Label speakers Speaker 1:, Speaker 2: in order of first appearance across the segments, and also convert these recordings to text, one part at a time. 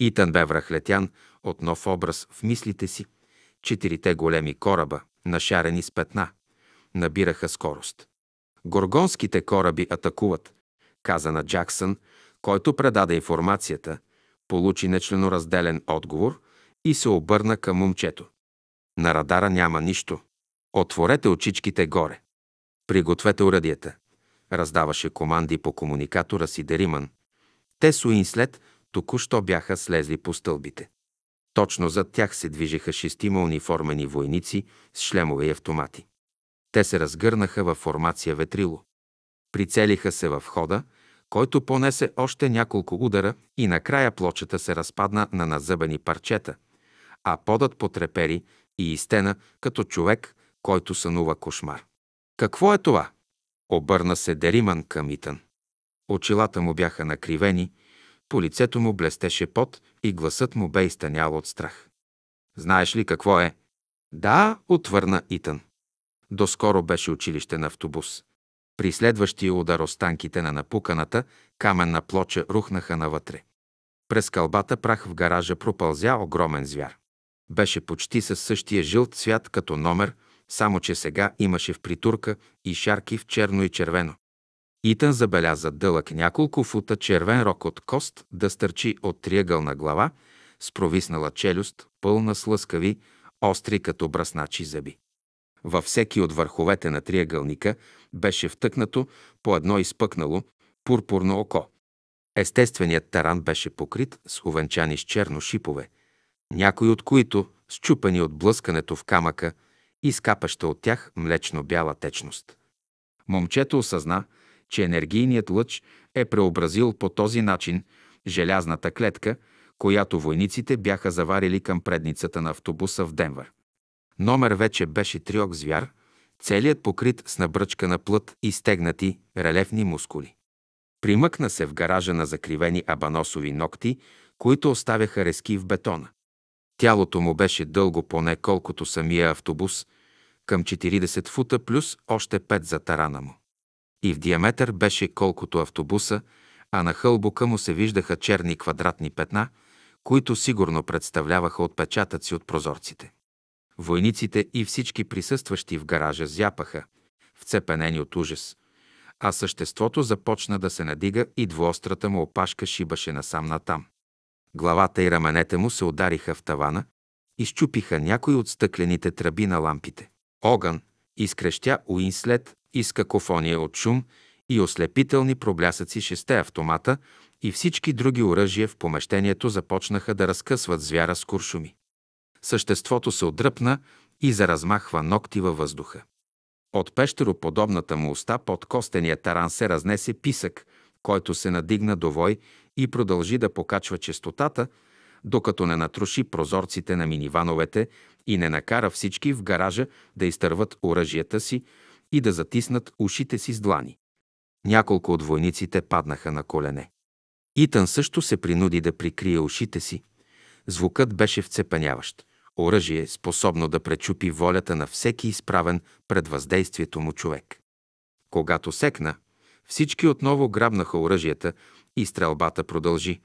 Speaker 1: Итан бе връхлетян от нов образ в мислите си. Четирите големи кораба, нашарени с петна, набираха скорост. Горгонските кораби атакуват, каза на Джаксън, който предаде информацията, получи нечленоразделен отговор и се обърна към момчето. На радара няма нищо. Отворете очичките горе. Пригответе урадията. Раздаваше команди по комуникатора си Дериман. Те суин след току-що бяха слезли по стълбите. Точно зад тях се движеха шестима униформени войници с шлемове и автомати. Те се разгърнаха във формация ветрило. Прицелиха се във входа, който понесе още няколко удара и накрая плочата се разпадна на назъбени парчета, а подът потрепери и изтена като човек, който сънува кошмар. Какво е това? Обърна се Дериман към Итан. Очилата му бяха накривени – по лицето му блестеше пот и гласът му бе изтънял от страх. Знаеш ли какво е? Да, отвърна Итан. Доскоро беше училище на автобус. При следващия удар останките на напуканата каменна плоча рухнаха навътре. През кълбата прах в гаража пропълзя огромен звяр. Беше почти със същия жълт цвят като номер, само че сега имаше в притурка и шарки в черно и червено. Итан забеляза дълъг няколко фута червен рок от кост да стърчи от триъгълна глава с провиснала челюст, пълна с лъскави, остри като брасначи зъби. Във всеки от върховете на триъгълника беше втъкнато по едно изпъкнало пурпурно око. Естественият таран беше покрит с увенчани с черно шипове, някои от които, счупени от блъскането в камъка, изкапаща от тях млечно-бяла течност. Момчето осъзна, че енергийният лъч е преобразил по този начин желязната клетка, която войниците бяха заварили към предницата на автобуса в Денвър. Номер вече беше триок звяр, целият покрит с набръчка на плът и стегнати релефни мускули. Примъкна се в гаража на закривени абаносови ногти, които оставяха резки в бетона. Тялото му беше дълго поне колкото самия автобус, към 40 фута плюс още 5 за тарана му и в диаметър беше колкото автобуса, а на хълбука му се виждаха черни квадратни петна, които сигурно представляваха отпечатъци от прозорците. Войниците и всички присъстващи в гаража зяпаха, вцепенени от ужас, а съществото започна да се надига и двуострата му опашка шибаше насам-натам. Главата и раменете му се удариха в тавана, изчупиха някои от стъклените тръби на лампите. Огън изкрещя Уинслет и с какофония от шум и ослепителни проблясъци шесте автомата и всички други оръжия в помещението започнаха да разкъсват звяра с куршуми. Съществото се отдръпна и заразмахва ногти във въздуха. От пещероподобната му уста под костения таран се разнесе писък, който се надигна до вой и продължи да покачва честотата, докато не натруши прозорците на минивановете и не накара всички в гаража да изтърват оръжията си, и да затиснат ушите си с длани. Няколко от войниците паднаха на колене. Итан също се принуди да прикрие ушите си. Звукът беше вцепеняващ. Оръжие, способно да пречупи волята на всеки изправен пред въздействието му човек. Когато секна, всички отново грабнаха оръжията и стрелбата продължи.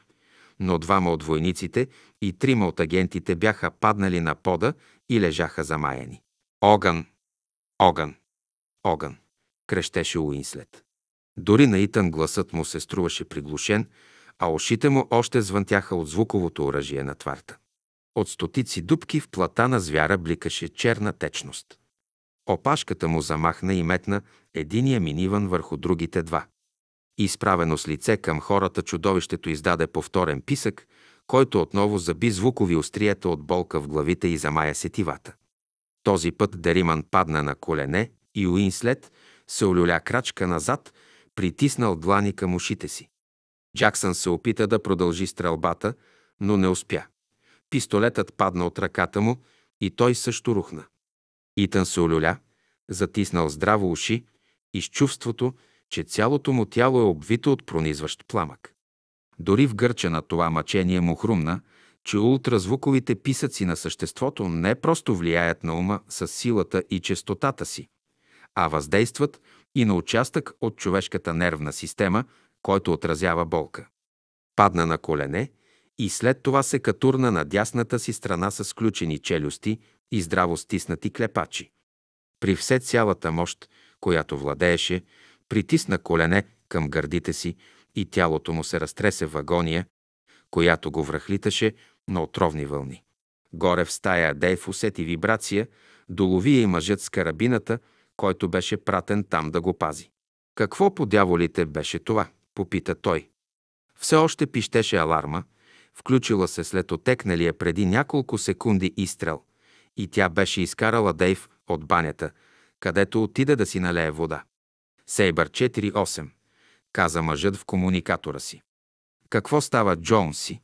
Speaker 1: Но двама от войниците и трима от агентите бяха паднали на пода и лежаха замаяни. Огън! Огън! огън, крещеше Уинслет. Дори на Итан гласът му се струваше приглушен, а ушите му още звънтяха от звуковото оръжие на тварта. От стотици дубки в плата на звяра бликаше черна течност. Опашката му замахна и метна единия миниван върху другите два. Изправено с лице към хората, чудовището издаде повторен писък, който отново заби звукови острията от болка в главите и замая сетивата. Този път Дериман падна на колене и Уинслет се олюля крачка назад, притиснал длани към ушите си. Джаксън се опита да продължи стрелбата, но не успя. Пистолетът падна от ръката му и той също рухна. Итан се олюля, затиснал здраво уши и с чувството, че цялото му тяло е обвито от пронизващ пламък. Дори в гърча на това мъчение му хрумна, че ултразвуковите писъци на съществото не просто влияят на ума с силата и честотата си, а въздействат и на участък от човешката нервна система, който отразява болка. Падна на колене и след това се катурна на дясната си страна с сключени челюсти и здраво стиснати клепачи. При все цялата мощ, която владееше, притисна колене към гърдите си и тялото му се разтресе в агония, която го връхлиташе на отровни вълни. Горе в стая дейв усети вибрация, долови и мъжът с карабината – който беше пратен там да го пази. Какво по дяволите беше това? попита той. Все още пищеше аларма, включила се след отекналия преди няколко секунди изстрел, и тя беше изкарала Дейв от банята, където отида да си налее вода. Сейбър 4.8, каза мъжът в комуникатора си. Какво става, Джонси?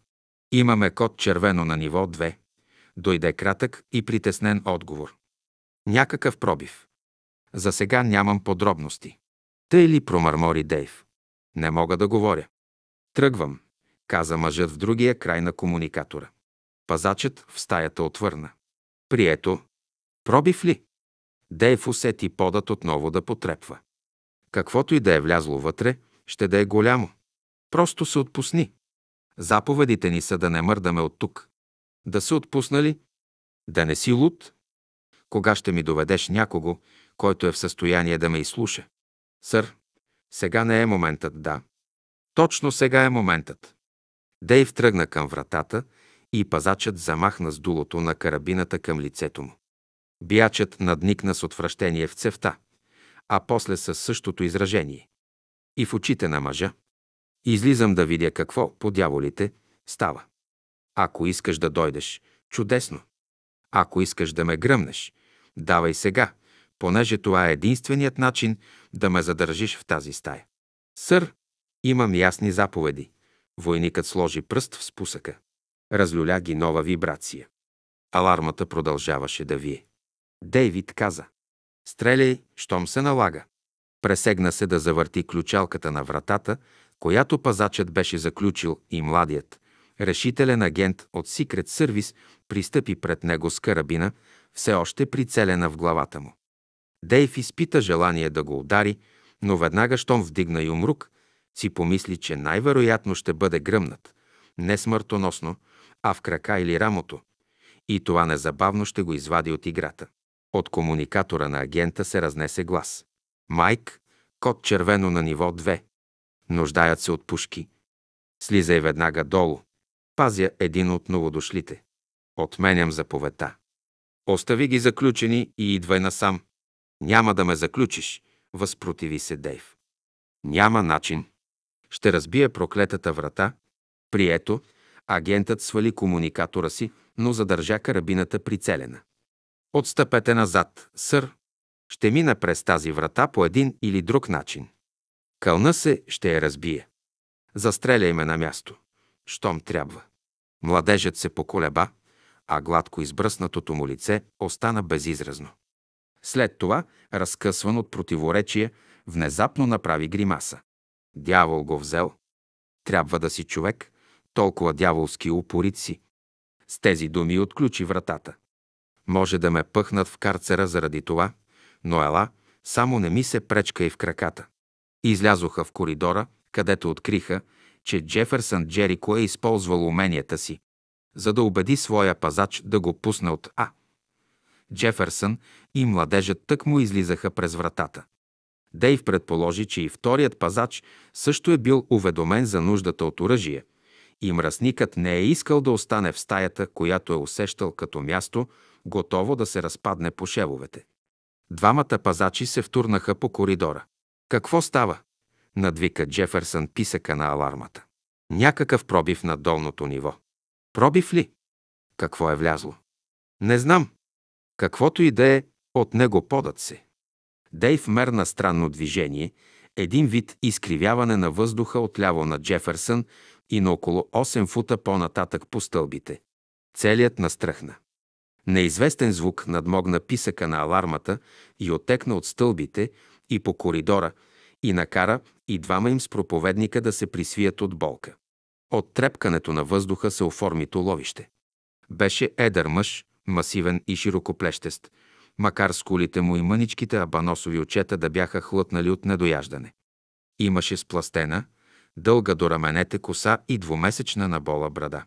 Speaker 1: Имаме код червено на ниво 2. Дойде кратък и притеснен отговор. Някакъв пробив. За сега нямам подробности. Тъй ли промърмори Дейв? Не мога да говоря. Тръгвам, каза мъжът в другия край на комуникатора. Пазачът в стаята отвърна. Прието. Пробив ли? Дейв усети подът отново да потрепва. Каквото и да е влязло вътре, ще да е голямо. Просто се отпусни. Заповедите ни са да не мърдаме от тук. Да се отпуснали? Да не си луд? Кога ще ми доведеш някого, който е в състояние да ме изслуша. Сър, сега не е моментът, да. Точно сега е моментът. Дейв тръгна към вратата и пазачът замахна с дулото на карабината към лицето му. Биячът надникна с отвращение в цевта, а после със същото изражение. И в очите на мъжа. Излизам да видя какво, по дяволите, става. Ако искаш да дойдеш, чудесно. Ако искаш да ме гръмнеш, давай сега, понеже това е единственият начин да ме задържиш в тази стая. Сър, имам ясни заповеди. Войникът сложи пръст в спусъка. Разлюля ги нова вибрация. Алармата продължаваше да вие. Дейвид каза. Стреляй, щом се налага. Пресегна се да завърти ключалката на вратата, която пазачът беше заключил и младият, решителен агент от Secret Service пристъпи пред него с карабина, все още прицелена в главата му. Дейв изпита желание да го удари, но веднага, щом вдигна и умрук, си помисли, че най-вероятно ще бъде гръмнат, не смъртоносно, а в крака или рамото. И това незабавно ще го извади от играта. От комуникатора на агента се разнесе глас. Майк, код червено на ниво 2. Нуждаят се от пушки. Слизай веднага долу. Пазя един от новодошлите. Отменям заповедта. Остави ги заключени и идвай насам. Няма да ме заключиш, възпротиви се Дейв. Няма начин. Ще разбия проклетата врата. Прието, агентът свали комуникатора си, но задържа карабината прицелена. Отстъпете назад, сър. Ще мина през тази врата по един или друг начин. Кълна се, ще я разбие. Застреляй ме на място, щом трябва. Младежът се поколеба, а гладко избръснатото му лице остана безизразно. След това, разкъсван от противоречия, внезапно направи гримаса. Дявол го взел. Трябва да си човек, толкова дяволски упорит си. С тези думи отключи вратата. Може да ме пъхнат в карцера заради това, но ела, само не ми се пречка и в краката. Излязоха в коридора, където откриха, че Джеферсън Джерико е използвал уменията си, за да убеди своя пазач да го пусне от А. Джеферсън и младежът тък му излизаха през вратата. Дейв предположи, че и вторият пазач също е бил уведомен за нуждата от оръжие и мръсникът не е искал да остане в стаята, която е усещал като място, готово да се разпадне по шевовете. Двамата пазачи се втурнаха по коридора. Какво става? надвика Джефърсън писъка на алармата. Някакъв пробив на долното ниво. Пробив ли? Какво е влязло? Не знам. Каквото и да е, от него подат се. Дейв мерна странно движение, един вид изкривяване на въздуха отляво на Джеферсън и на около 8 фута по-нататък по стълбите. Целият настръхна. Неизвестен звук надмогна писъка на алармата и отекна от стълбите и по коридора и накара и двама им с проповедника да се присвият от болка. От трепкането на въздуха се оформи ловище. Беше едър мъж, масивен и широкоплещест, макар с му и мъничките абаносови очета да бяха хлътнали от недояждане. Имаше спластена, дълга до раменете коса и двумесечна набола брада.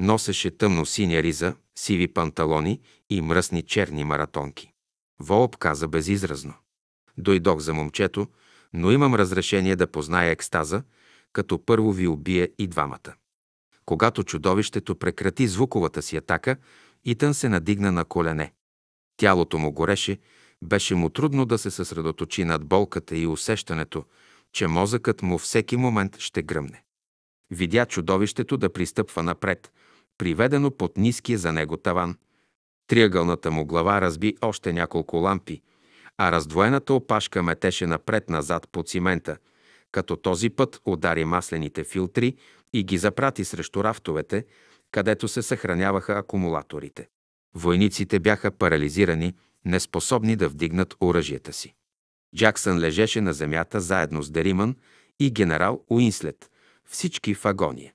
Speaker 1: Носеше тъмно-синя риза, сиви панталони и мръсни черни маратонки. Волп каза безизразно. Дойдох за момчето, но имам разрешение да позная екстаза, като първо ви убия и двамата. Когато чудовището прекрати звуковата си атака, Итан се надигна на колене. Тялото му гореше, беше му трудно да се съсредоточи над болката и усещането, че мозъкът му всеки момент ще гръмне. Видя чудовището да пристъпва напред, приведено под ниския за него таван. Триъгълната му глава разби още няколко лампи, а раздвоената опашка метеше напред-назад по цимента, като този път удари маслените филтри и ги запрати срещу рафтовете, където се съхраняваха акумулаторите. Войниците бяха парализирани, неспособни да вдигнат оръжията си. Джаксън лежеше на земята заедно с Дериман и генерал Уинслет, всички в агония.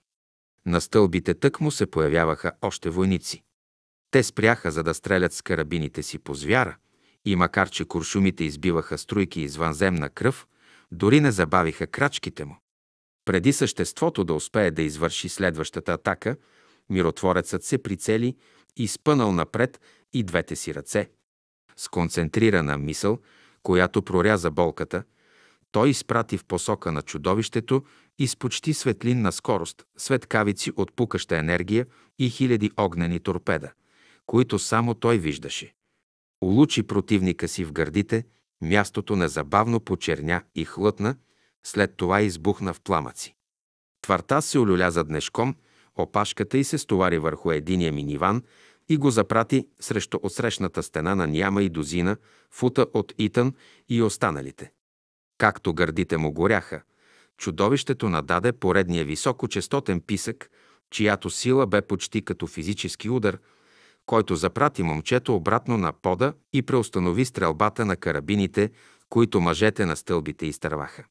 Speaker 1: На стълбите тък му се появяваха още войници. Те спряха, за да стрелят с карабините си по звяра, и макар че куршумите избиваха струйки извънземна кръв, дори не забавиха крачките му. Преди съществото да успее да извърши следващата атака, миротворецът се прицели изпънал напред и двете си ръце. С концентрирана мисъл, която проряза болката, той изпрати в посока на чудовището и с почти светлинна скорост, светкавици от пукаща енергия и хиляди огнени торпеда, които само той виждаше. Улучи противника си в гърдите, мястото незабавно почерня и хлътна, след това избухна в пламъци. Твърта се олюля за днешком, опашката й се стовари върху единия миниван, и го запрати срещу отсрещната стена на Няма и Дозина, фута от Итън и останалите. Както гърдите му горяха, чудовището нададе поредния високочастотен писък, чиято сила бе почти като физически удар, който запрати момчето обратно на пода и преустанови стрелбата на карабините, които мъжете на стълбите изтърваха.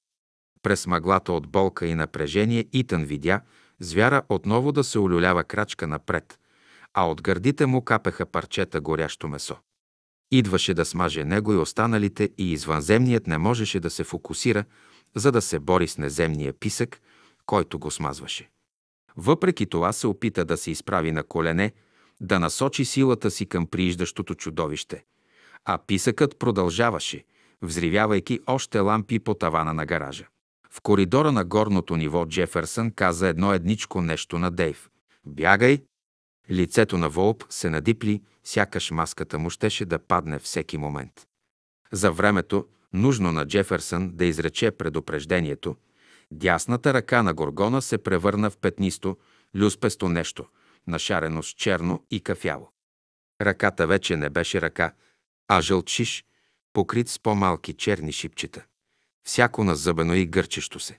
Speaker 1: През мъглата от болка и напрежение Итън видя звяра отново да се олюлява крачка напред – а от гърдите му капеха парчета горящо месо. Идваше да смаже него и останалите и извънземният не можеше да се фокусира, за да се бори с неземния писък, който го смазваше. Въпреки това се опита да се изправи на колене, да насочи силата си към прииждащото чудовище. А писъкът продължаваше, взривявайки още лампи по тавана на гаража. В коридора на горното ниво Джеферсън каза едно едничко нещо на Дейв. «Бягай, Лицето на Волп се надипли, сякаш маската му щеше да падне всеки момент. За времето, нужно на Джеферсън да изрече предупреждението, дясната ръка на Горгона се превърна в петнисто, люспесто нещо, нашарено с черно и кафяво. Ръката вече не беше ръка, а жълчиш, покрит с по-малки черни шипчета. Всяко назъбено и гърчещо се.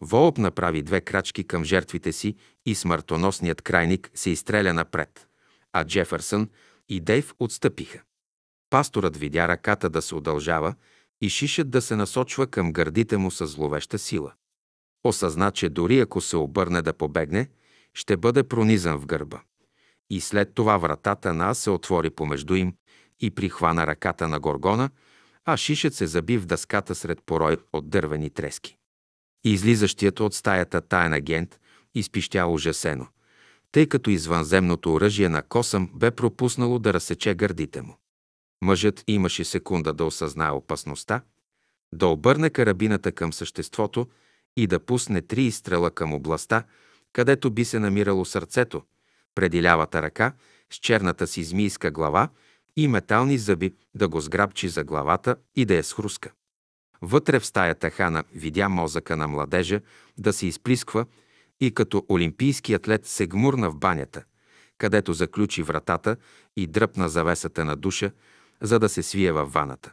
Speaker 1: Волб направи две крачки към жертвите си и смъртоносният крайник се изстреля напред, а Джефърсън и Дейв отстъпиха. Пасторът видя ръката да се удължава и шишът да се насочва към гърдите му с зловеща сила. Осъзна, че дори ако се обърне да побегне, ще бъде пронизан в гърба. И след това вратата на се отвори помежду им и прихвана ръката на Горгона, а шишът се заби в дъската сред порой от дървени трески. И излизащият от стаята таен агент изпищя ужасено, тъй като извънземното оръжие на Косъм бе пропуснало да разсече гърдите му. Мъжът имаше секунда да осъзнае опасността, да обърне карабината към съществото и да пусне три изстрела към областта, където би се намирало сърцето, преди лявата ръка с черната си змийска глава и метални зъби да го сграбчи за главата и да я схруска. Вътре в стаята хана видя мозъка на младежа да се изплисква и като олимпийски атлет се гмурна в банята, където заключи вратата и дръпна завесата на душа, за да се свие във ваната.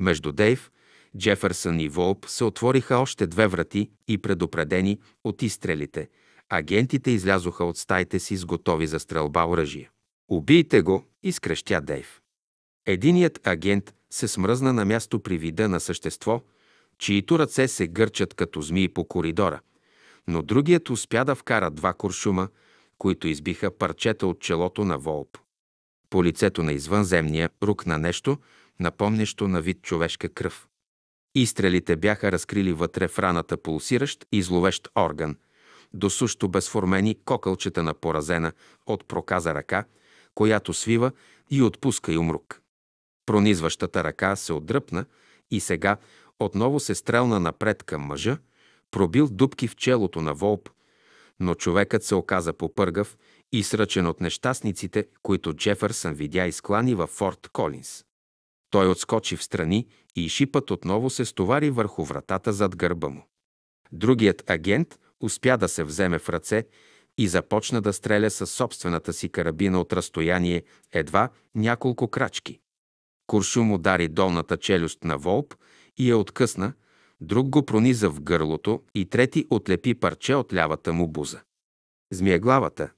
Speaker 1: Между Дейв, Джефърсън и Волп се отвориха още две врати и предупредени от изстрелите, агентите излязоха от стаите си с готови за стрелба оръжие. «Убийте го!» изкрещя Дейв. Единият агент се смръзна на място при вида на същество, чието ръце се гърчат като змии по коридора, но другият успя да вкара два куршума, които избиха парчета от челото на Волп. По лицето на извънземния рук на нещо, напомнящо на вид човешка кръв. Изстрелите бяха разкрили вътре в раната пулсиращ и зловещ орган, досущо безформени кокълчета на поразена от проказа ръка, която свива и отпуска юмрук. Пронизващата ръка се отдръпна и сега отново се стрелна напред към мъжа, пробил дубки в челото на Волп, но човекът се оказа попъргав и сръчен от нещастниците, които Джефърсън видя изклани във Форт Колинс. Той отскочи в страни и шипът отново се стовари върху вратата зад гърба му. Другият агент успя да се вземе в ръце и започна да стреля със собствената си карабина от разстояние едва няколко крачки. Куршум удари долната челюст на Волп и я откъсна, друг го прониза в гърлото и трети отлепи парче от лявата му буза. Змия главата.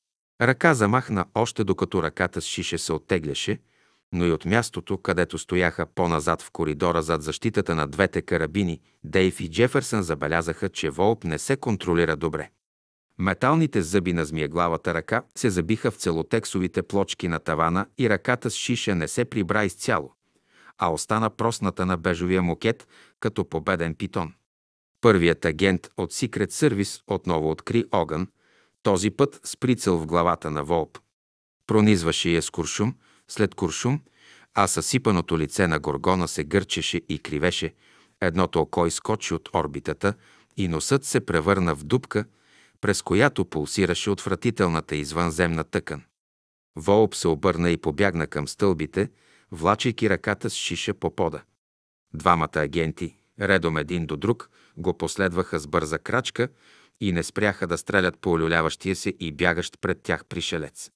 Speaker 1: Ръка замахна още докато ръката с шише се оттегляше, но и от мястото, където стояха по-назад в коридора зад защитата на двете карабини, Дейв и Джефърсън забелязаха, че Волп не се контролира добре. Металните зъби на змиеглавата ръка се забиха в целотексовите плочки на тавана и ръката с шиша не се прибра изцяло, а остана просната на бежовия мокет като победен питон. Първият агент от Secret Service отново откри огън, този път с прицел в главата на Волп. Пронизваше я с куршум, след куршум, а съсипаното лице на Горгона се гърчеше и кривеше, едното око изкочи от орбитата и носът се превърна в дупка – през която пулсираше отвратителната извънземна тъкан. Волб се обърна и побягна към стълбите, влачейки ръката с шиша по пода. Двамата агенти, редом един до друг, го последваха с бърза крачка и не спряха да стрелят по олюляващия се и бягащ пред тях пришелец.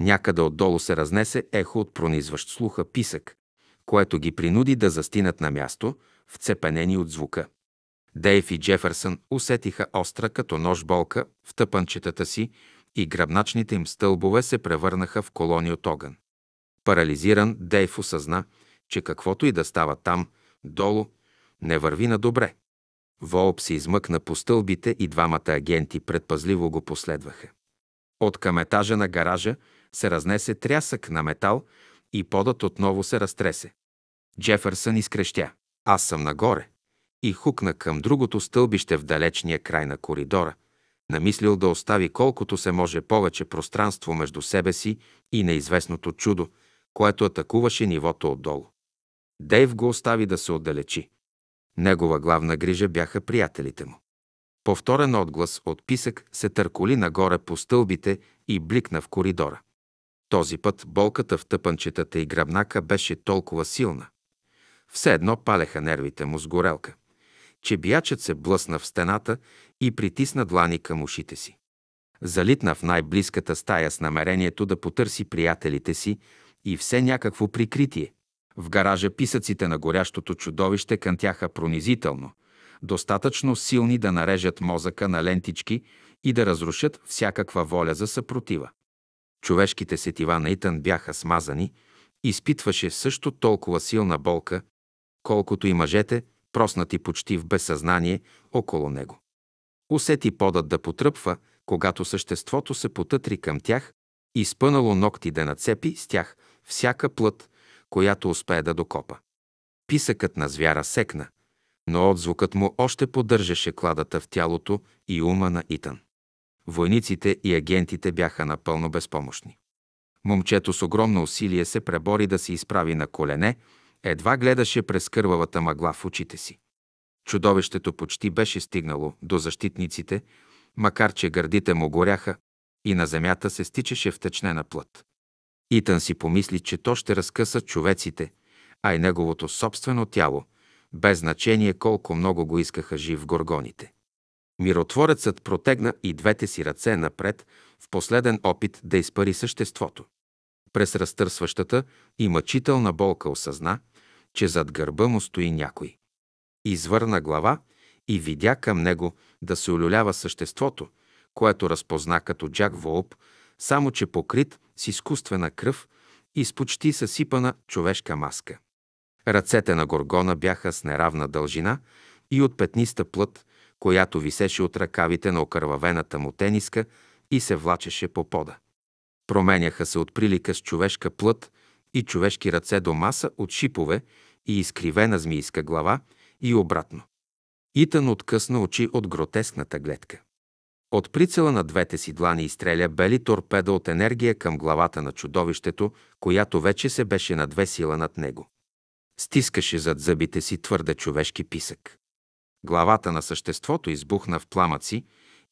Speaker 1: Някъде отдолу се разнесе ехо от пронизващ слуха писък, което ги принуди да застинат на място, вцепенени от звука. Дейв и Джефърсън усетиха остра като нож болка в тъпанчетата си и гръбначните им стълбове се превърнаха в колони от огън. Парализиран, Дейв осъзна, че каквото и да става там, долу, не върви на добре. Волп се измъкна по стълбите и двамата агенти предпазливо го последваха. От към етажа на гаража се разнесе трясък на метал и подът отново се разтресе. Джефърсън изкрещя. Аз съм нагоре и хукна към другото стълбище в далечния край на коридора. Намислил да остави колкото се може повече пространство между себе си и неизвестното чудо, което атакуваше нивото отдолу. Дейв го остави да се отдалечи. Негова главна грижа бяха приятелите му. Повторен отглас от писък се търколи нагоре по стълбите и бликна в коридора. Този път болката в тъпанчетата и гръбнака беше толкова силна. Все едно палеха нервите му с горелка че биячът се блъсна в стената и притисна длани към ушите си. Залитна в най-близката стая с намерението да потърси приятелите си и все някакво прикритие. В гаража писъците на горящото чудовище кънтяха пронизително, достатъчно силни да нарежат мозъка на лентички и да разрушат всякаква воля за съпротива. Човешките сетива на Итан бяха смазани, изпитваше също толкова силна болка, колкото и мъжете – проснати почти в безсъзнание около него. Усети подът да потръпва, когато съществото се потътри към тях и спънало ногти да нацепи с тях всяка плът, която успее да докопа. Писъкът на звяра секна, но отзвукът му още поддържаше кладата в тялото и ума на Итан. Войниците и агентите бяха напълно безпомощни. Момчето с огромно усилие се пребори да се изправи на колене едва гледаше през кървавата мъгла в очите си. Чудовището почти беше стигнало до защитниците, макар че гърдите му горяха и на земята се стичаше течнена плът. Итан си помисли, че то ще разкъса човеците, а и неговото собствено тяло, без значение колко много го искаха жив горгоните. Миротворецът протегна и двете си ръце напред в последен опит да изпари съществото. През разтърсващата и мъчителна болка осъзна, че зад гърба му стои някой. Извърна глава и видя към него да се олюлява съществото, което разпозна като Джак Вооб, само че покрит с изкуствена кръв и с почти съсипана човешка маска. Ръцете на Горгона бяха с неравна дължина и от петниста плът, която висеше от ръкавите на окървавената му тениска и се влачеше по пода. Променяха се от прилика с човешка плът и човешки ръце до маса от шипове и изкривена змийска глава и обратно. Итан откъсна очи от гротесната гледка. От прицела на двете си длани изстреля бели торпеда от енергия към главата на чудовището, която вече се беше на две сила над него. Стискаше зад зъбите си твърде човешки писък. Главата на съществото избухна в пламъци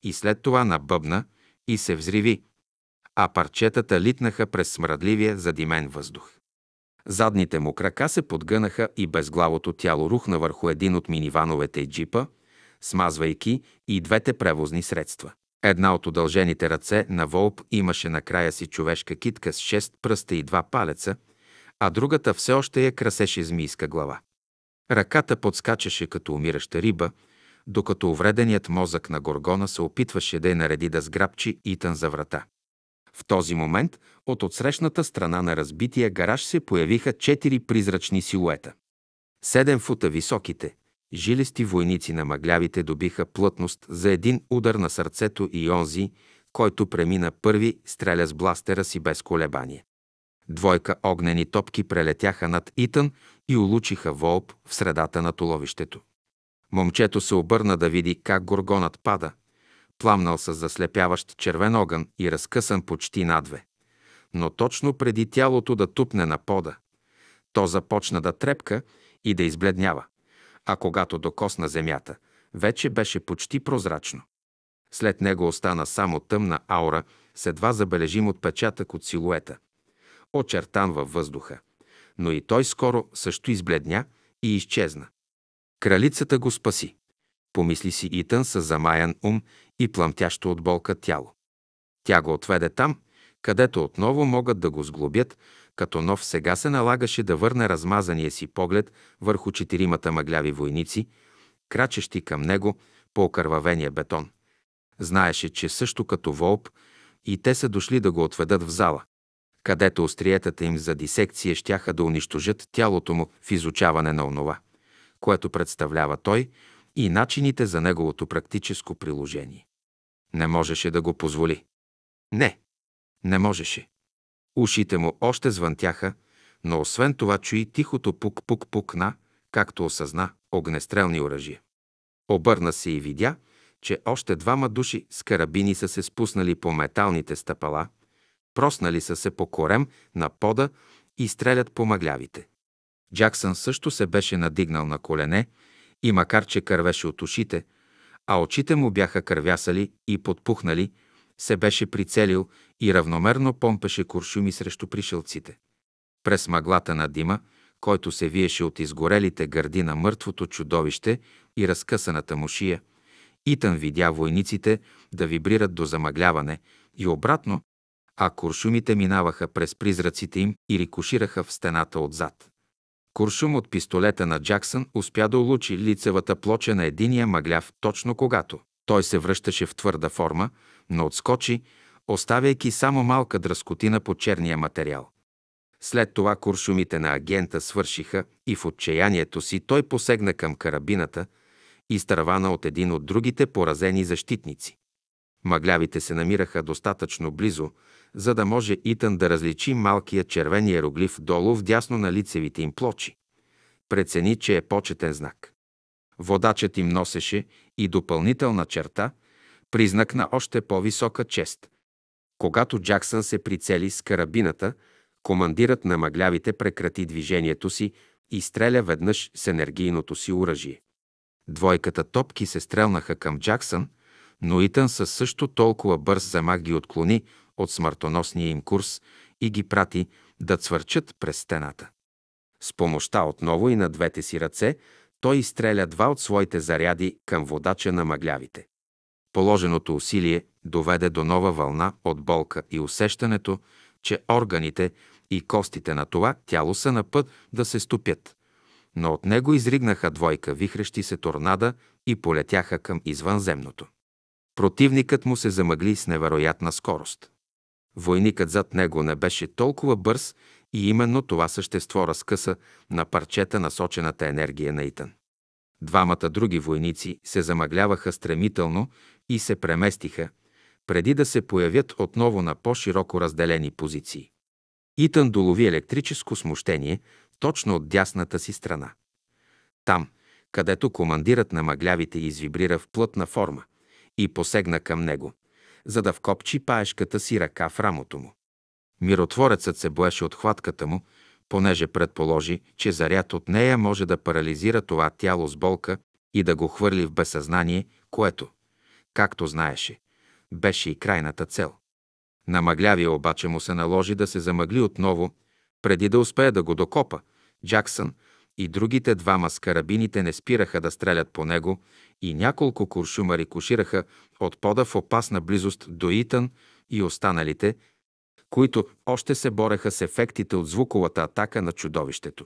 Speaker 1: и след това набъбна и се взриви, а парчетата литнаха през смрадливия задимен въздух. Задните му крака се подгънаха и безглавото тяло рухна върху един от минивановете и джипа, смазвайки и двете превозни средства. Една от удължените ръце на Волп имаше на края си човешка китка с шест пръста и два палеца, а другата все още я красеше змийска глава. Ръката подскачаше като умираща риба, докато увреденият мозък на Горгона се опитваше да я нареди да сграбчи Итан за врата. В този момент от отсрещната страна на разбития гараж се появиха четири призрачни силуета. Седем фута високите, жилести войници на мъглявите добиха плътност за един удар на сърцето и онзи, който премина първи, стреля с бластера си без колебание. Двойка огнени топки прелетяха над Итан и улучиха Волп в средата на туловището. Момчето се обърна да види как горгонът пада – пламнал с заслепяващ червен огън и разкъсан почти надве. Но точно преди тялото да тупне на пода, то започна да трепка и да избледнява, а когато докосна земята, вече беше почти прозрачно. След него остана само тъмна аура с едва забележим отпечатък от силуета, очертан във въздуха, но и той скоро също избледня и изчезна. Кралицата го спаси. Помисли си Итан с замаян ум и пламтящо от болка тяло. Тя го отведе там, където отново могат да го сглобят, като нов сега се налагаше да върне размазания си поглед върху четиримата мъгляви войници, крачещи към него по окървавения бетон. Знаеше, че също като Волп и те са дошли да го отведат в зала, където остриетата им за дисекция щяха да унищожат тялото му в изучаване на онова, което представлява той – и начините за неговото практическо приложение. Не можеше да го позволи. Не, не можеше. Ушите му още звънтяха, но освен това чуи тихото пук-пук-пукна, както осъзна огнестрелни оръжия. Обърна се и видя, че още двама души с карабини са се спуснали по металните стъпала, проснали са се по корем на пода и стрелят по мъглявите. Джаксън също се беше надигнал на колене и макар, че кървеше от ушите, а очите му бяха кървясали и подпухнали, се беше прицелил и равномерно помпеше куршуми срещу пришелците. През мъглата на дима, който се виеше от изгорелите гърди на мъртвото чудовище и разкъсаната му шия, Итан видя войниците да вибрират до замъгляване и обратно, а куршумите минаваха през призраците им и рикошираха в стената отзад. Куршум от пистолета на Джаксън успя да улучи лицевата плоча на единия мъгляв точно когато. Той се връщаше в твърда форма, но отскочи, оставяйки само малка дръскотина по черния материал. След това куршумите на агента свършиха и в отчаянието си той посегна към карабината, изтървана от един от другите поразени защитници. Мъглявите се намираха достатъчно близо, за да може Итан да различи малкия червен иероглиф долу в дясно на лицевите им плочи. Прецени, че е почетен знак. Водачът им носеше и допълнителна черта, признак на още по-висока чест. Когато Джаксън се прицели с карабината, командирът на мъглявите прекрати движението си и стреля веднъж с енергийното си оръжие. Двойката топки се стрелнаха към Джаксън, но Итан със също толкова бърз замах ги отклони, от смъртоносния им курс и ги прати да цвърчат през стената. С помощта отново и на двете си ръце той изстреля два от своите заряди към водача на мъглявите. Положеното усилие доведе до нова вълна от болка и усещането, че органите и костите на това тяло са на път да се стопят. Но от него изригнаха двойка вихрещи се торнада и полетяха към извънземното. Противникът му се замъгли с невероятна скорост. Войникът зад него не беше толкова бърз и именно това същество разкъса на парчета насочената енергия на Итан. Двамата други войници се замъгляваха стремително и се преместиха, преди да се появят отново на по-широко разделени позиции. Итан долови електрическо смущение точно от дясната си страна. Там, където командирът на мъглявите извибрира в плътна форма и посегна към него за да вкопчи паешката си ръка в рамото му. Миротворецът се боеше от хватката му, понеже предположи, че заряд от нея може да парализира това тяло с болка и да го хвърли в безсъзнание, което, както знаеше, беше и крайната цел. На мъглявия обаче му се наложи да се замъгли отново, преди да успее да го докопа. Джаксън и другите двама с карабините не спираха да стрелят по него и няколко куршума рикошираха от пода в опасна близост до Итан и останалите, които още се бореха с ефектите от звуковата атака на чудовището.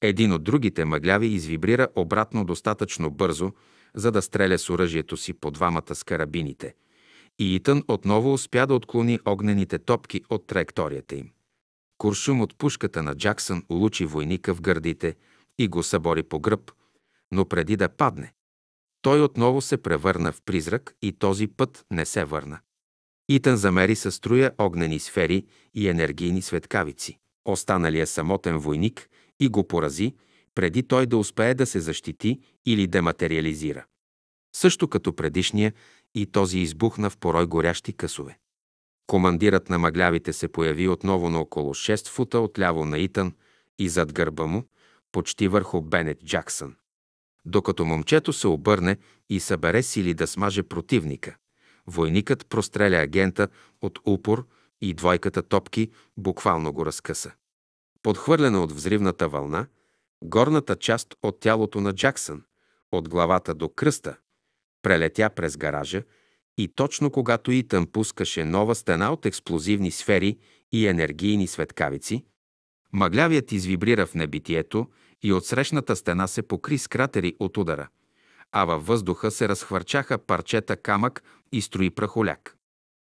Speaker 1: Един от другите мъгляви извибрира обратно достатъчно бързо, за да стреля с оръжието си по двамата с карабините. И Итан отново успя да отклони огнените топки от траекторията им. Куршум от пушката на Джаксън улучи войника в гърдите – и го събори по гръб, но преди да падне, той отново се превърна в призрак и този път не се върна. Итан замери със струя огнени сфери и енергийни светкавици. Останалия самотен войник и го порази, преди той да успее да се защити или дематериализира. Също като предишния, и този избухна в порой горящи късове. Командирът на мъглявите се появи отново на около 6 фута отляво на Итан и зад гърба му, почти върху Бенет Джаксън. Докато момчето се обърне и събере сили да смаже противника, войникът простреля агента от упор и двойката топки буквално го разкъса. Подхвърлена от взривната вълна, горната част от тялото на Джаксън, от главата до кръста, прелетя през гаража и точно когато Итан пускаше нова стена от експлозивни сфери и енергийни светкавици, мъглявият извибрира в небитието и от срещната стена се покри с кратери от удара, а във въздуха се разхвърчаха парчета камък и строи прахоляк.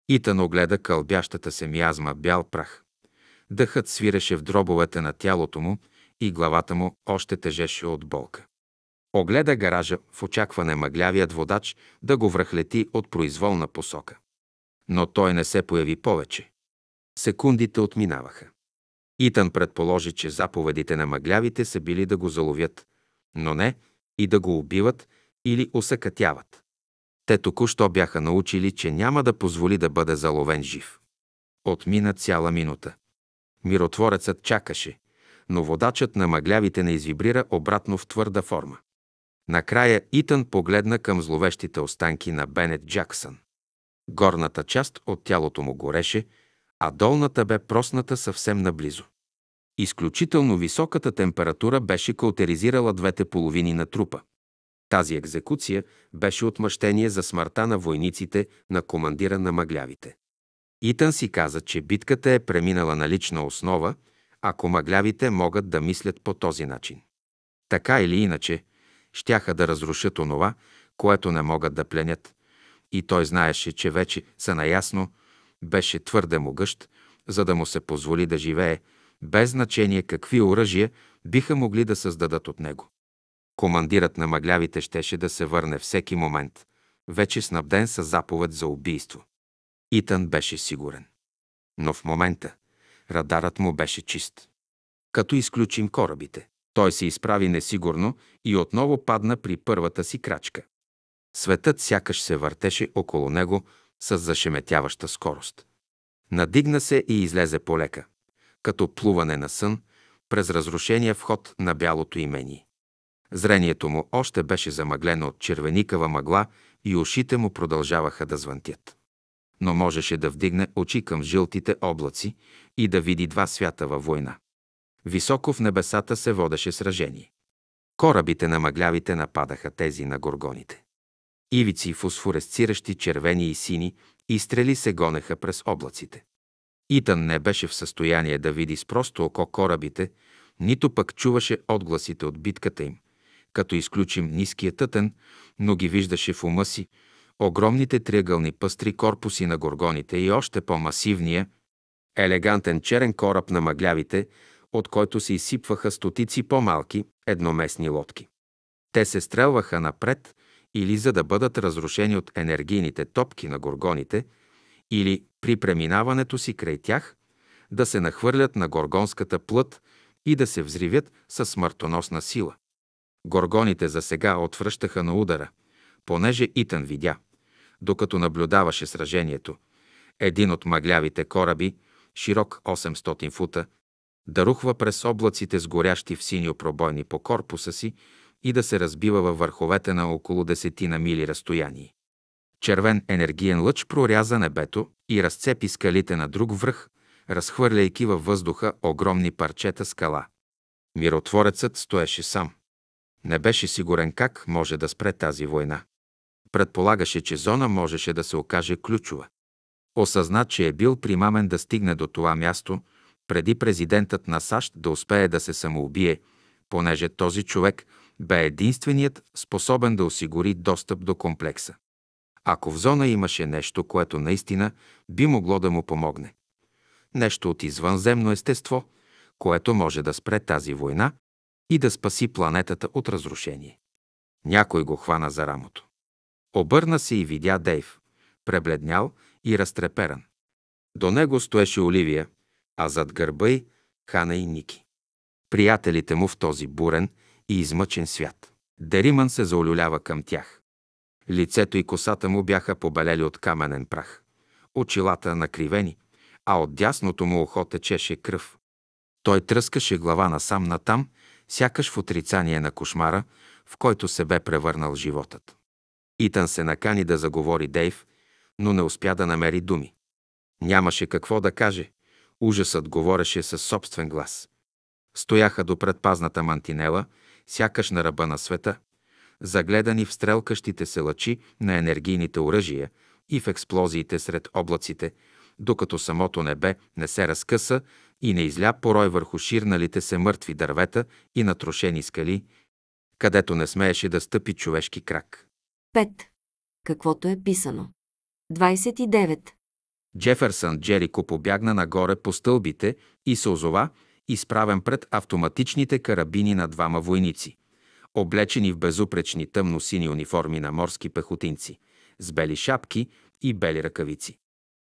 Speaker 1: Итан огледа кълбящата се миазма бял прах. Дъхът свиреше в дробовете на тялото му и главата му още тежеше от болка. Огледа гаража в очакване мъглявият водач да го връхлети от произволна посока. Но той не се появи повече. Секундите отминаваха. Итан предположи, че заповедите на мъглявите са били да го заловят, но не и да го убиват или осъкътяват. Те току-що бяха научили, че няма да позволи да бъде заловен жив. Отмина цяла минута. Миротворецът чакаше, но водачът на мъглявите не извибрира обратно в твърда форма. Накрая Итан погледна към зловещите останки на Бенет Джаксън. Горната част от тялото му гореше – а долната бе просната съвсем наблизо. Изключително високата температура беше каутеризирала двете половини на трупа. Тази екзекуция беше отмъщение за смъртта на войниците на командира на мъглявите. Итан си каза, че битката е преминала на лична основа, ако мъглявите могат да мислят по този начин. Така или иначе, щяха да разрушат онова, което не могат да пленят. И той знаеше, че вече са наясно, беше твърде могъщ, за да му се позволи да живее, без значение какви оръжия биха могли да създадат от него. Командирът на мъглявите щеше да се върне всеки момент, вече снабден с заповед за убийство. Итан беше сигурен. Но в момента радарът му беше чист. Като изключим корабите, той се изправи несигурно и отново падна при първата си крачка. Светът сякаш се въртеше около него с зашеметяваща скорост. Надигна се и излезе полека, като плуване на сън, през разрушения вход на бялото имение. Зрението му още беше замъглено от червеникава мъгла и ушите му продължаваха да звънтят. Но можеше да вдигне очи към жълтите облаци и да види два свята във война. Високо в небесата се водеше сражение. Корабите на мъглявите нападаха тези на горгоните. Ивици фосфоресциращи червени и сини и стрели се гонеха през облаците. Итан не беше в състояние да види с просто око корабите, нито пък чуваше отгласите от битката им. Като изключим ниския тътен, но ги виждаше в ума си, огромните триъгълни пъстри корпуси на горгоните и още по-масивния, елегантен черен кораб на мъглявите, от който се изсипваха стотици по-малки, едноместни лодки. Те се стрелваха напред – или за да бъдат разрушени от енергийните топки на горгоните, или при преминаването си край тях да се нахвърлят на горгонската плът и да се взривят със смъртоносна сила. Горгоните за сега отвръщаха на удара, понеже Итан видя, докато наблюдаваше сражението, един от мъглявите кораби, широк 800 фута, да рухва през облаците с горящи в синьо пробойни по корпуса си и да се разбива във върховете на около десетина мили разстояние. Червен енергиен лъч проряза небето и разцепи скалите на друг връх, разхвърляйки във въздуха огромни парчета скала. Миротворецът стоеше сам. Не беше сигурен как може да спре тази война. Предполагаше, че зона можеше да се окаже ключова. Осъзна, че е бил примамен да стигне до това място, преди президентът на САЩ да успее да се самоубие, понеже този човек бе единственият способен да осигури достъп до комплекса. Ако в зона имаше нещо, което наистина би могло да му помогне. Нещо от извънземно естество, което може да спре тази война и да спаси планетата от разрушение. Някой го хвана за рамото. Обърна се и видя Дейв, пребледнял и разтреперан. До него стоеше Оливия, а зад гърба й Хана и Ники. Приятелите му в този бурен и измъчен свят. Дериман се заолюлява към тях. Лицето и косата му бяха побелели от каменен прах, очилата накривени, а от дясното му ухо течеше кръв. Той тръскаше глава насам-натам, сякаш в отрицание на кошмара, в който се бе превърнал животът. Итан се накани да заговори Дейв, но не успя да намери думи. Нямаше какво да каже. Ужасът говореше със собствен глас. Стояха до предпазната мантинела – сякаш на ръба на света, загледани в стрелкащите се лъчи на енергийните оръжия и в експлозиите сред облаците, докато самото небе не се разкъса и не изля порой върху ширналите се мъртви дървета и натрошени скали, където не смееше да стъпи човешки крак. 5. Каквото е писано. 29. Джефърсън Джерико побягна нагоре по стълбите и се озова, изправен пред автоматичните карабини на двама войници, облечени в безупречни тъмно сини униформи на морски пехотинци, с бели шапки и бели ръкавици.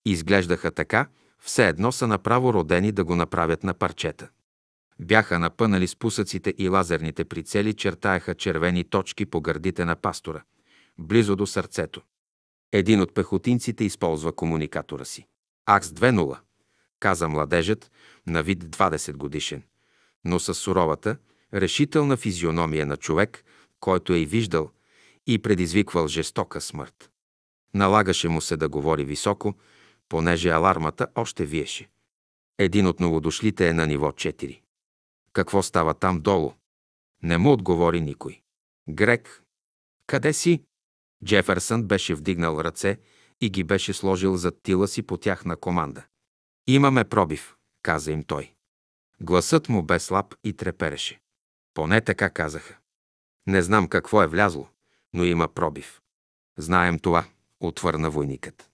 Speaker 1: Изглеждаха така, все едно са направо родени да го направят на парчета. Бяха напънали спусъците и лазерните прицели чертаяха червени точки по гърдите на пастора, близо до сърцето. Един от пехотинците използва комуникатора си. АКС 2.0 каза младежът, на вид 20 годишен, но със суровата, решителна физиономия на човек, който е и виждал и предизвиквал жестока смърт. Налагаше му се да говори високо, понеже алармата още виеше. Един от новодошлите е на ниво 4. Какво става там долу? Не му отговори никой. Грек, къде си? Джеферсън беше вдигнал ръце и ги беше сложил зад тила си по тяхна команда. Имаме пробив, каза им той. Гласът му бе слаб и трепереше. Поне така казаха. Не знам какво е влязло, но има пробив. Знаем това, отвърна войникът.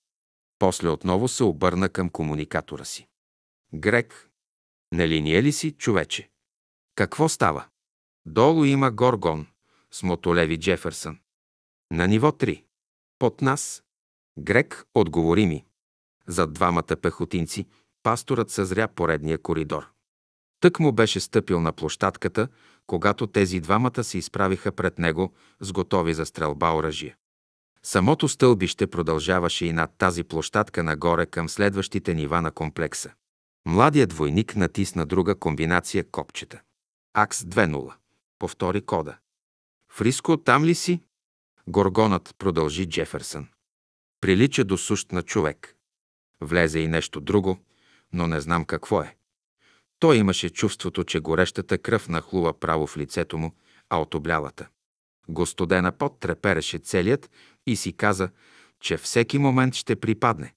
Speaker 1: После отново се обърна към комуникатора си. Грек, не нали линия ли си, човече? Какво става? Долу има Горгон с мотолеви Джеферсън. На ниво 3. Под нас. Грек, отговори ми. Зад двамата пехотинци пасторът съзря поредния коридор. Тък му беше стъпил на площадката, когато тези двамата се изправиха пред него с готови за стрелба оръжие. Самото стълбище продължаваше и над тази площадка нагоре към следващите нива на комплекса. Младият двойник натисна друга комбинация копчета. Акс 2.0. Повтори кода. Фриско, там ли си? Горгонът продължи Джеферсън. Прилича до сущ на човек. Влезе и нещо друго, но не знам какво е. Той имаше чувството, че горещата кръв нахлува право в лицето му, а от облялата. Гостодена пот трепереше целият и си каза, че всеки момент ще припадне.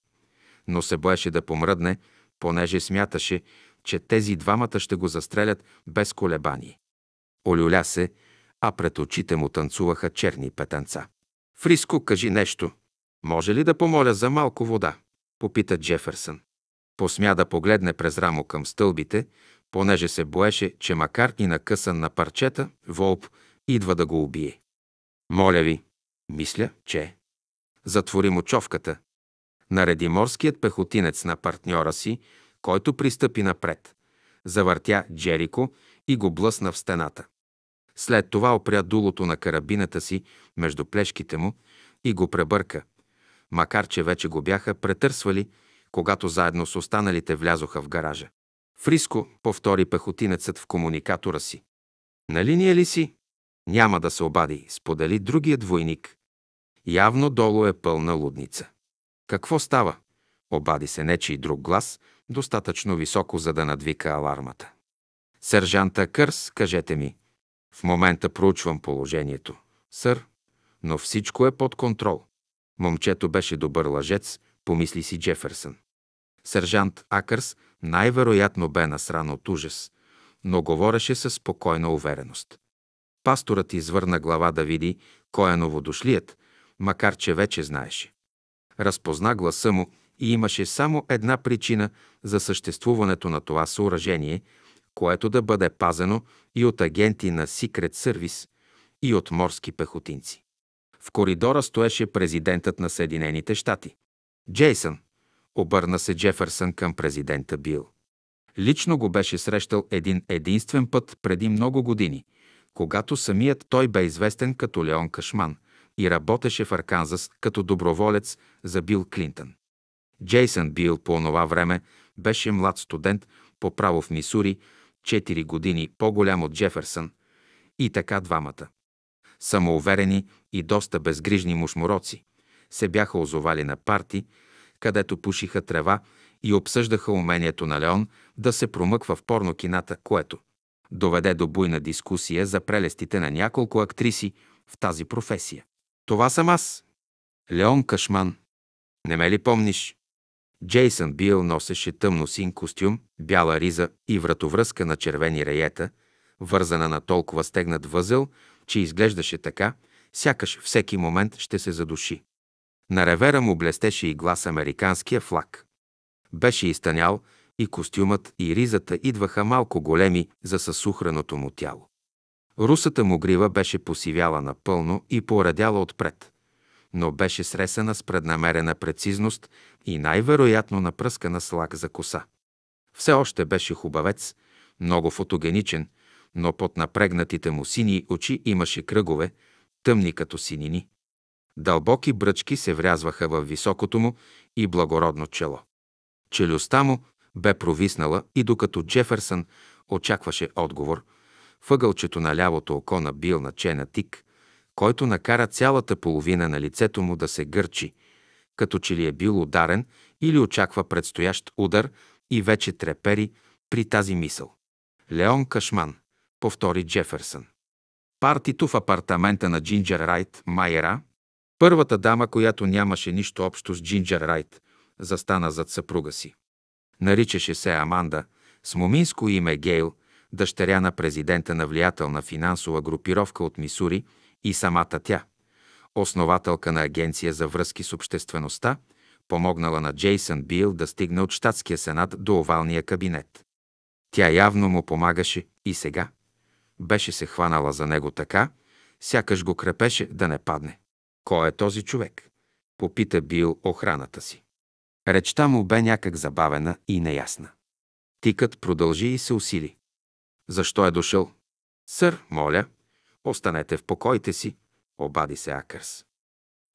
Speaker 1: Но се боеше да помръдне, понеже смяташе, че тези двамата ще го застрелят без колебание. Олюля се, а пред очите му танцуваха черни петънца. Фриско, кажи нещо. Може ли да помоля за малко вода? Попита Джефърсън. Посмя да погледне през рамо към стълбите, понеже се боеше, че макар и накъсан на парчета, Волп идва да го убие. Моля ви, мисля, че... Затвори му човката. Нареди морският пехотинец на партньора си, който пристъпи напред. Завъртя Джерико и го блъсна в стената. След това опря дулото на карабината си между плешките му и го пребърка, макар че вече го бяха претърсвали, когато заедно с останалите влязоха в гаража. Фриско повтори пехотинецът в комуникатора си. На линия ли си? Няма да се обади, сподели другият двойник. Явно долу е пълна лудница. Какво става? Обади се нечи и друг глас, достатъчно високо, за да надвика алармата. Сержанта Кърс, кажете ми. В момента проучвам положението, сър, но всичко е под контрол. Момчето беше добър лъжец, помисли си Джеферсън. Сержант Акърс най-вероятно бе насран от ужас, но говореше със спокойна увереност. Пасторът извърна глава да види кой е новодошлият, макар че вече знаеше. Разпозна гласа му и имаше само една причина за съществуването на това съоръжение, което да бъде пазено и от агенти на Secret Service, и от морски пехотинци. В коридора стоеше президентът на Съединените щати. Джейсън, обърна се Джефърсън към президента Бил. Лично го беше срещал един единствен път преди много години, когато самият той бе известен като Леон Кашман и работеше в Арканзас като доброволец за Бил Клинтън. Джейсън Бил по онова време беше млад студент по право в Мисури, 4 години по-голям от Джефърсън, и така двамата самоуверени и доста безгрижни мушмуроци, се бяха озовали на парти, където пушиха трева и обсъждаха умението на Леон да се промъква в порнокината, което доведе до буйна дискусия за прелестите на няколко актриси в тази професия. Това съм аз. Леон Кашман. Не ме ли помниш? Джейсън Бил носеше тъмно син костюм, бяла риза и вратовръзка на червени раета, вързана на толкова стегнат възел, че изглеждаше така, сякаш всеки момент ще се задуши. На ревера му блестеше и глас американския флаг. Беше изтънял и костюмът и ризата идваха малко големи за съсухраното му тяло. Русата му грива беше посивяла напълно и поредяла отпред, но беше сресана с преднамерена прецизност и най-вероятно напръскана с лак за коса. Все още беше хубавец, много фотогеничен – но под напрегнатите му сини очи имаше кръгове, тъмни като синини. Дълбоки бръчки се врязваха в високото му и благородно чело. Челюстта му бе провиснала и докато Джеферсън очакваше отговор, въгълчето на лявото око набил на Чена Тик, който накара цялата половина на лицето му да се гърчи, като че ли е бил ударен или очаква предстоящ удар и вече трепери при тази мисъл. Леон Кашман повтори Джеферсън. Партито в апартамента на Джинджер Райт, Майера, първата дама, която нямаше нищо общо с Джинджер Райт, застана зад съпруга си. Наричаше се Аманда, с моминско име Гейл, дъщеря на президента на влиятелна финансова групировка от Мисури и самата тя, основателка на Агенция за връзки с обществеността, помогнала на Джейсън Бил да стигне от щатския сенат до овалния кабинет. Тя явно му помагаше и сега. Беше се хванала за него така, сякаш го крепеше да не падне. Кой е този човек? Попита бил охраната си. Речта му бе някак забавена и неясна. Тикът продължи и се усили. Защо е дошъл? Сър, моля, останете в покоите си, обади се Акърс.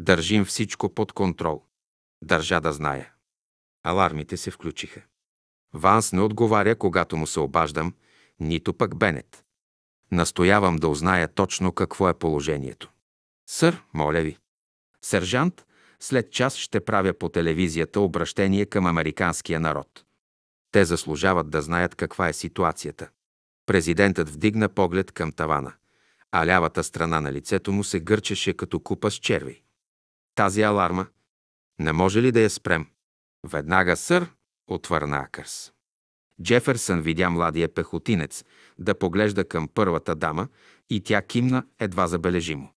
Speaker 1: Държим всичко под контрол. Държа да зная. Алармите се включиха. Ванс не отговаря, когато му се обаждам, нито пък Бенет. Настоявам да узная точно какво е положението. Сър, моля ви. Сержант, след час ще правя по телевизията обращение към американския народ. Те заслужават да знаят каква е ситуацията. Президентът вдигна поглед към тавана, а лявата страна на лицето му се гърчеше като купа с черви. Тази аларма, не може ли да я спрем? Веднага, сър, отвърна Акърс. Джеферсън видя младия пехотинец да поглежда към първата дама и тя кимна едва забележимо.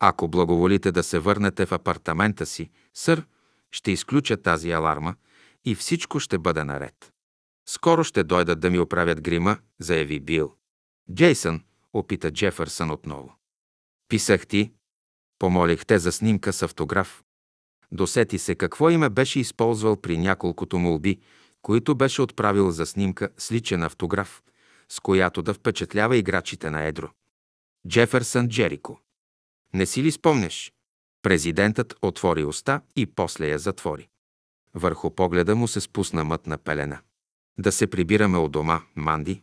Speaker 1: Ако благоволите да се върнете в апартамента си, сър, ще изключа тази аларма и всичко ще бъде наред. Скоро ще дойдат да ми оправят грима, заяви Бил. Джейсън, опита Джефърсън отново. Писах ти, помолих те за снимка с автограф. Досети се какво име беше използвал при няколкото молби, които беше отправил за снимка с личен автограф, с която да впечатлява играчите на Едро. Джеферсън Джерико. Не си ли спомняш? Президентът отвори уста и после я затвори. Върху погледа му се спусна мътна пелена. Да се прибираме от дома, Манди,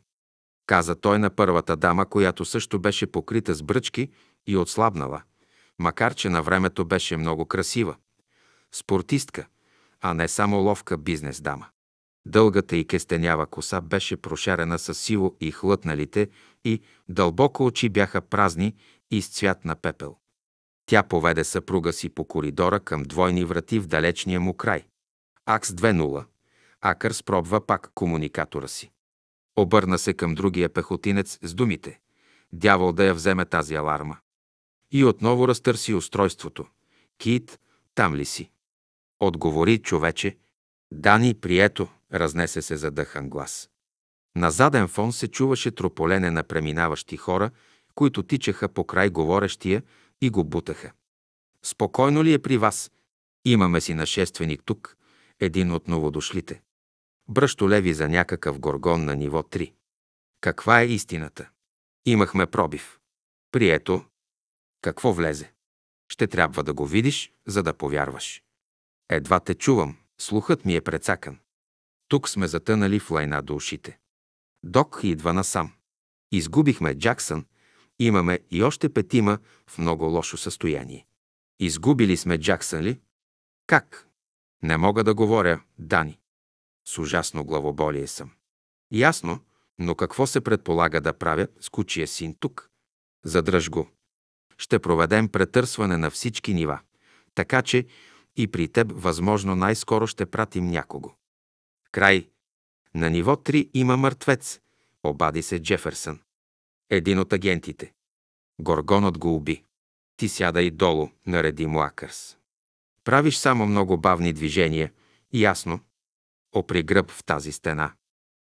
Speaker 1: каза той на първата дама, която също беше покрита с бръчки и отслабнала, макар че на времето беше много красива. Спортистка, а не само ловка бизнес дама. Дългата и кестенява коса беше прошарена с сиво и хлътналите и дълбоко очи бяха празни и с цвят на пепел. Тя поведе съпруга си по коридора към двойни врати в далечния му край. Акс 2.0. Акър спробва пак комуникатора си. Обърна се към другия пехотинец с думите. Дявол да я вземе тази аларма. И отново разтърси устройството. Кит, там ли си? Отговори човече. Дани, прието. Разнесе се задъхан глас. На заден фон се чуваше трополене на преминаващи хора, които тичаха по край говорещия и го бутаха. Спокойно ли е при вас? Имаме си нашественик тук, един от новодошлите. леви за някакъв горгон на ниво 3. Каква е истината? Имахме пробив. Прието. Какво влезе? Ще трябва да го видиш, за да повярваш. Едва те чувам, слухът ми е прецакан. Тук сме затънали в лайна до ушите. Док идва насам. Изгубихме Джаксън, имаме и още петима в много лошо състояние. Изгубили сме Джаксън ли? Как? Не мога да говоря, Дани. С ужасно главоболие съм. Ясно, но какво се предполага да правя с кучия син тук? Задръж го. Ще проведем претърсване на всички нива, така че и при теб възможно най-скоро ще пратим някого. Край. На ниво 3 има мъртвец, обади се Джеферсън. Един от агентите. Горгонът го уби. Ти сядай долу, нареди му Акърс. Правиш само много бавни движения, ясно. Опри гръб в тази стена.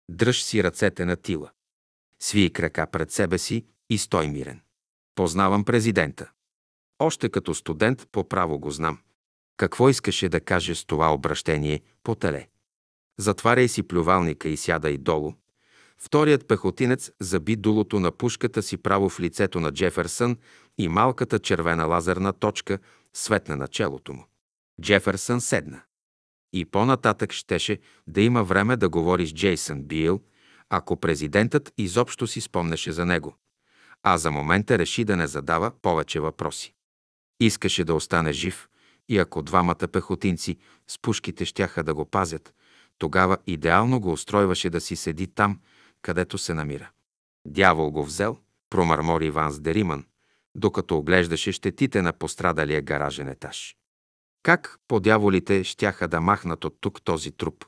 Speaker 1: Дръж си ръцете на тила. Свий крака пред себе си и стой мирен. Познавам президента. Още като студент по право го знам. Какво искаше да каже с това обращение по теле? Затваряй си плювалника и сядай долу. Вторият пехотинец заби дулото на пушката си право в лицето на Джеферсън и малката червена лазерна точка светна на челото му. Джеферсън седна. И по-нататък щеше да има време да говори с Джейсън Бил, ако президентът изобщо си спомнеше за него. А за момента реши да не задава повече въпроси. Искаше да остане жив и ако двамата пехотинци с пушките щяха да го пазят, тогава идеално го устройваше да си седи там, където се намира. Дявол го взел, промърмори Иван Дериман, докато оглеждаше щетите на пострадалия гаражен етаж. Как подяволите щяха да махнат от тук този труп?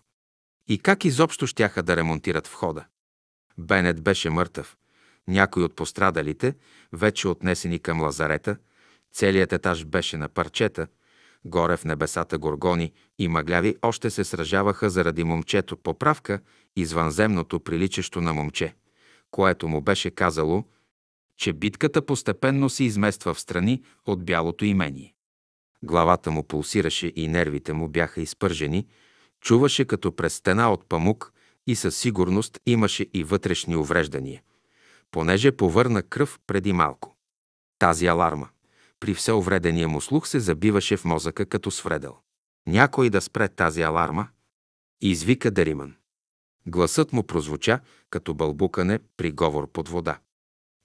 Speaker 1: И как изобщо щяха да ремонтират входа? Бенет беше мъртъв. Някой от пострадалите, вече отнесени към лазарета, целият етаж беше на парчета – горе в небесата горгони и мъгляви още се сражаваха заради момчето поправка, извънземното приличащо на момче, което му беше казало, че битката постепенно се измества в страни от бялото имение. Главата му пулсираше и нервите му бяха изпържени, чуваше като през стена от памук и със сигурност имаше и вътрешни увреждания, понеже повърна кръв преди малко. Тази аларма – при все увредения му слух се забиваше в мозъка като свредел. Някой да спре тази аларма? извика Дериман. Гласът му прозвуча като бълбукане при говор под вода.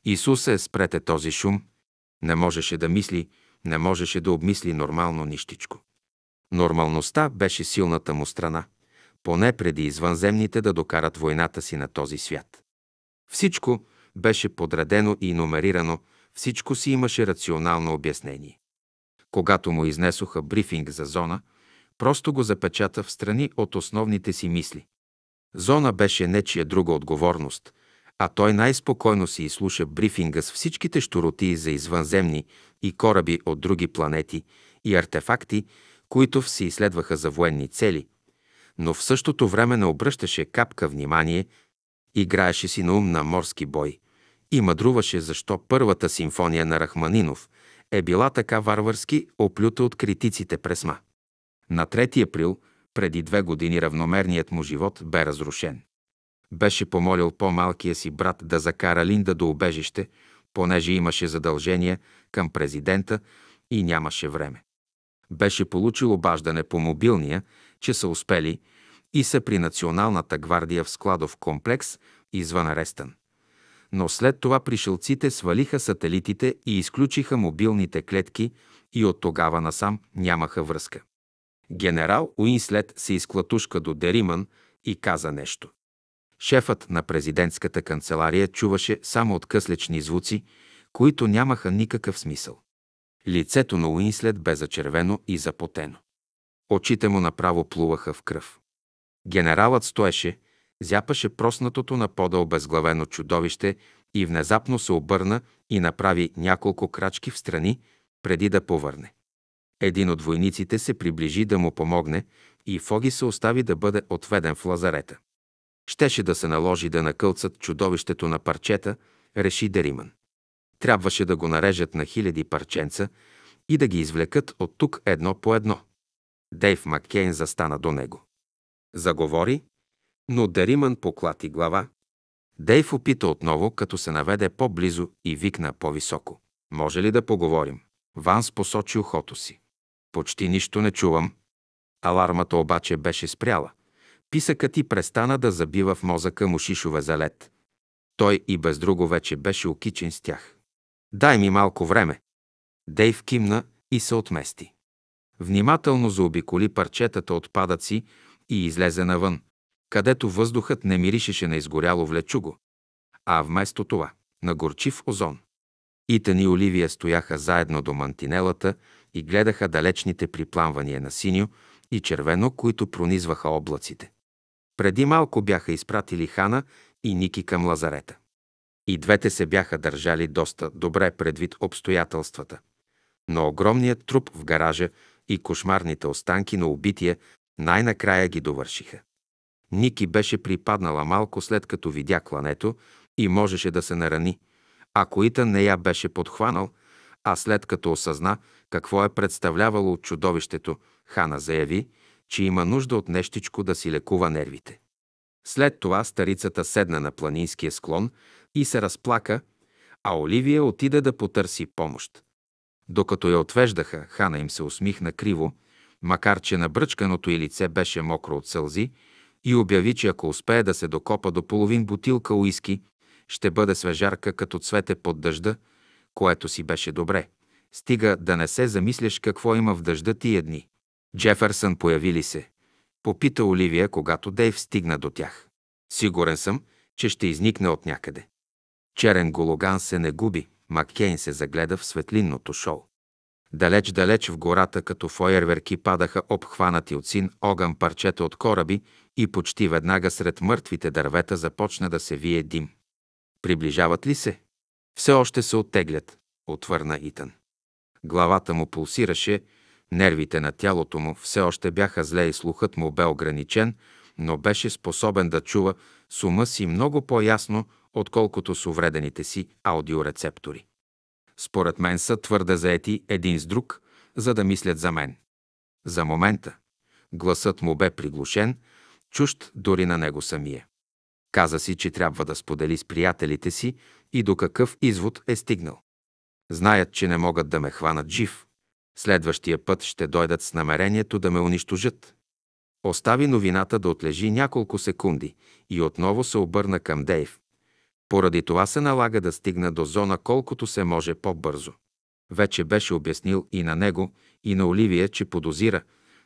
Speaker 1: Исусе, спрете този шум. Не можеше да мисли, не можеше да обмисли нормално нищичко. Нормалността беше силната му страна, поне преди извънземните да докарат войната си на този свят. Всичко беше подредено и номерирано – всичко си имаше рационално обяснение. Когато му изнесоха брифинг за зона, просто го запечата в страни от основните си мисли. Зона беше нечия друга отговорност, а той най-спокойно си изслуша брифинга с всичките щуротии за извънземни и кораби от други планети и артефакти, които се изследваха за военни цели, но в същото време не обръщаше капка внимание, играеше си на ум на морски бой, и мъдруваше защо първата симфония на Рахманинов е била така варварски оплюта от критиците пресма. На 3 април, преди две години, равномерният му живот бе разрушен. Беше помолил по-малкия си брат да закара Линда до обежище, понеже имаше задължения към президента и нямаше време. Беше получил обаждане по мобилния, че са успели и са при Националната гвардия в складов комплекс извън Рестън но след това пришелците свалиха сателитите и изключиха мобилните клетки и от тогава насам нямаха връзка. Генерал Уинслет се изклатушка до Дериман и каза нещо. Шефът на президентската канцелария чуваше само от къслечни звуци, които нямаха никакъв смисъл. Лицето на Уинслет бе зачервено и запотено. Очите му направо плуваха в кръв. Генералът стоеше, зяпаше проснатото на пода обезглавено чудовище и внезапно се обърна и направи няколко крачки в страни, преди да повърне. Един от войниците се приближи да му помогне и Фоги се остави да бъде отведен в лазарета. Щеше да се наложи да накълцат чудовището на парчета, реши Дериман. Трябваше да го нарежат на хиляди парченца и да ги извлекат от тук едно по едно. Дейв Маккейн застана до него. Заговори, но Дариман поклати глава. Дейв опита отново, като се наведе по-близо и викна по-високо. Може ли да поговорим? Ванс посочи ухото си. Почти нищо не чувам. Алармата обаче беше спряла. Писъкът и престана да забива в мозъка му шишове за лед. Той и без друго вече беше окичен с тях. Дай ми малко време. Дейв кимна и се отмести. Внимателно заобиколи парчетата отпадъци и излезе навън, където въздухът не миришеше на изгоряло влечуго, а вместо това на горчив озон. Итан и Оливия стояха заедно до мантинелата и гледаха далечните припламвания на синьо и червено, които пронизваха облаците. Преди малко бяха изпратили Хана и Ники към лазарета. И двете се бяха държали доста добре предвид обстоятелствата. Но огромният труп в гаража и кошмарните останки на убития най-накрая ги довършиха. Ники беше припаднала малко след като видя клането и можеше да се нарани, а коита не я беше подхванал, а след като осъзна какво е представлявало чудовището, Хана заяви, че има нужда от нещичко да си лекува нервите. След това старицата седна на планинския склон и се разплака, а Оливия отида да потърси помощ. Докато я отвеждаха, Хана им се усмихна криво, макар че на бръчканото й лице беше мокро от сълзи и обяви, че ако успее да се докопа до половин бутилка уиски, ще бъде свежарка като цвете под дъжда, което си беше добре. Стига да не се замисляш какво има в дъжда тия дни. Джефърсън появили се. Попита Оливия, когато Дейв стигна до тях. Сигурен съм, че ще изникне от някъде. Черен гологан се не губи, Маккейн се загледа в светлинното шоу. Далеч-далеч в гората като фойерверки падаха обхванати от син огън парчета от кораби и почти веднага сред мъртвите дървета започна да се вие дим. Приближават ли се? Все още се оттеглят, отвърна Итан. Главата му пулсираше, нервите на тялото му все още бяха зле и слухът му бе ограничен, но беше способен да чува сума си много по-ясно, отколкото с увредените си аудиорецептори според мен са твърде заети един с друг, за да мислят за мен. За момента. Гласът му бе приглушен, чужд дори на него самия. Каза си, че трябва да сподели с приятелите си и до какъв извод е стигнал. Знаят, че не могат да ме хванат жив. Следващия път ще дойдат с намерението да ме унищожат. Остави новината да отлежи няколко секунди и отново се обърна към Дейв. Поради това се налага да стигна до зона колкото се може по-бързо. Вече беше обяснил и на него, и на Оливия, че подозира,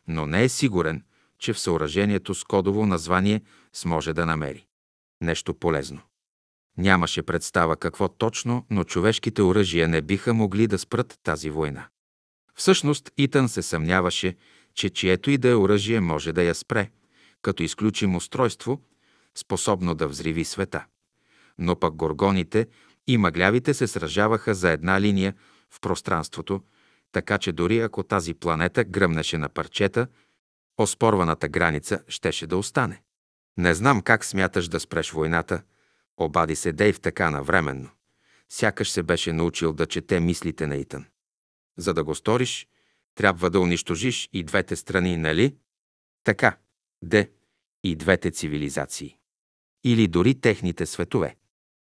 Speaker 1: но не е сигурен, че в съоръжението с кодово название сможе да намери. Нещо полезно. Нямаше представа какво точно, но човешките оръжия не биха могли да спрат тази война. Всъщност Итан се съмняваше, че чието и да е оръжие може да я спре, като изключим устройство, способно да взриви света но пък горгоните и мъглявите се сражаваха за една линия в пространството, така че дори ако тази планета гръмнеше на парчета, оспорваната граница щеше да остане. Не знам как смяташ да спреш войната, обади се Дейв така навременно. Сякаш се беше научил да чете мислите на Итан. За да го сториш, трябва да унищожиш и двете страни, нали? Така, де, и двете цивилизации. Или дори техните светове.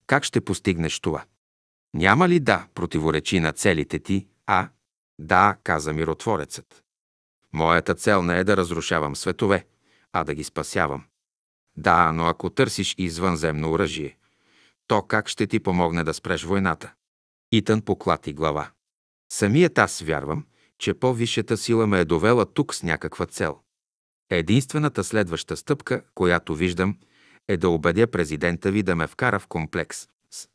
Speaker 1: Как ще постигнеш това? Няма ли да противоречи на целите ти, а? Да, каза миротворецът. Моята цел не е да разрушавам светове, а да ги спасявам. Да, но ако търсиш извънземно оръжие, то как ще ти помогне да спреш войната? Итан поклати глава. Самият аз вярвам, че по-висшата сила ме е довела тук с някаква цел. Единствената следваща стъпка, която виждам, е да убедя президента ви да ме вкара в комплекс. С.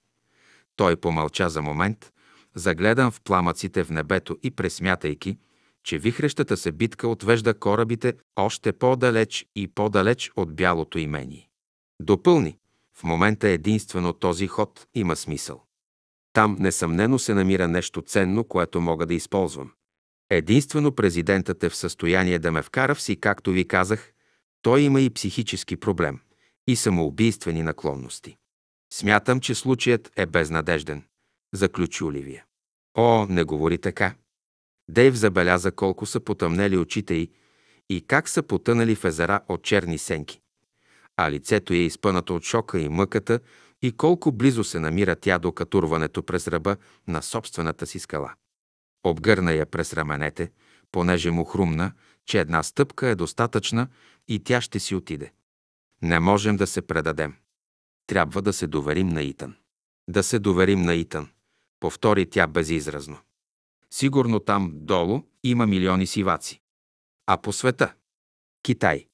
Speaker 1: Той помълча за момент, загледан в пламъците в небето и пресмятайки, че вихрещата се битка отвежда корабите още по-далеч и по-далеч от бялото имение. Допълни, в момента единствено този ход има смисъл. Там несъмнено се намира нещо ценно, което мога да използвам. Единствено президентът е в състояние да ме вкара в си, както ви казах, той има и психически проблем и самоубийствени наклонности. Смятам, че случаят е безнадежден, заключи Оливия. О, не говори така. Дейв забеляза колко са потъмнели очите й и как са потънали в езера от черни сенки. А лицето е изпънато от шока и мъката и колко близо се намира тя до катурването през ръба на собствената си скала. Обгърна я през раменете, понеже му хрумна, че една стъпка е достатъчна и тя ще си отиде. Не можем да се предадем. Трябва да се доверим на Итан. Да се доверим на Итан, повтори тя безизразно. Сигурно там, долу, има милиони сиваци. А по света? Китай,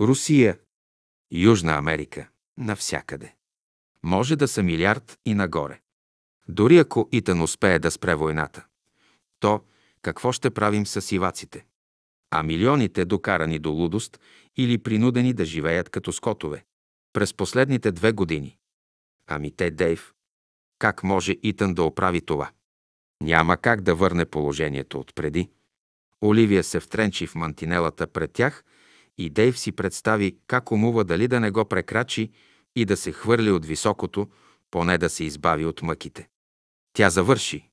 Speaker 1: Русия, Южна Америка, навсякъде. Може да са милиард и нагоре. Дори ако Итан успее да спре войната, то какво ще правим с сиваците? А милионите, докарани до лудост или принудени да живеят като скотове. През последните две години. Ами те, Дейв, как може Итан да оправи това? Няма как да върне положението отпреди. Оливия се втренчи в мантинелата пред тях и Дейв си представи как умува дали да не го прекрачи и да се хвърли от високото, поне да се избави от мъките. Тя завърши.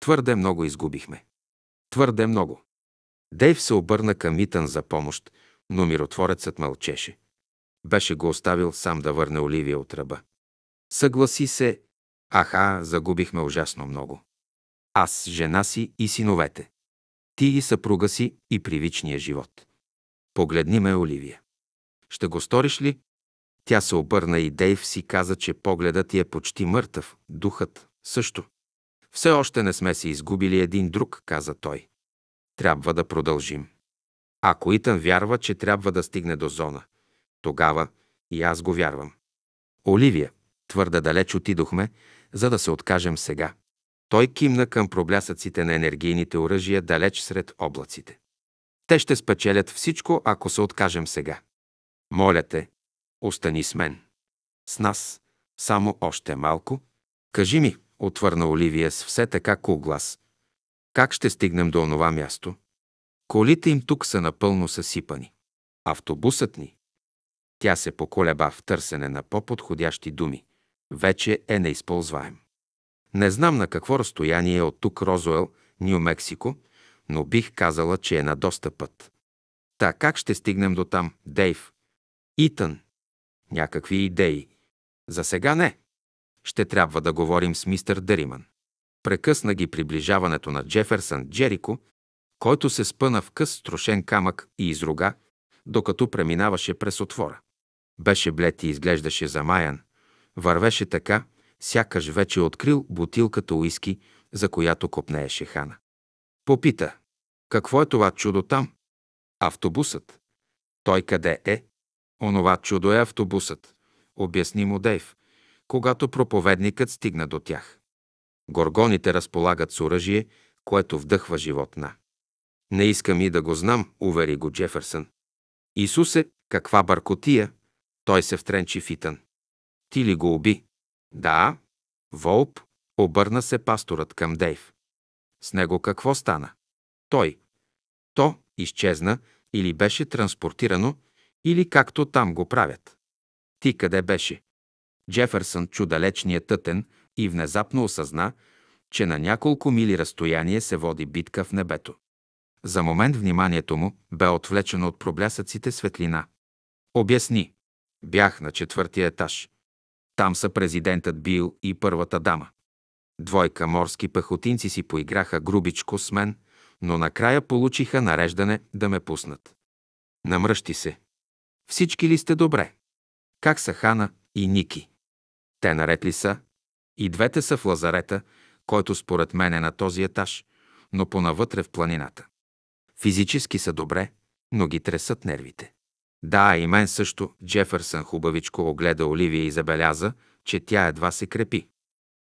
Speaker 1: Твърде много изгубихме. Твърде много. Дейв се обърна към Итан за помощ но миротворецът мълчеше. Беше го оставил сам да върне Оливия от ръба. Съгласи се, аха, загубихме ужасно много. Аз, жена си и синовете. Ти и съпруга си и привичния живот. Погледни ме, Оливия. Ще го сториш ли? Тя се обърна и Дейв си каза, че погледът ти е почти мъртъв, духът също. Все още не сме се изгубили един друг, каза той. Трябва да продължим. Ако Итан вярва, че трябва да стигне до зона, тогава и аз го вярвам. Оливия, твърде далеч отидохме, за да се откажем сега. Той кимна към проблясъците на енергийните оръжия далеч сред облаците. Те ще спечелят всичко, ако се откажем сега. Моля те, остани с мен. С нас, само още малко. Кажи ми, отвърна Оливия с все така кул глас. Как ще стигнем до онова място? Колите им тук са напълно съсипани. Автобусът ни. Тя се поколеба в търсене на по-подходящи думи. Вече е неизползваем. Не знам на какво разстояние е от тук Розуел, Нью-Мексико, но бих казала, че е на доста път. Та как ще стигнем до там, Дейв? Итън. Някакви идеи. За сега не. Ще трябва да говорим с мистер Дериман. Прекъсна ги приближаването на Джеферсън Джерико който се спъна в къс трошен камък и изруга, докато преминаваше през отвора. Беше блед и изглеждаше замаян. Вървеше така, сякаш вече открил бутилката уиски, за която копнееше хана. Попита, какво е това чудо там? Автобусът. Той къде е? Онова чудо е автобусът, обясни му Дейв, когато проповедникът стигна до тях. Горгоните разполагат с оръжие, което вдъхва животна. Не искам и да го знам, увери го Джефърсън. Исусе, каква бъркотия! Той се втренчи в Итан. Ти ли го уби? Да. Волп, обърна се пасторът към Дейв. С него какво стана? Той. То изчезна или беше транспортирано, или както там го правят. Ти къде беше? Джефърсън чу далечния тътен и внезапно осъзна, че на няколко мили разстояние се води битка в небето. За момент вниманието му бе отвлечено от проблясъците светлина. Обясни. Бях на четвъртия етаж. Там са президентът Бил и първата дама. Двойка морски пехотинци си поиграха грубичко с мен, но накрая получиха нареждане да ме пуснат. Намръщи се. Всички ли сте добре? Как са Хана и Ники? Те наред ли са? И двете са в лазарета, който според мен е на този етаж, но понавътре в планината. Физически са добре, но ги тресат нервите. Да, и мен също Джефърсън хубавичко огледа Оливия и забеляза, че тя едва се крепи.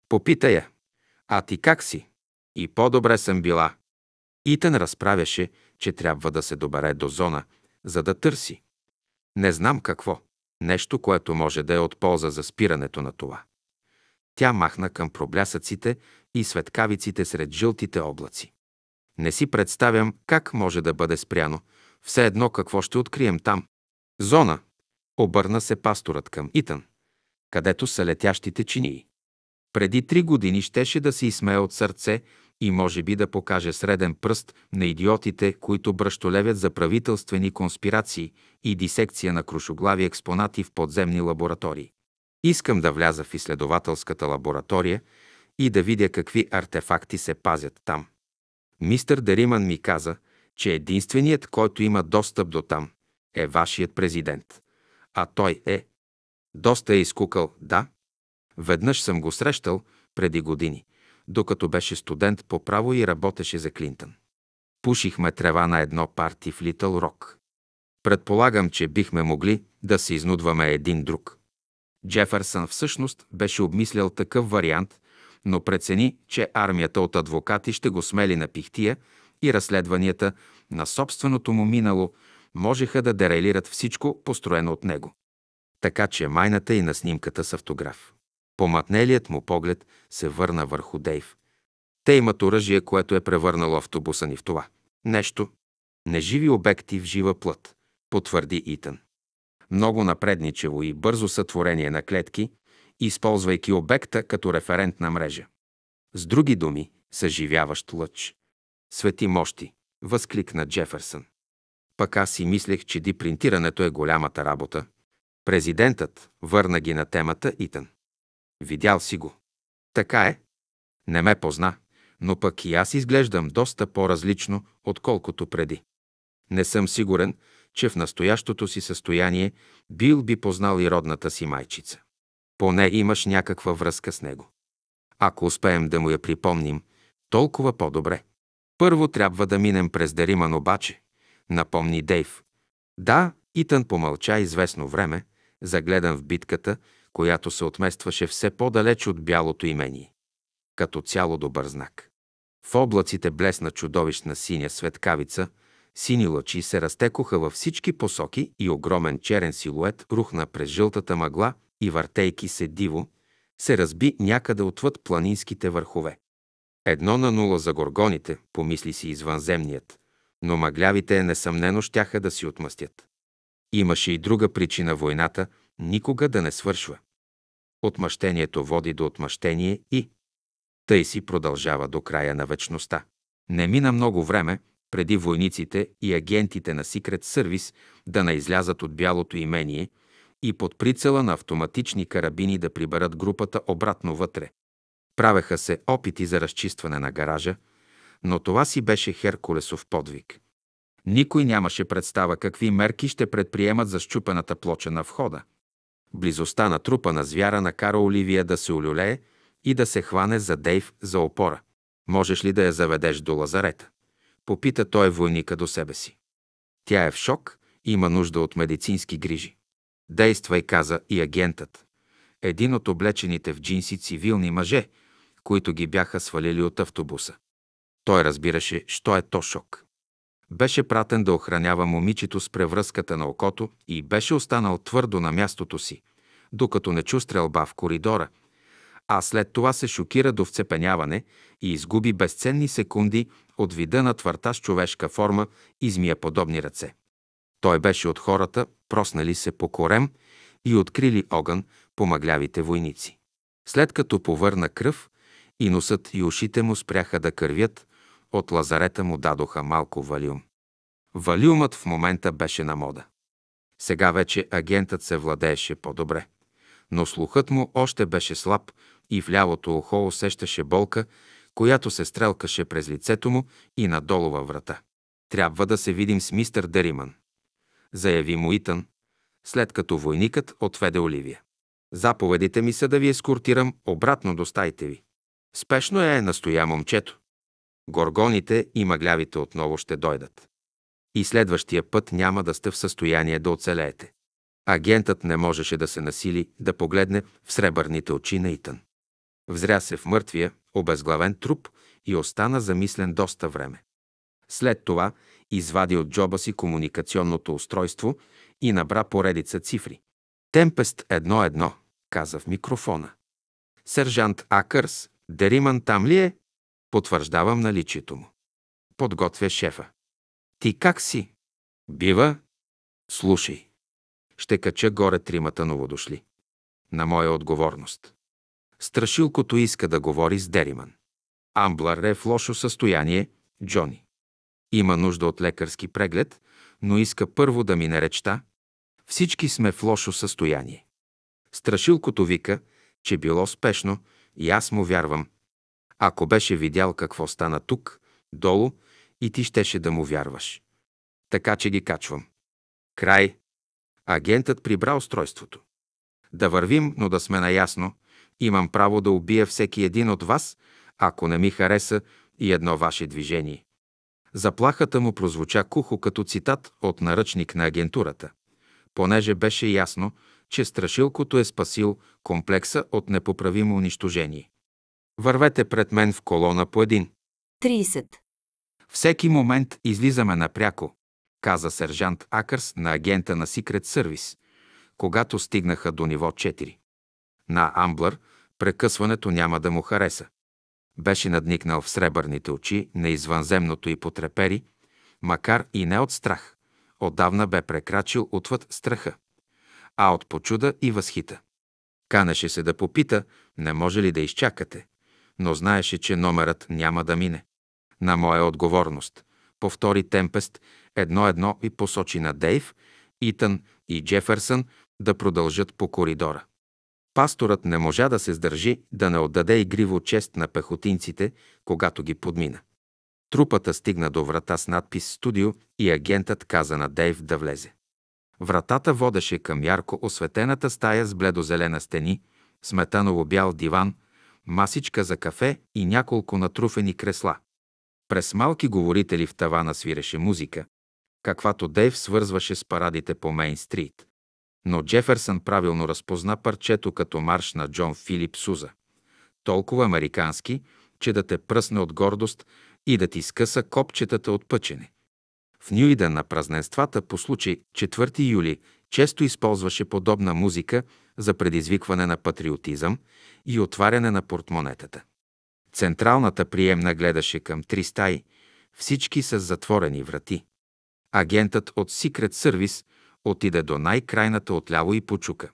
Speaker 1: Попита я. А ти как си? И по-добре съм била. Итан разправяше, че трябва да се добере до зона, за да търси. Не знам какво. Нещо, което може да е от полза за спирането на това. Тя махна към проблясъците и светкавиците сред жълтите облаци. Не си представям как може да бъде спряно. Все едно какво ще открием там. Зона. Обърна се пасторът към Итан, където са летящите чинии. Преди три години щеше да се изсмее от сърце и може би да покаже среден пръст на идиотите, които бръщолевят за правителствени конспирации и дисекция на крушоглави експонати в подземни лаборатории. Искам да вляза в изследователската лаборатория и да видя какви артефакти се пазят там. Мистер Дериман ми каза, че единственият, който има достъп до там, е вашият президент. А той е. Доста е изкукал, да. Веднъж съм го срещал преди години, докато беше студент по право и работеше за Клинтън. Пушихме трева на едно парти в Литъл Рок. Предполагам, че бихме могли да се изнудваме един друг. Джефърсън всъщност беше обмислял такъв вариант но прецени, че армията от адвокати ще го смели на пихтия и разследванията на собственото му минало можеха да дерелират всичко построено от него. Така че майната и на снимката с автограф. Помътнелият му поглед се върна върху Дейв. Те имат оръжие, което е превърнало автобуса ни в това. Нещо. Неживи обекти в жива плът, потвърди Итан. Много напредничево и бързо сътворение на клетки, използвайки обекта като референтна мрежа. С други думи, съживяващ лъч. Свети мощи, възкликна Джеферсън. Пък аз си мислех, че дипринтирането е голямата работа. Президентът върна ги на темата Итан. Видял си го. Така е. Не ме позна, но пък и аз изглеждам доста по-различно, отколкото преди. Не съм сигурен, че в настоящото си състояние бил би познал и родната си майчица. Поне имаш някаква връзка с него. Ако успеем да му я припомним, толкова по-добре. Първо трябва да минем през Дериман обаче, напомни Дейв. Да, Итан помълча известно време, загледан в битката, която се отместваше все по-далеч от бялото имение. Като цяло добър знак. В облаците блесна чудовищна синя светкавица, сини лъчи се разтекоха във всички посоки и огромен черен силует рухна през жълтата мъгла и въртейки се диво, се разби някъде отвъд планинските върхове. Едно на нула за горгоните, помисли си извънземният, но мъглявите несъмнено щяха да си отмъстят. Имаше и друга причина войната никога да не свършва. Отмъщението води до отмъщение и тъй си продължава до края на вечността. Не мина много време, преди войниците и агентите на Secret Service да наизлязат от бялото имение – и под прицела на автоматични карабини да приберат групата обратно вътре. Правеха се опити за разчистване на гаража, но това си беше Херкулесов подвиг. Никой нямаше представа какви мерки ще предприемат за щупената плоча на входа. Близостта на трупа на звяра накара Оливия да се олюлее и да се хване за Дейв за опора. Можеш ли да я заведеш до лазарета? Попита той войника до себе си. Тя е в шок и има нужда от медицински грижи. Действай, каза и агентът. Един от облечените в джинси цивилни мъже, които ги бяха свалили от автобуса. Той разбираше, що е то шок. Беше пратен да охранява момичето с превръзката на окото и беше останал твърдо на мястото си, докато не чу стрелба в коридора, а след това се шокира до вцепеняване и изгуби безценни секунди от вида на твърта с човешка форма и змиеподобни ръце. Той беше от хората, проснали се по корем и открили огън по мъглявите войници. След като повърна кръв, и носът и ушите му спряха да кървят, от лазарета му дадоха малко валиум. Валиумът в момента беше на мода. Сега вече агентът се владееше по-добре, но слухът му още беше слаб и в лявото ухо усещаше болка, която се стрелкаше през лицето му и надолу във врата. Трябва да се видим с мистър Дериман заяви Муитън, след като войникът отведе Оливия. Заповедите ми са да ви ескортирам обратно до стаите ви. Спешно е, настоя момчето. Горгоните и мъглявите отново ще дойдат. И следващия път няма да сте в състояние да оцелеете. Агентът не можеше да се насили да погледне в сребърните очи на Итан. Взря се в мъртвия, обезглавен труп и остана замислен доста време. След това извади от джоба си комуникационното устройство и набра поредица цифри. Темпест едно-едно, каза в микрофона. Сержант Акърс, Дериман там ли е? Потвърждавам наличието му. Подготвя шефа. Ти как си? Бива? Слушай. Ще кача горе тримата новодошли. На моя отговорност. Страшилкото иска да говори с Дериман. Амблър е в лошо състояние, Джони. Има нужда от лекарски преглед, но иска първо да мине речта. Всички сме в лошо състояние. Страшилкото вика, че било спешно и аз му вярвам. Ако беше видял какво стана тук, долу, и ти щеше да му вярваш. Така че ги качвам. Край. Агентът прибра устройството. Да вървим, но да сме наясно. Имам право да убия всеки един от вас, ако не ми хареса и едно ваше движение. Заплахата му прозвуча кухо като цитат от наръчник на агентурата, понеже беше ясно, че Страшилкото е спасил комплекса от непоправимо унищожение. Вървете пред мен в колона по един. 30. Всеки момент излизаме напряко, каза сержант Акърс на агента на Secret Service, когато стигнаха до ниво 4. На Амблър прекъсването няма да му хареса. Беше надникнал в сребърните очи на извънземното и потрепери, макар и не от страх. Отдавна бе прекрачил отвъд страха, а от почуда и възхита. Канеше се да попита, не може ли да изчакате, но знаеше, че номерът няма да мине. На моя отговорност, повтори Темпест едно-едно и посочи на Дейв, Итан и Джеферсън да продължат по коридора. Пасторът не можа да се сдържи да не отдаде игриво чест на пехотинците, когато ги подмина. Трупата стигна до врата с надпис «Студио» и агентът каза на Дейв да влезе. Вратата водеше към ярко осветената стая с бледозелена стени, сметаново-бял диван, масичка за кафе и няколко натруфени кресла. През малки говорители в тавана свиреше музика, каквато Дейв свързваше с парадите по Мейн Стрит. Но Джеферсън правилно разпозна парчето като марш на Джон Филип Суза. Толкова американски, че да те пръсне от гордост и да ти скъса копчетата от пъчене. В Нюида на празненствата по случай 4 юли често използваше подобна музика за предизвикване на патриотизъм и отваряне на портмонетата. Централната приемна гледаше към три стаи, всички с затворени врати. Агентът от Secret Service Отида до най-крайната отляво и почука.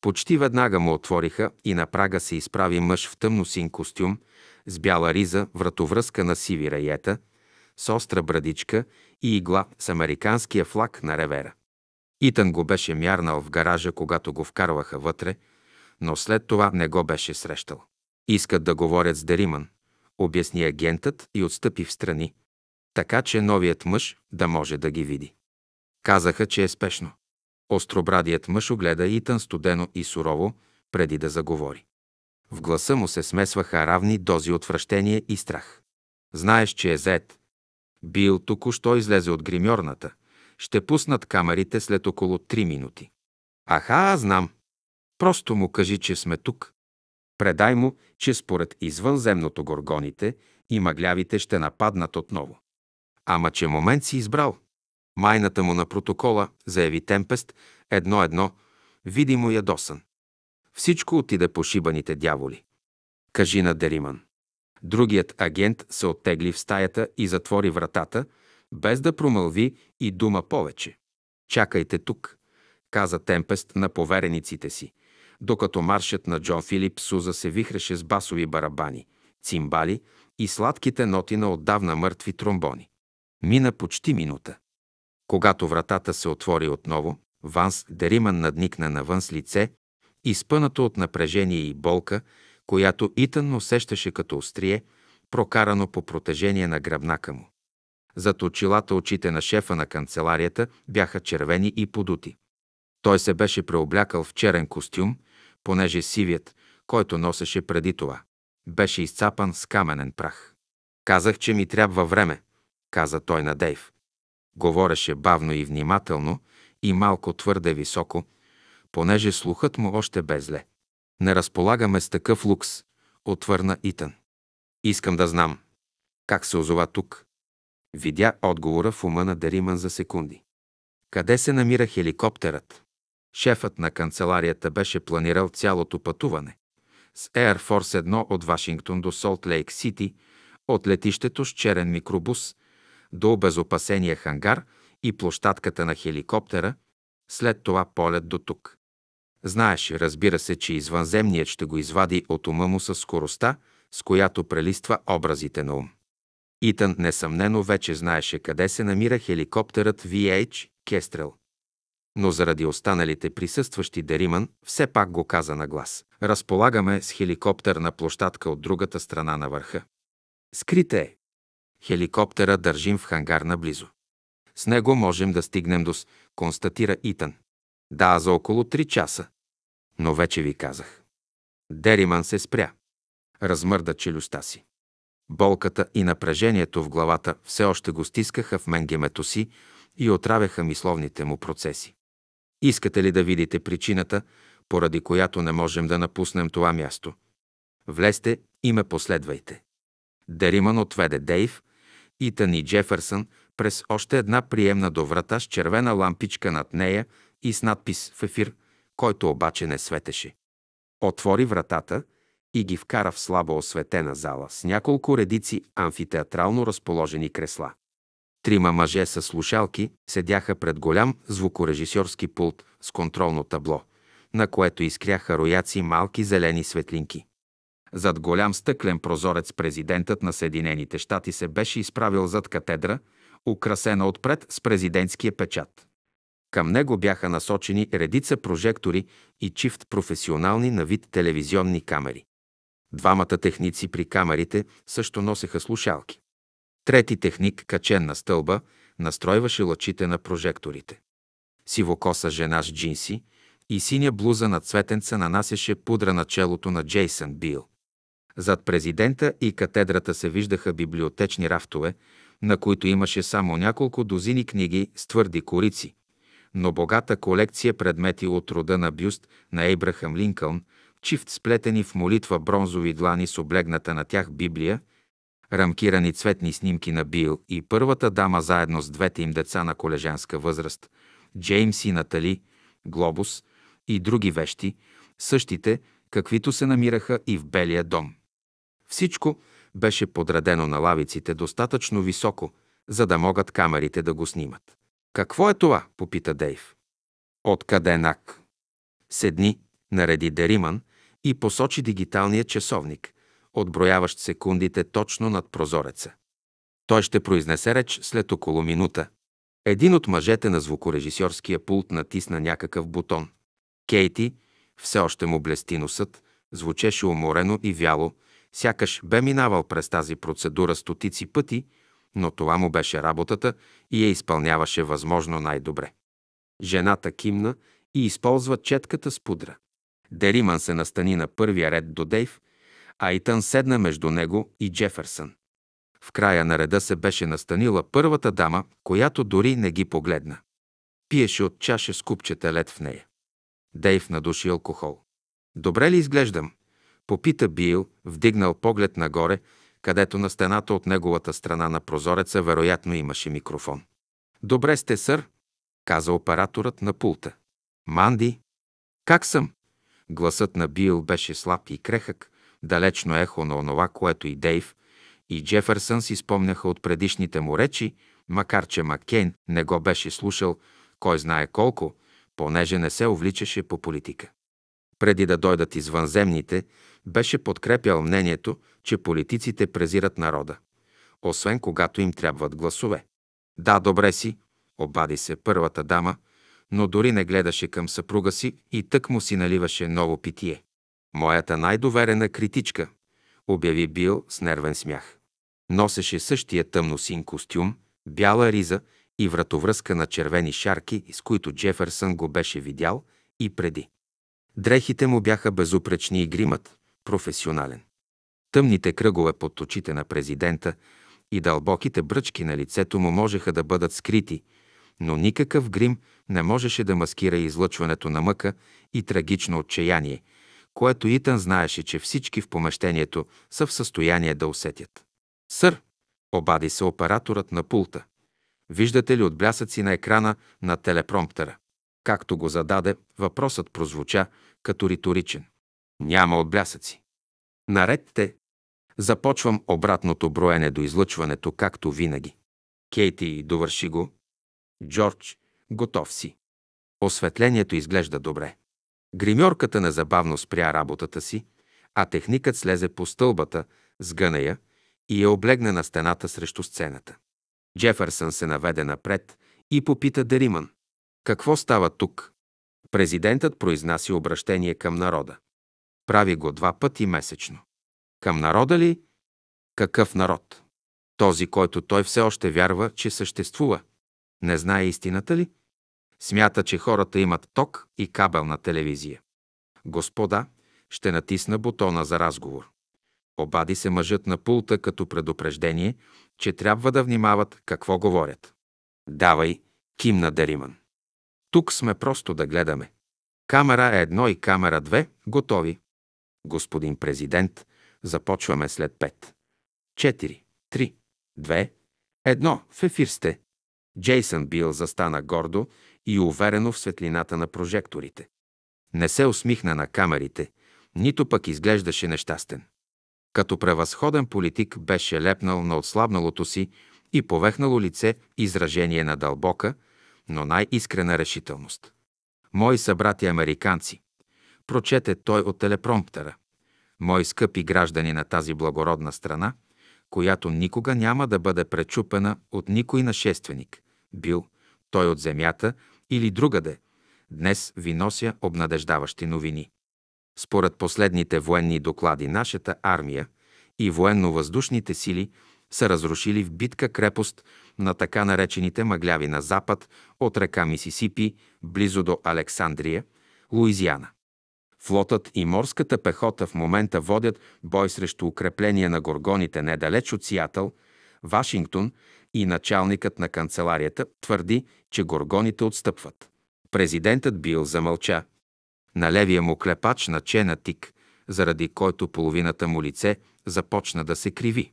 Speaker 1: Почти веднага му отвориха и на прага се изправи мъж в тъмно син костюм, с бяла риза, вратовръзка на сиви раета, с остра брадичка и игла с американския флаг на ревера. Итан го беше мярнал в гаража, когато го вкарваха вътре, но след това не го беше срещал. Искат да говорят с Дериман, обясни агентът и отстъпи в страни, така че новият мъж да може да ги види. Казаха, че е спешно. Остробрадият мъж огледа Итан студено и сурово, преди да заговори. В гласа му се смесваха равни дози отвращение и страх. Знаеш, че е зет. Бил току-що излезе от гримьорната. Ще пуснат камерите след около три минути. Аха, аз знам. Просто му кажи, че сме тук. Предай му, че според извънземното горгоните и мъглявите ще нападнат отново. Ама че момент си избрал – Майната му на протокола заяви Темпест едно-едно, видимо ядосан. Всичко отиде по шибаните дяволи. Кажи на Дериман. Другият агент се оттегли в стаята и затвори вратата, без да промълви и дума повече. Чакайте тук, каза Темпест на поверениците си, докато маршът на Джон Филип Суза се вихреше с басови барабани, цимбали и сладките ноти на отдавна мъртви тромбони. Мина почти минута. Когато вратата се отвори отново, Ванс Дериман надникна навън с лице, изпънато от напрежение и болка, която Итан усещаше като острие, прокарано по протежение на гръбнака му. Зато очилата очите на шефа на канцеларията бяха червени и подути. Той се беше преоблякал в черен костюм, понеже сивият, който носеше преди това, беше изцапан с каменен прах. Казах, че ми трябва време, каза той на Дейв. Говореше бавно и внимателно и малко твърде високо, понеже слухът му още бе зле. Не разполагаме с такъв лукс, отвърна Итан. Искам да знам. Как се озова тук? Видя отговора в ума на Дериман за секунди. Къде се намира хеликоптерът? Шефът на канцеларията беше планирал цялото пътуване. С Air Force 1 от Вашингтон до Солт Лейк Сити, от летището с черен микробус – до обезопасения хангар и площадката на хеликоптера, след това полет до тук. Знаеше, разбира се, че извънземният ще го извади от ума му с скоростта, с която прелиства образите на ум. Итан несъмнено вече знаеше къде се намира хеликоптерът VH Кестрел. Но заради останалите присъстващи Дериман все пак го каза на глас. Разполагаме с хеликоптер на площадка от другата страна на върха. Скрите е, Хеликоптера държим в хангар наблизо. С него можем да стигнем до С, констатира Итан. Да, за около 3 часа. Но вече ви казах. Дериман се спря. Размърда челюста си. Болката и напрежението в главата все още го стискаха в менгемето си и отравяха мисловните му процеси. Искате ли да видите причината, поради която не можем да напуснем това място? Влезте и ме последвайте. Дериман отведе Дейв Итан и Джефърсън през още една приемна до врата с червена лампичка над нея и с надпис в ефир, който обаче не светеше. Отвори вратата и ги вкара в слабо осветена зала с няколко редици амфитеатрално разположени кресла. Трима мъже с слушалки седяха пред голям звукорежисьорски пулт с контролно табло, на което изкряха рояци малки зелени светлинки. Зад голям стъклен прозорец президентът на Съединените щати се беше изправил зад катедра, украсена отпред с президентския печат. Към него бяха насочени редица прожектори и чифт професионални на вид телевизионни камери. Двамата техници при камерите също носеха слушалки. Трети техник, качен на стълба, настройваше лъчите на прожекторите. Сивокоса жена с джинси и синя блуза на цветенца нанасяше пудра на челото на Джейсън Бил. Зад президента и катедрата се виждаха библиотечни рафтове, на които имаше само няколко дозини книги с твърди корици, но богата колекция предмети от рода на бюст на Ейбрахам Линкълн, чифт сплетени в молитва бронзови длани с облегната на тях Библия, рамкирани цветни снимки на Бил и първата дама заедно с двете им деца на колежанска възраст, Джеймс и Натали, Глобус и други вещи, същите, каквито се намираха и в Белия дом. Всичко беше подредено на лавиците достатъчно високо, за да могат камерите да го снимат. Какво е това? попита Дейв. Откъде нак? Седни, нареди Дериман и посочи дигиталния часовник, отброяващ секундите точно над прозореца. Той ще произнесе реч след около минута. Един от мъжете на звукорежисьорския пулт натисна някакъв бутон. Кейти, все още му блести носът, звучеше уморено и вяло, Сякаш бе минавал през тази процедура стотици пъти, но това му беше работата и я изпълняваше възможно най-добре. Жената кимна и използва четката с пудра. Дериман се настани на първия ред до Дейв, а Итан седна между него и Джеферсън. В края на реда се беше настанила първата дама, която дори не ги погледна. Пиеше от чаша с купчета лед в нея. Дейв надуши алкохол. Добре ли изглеждам? Попита Биил, вдигнал поглед нагоре, където на стената от неговата страна на прозореца вероятно имаше микрофон. «Добре сте, сър», каза операторът на пулта. «Манди?» «Как съм?» Гласът на Бил беше слаб и крехък, далечно ехо на онова, което и Дейв, и Джефърсън си спомняха от предишните му речи, макар че Маккейн не го беше слушал, кой знае колко, понеже не се увличаше по политика. Преди да дойдат извънземните, беше подкрепял мнението, че политиците презират народа, освен когато им трябват гласове. Да, добре си, обади се първата дама, но дори не гледаше към съпруга си и тък му си наливаше ново питие. Моята най-доверена критичка, обяви Бил с нервен смях. Носеше същия тъмно син костюм, бяла риза и вратовръзка на червени шарки, с които Джефърсън го беше видял и преди. Дрехите му бяха безупречни и гримът, професионален. Тъмните кръгове под очите на президента и дълбоките бръчки на лицето му можеха да бъдат скрити, но никакъв грим не можеше да маскира излъчването на мъка и трагично отчаяние, което Итан знаеше, че всички в помещението са в състояние да усетят. Сър, обади се операторът на пулта. Виждате ли от блясъци на екрана на телепромптера? Както го зададе, въпросът прозвуча като риторичен. Няма отблясъци. Наред те. Започвам обратното броене до излъчването, както винаги. Кейти, довърши го. Джордж, готов си. Осветлението изглежда добре. Гримьорката незабавно спря работата си, а техникът слезе по стълбата, сгъна я и я облегна на стената срещу сцената. Джефърсън се наведе напред и попита Дериман. Какво става тук? Президентът произнася обращение към народа. Прави го два пъти месечно. Към народа ли? Какъв народ? Този, който той все още вярва, че съществува. Не знае истината ли? Смята, че хората имат ток и кабелна телевизия. Господа, ще натисна бутона за разговор. Обади се мъжът на пулта като предупреждение, че трябва да внимават какво говорят. Давай, кимна Дериман. Тук сме просто да гледаме. Камера е едно и камера две, готови господин президент, започваме след 5. 4, 3, 2, 1, в ефир сте. Джейсън Бил застана гордо и уверено в светлината на прожекторите. Не се усмихна на камерите, нито пък изглеждаше нещастен. Като превъзходен политик беше лепнал на отслабналото си и повехнало лице изражение на дълбока, но най-искрена решителност. Мои събрати американци, прочете той от телепромптера. Мои скъпи граждани на тази благородна страна, която никога няма да бъде пречупена от никой нашественик, бил той от земята или другаде, днес ви нося обнадеждаващи новини. Според последните военни доклади, нашата армия и военно-въздушните сили са разрушили в битка крепост на така наречените мъгляви на запад от река Мисисипи, близо до Александрия, Луизиана. Флотът и морската пехота в момента водят бой срещу укрепление на горгоните недалеч от Сиатъл, Вашингтон и началникът на канцеларията твърди, че горгоните отстъпват. Президентът Бил замълча. На левия му клепач начена тик, заради който половината му лице започна да се криви.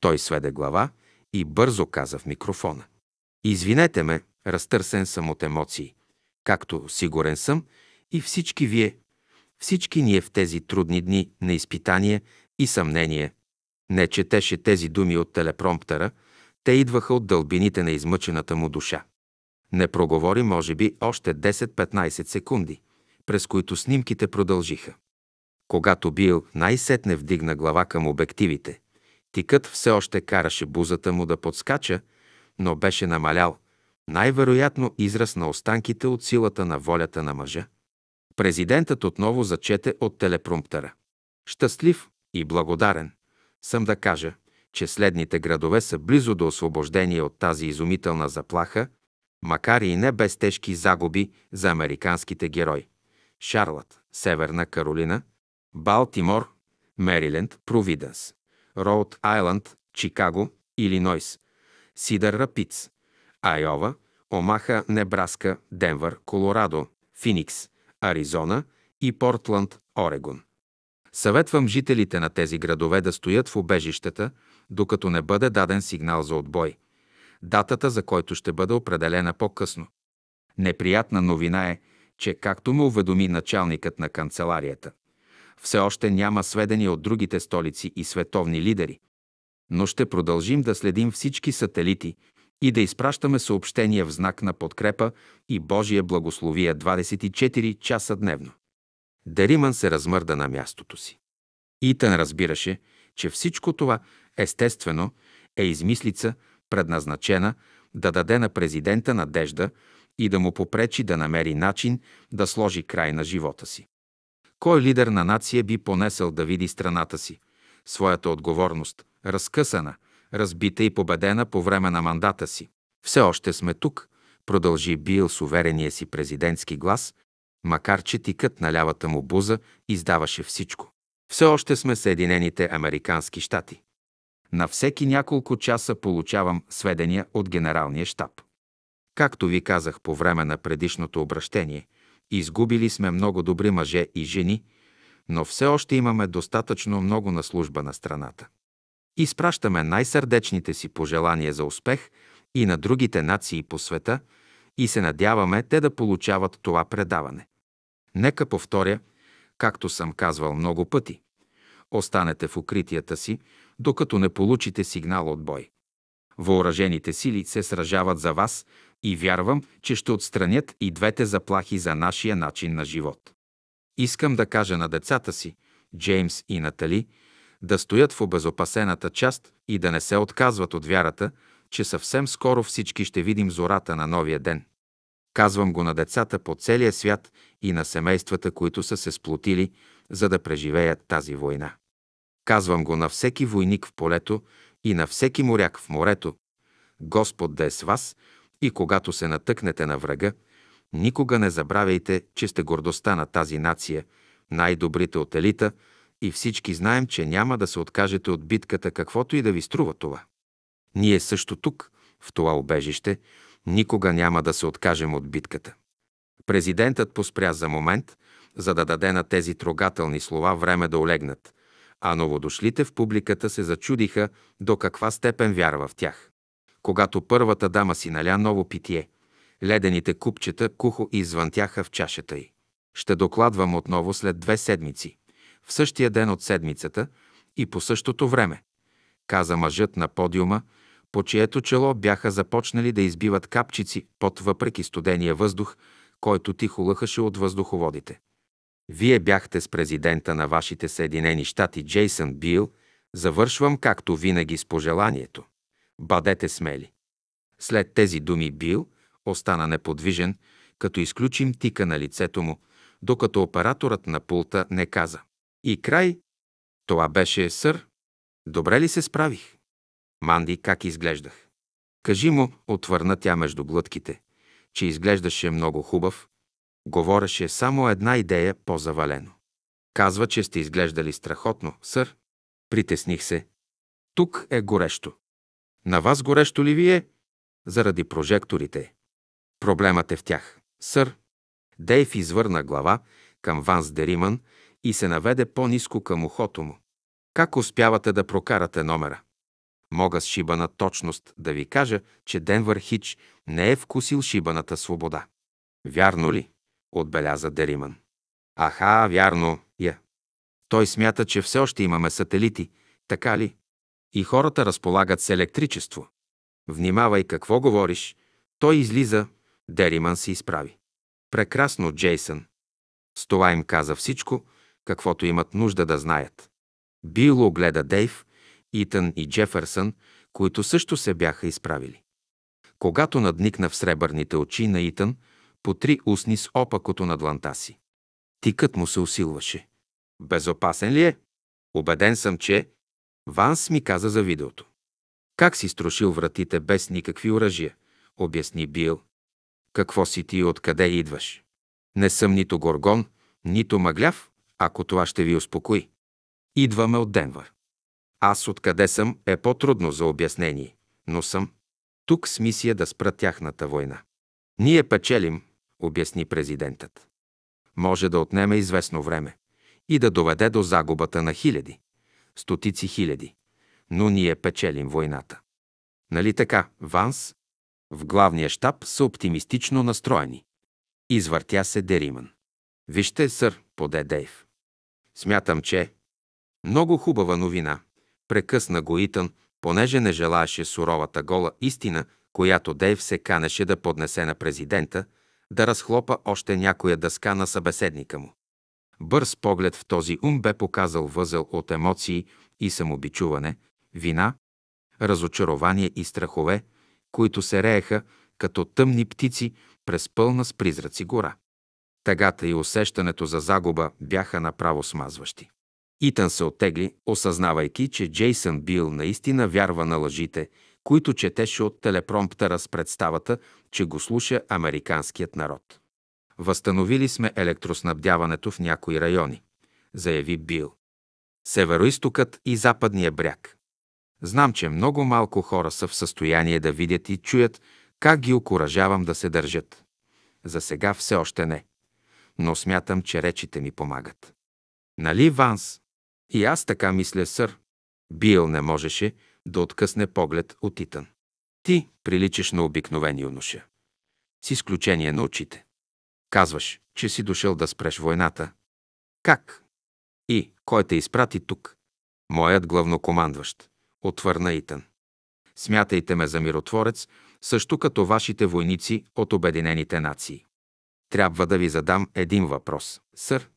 Speaker 1: Той сведе глава и бързо каза в микрофона. Извинете ме, разтърсен съм от емоции, както сигурен съм и всички вие, всички ние в тези трудни дни на изпитание и съмнение. Не четеше тези думи от телепромптера, те идваха от дълбините на измъчената му душа. Не проговори, може би, още 10-15 секунди, през които снимките продължиха. Когато Бил най-сетне вдигна глава към обективите, тикът все още караше бузата му да подскача, но беше намалял, най-вероятно израз на останките от силата на волята на мъжа. Президентът отново зачете от телепромптера. Щастлив и благодарен съм да кажа, че следните градове са близо до освобождение от тази изумителна заплаха, макар и не без тежки загуби за американските герои. Шарлат, Северна Каролина, Балтимор, Мериленд, Провиденс, Роуд Айланд, Чикаго, Илинойс, Сидър Рапиц, Айова, Омаха, Небраска, Денвър, Колорадо, Финикс, Аризона и Портланд, Орегон. Съветвам жителите на тези градове да стоят в обежищата, докато не бъде даден сигнал за отбой. Датата, за който ще бъде определена по-късно. Неприятна новина е, че както му уведоми началникът на канцеларията, все още няма сведения от другите столици и световни лидери. Но ще продължим да следим всички сателити и да изпращаме съобщения в знак на подкрепа и Божия благословие 24 часа дневно. Дариман се размърда на мястото си. Итан разбираше, че всичко това, естествено, е измислица, предназначена да даде на президента надежда и да му попречи да намери начин да сложи край на живота си. Кой лидер на нация би понесъл да види страната си, своята отговорност, разкъсана – разбита и победена по време на мандата си. Все още сме тук, продължи Бил с уверения си президентски глас, макар че тикът на лявата му буза издаваше всичко. Все още сме Съединените Американски щати. На всеки няколко часа получавам сведения от генералния щаб. Както ви казах по време на предишното обращение, изгубили сме много добри мъже и жени, но все още имаме достатъчно много на служба на страната. Изпращаме най-сърдечните си пожелания за успех и на другите нации по света и се надяваме те да получават това предаване. Нека повторя, както съм казвал много пъти. Останете в укритията си, докато не получите сигнал от бой. Въоръжените сили се сражават за вас и вярвам, че ще отстранят и двете заплахи за нашия начин на живот. Искам да кажа на децата си, Джеймс и Натали, да стоят в обезопасената част и да не се отказват от вярата, че съвсем скоро всички ще видим зората на новия ден. Казвам го на децата по целия свят и на семействата, които са се сплотили, за да преживеят тази война. Казвам го на всеки войник в полето и на всеки моряк в морето. Господ да е с вас и когато се натъкнете на врага, никога не забравяйте, че сте гордостта на тази нация, най-добрите от елита – и всички знаем, че няма да се откажете от битката, каквото и да ви струва това. Ние също тук, в това обежище, никога няма да се откажем от битката. Президентът поспря за момент, за да даде на тези трогателни слова време да олегнат, а новодошлите в публиката се зачудиха до каква степен вярва в тях. Когато първата дама си наля ново питие, ледените купчета кухо извънтяха в чашата й. Ще докладвам отново след две седмици в същия ден от седмицата и по същото време, каза мъжът на подиума, по чието чело бяха започнали да избиват капчици под въпреки студения въздух, който тихо лъхаше от въздуховодите. Вие бяхте с президента на вашите Съединени щати Джейсън Бил. Завършвам както винаги с пожеланието. Бъдете смели. След тези думи Бил остана неподвижен, като изключим тика на лицето му, докато операторът на пулта не каза. И край. Това беше сър. Добре ли се справих? Манди, как изглеждах? Кажи му, отвърна тя между глътките, че изглеждаше много хубав. Говореше само една идея по-завалено. Казва, че сте изглеждали страхотно, сър. Притесних се. Тук е горещо. На вас горещо ли ви е? Заради прожекторите. Проблемът е в тях. Сър. Дейв извърна глава към Ванс Дериман и се наведе по-низко към ухото му. Как успявате да прокарате номера? Мога с шибана точност да ви кажа, че Денвър Хич не е вкусил шибаната свобода. Вярно ли? отбеляза Дериман. Аха, вярно, я. Той смята, че все още имаме сателити, така ли? И хората разполагат с електричество. Внимавай какво говориш. Той излиза, Дериман се изправи. Прекрасно, Джейсън. С това им каза всичко, каквото имат нужда да знаят. Било гледа Дейв, Итън и Джефърсън, които също се бяха изправили. Когато надникна в сребърните очи на Итън, по три устни с опакото на дланта си. Тикът му се усилваше. Безопасен ли е? Обеден съм, че... Ванс ми каза за видеото. Как си струшил вратите без никакви оръжия? Обясни Бил. Какво си ти и откъде идваш? Не съм нито горгон, нито мъгляв, ако това ще ви успокои. Идваме от Денвър. Аз откъде съм е по-трудно за обяснение, но съм тук с мисия да спра тяхната война. Ние печелим, обясни президентът. Може да отнеме известно време и да доведе до загубата на хиляди, стотици хиляди, но ние печелим войната. Нали така, Ванс? В главния щаб са оптимистично настроени. Извъртя се Дериман. Вижте, сър, поде Дейв. Смятам, че... Много хубава новина. Прекъсна го Итан, понеже не желаеше суровата гола истина, която Дейв се канеше да поднесе на президента, да разхлопа още някоя дъска на събеседника му. Бърз поглед в този ум бе показал възел от емоции и самобичуване, вина, разочарование и страхове, които се рееха като тъмни птици през пълна с призраци гора. Тъгата и усещането за загуба бяха направо смазващи. Итан се отегли, осъзнавайки, че Джейсън Бил наистина вярва на лъжите, които четеше от телепромптера с представата, че го слуша американският народ. Възстановили сме електроснабдяването в някои райони, заяви Бил. Североистокът и западния бряг. Знам, че много малко хора са в състояние да видят и чуят как ги окоръжавам да се държат. За сега все още не но смятам, че речите ми помагат. Нали, Ванс? И аз така мисля, сър. Бил не можеше да откъсне поглед от Итан. Ти приличаш на обикновен юноша. С изключение на очите. Казваш, че си дошъл да спреш войната. Как? И кой те изпрати тук? Моят главнокомандващ, отвърна Итан. Смятайте ме за миротворец, също като вашите войници от Обединените нации трябва да ви задам един въпрос. Сър,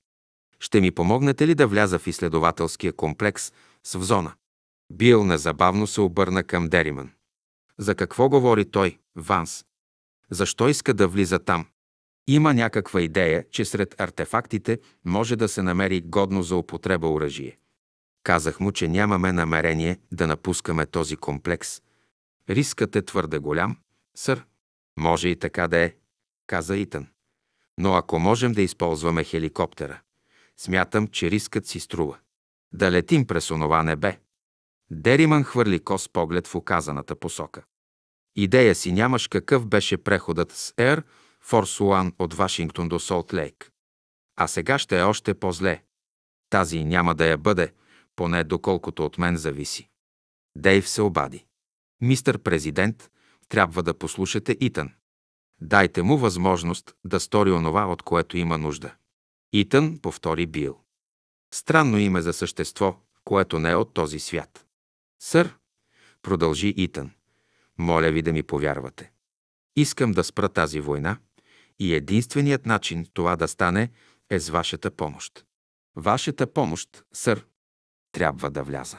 Speaker 1: ще ми помогнете ли да вляза в изследователския комплекс с Взона? Бил незабавно се обърна към Дериман. За какво говори той, Ванс? Защо иска да влиза там? Има някаква идея, че сред артефактите може да се намери годно за употреба оръжие. Казах му, че нямаме намерение да напускаме този комплекс. Рискът е твърде голям, сър. Може и така да е, каза Итан. Но ако можем да използваме хеликоптера, смятам, че рискът си струва. Да летим през онова небе. Дериман хвърли кос поглед в оказаната посока. Идея си нямаш какъв беше преходът с Air Force One от Вашингтон до Солт Лейк. А сега ще е още по-зле. Тази няма да я бъде, поне доколкото от мен зависи. Дейв се обади. Мистър президент, трябва да послушате Итан. Дайте му възможност да стори онова, от което има нужда. Итън повтори Бил. Странно име за същество, което не е от този свят. Сър, продължи Итън, моля ви да ми повярвате. Искам да спра тази война и единственият начин това да стане е с вашата помощ. Вашата помощ, сър, трябва да вляза.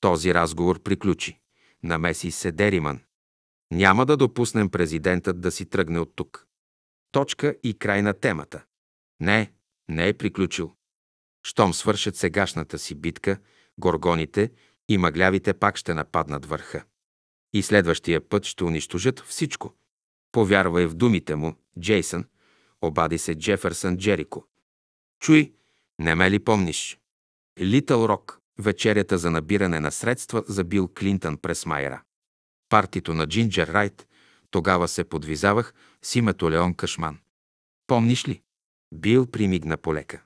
Speaker 1: Този разговор приключи. Намеси се Дериман. Няма да допуснем президентът да си тръгне от тук. Точка и край на темата. Не, не е приключил. Щом свършат сегашната си битка, горгоните и мъглявите пак ще нападнат върха. И следващия път ще унищожат всичко. Повярвай в думите му, Джейсън, обади се Джефърсън Джерико. Чуй, не ме ли помниш? Литъл Рок, вечерята за набиране на средства за Бил Клинтън през Майера партито на Джинджер Райт, тогава се подвизавах с името Леон Кашман. Помниш ли? Бил примигна полека.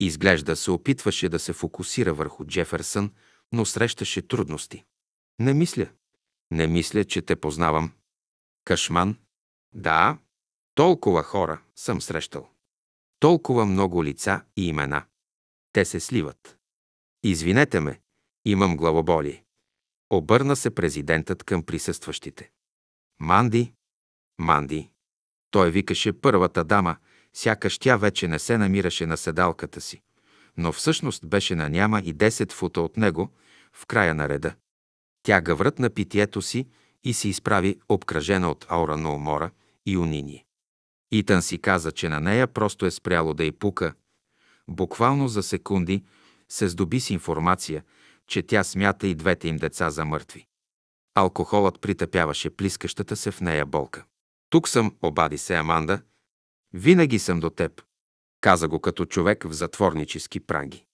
Speaker 1: Изглежда се опитваше да се фокусира върху Джеферсън, но срещаше трудности. Не мисля. Не мисля, че те познавам. Кашман? Да, толкова хора съм срещал. Толкова много лица и имена. Те се сливат. Извинете ме, имам главоболие. Обърна се президентът към присъстващите. Манди, Манди. Той викаше първата дама, сякаш тя вече не се намираше на седалката си, но всъщност беше на няма и 10 фута от него, в края на реда. Тя гъврат на питието си и се изправи обкръжена от аура на умора и унини. Итан си каза, че на нея просто е спряло да й пука. Буквално за секунди се здоби с информация – че тя смята и двете им деца за мъртви. Алкохолът притъпяваше плискащата се в нея болка. Тук съм, обади се Аманда. Винаги съм до теб. Каза го като човек в затворнически пранги.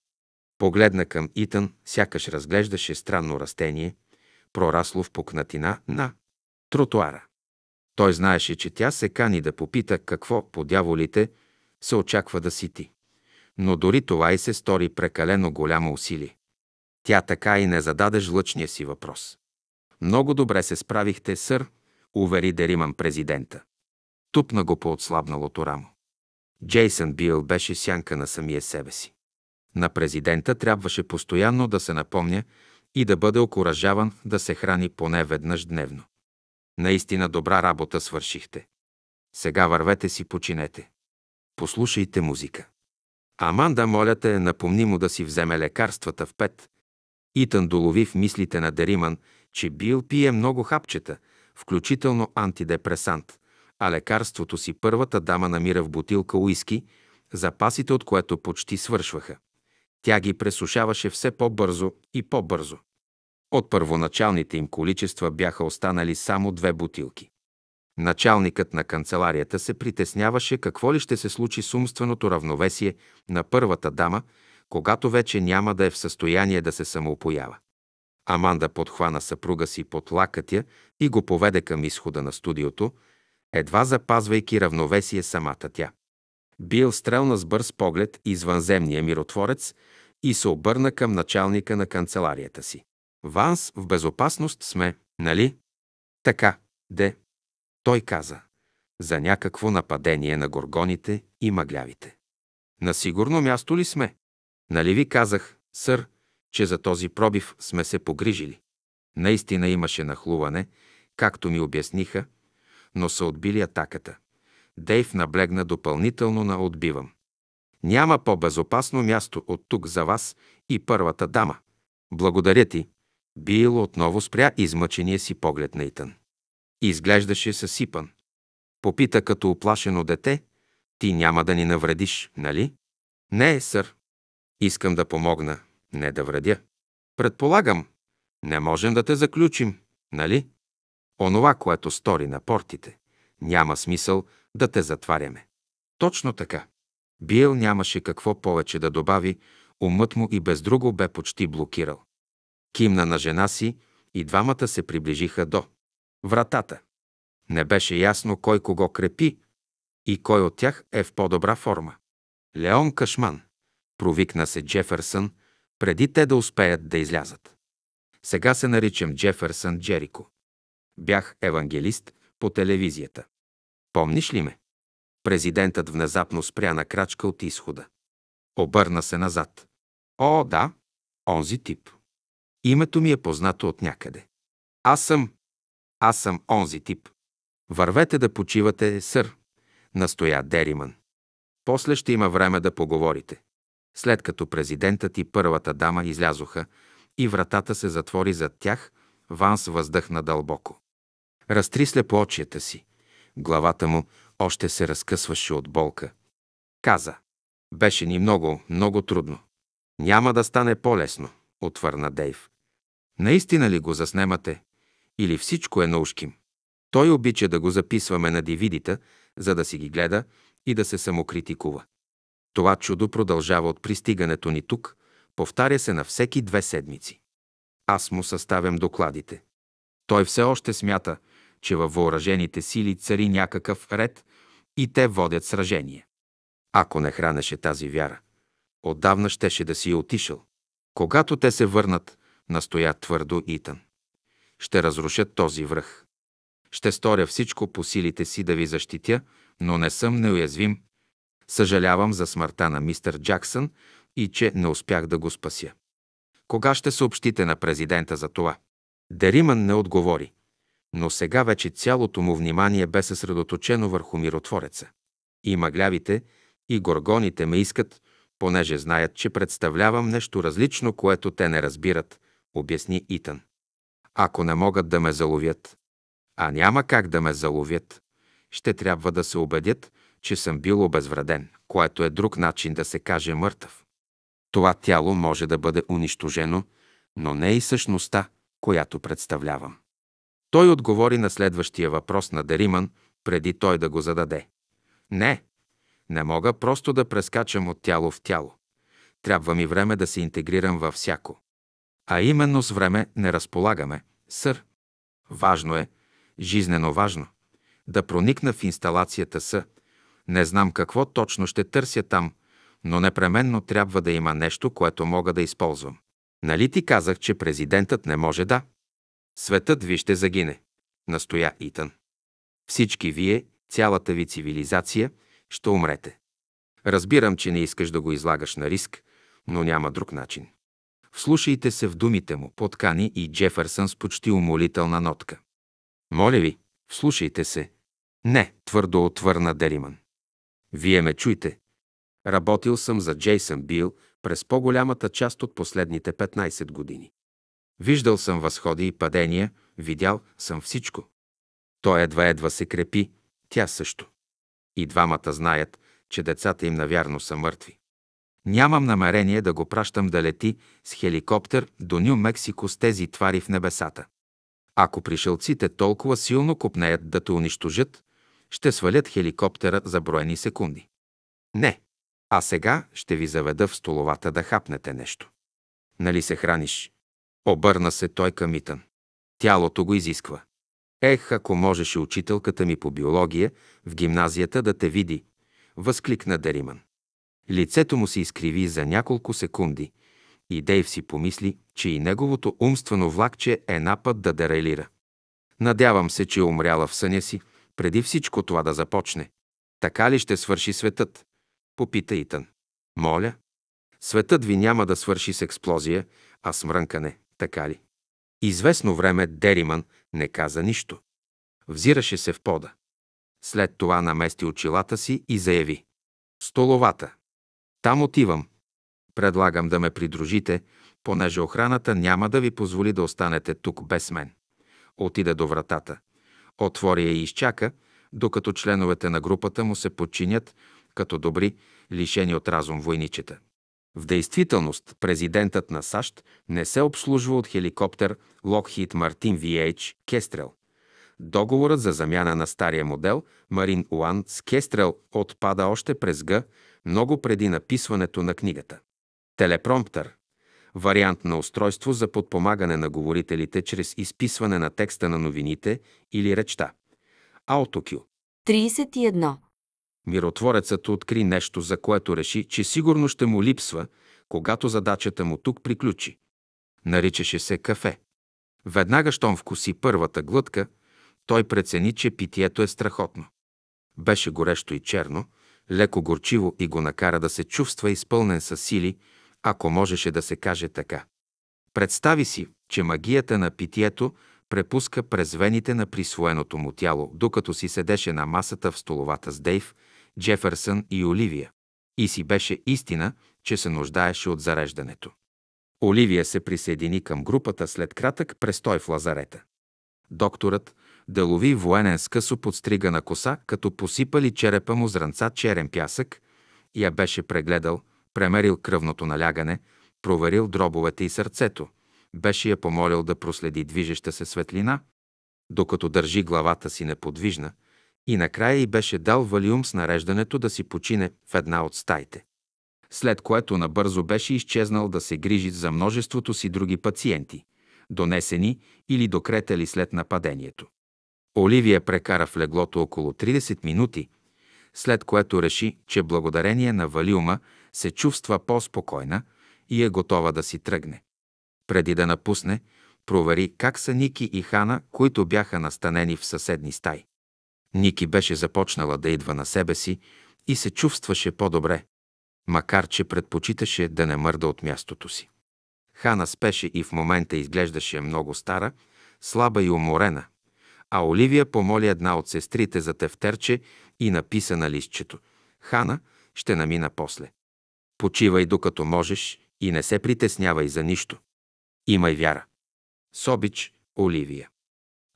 Speaker 1: Погледна към Итан, сякаш разглеждаше странно растение, прорасло в пукнатина на тротуара. Той знаеше, че тя се кани да попита какво по дяволите се очаква да си ти. Но дори това и се стори прекалено голямо усилие. Тя така и не зададе жлъчния си въпрос. Много добре се справихте, сър, увери Дериман президента. Тупна го по отслабналото рамо. Джейсън Бил беше сянка на самия себе си. На президента трябваше постоянно да се напомня и да бъде окоръжаван да се храни поне веднъж дневно. Наистина добра работа свършихте. Сега вървете си починете. Послушайте музика. Аманда, моля те, напомни му да си вземе лекарствата в пет, Итан долови в мислите на Дериман, че бил пие много хапчета, включително антидепресант, а лекарството си първата дама намира в бутилка уиски, запасите от което почти свършваха. Тя ги пресушаваше все по-бързо и по-бързо. От първоначалните им количества бяха останали само две бутилки. Началникът на канцеларията се притесняваше какво ли ще се случи с умственото равновесие на първата дама когато вече няма да е в състояние да се самоупоява. Аманда подхвана съпруга си под лакътя и го поведе към изхода на студиото, едва запазвайки равновесие самата тя. Бил стрелна с бърз поглед извънземния миротворец и се обърна към началника на канцеларията си. Ванс, в безопасност сме, нали? Така, де. Той каза. За някакво нападение на горгоните и мъглявите. На сигурно място ли сме? Нали ви казах, сър, че за този пробив сме се погрижили. Наистина имаше нахлуване, както ми обясниха, но са отбили атаката. Дейв наблегна допълнително на отбивам. Няма по-безопасно място от тук за вас и първата дама. Благодаря ти. Бил отново спря измъчения си поглед на Итан. Изглеждаше съсипан. Попита като оплашено дете, ти няма да ни навредиш, нали? Не, сър, Искам да помогна, не да вредя. Предполагам, не можем да те заключим, нали? Онова, което стори на портите, няма смисъл да те затваряме. Точно така. Биел нямаше какво повече да добави, умът му и без друго бе почти блокирал. Кимна на жена си и двамата се приближиха до вратата. Не беше ясно кой кого крепи и кой от тях е в по-добра форма. Леон Кашман – провикна се Джеферсън, преди те да успеят да излязат. Сега се наричам Джеферсън Джерико. Бях евангелист по телевизията. Помниш ли ме? Президентът внезапно спря на крачка от изхода. Обърна се назад. О, да, онзи тип. Името ми е познато от някъде. Аз съм. Аз съм онзи тип. Вървете да почивате, сър, настоя Дериман. После ще има време да поговорите. След като президентът и първата дама излязоха и вратата се затвори зад тях, Ванс въздъхна дълбоко. Разтри очията си. Главата му още се разкъсваше от болка. Каза. Беше ни много, много трудно. Няма да стане по-лесно, отвърна Дейв. Наистина ли го заснемате? Или всичко е наушким? Той обича да го записваме на дивидита, за да си ги гледа и да се самокритикува. Това чудо продължава от пристигането ни тук, повтаря се на всеки две седмици. Аз му съставям докладите. Той все още смята, че във въоръжените сили цари някакъв ред и те водят сражение. Ако не хранеше тази вяра, отдавна щеше да си е отишъл. Когато те се върнат, настоя твърдо Итан. Ще разрушат този връх. Ще сторя всичко по силите си да ви защитя, но не съм неуязвим, Съжалявам за смъртта на мистер Джаксън и че не успях да го спася. Кога ще съобщите на президента за това? Дериман не отговори, но сега вече цялото му внимание бе съсредоточено върху миротвореца. И мъглявите, и горгоните ме искат, понеже знаят, че представлявам нещо различно, което те не разбират, обясни Итан. Ако не могат да ме заловят, а няма как да ме заловят, ще трябва да се убедят, че съм бил обезвреден, което е друг начин да се каже мъртъв. Това тяло може да бъде унищожено, но не и същността, която представлявам. Той отговори на следващия въпрос на Дериман, преди той да го зададе. Не, не мога просто да прескачам от тяло в тяло. Трябва ми време да се интегрирам във всяко. А именно с време не разполагаме, сър. Важно е, жизнено важно, да проникна в инсталацията сър. Не знам какво точно ще търся там, но непременно трябва да има нещо, което мога да използвам. Нали ти казах, че президентът не може да? Светът ви ще загине, настоя Итан. Всички вие, цялата ви цивилизация, ще умрете. Разбирам, че не искаш да го излагаш на риск, но няма друг начин. Вслушайте се в думите му, поткани и Джефърсън с почти умолителна нотка. Моля ви, вслушайте се. Не, твърдо отвърна Дериман. Вие ме чуйте. Работил съм за Джейсън Бил през по-голямата част от последните 15 години. Виждал съм възходи и падения, видял съм всичко. Той едва-едва се крепи, тя също. И двамата знаят, че децата им навярно са мъртви. Нямам намерение да го пращам да лети с хеликоптер до Ню Мексико с тези твари в небесата. Ако пришелците толкова силно купнеят да те унищожат, ще свалят хеликоптера за броени секунди. Не. А сега ще ви заведа в столовата да хапнете нещо. Нали се храниш? Обърна се той към Итан. Тялото го изисква. Ех, ако можеше учителката ми по биология в гимназията да те види, възкликна Дериман. Лицето му се изкриви за няколко секунди и Дейв си помисли, че и неговото умствено влакче е напът да дерелира. Надявам се, че е умряла в съня си, преди всичко това да започне. Така ли ще свърши светът? Попита Итан. Моля. Светът ви няма да свърши с експлозия, а с мрънкане, така ли? Известно време Дериман не каза нищо. Взираше се в пода. След това намести очилата си и заяви. Столовата. Там отивам. Предлагам да ме придружите, понеже охраната няма да ви позволи да останете тук без мен. Отида до вратата отвори я и изчака, докато членовете на групата му се подчинят като добри, лишени от разум войничета. В действителност президентът на САЩ не се обслужва от хеликоптер Lockheed Martin VH Kestrel. Договорът за замяна на стария модел Марин Уан с Кестрел отпада още през Г, много преди написването на книгата. Телепромптър вариант на устройство за подпомагане на говорителите чрез изписване на текста на новините или речта. Аутокю. 31. Миротворецът откри нещо, за което реши, че сигурно ще му липсва, когато задачата му тук приключи. Наричаше се кафе. Веднага, щом вкуси първата глътка, той прецени, че питието е страхотно. Беше горещо и черно, леко горчиво и го накара да се чувства изпълнен със сили, ако можеше да се каже така. Представи си, че магията на питието препуска през вените на присвоеното му тяло, докато си седеше на масата в столовата с Дейв, Джефърсън и Оливия. И си беше истина, че се нуждаеше от зареждането. Оливия се присъедини към групата след кратък престой в лазарета. Докторът лови военен с късо подстригана коса, като посипали черепа му зранца черен пясък, я беше прегледал – премерил кръвното налягане, проверил дробовете и сърцето, беше я помолил да проследи движеща се светлина, докато държи главата си неподвижна, и накрая й беше дал валиум с нареждането да си почине в една от стаите. След което набързо беше изчезнал да се грижи за множеството си други пациенти, донесени или докретали след нападението. Оливия прекара в леглото около 30 минути, след което реши, че благодарение на валиума се чувства по-спокойна и е готова да си тръгне. Преди да напусне, провери как са Ники и Хана, които бяха настанени в съседни стаи. Ники беше започнала да идва на себе си и се чувстваше по-добре, макар че предпочиташе да не мърда от мястото си. Хана спеше и в момента изглеждаше много стара, слаба и уморена, а Оливия помоли една от сестрите за тефтерче и написа на листчето. Хана ще намина после. Почивай докато можеш и не се притеснявай за нищо. Имай вяра. Собич, Оливия.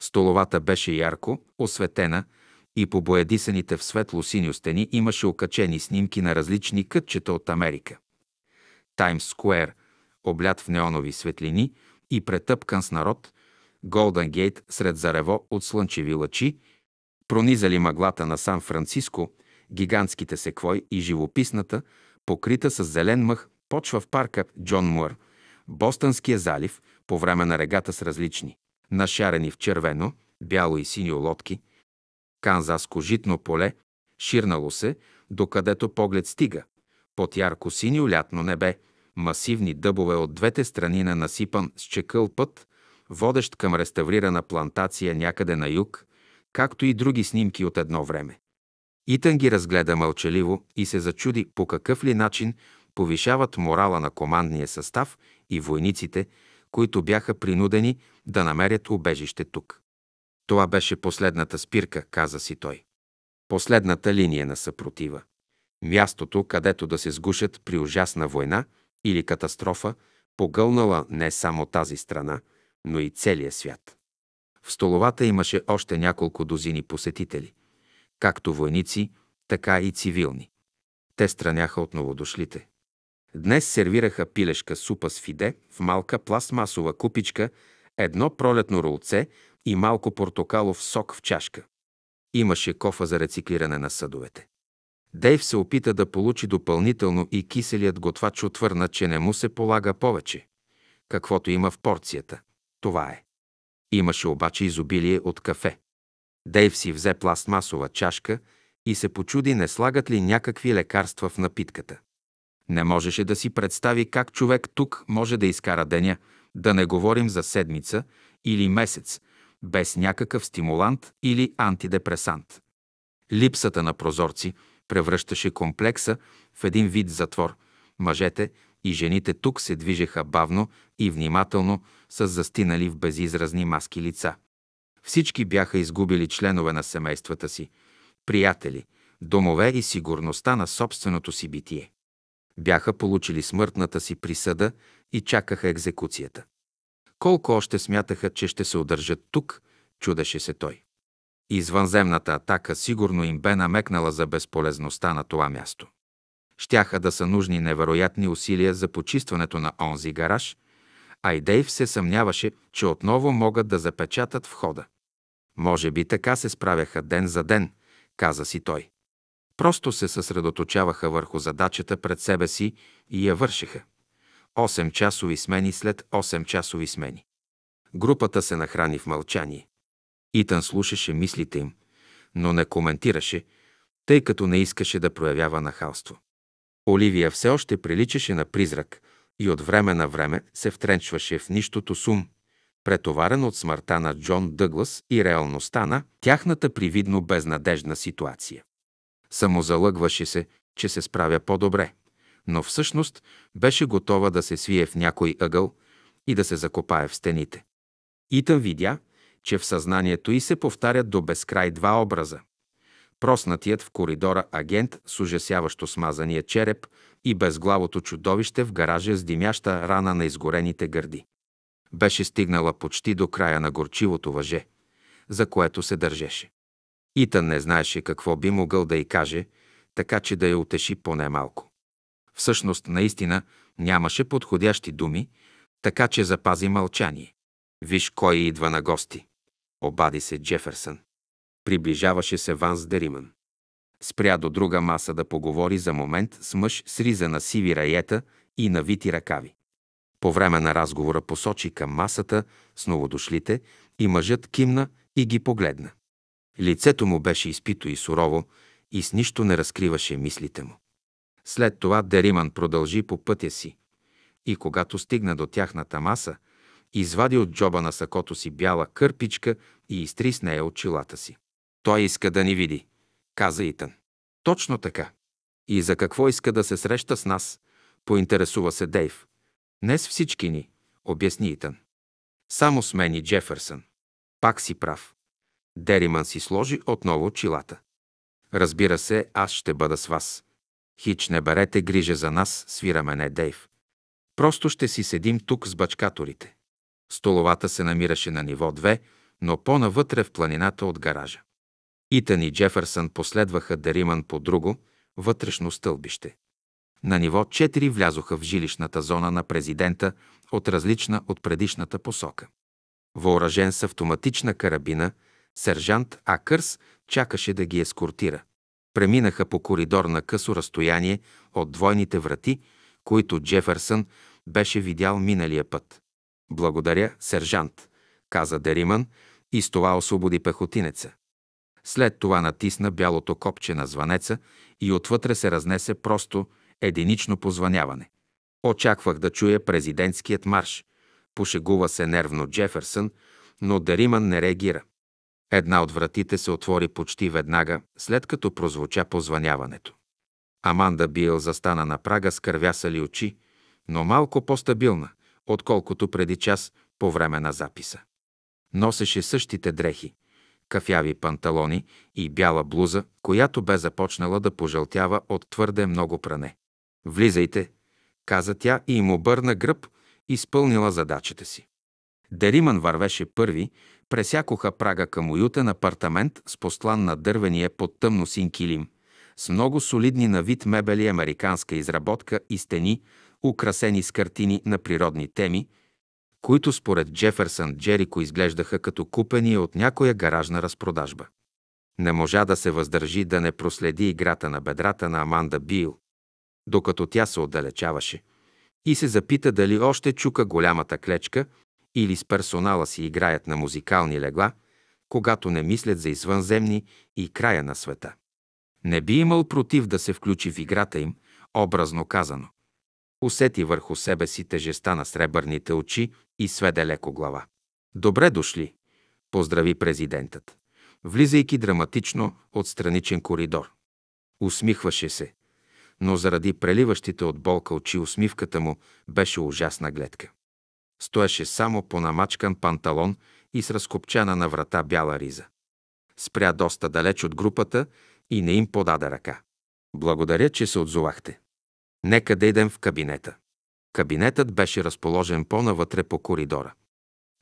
Speaker 1: Столовата беше ярко, осветена и по боядисаните в светло-синьо стени имаше окачени снимки на различни кътчета от Америка. Таймс Скуер, облят в неонови светлини и претъпкан с народ, Голден Гейт сред зарево от слънчеви лъчи, пронизали мъглата на Сан-Франциско, гигантските секвой и живописната, покрита с зелен мъх, почва в парка Джон Муър, Бостънския залив, по време на регата с различни, нашарени в червено, бяло и синьо лодки, канзаско житно поле, ширнало се, докъдето поглед стига, под ярко синьо лятно небе, масивни дъбове от двете страни на насипан с чекъл път, водещ към реставрирана плантация някъде на юг, както и други снимки от едно време. Итан ги разгледа мълчаливо и се зачуди по какъв ли начин повишават морала на командния състав и войниците, които бяха принудени да намерят убежище тук. Това беше последната спирка, каза си той. Последната линия на съпротива. Мястото, където да се сгушат при ужасна война или катастрофа, погълнала не само тази страна, но и целия свят. В столовата имаше още няколко дозини посетители – както войници, така и цивилни. Те страняха от новодошлите. Днес сервираха пилешка супа с фиде в малка пластмасова купичка, едно пролетно ролце и малко портокалов сок в чашка. Имаше кофа за рециклиране на съдовете. Дейв се опита да получи допълнително и киселият готвач отвърна, че не му се полага повече. Каквото има в порцията. Това е. Имаше обаче изобилие от кафе. Дейв си взе пластмасова чашка и се почуди не слагат ли някакви лекарства в напитката. Не можеше да си представи как човек тук може да изкара деня, да не говорим за седмица или месец, без някакъв стимулант или антидепресант. Липсата на прозорци превръщаше комплекса в един вид затвор. Мъжете и жените тук се движеха бавно и внимателно с застинали в безизразни маски лица – всички бяха изгубили членове на семействата си, приятели, домове и сигурността на собственото си битие. Бяха получили смъртната си присъда и чакаха екзекуцията. Колко още смятаха, че ще се удържат тук, чудеше се той. Извънземната атака сигурно им бе намекнала за безполезността на това място. Щяха да са нужни невероятни усилия за почистването на онзи гараж, а и Дейв се съмняваше, че отново могат да запечатат входа. Може би така се справяха ден за ден, каза си той. Просто се съсредоточаваха върху задачата пред себе си и я вършиха. 8 часови смени след 8 часови смени. Групата се нахрани в мълчание. Итан слушаше мислите им, но не коментираше, тъй като не искаше да проявява нахалство. Оливия все още приличаше на призрак и от време на време се втренчваше в нищото сум, претоварен от смъртта на Джон Дъглас и реалността на тяхната привидно безнадежна ситуация. Самозалъгваше се, че се справя по-добре, но всъщност беше готова да се свие в някой ъгъл и да се закопае в стените. Итан видя, че в съзнанието й се повтарят до безкрай два образа. Проснатият в коридора агент с ужасяващо смазания череп и безглавото чудовище в гаража с димяща рана на изгорените гърди. Беше стигнала почти до края на горчивото въже, за което се държеше. Итан не знаеше какво би могъл да й каже, така че да я утеши поне малко. Всъщност, наистина, нямаше подходящи думи, така че запази мълчание. Виж кой идва на гости. Обади се Джеферсън. Приближаваше се Ванс Дериман. Спря до друга маса да поговори за момент с мъж с риза на сиви раета и навити ръкави. По време на разговора посочи към масата с новодошлите и мъжът кимна и ги погледна. Лицето му беше изпито и сурово и с нищо не разкриваше мислите му. След това Дериман продължи по пътя си и когато стигна до тяхната маса, извади от джоба на сакото си бяла кърпичка и изтри с нея очилата си. Той иска да ни види, каза Итан. Точно така. И за какво иска да се среща с нас? Поинтересува се Дейв. Не с всички ни, обясни Итан. Само с мен и Джефърсън. Пак си прав. Дериман си сложи отново очилата. Разбира се, аз ще бъда с вас. Хич не берете грижа за нас, свира мене Дейв. Просто ще си седим тук с бачкаторите. Столовата се намираше на ниво 2, но по-навътре в планината от гаража. Итан и Джефърсън последваха Дериман по друго, вътрешно стълбище. На ниво 4 влязоха в жилищната зона на президента от различна от предишната посока. Въоръжен с автоматична карабина, сержант Акърс чакаше да ги ескортира. Преминаха по коридор на късо разстояние от двойните врати, които Джефърсън беше видял миналия път. Благодаря, сержант, каза Дериман и с това освободи пехотинеца. След това натисна бялото копче на звънеца и отвътре се разнесе просто единично позваняване. Очаквах да чуя президентският марш. Пошегува се нервно Джеферсън, но Дериман не реагира. Една от вратите се отвори почти веднага, след като прозвуча позваняването. Аманда Бил застана на прага с кървясали очи, но малко по-стабилна, отколкото преди час по време на записа. Носеше същите дрехи, кафяви панталони и бяла блуза, която бе започнала да пожълтява от твърде много пране. Влизайте, каза тя и им обърна гръб, изпълнила задачата си. Дериман вървеше първи, пресякоха прага към уютен апартамент с послан на дървения под тъмно син килим, с много солидни на вид мебели американска изработка и стени, украсени с картини на природни теми, които според Джеферсън Джерико изглеждаха като купени от някоя гаражна разпродажба. Не можа да се въздържи да не проследи играта на бедрата на Аманда Бил, докато тя се отдалечаваше, и се запита дали още чука голямата клечка или с персонала си играят на музикални легла, когато не мислят за извънземни и края на света. Не би имал против да се включи в играта им, образно казано. Усети върху себе си тежеста на сребърните очи и сведе леко глава. Добре дошли, поздрави президентът, влизайки драматично от страничен коридор. Усмихваше се, но заради преливащите от болка очи усмивката му беше ужасна гледка. Стоеше само по намачкан панталон и с разкопчана на врата бяла риза. Спря доста далеч от групата и не им подаде ръка. Благодаря, че се отзовахте. Нека да идем в кабинета. Кабинетът беше разположен по-навътре по коридора.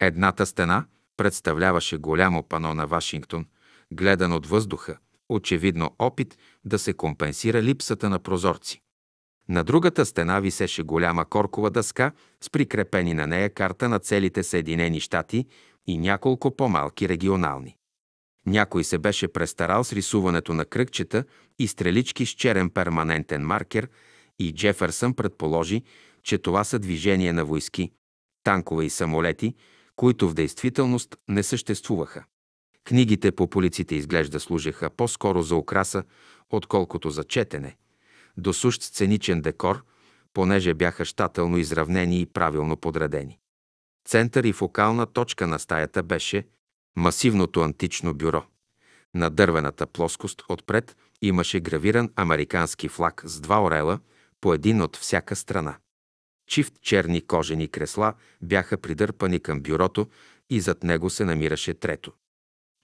Speaker 1: Едната стена представляваше голямо пано на Вашингтон, гледан от въздуха, очевидно опит да се компенсира липсата на прозорци. На другата стена висеше голяма коркова дъска с прикрепени на нея карта на целите Съединени щати и няколко по-малки регионални. Някой се беше престарал с рисуването на кръгчета и стрелички с черен перманентен маркер и Джефърсън предположи, че това са движения на войски, танкове и самолети, които в действителност не съществуваха. Книгите по полиците изглежда служеха по-скоро за украса, отколкото за четене. До сущ сценичен декор, понеже бяха щателно изравнени и правилно подредени. Център и фокална точка на стаята беше масивното антично бюро. На дървената плоскост отпред имаше гравиран американски флаг с два орела, по един от всяка страна. Чифт черни кожени кресла бяха придърпани към бюрото и зад него се намираше трето.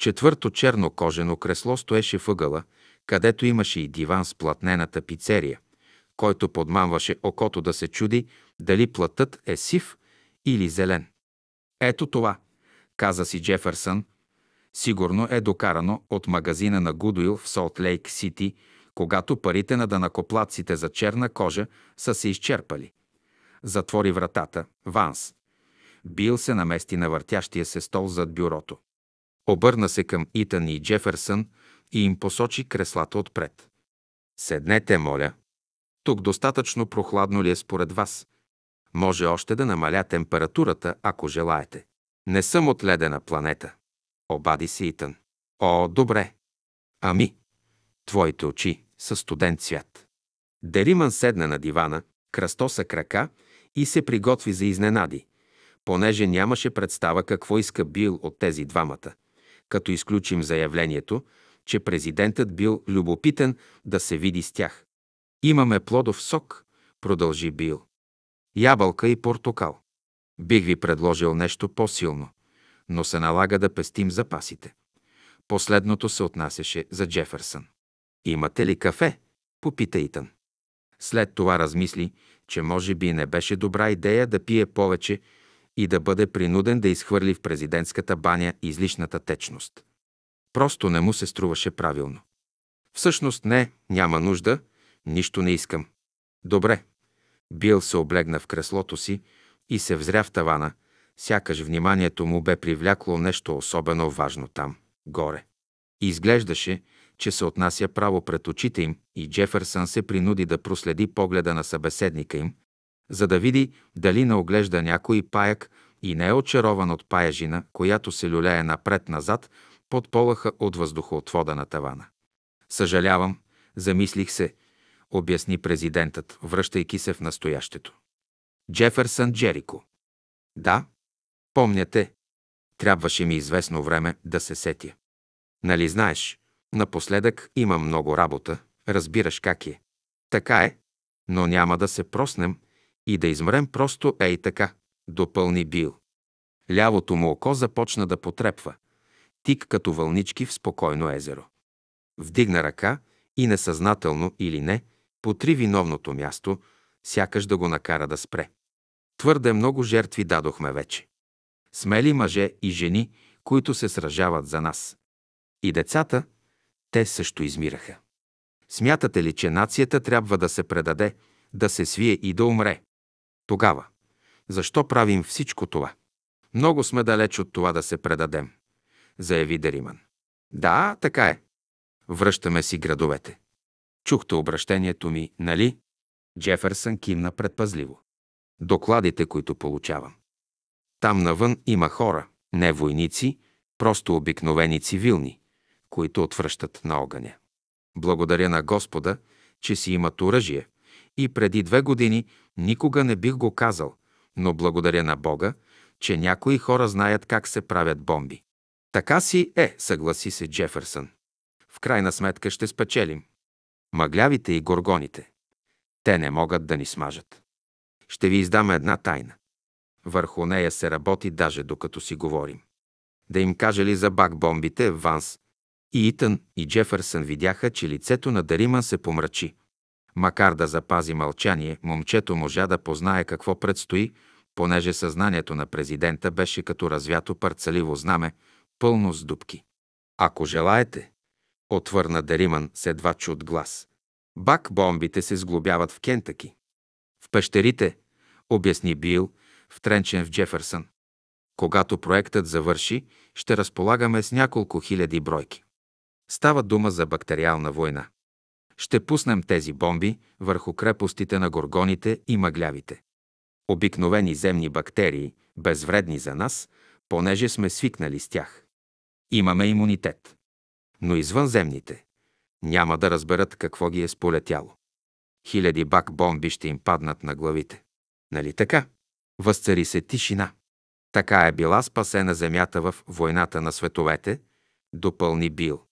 Speaker 1: Четвърто черно кожено кресло стоеше въгъла, където имаше и диван с платнена тапицерия, който подмамваше окото да се чуди дали платът е сив или зелен. Ето това, каза си Джефърсън. Сигурно е докарано от магазина на Гудуил в Солт Лейк Сити, когато парите на данакоплаците за черна кожа са се изчерпали. Затвори вратата, Ванс. Бил се намести на въртящия се стол зад бюрото. Обърна се към Итан и Джефърсън и им посочи креслата отпред. Седнете, моля. Тук достатъчно прохладно ли е според вас? Може още да намаля температурата, ако желаете. Не съм от ледена планета. Обади се Итан. О, добре. Ами, твоите очи са студен цвят. Дериман седна на дивана, кръстоса крака и се приготви за изненади, понеже нямаше представа какво иска Бил от тези двамата – като изключим заявлението, че президентът бил любопитен да се види с тях. Имаме плодов сок, продължи Бил. Ябълка и портокал. Бих ви предложил нещо по-силно, но се налага да пестим запасите. Последното се отнасяше за Джефърсън. Имате ли кафе? попита Итан. След това размисли, че може би не беше добра идея да пие повече и да бъде принуден да изхвърли в президентската баня излишната течност. Просто не му се струваше правилно. Всъщност не, няма нужда, нищо не искам. Добре. Бил се облегна в креслото си и се взря в тавана, сякаш вниманието му бе привлякло нещо особено важно там, горе. Изглеждаше, че се отнася право пред очите им и Джефърсън се принуди да проследи погледа на събеседника им, за да види дали не оглежда някой паяк и не е очарован от паяжина, която се люлее напред-назад под полаха от въздухоотвода на тавана. Съжалявам, замислих се, обясни президентът, връщайки се в настоящето. Джефърсън Джерико. Да, помняте. Трябваше ми известно време да се сетя. Нали знаеш, напоследък имам много работа, разбираш как е. Така е, но няма да се проснем – и да измрем просто ей така, допълни Бил. Лявото му око започна да потрепва, тик като вълнички в спокойно езеро. Вдигна ръка и несъзнателно или не, потри виновното място, сякаш да го накара да спре. Твърде много жертви дадохме вече. Смели мъже и жени, които се сражават за нас. И децата, те също измираха. Смятате ли, че нацията трябва да се предаде, да се свие и да умре? тогава. Защо правим всичко това? Много сме далеч от това да се предадем, заяви Дериман. Да, така е. Връщаме си градовете. Чухте обращението ми, нали? Джеферсън кимна предпазливо. Докладите, които получавам. Там навън има хора, не войници, просто обикновени цивилни, които отвръщат на огъня. Благодаря на Господа, че си имат оръжие, и преди две години никога не бих го казал, но благодаря на Бога, че някои хора знаят как се правят бомби. Така си е, съгласи се Джефърсън. В крайна сметка ще спечелим. Мъглявите и горгоните. Те не могат да ни смажат. Ще ви издам една тайна. Върху нея се работи даже докато си говорим. Да им каже ли за бак бомбите Ванс? И Итън и Джефърсън видяха, че лицето на Дарима се помрачи. Макар да запази мълчание, момчето можа да познае какво предстои, понеже съзнанието на президента беше като развято парцеливо знаме, пълно с дубки. Ако желаете, отвърна Дериман с едва чуд глас. Бак бомбите се сглобяват в Кентъки. В пещерите, обясни Бил, втренчен в Джефърсън. Когато проектът завърши, ще разполагаме с няколко хиляди бройки. Става дума за бактериална война ще пуснем тези бомби върху крепостите на горгоните и мъглявите. Обикновени земни бактерии, безвредни за нас, понеже сме свикнали с тях. Имаме имунитет. Но извънземните няма да разберат какво ги е сполетяло. Хиляди бак бомби ще им паднат на главите. Нали така? Възцари се тишина. Така е била спасена Земята в войната на световете, допълни Бил.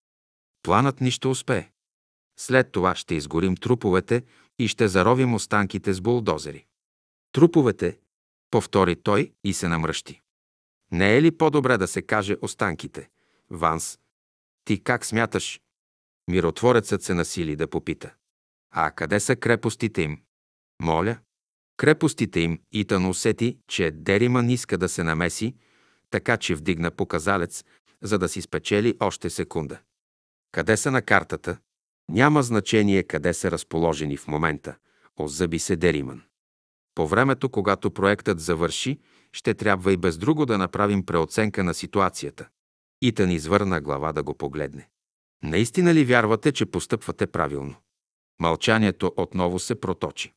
Speaker 1: Планът ни ще успее. След това ще изгорим труповете и ще заровим останките с булдозери. Труповете, повтори той и се намръщи. Не е ли по-добре да се каже останките? Ванс, ти как смяташ? Миротворецът се насили да попита. А къде са крепостите им? Моля. Крепостите им Итан усети, че Дериман иска да се намеси, така че вдигна показалец, за да си спечели още секунда. Къде са на картата? Няма значение къде са разположени в момента, озъби се Дериман. По времето, когато проектът завърши, ще трябва и без друго да направим преоценка на ситуацията. Итан извърна глава да го погледне. Наистина ли вярвате, че постъпвате правилно? Мълчанието отново се проточи.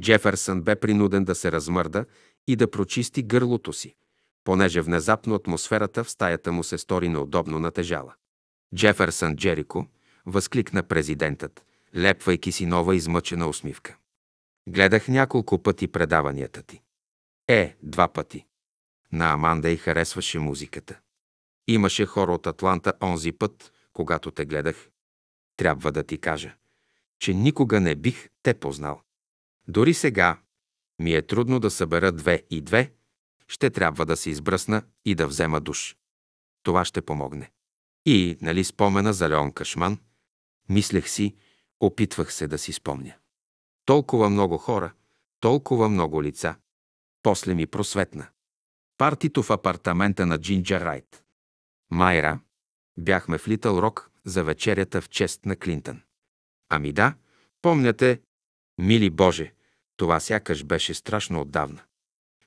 Speaker 1: Джеферсън бе принуден да се размърда и да прочисти гърлото си, понеже внезапно атмосферата в стаята му се стори неудобно натежала. Джеферсън Джерико, възкликна президентът, лепвайки си нова измъчена усмивка. Гледах няколко пъти предаванията ти. Е, два пъти. На Аманда й харесваше музиката. Имаше хора от Атланта онзи път, когато те гледах. Трябва да ти кажа, че никога не бих те познал. Дори сега ми е трудно да събера две и две, ще трябва да се избръсна и да взема душ. Това ще помогне. И, нали спомена за Леон Кашман – Мислех си, опитвах се да си спомня. Толкова много хора, толкова много лица. После ми просветна. Партито в апартамента на Джинджа Райт. Майра. Бяхме в Литъл Рок за вечерята в чест на Клинтън. Ами да, помняте, мили Боже, това сякаш беше страшно отдавна.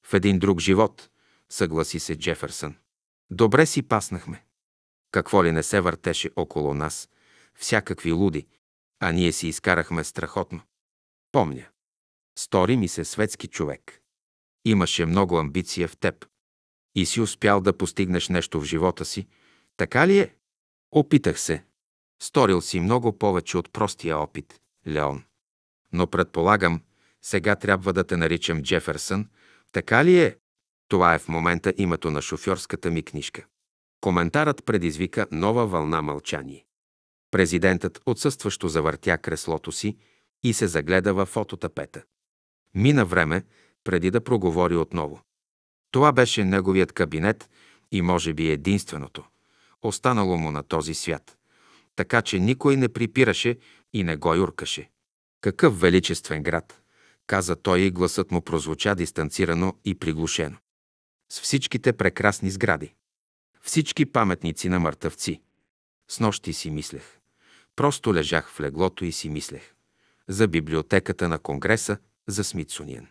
Speaker 1: В един друг живот, съгласи се Джефърсън. Добре си паснахме. Какво ли не се въртеше около нас, всякакви луди, а ние си изкарахме страхотно. Помня. Стори ми се светски човек. Имаше много амбиция в теб. И си успял да постигнеш нещо в живота си, така ли е? Опитах се. Сторил си много повече от простия опит, Леон. Но предполагам, сега трябва да те наричам Джеферсън, така ли е? Това е в момента името на шофьорската ми книжка. Коментарът предизвика нова вълна мълчание. Президентът отсъстващо завъртя креслото си и се загледа във фототапета. Мина време, преди да проговори отново. Това беше неговият кабинет и може би единственото, останало му на този свят, така че никой не припираше и не го юркаше. Какъв величествен град, каза той и гласът му прозвуча дистанцирано и приглушено. С всичките прекрасни сгради. Всички паметници на мъртъвци. С нощи си мислех. Просто лежах в леглото и си мислех. За библиотеката на Конгреса, за Смитсониен.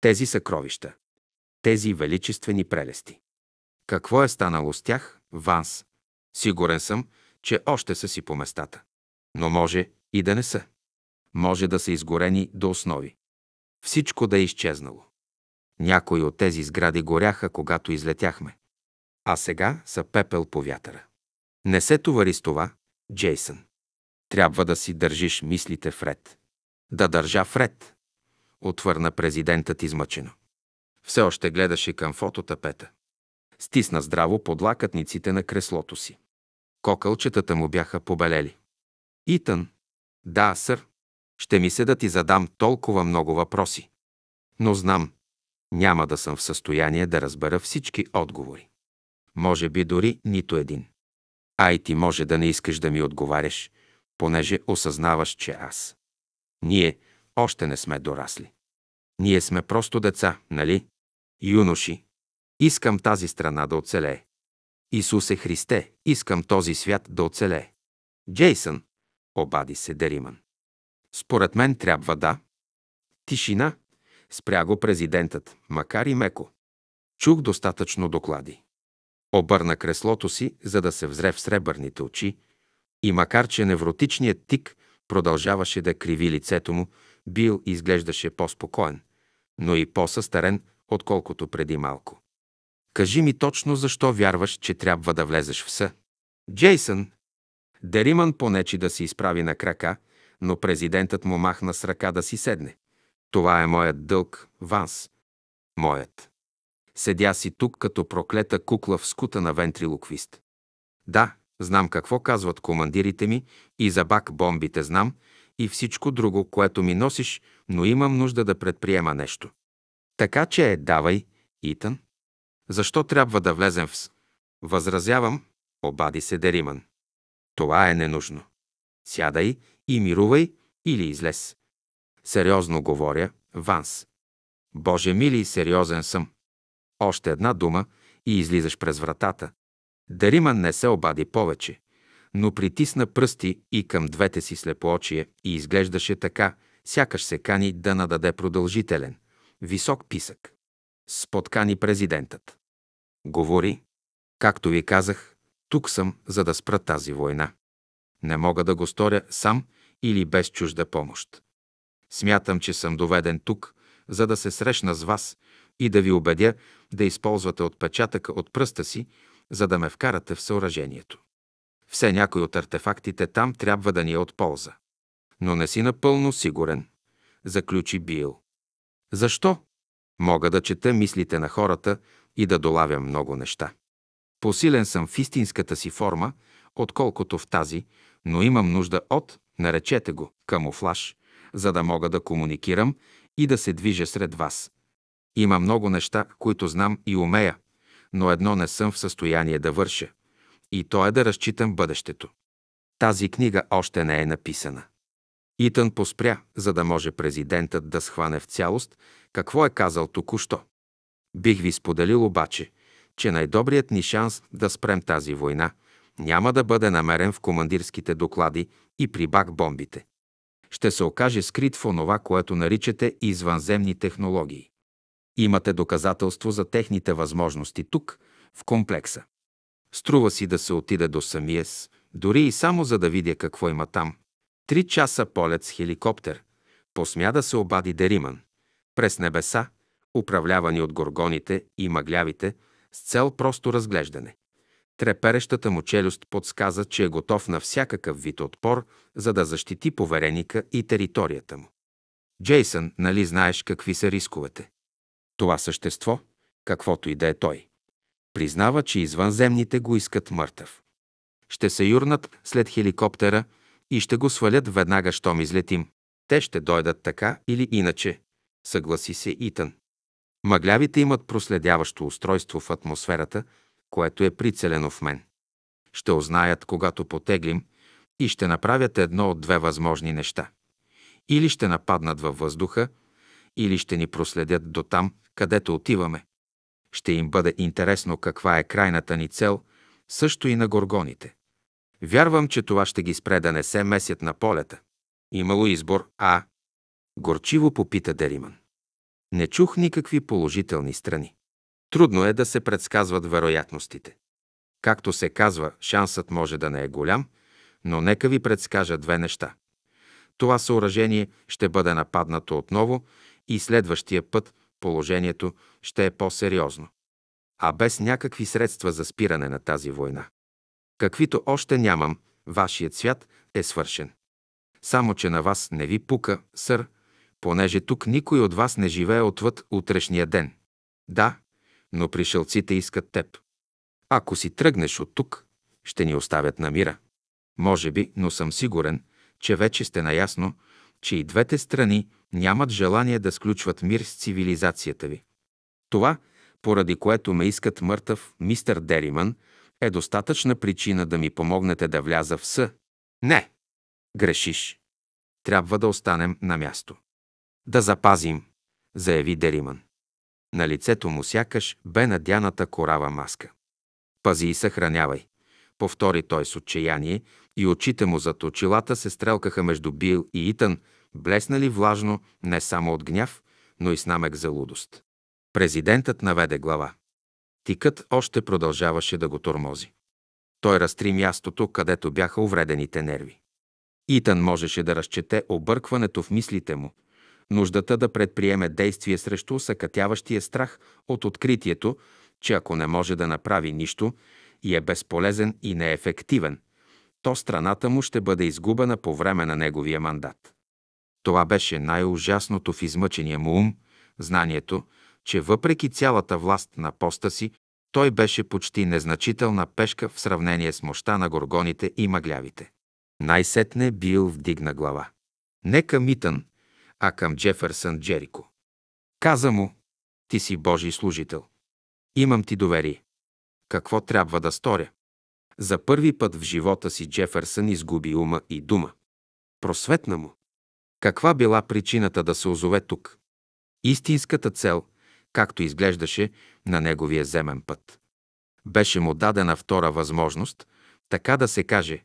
Speaker 1: Тези съкровища. Тези величествени прелести. Какво е станало с тях, Ванс? Сигурен съм, че още са си по местата. Но може и да не са. Може да са изгорени до основи. Всичко да е изчезнало. Някои от тези сгради горяха, когато излетяхме. А сега са пепел по вятъра. Не се товари с това, Джейсън. Трябва да си държиш мислите в Да държа в отвърна президентът измъчено. Все още гледаше към фототапета. Стисна здраво под лакътниците на креслото си. Кокълчетата му бяха побелели. Итън. Да, сър. Ще ми се да ти задам толкова много въпроси. Но знам, няма да съм в състояние да разбера всички отговори. Може би дори нито един. Ай ти може да не искаш да ми отговаряш, понеже осъзнаваш, че аз. Ние още не сме дорасли. Ние сме просто деца, нали? Юноши. Искам тази страна да оцелее. Исусе Христе, искам този свят да оцелее. Джейсън, обади се Дериман. Според мен трябва да. Тишина, спря го президентът, макар и меко. Чух достатъчно доклади. Обърна креслото си, за да се взре в сребърните очи, и макар, че невротичният тик продължаваше да криви лицето му, Бил изглеждаше по-спокоен, но и по-състарен, отколкото преди малко. Кажи ми точно защо вярваш, че трябва да влезеш в съ. Джейсън! Дериман понечи да се изправи на крака, но президентът му махна с ръка да си седне. Това е моят дълг, Ванс. Моят. Седя си тук като проклета кукла в скута на вентрилоквист. Да, Знам какво казват командирите ми и за бак бомбите знам и всичко друго, което ми носиш, но имам нужда да предприема нещо. Така че е, давай, Итан. Защо трябва да влезем в с? Възразявам, обади се Дериман. Това е ненужно. Сядай и мирувай или излез. Сериозно говоря, Ванс. Боже мили, сериозен съм. Още една дума и излизаш през вратата. Дариман не се обади повече, но притисна пръсти и към двете си слепоочие и изглеждаше така, сякаш се кани да нададе продължителен, висок писък. Споткани президентът. Говори. Както ви казах, тук съм, за да спра тази война. Не мога да го сторя сам или без чужда помощ. Смятам, че съм доведен тук, за да се срещна с вас и да ви убедя да използвате отпечатъка от пръста си за да ме вкарате в съоръжението. Все някой от артефактите там трябва да ни е от полза. Но не си напълно сигурен, заключи Бил. Защо? Мога да чета мислите на хората и да долавям много неща. Посилен съм в истинската си форма, отколкото в тази, но имам нужда от, наречете го, камуфлаж, за да мога да комуникирам и да се движа сред вас. Има много неща, които знам и умея, но едно не съм в състояние да върша, и то е да разчитам бъдещето. Тази книга още не е написана. Итан поспря, за да може президентът да схване в цялост какво е казал току-що. Бих ви споделил обаче, че най-добрият ни шанс да спрем тази война няма да бъде намерен в командирските доклади и при бак-бомбите. Ще се окаже скрит в онова, което наричате извънземни технологии. Имате доказателство за техните възможности тук, в комплекса. Струва си да се отида до самия с, дори и само за да видя какво има там. Три часа полет с хеликоптер. Посмя да се обади Дериман. През небеса, управлявани от горгоните и мъглявите, с цел просто разглеждане. Треперещата му челюст подсказа, че е готов на всякакъв вид отпор, за да защити повереника и територията му. Джейсън, нали знаеш какви са рисковете? Това същество, каквото и да е той, признава, че извънземните го искат мъртъв. Ще се юрнат след хеликоптера и ще го свалят веднага, щом излетим. Те ще дойдат така или иначе, съгласи се Итън. Мъглявите имат проследяващо устройство в атмосферата, което е прицелено в мен. Ще узнаят, когато потеглим, и ще направят едно от две възможни неща. Или ще нападнат във въздуха, или ще ни проследят до там, където отиваме. Ще им бъде интересно каква е крайната ни цел, също и на горгоните. Вярвам, че това ще ги спре да не се месят на полета. Имало избор, а? Горчиво попита Дериман. Не чух никакви положителни страни. Трудно е да се предсказват вероятностите. Както се казва, шансът може да не е голям, но нека ви предскажа две неща. Това съоръжение ще бъде нападнато отново и следващия път положението ще е по-сериозно. А без някакви средства за спиране на тази война. Каквито още нямам, вашият свят е свършен. Само, че на вас не ви пука, сър, понеже тук никой от вас не живее отвъд утрешния ден. Да, но пришелците искат теб. Ако си тръгнеш от тук, ще ни оставят на мира. Може би, но съм сигурен, че вече сте наясно, че и двете страни нямат желание да сключват мир с цивилизацията ви. Това, поради което ме искат мъртъв мистер Дериман, е достатъчна причина да ми помогнете да вляза в съ. Не! Грешиш. Трябва да останем на място. Да запазим, заяви Дериман. На лицето му сякаш бе надяната корава маска. Пази и съхранявай, повтори той с отчаяние и очите му зад очилата се стрелкаха между Бил и Итан – блеснали влажно не само от гняв, но и с намек за лудост. Президентът наведе глава. Тикът още продължаваше да го тормози. Той разтри мястото, където бяха увредените нерви. Итан можеше да разчете объркването в мислите му, нуждата да предприеме действие срещу съкатяващия страх от откритието, че ако не може да направи нищо и е безполезен и неефективен, то страната му ще бъде изгубена по време на неговия мандат. Това беше най-ужасното в измъчения му ум, знанието, че въпреки цялата власт на поста си, той беше почти незначителна пешка в сравнение с мощта на горгоните и мъглявите. Най-сетне бил вдигна глава. Не към Итън, а към Джефърсън Джерико. Каза му, ти си Божий служител. Имам ти доверие. Какво трябва да сторя? За първи път в живота си Джефърсън изгуби ума и дума. Просветна му. Каква била причината да се озове тук? Истинската цел, както изглеждаше на неговия земен път. Беше му дадена втора възможност, така да се каже,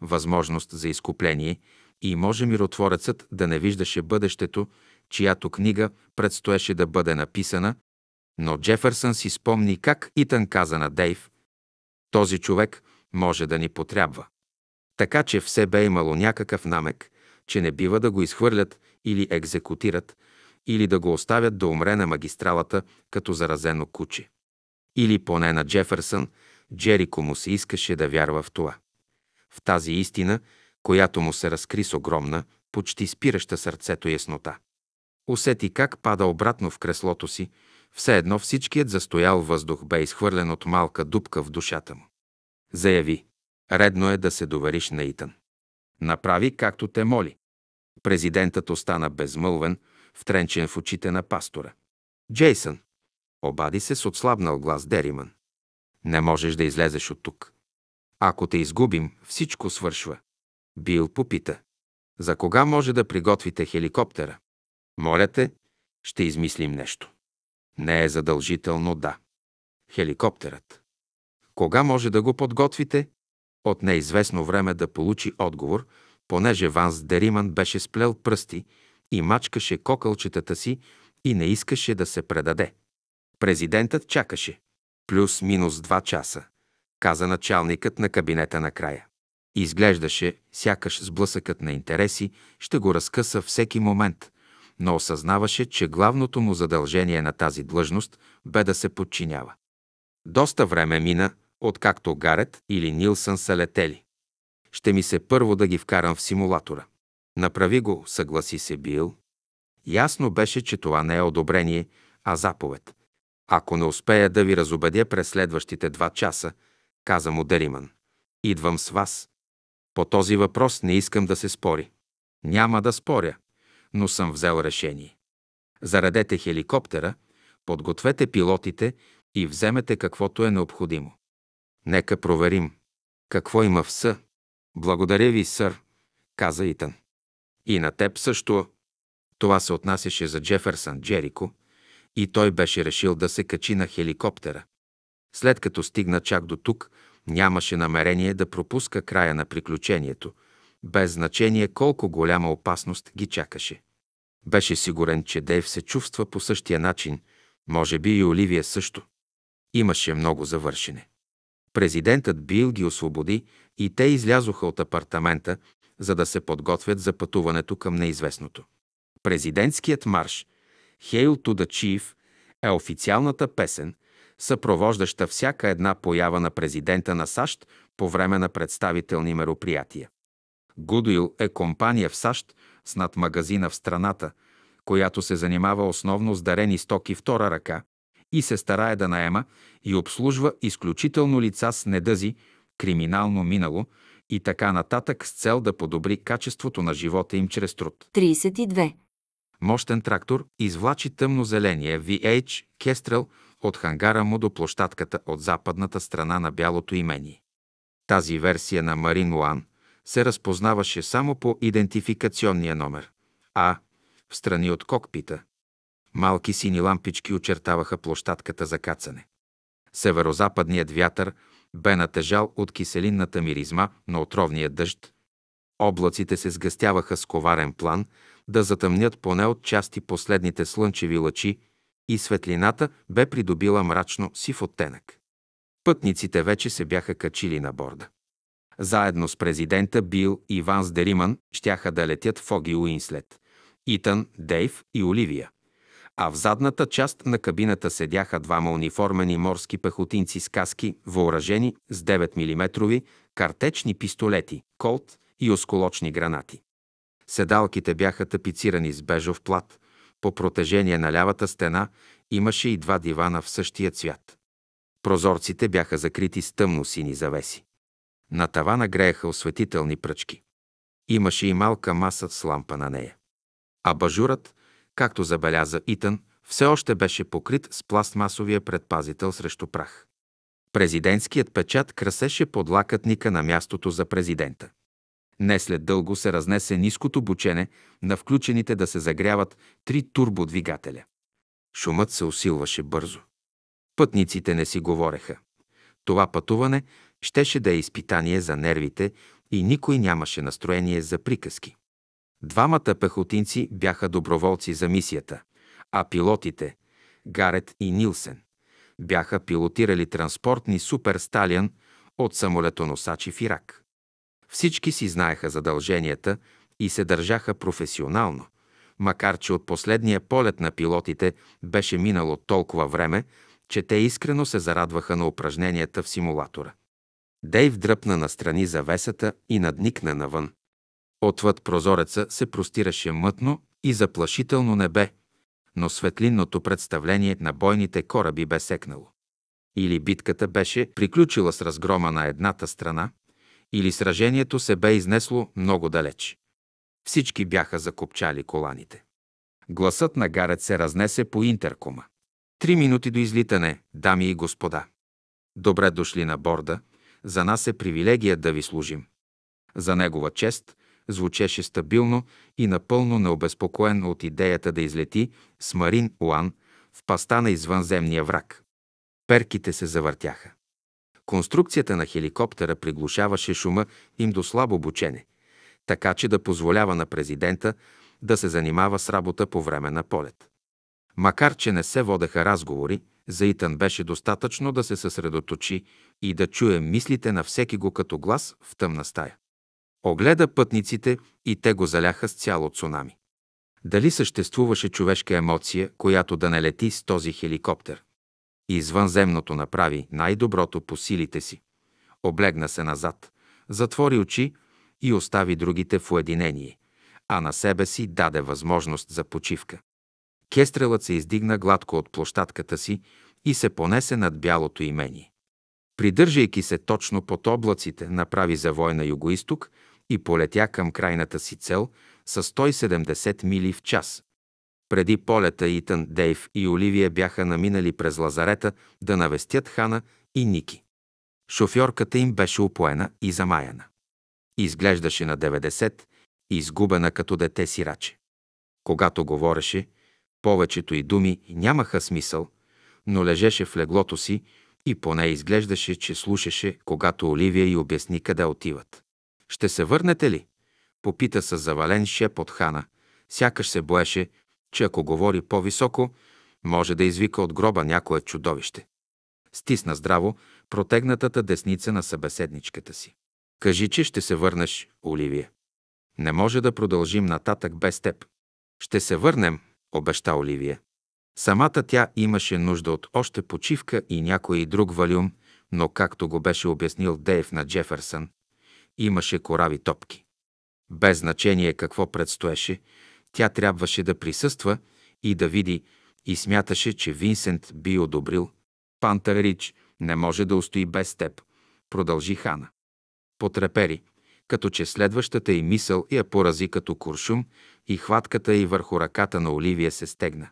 Speaker 1: възможност за изкупление и може миротворецът да не виждаше бъдещето, чиято книга предстоеше да бъде написана, но Джефърсън си спомни как Итан каза на Дейв «Този човек може да ни потрябва». Така че все бе имало някакъв намек, че не бива да го изхвърлят или екзекутират, или да го оставят да умре на магистралата като заразено куче. Или поне на Джефърсън, Джерико му се искаше да вярва в това. В тази истина, която му се разкри с огромна, почти спираща сърцето яснота. Усети как пада обратно в креслото си, все едно всичкият застоял въздух бе изхвърлен от малка дупка в душата му. Заяви, редно е да се довериш на Итан. Направи както те моли. Президентът остана безмълвен, втренчен в очите на пастора. Джейсън, обади се с отслабнал глас Дериман. Не можеш да излезеш от тук. Ако те изгубим, всичко свършва. Бил попита. За кога може да приготвите хеликоптера? Моля те, ще измислим нещо. Не е задължително да. Хеликоптерът. Кога може да го подготвите? От неизвестно време да получи отговор – понеже Ванс Дериман беше сплел пръсти и мачкаше кокълчетата си и не искаше да се предаде. Президентът чакаше. Плюс-минус два часа, каза началникът на кабинета накрая. Изглеждаше, сякаш сблъсъкът на интереси ще го разкъса всеки момент, но осъзнаваше, че главното му задължение на тази длъжност бе да се подчинява. Доста време мина, откакто Гарет или Нилсън са летели. Ще ми се първо да ги вкарам в симулатора. Направи го, съгласи се Бил. Ясно беше, че това не е одобрение, а заповед. Ако не успея да ви разобедя през следващите два часа, каза му Дериман, идвам с вас. По този въпрос не искам да се спори. Няма да споря, но съм взел решение. Заредете хеликоптера, подгответе пилотите и вземете каквото е необходимо. Нека проверим какво има в Съ. Благодаря ви, сър, каза Итан. И на теб също. Това се отнасяше за Джефърсън Джерико и той беше решил да се качи на хеликоптера. След като стигна чак до тук, нямаше намерение да пропуска края на приключението, без значение колко голяма опасност ги чакаше. Беше сигурен, че Дейв се чувства по същия начин, може би и Оливия също. Имаше много завършене. Президентът Бил ги освободи и те излязоха от апартамента, за да се подготвят за пътуването към неизвестното. Президентският марш «Hail to the Chief» е официалната песен, съпровождаща всяка една поява на президента на САЩ по време на представителни мероприятия. Goodwill е компания в САЩ с над магазина в страната, която се занимава основно с дарени стоки втора ръка и се старае да наема и обслужва изключително лица с недъзи криминално минало и така нататък с цел да подобри качеството на живота им чрез труд. 32. Мощен трактор извлачи тъмнозеления VH Кестрел от хангара му до площадката от западната страна на Бялото имение. Тази версия на Марин Луан се разпознаваше само по идентификационния номер А в страни от кокпита. Малки сини лампички очертаваха площадката за кацане. Северозападният вятър бе натежал от киселинната миризма на отровния дъжд. Облаците се сгъстяваха с коварен план да затъмнят поне от части последните слънчеви лъчи и светлината бе придобила мрачно сив оттенък. Пътниците вече се бяха качили на борда. Заедно с президента Бил и Ванс Дериман щяха да летят Фоги Уинслет, Итан, Дейв и Оливия – а в задната част на кабината седяха двама униформени морски пехотинци с каски, въоръжени с 9 мм картечни пистолети, колт и осколочни гранати. Седалките бяха тапицирани с бежов плат. По протежение на лявата стена имаше и два дивана в същия цвят. Прозорците бяха закрити с тъмно-сини завеси. На тавана грееха осветителни пръчки. Имаше и малка маса с лампа на нея. А бажурът – както забеляза Итън, все още беше покрит с пластмасовия предпазител срещу прах. Президентският печат красеше под лакътника на мястото за президента. Не след дълго се разнесе ниското бучене на включените да се загряват три турбодвигателя. Шумът се усилваше бързо. Пътниците не си говореха. Това пътуване щеше да е изпитание за нервите и никой нямаше настроение за приказки. Двамата пехотинци бяха доброволци за мисията, а пилотите – Гарет и Нилсен – бяха пилотирали транспортни Супер Сталиан от самолетоносачи в Ирак. Всички си знаеха задълженията и се държаха професионално, макар че от последния полет на пилотите беше минало толкова време, че те искрено се зарадваха на упражненията в симулатора. Дейв дръпна настрани завесата и надникна навън. Отвъд прозореца се простираше мътно и заплашително небе, но светлинното представление на бойните кораби бе секнало. Или битката беше приключила с разгрома на едната страна, или сражението се бе изнесло много далеч. Всички бяха закопчали коланите. Гласът на Гарет се разнесе по интеркома. Три минути до излитане, дами и господа. Добре дошли на борда. За нас е привилегия да ви служим. За негова чест звучеше стабилно и напълно необезпокоен от идеята да излети с Марин Уан в паста на извънземния враг. Перките се завъртяха. Конструкцията на хеликоптера приглушаваше шума им до слабо бучене, така че да позволява на президента да се занимава с работа по време на полет. Макар, че не се водеха разговори, за Итан беше достатъчно да се съсредоточи и да чуе мислите на всеки го като глас в тъмна стая. Огледа пътниците и те го заляха с цяло цунами. Дали съществуваше човешка емоция, която да не лети с този хеликоптер? извънземното направи най-доброто по силите си. Облегна се назад, затвори очи и остави другите в уединение, а на себе си даде възможност за почивка. Кестрелът се издигна гладко от площадката си и се понесе над бялото имение. Придържайки се точно под облаците, направи за война югоисток и полетя към крайната си цел с 170 мили в час. Преди полета Итан, Дейв и Оливия бяха наминали през лазарета да навестят Хана и Ники. Шофьорката им беше опоена и замаяна. Изглеждаше на 90 изгубена като дете сираче. Когато говореше, повечето и думи нямаха смисъл, но лежеше в леглото си и поне изглеждаше, че слушаше, когато Оливия й обясни къде отиват. Ще се върнете ли? Попита с завален шепот хана. Сякаш се боеше, че ако говори по-високо, може да извика от гроба някое чудовище. Стисна здраво протегнатата десница на събеседничката си. Кажи, че ще се върнеш, Оливия. Не може да продължим нататък без теб. Ще се върнем, обеща Оливия. Самата тя имаше нужда от още почивка и някой друг валюм, но както го беше обяснил Дейв на Джеферсън, имаше корави топки. Без значение какво предстоеше, тя трябваше да присъства и да види и смяташе, че Винсент би одобрил. Пантер Рич не може да устои без теб, продължи Хана. Потрепери, като че следващата й мисъл я порази като куршум и хватката й върху ръката на Оливия се стегна.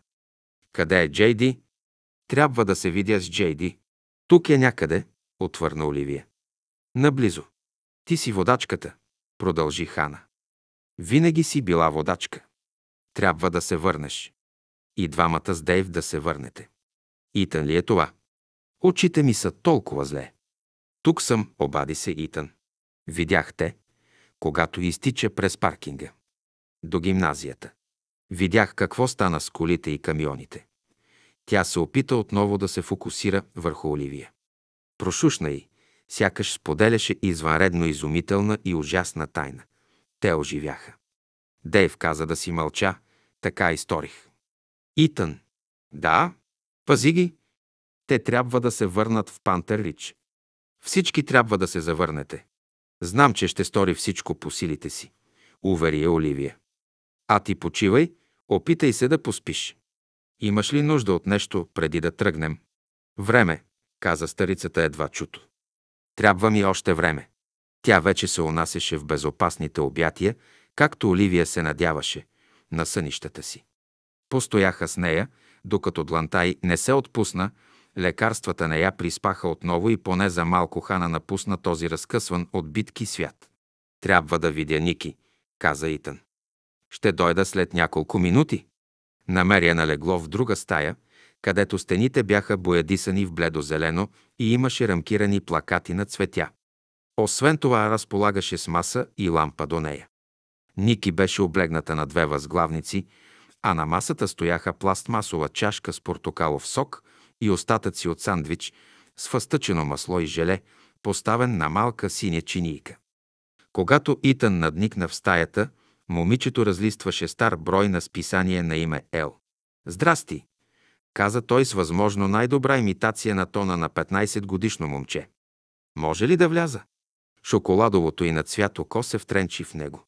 Speaker 1: Къде е Джейди? Трябва да се видя с Джейди. Тук е някъде, отвърна Оливия. Наблизо. Ти си водачката, продължи Хана. Винаги си била водачка. Трябва да се върнеш. И двамата с Дейв да се върнете. Итан ли е това? Очите ми са толкова зле. Тук съм, обади се Итан. Видях те, когато изтича през паркинга. До гимназията. Видях какво стана с колите и камионите. Тя се опита отново да се фокусира върху Оливия. Прошушна й сякаш споделяше извънредно изумителна и ужасна тайна. Те оживяха. Дейв каза да си мълча, така и сторих. Итън. Да, пази ги. Те трябва да се върнат в Пантер Рич. Всички трябва да се завърнете. Знам, че ще стори всичко по силите си, увери я Оливия. А ти почивай, опитай се да поспиш. Имаш ли нужда от нещо преди да тръгнем? Време, каза старицата едва чуто. Трябва ми още време. Тя вече се унасяше в безопасните обятия, както Оливия се надяваше, на сънищата си. Постояха с нея, докато Длантай не се отпусна, лекарствата на я приспаха отново и поне за малко Хана напусна този разкъсван от битки свят. Трябва да видя Ники, каза Итан. Ще дойда след няколко минути. Намеря налегло в друга стая, където стените бяха боядисани в бледо-зелено и имаше рамкирани плакати на цветя. Освен това разполагаше с маса и лампа до нея. Ники беше облегната на две възглавници, а на масата стояха пластмасова чашка с портокалов сок и остатъци от сандвич с фъстъчено масло и желе, поставен на малка синя чинийка. Когато Итан надникна в стаята, момичето разлистваше стар брой на списание на име Ел. «Здрасти!» каза той с възможно най-добра имитация на тона на 15-годишно момче. Може ли да вляза? Шоколадовото и на цвято се втренчи в него.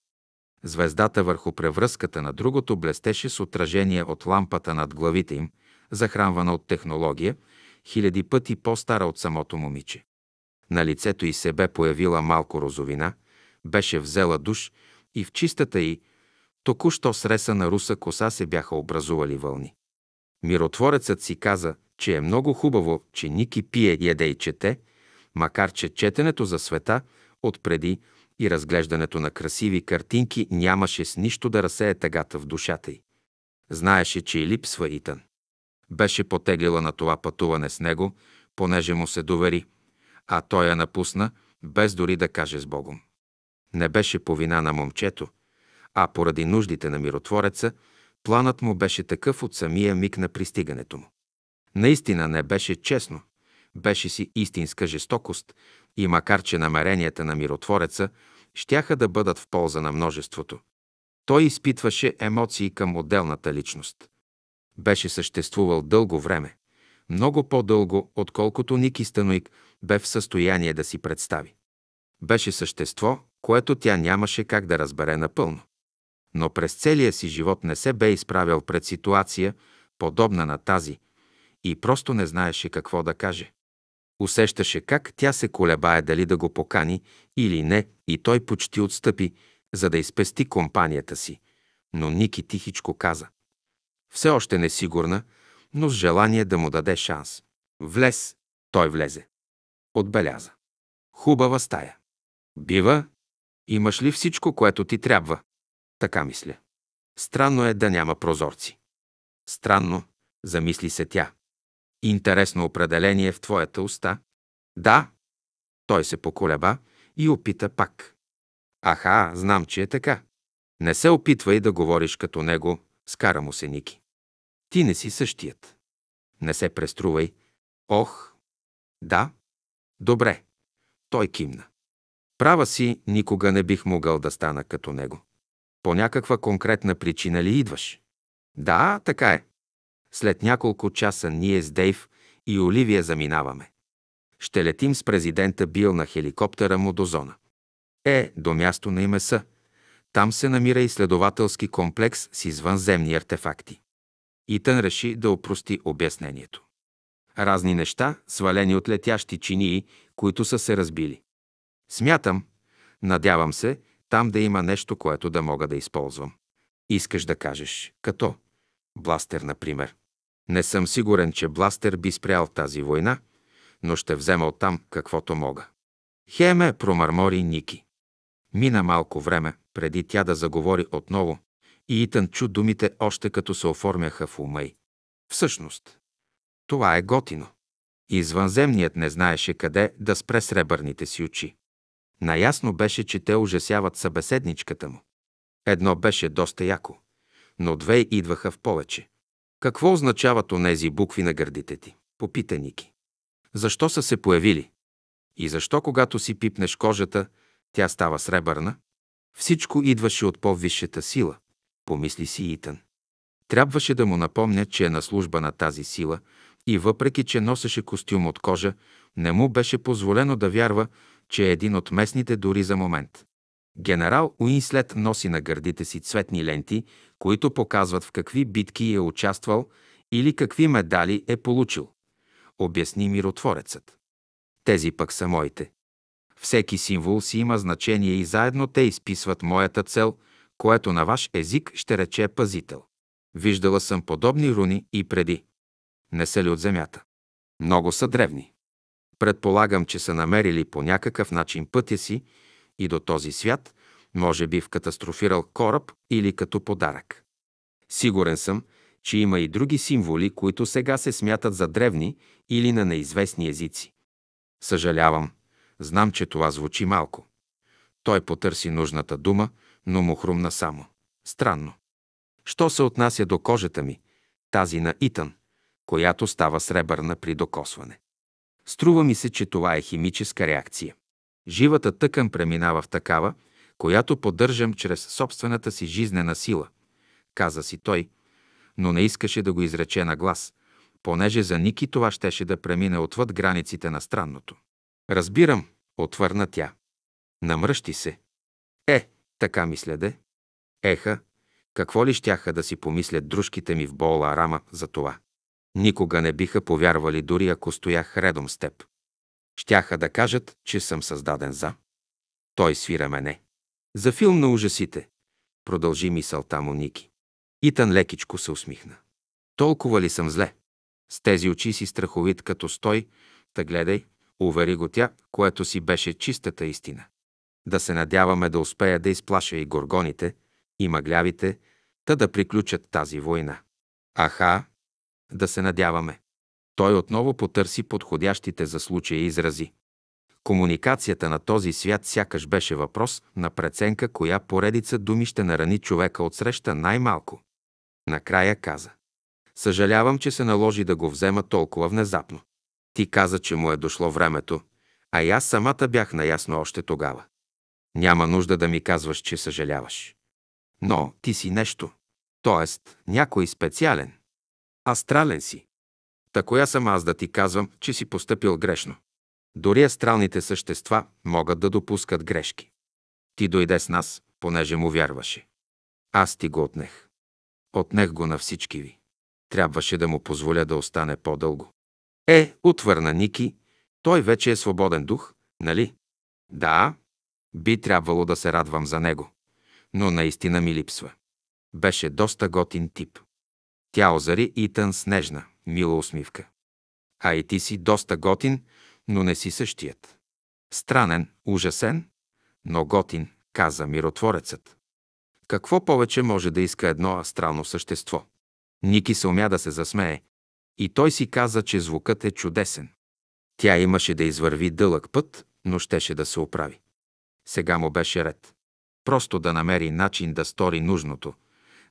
Speaker 1: Звездата върху превръзката на другото блестеше с отражение от лампата над главите им, захранвана от технология, хиляди пъти по-стара от самото момиче. На лицето й се бе появила малко розовина, беше взела душ и в чистата й, току-що среса на руса коса се бяха образували вълни. Миротворецът си каза, че е много хубаво, че Ники пие, яде и чете, макар че четенето за света отпреди и разглеждането на красиви картинки нямаше с нищо да разсее тъгата в душата й. Знаеше, че и липсва Итан. Беше потеглила на това пътуване с него, понеже му се довери, а той я напусна, без дори да каже с Богом. Не беше по вина на момчето, а поради нуждите на миротвореца – Планът му беше такъв от самия миг на пристигането му. Наистина не беше честно, беше си истинска жестокост и макар, че намеренията на миротвореца щяха да бъдат в полза на множеството, той изпитваше емоции към отделната личност. Беше съществувал дълго време, много по-дълго, отколкото Ники Стануик бе в състояние да си представи. Беше същество, което тя нямаше как да разбере напълно но през целия си живот не се бе изправял пред ситуация, подобна на тази, и просто не знаеше какво да каже. Усещаше как тя се колебае дали да го покани или не и той почти отстъпи, за да изпести компанията си. Но Ники тихичко каза. Все още несигурна, но с желание да му даде шанс. Влез, той влезе. Отбеляза. Хубава стая. Бива, имаш ли всичко, което ти трябва? Така мисля. Странно е да няма прозорци. Странно, замисли се тя. Интересно определение в твоята уста. Да. Той се поколеба и опита пак. Аха, знам, че е така. Не се опитвай да говориш като него, скара му се Ники. Ти не си същият. Не се преструвай. Ох, да. Добре. Той кимна. Права си, никога не бих могъл да стана като него. По някаква конкретна причина ли идваш? Да, така е. След няколко часа ние с Дейв и Оливия заминаваме. Ще летим с президента Бил на хеликоптера му до зона. Е, до място на имеса. Там се намира изследователски комплекс с извънземни артефакти. тън реши да опрости обяснението. Разни неща, свалени от летящи чинии, които са се разбили. Смятам, надявам се, там да има нещо, което да мога да използвам. Искаш да кажеш, като бластер, например. Не съм сигурен, че бластер би спрял тази война, но ще взема оттам каквото мога. Хеме промърмори Ники. Мина малко време, преди тя да заговори отново, и Итан чу думите още като се оформяха в ума й. Всъщност, това е готино. Извънземният не знаеше къде да спре сребърните си очи. Наясно беше, че те ужасяват събеседничката му. Едно беше доста яко, но две идваха в повече. Какво означават онези букви на гърдите ти? Попита Ники. Защо са се появили? И защо, когато си пипнеш кожата, тя става сребърна? Всичко идваше от по-висшата сила, помисли си Итан. Трябваше да му напомня, че е на служба на тази сила и въпреки, че носеше костюм от кожа, не му беше позволено да вярва, че е един от местните дори за момент. Генерал Уинслет носи на гърдите си цветни ленти, които показват в какви битки е участвал или какви медали е получил. Обясни миротворецът. Тези пък са моите. Всеки символ си има значение и заедно те изписват моята цел, което на ваш език ще рече пазител. Виждала съм подобни руни и преди. Не са ли от земята? Много са древни. Предполагам, че са намерили по някакъв начин пътя си и до този свят, може би в катастрофирал кораб или като подарък. Сигурен съм, че има и други символи, които сега се смятат за древни или на неизвестни езици. Съжалявам, знам, че това звучи малко. Той потърси нужната дума, но му хрумна само. Странно. Що се отнася до кожата ми, тази на Итан, която става сребърна при докосване? Струва ми се, че това е химическа реакция. Живата тъкан преминава в такава, която поддържам чрез собствената си жизнена сила, каза си той, но не искаше да го изрече на глас, понеже за Ники това щеше да премине отвъд границите на странното. Разбирам, отвърна тя. Намръщи се. Е, така мисля де. Еха, какво ли щяха да си помислят дружките ми в Бола Рама за това? Никога не биха повярвали, дори ако стоях редом с теб. Щяха да кажат, че съм създаден за. Той свира мене. За филм на ужасите, продължи мисълта му Ники. Итан лекичко се усмихна. Толкова ли съм зле? С тези очи си страховит като стой, та гледай, увери го тя, което си беше чистата истина. Да се надяваме да успея да изплаша и горгоните, и мъглявите, та да приключат тази война. Аха, да се надяваме. Той отново потърси подходящите за случая изрази. Комуникацията на този свят сякаш беше въпрос на преценка, коя поредица думи ще нарани човека отсреща най-малко. Накрая каза. Съжалявам, че се наложи да го взема толкова внезапно. Ти каза, че му е дошло времето, а и аз самата бях наясно още тогава. Няма нужда да ми казваш, че съжаляваш. Но ти си нещо, т.е. някой специален. Астрален си. Та коя съм аз да ти казвам, че си постъпил грешно? Дори астралните същества могат да допускат грешки. Ти дойде с нас, понеже му вярваше. Аз ти го отнех. Отнех го на всички ви. Трябваше да му позволя да остане по-дълго. Е, отвърна Ники, той вече е свободен дух, нали? Да, би трябвало да се радвам за него, но наистина ми липсва. Беше доста готин тип. Тя озари Итан с нежна, мила усмивка. А и ти си доста готин, но не си същият. Странен, ужасен, но готин, каза миротворецът. Какво повече може да иска едно астрално същество? Ники се умя да се засмее. И той си каза, че звукът е чудесен. Тя имаше да извърви дълъг път, но щеше да се оправи. Сега му беше ред. Просто да намери начин да стори нужното.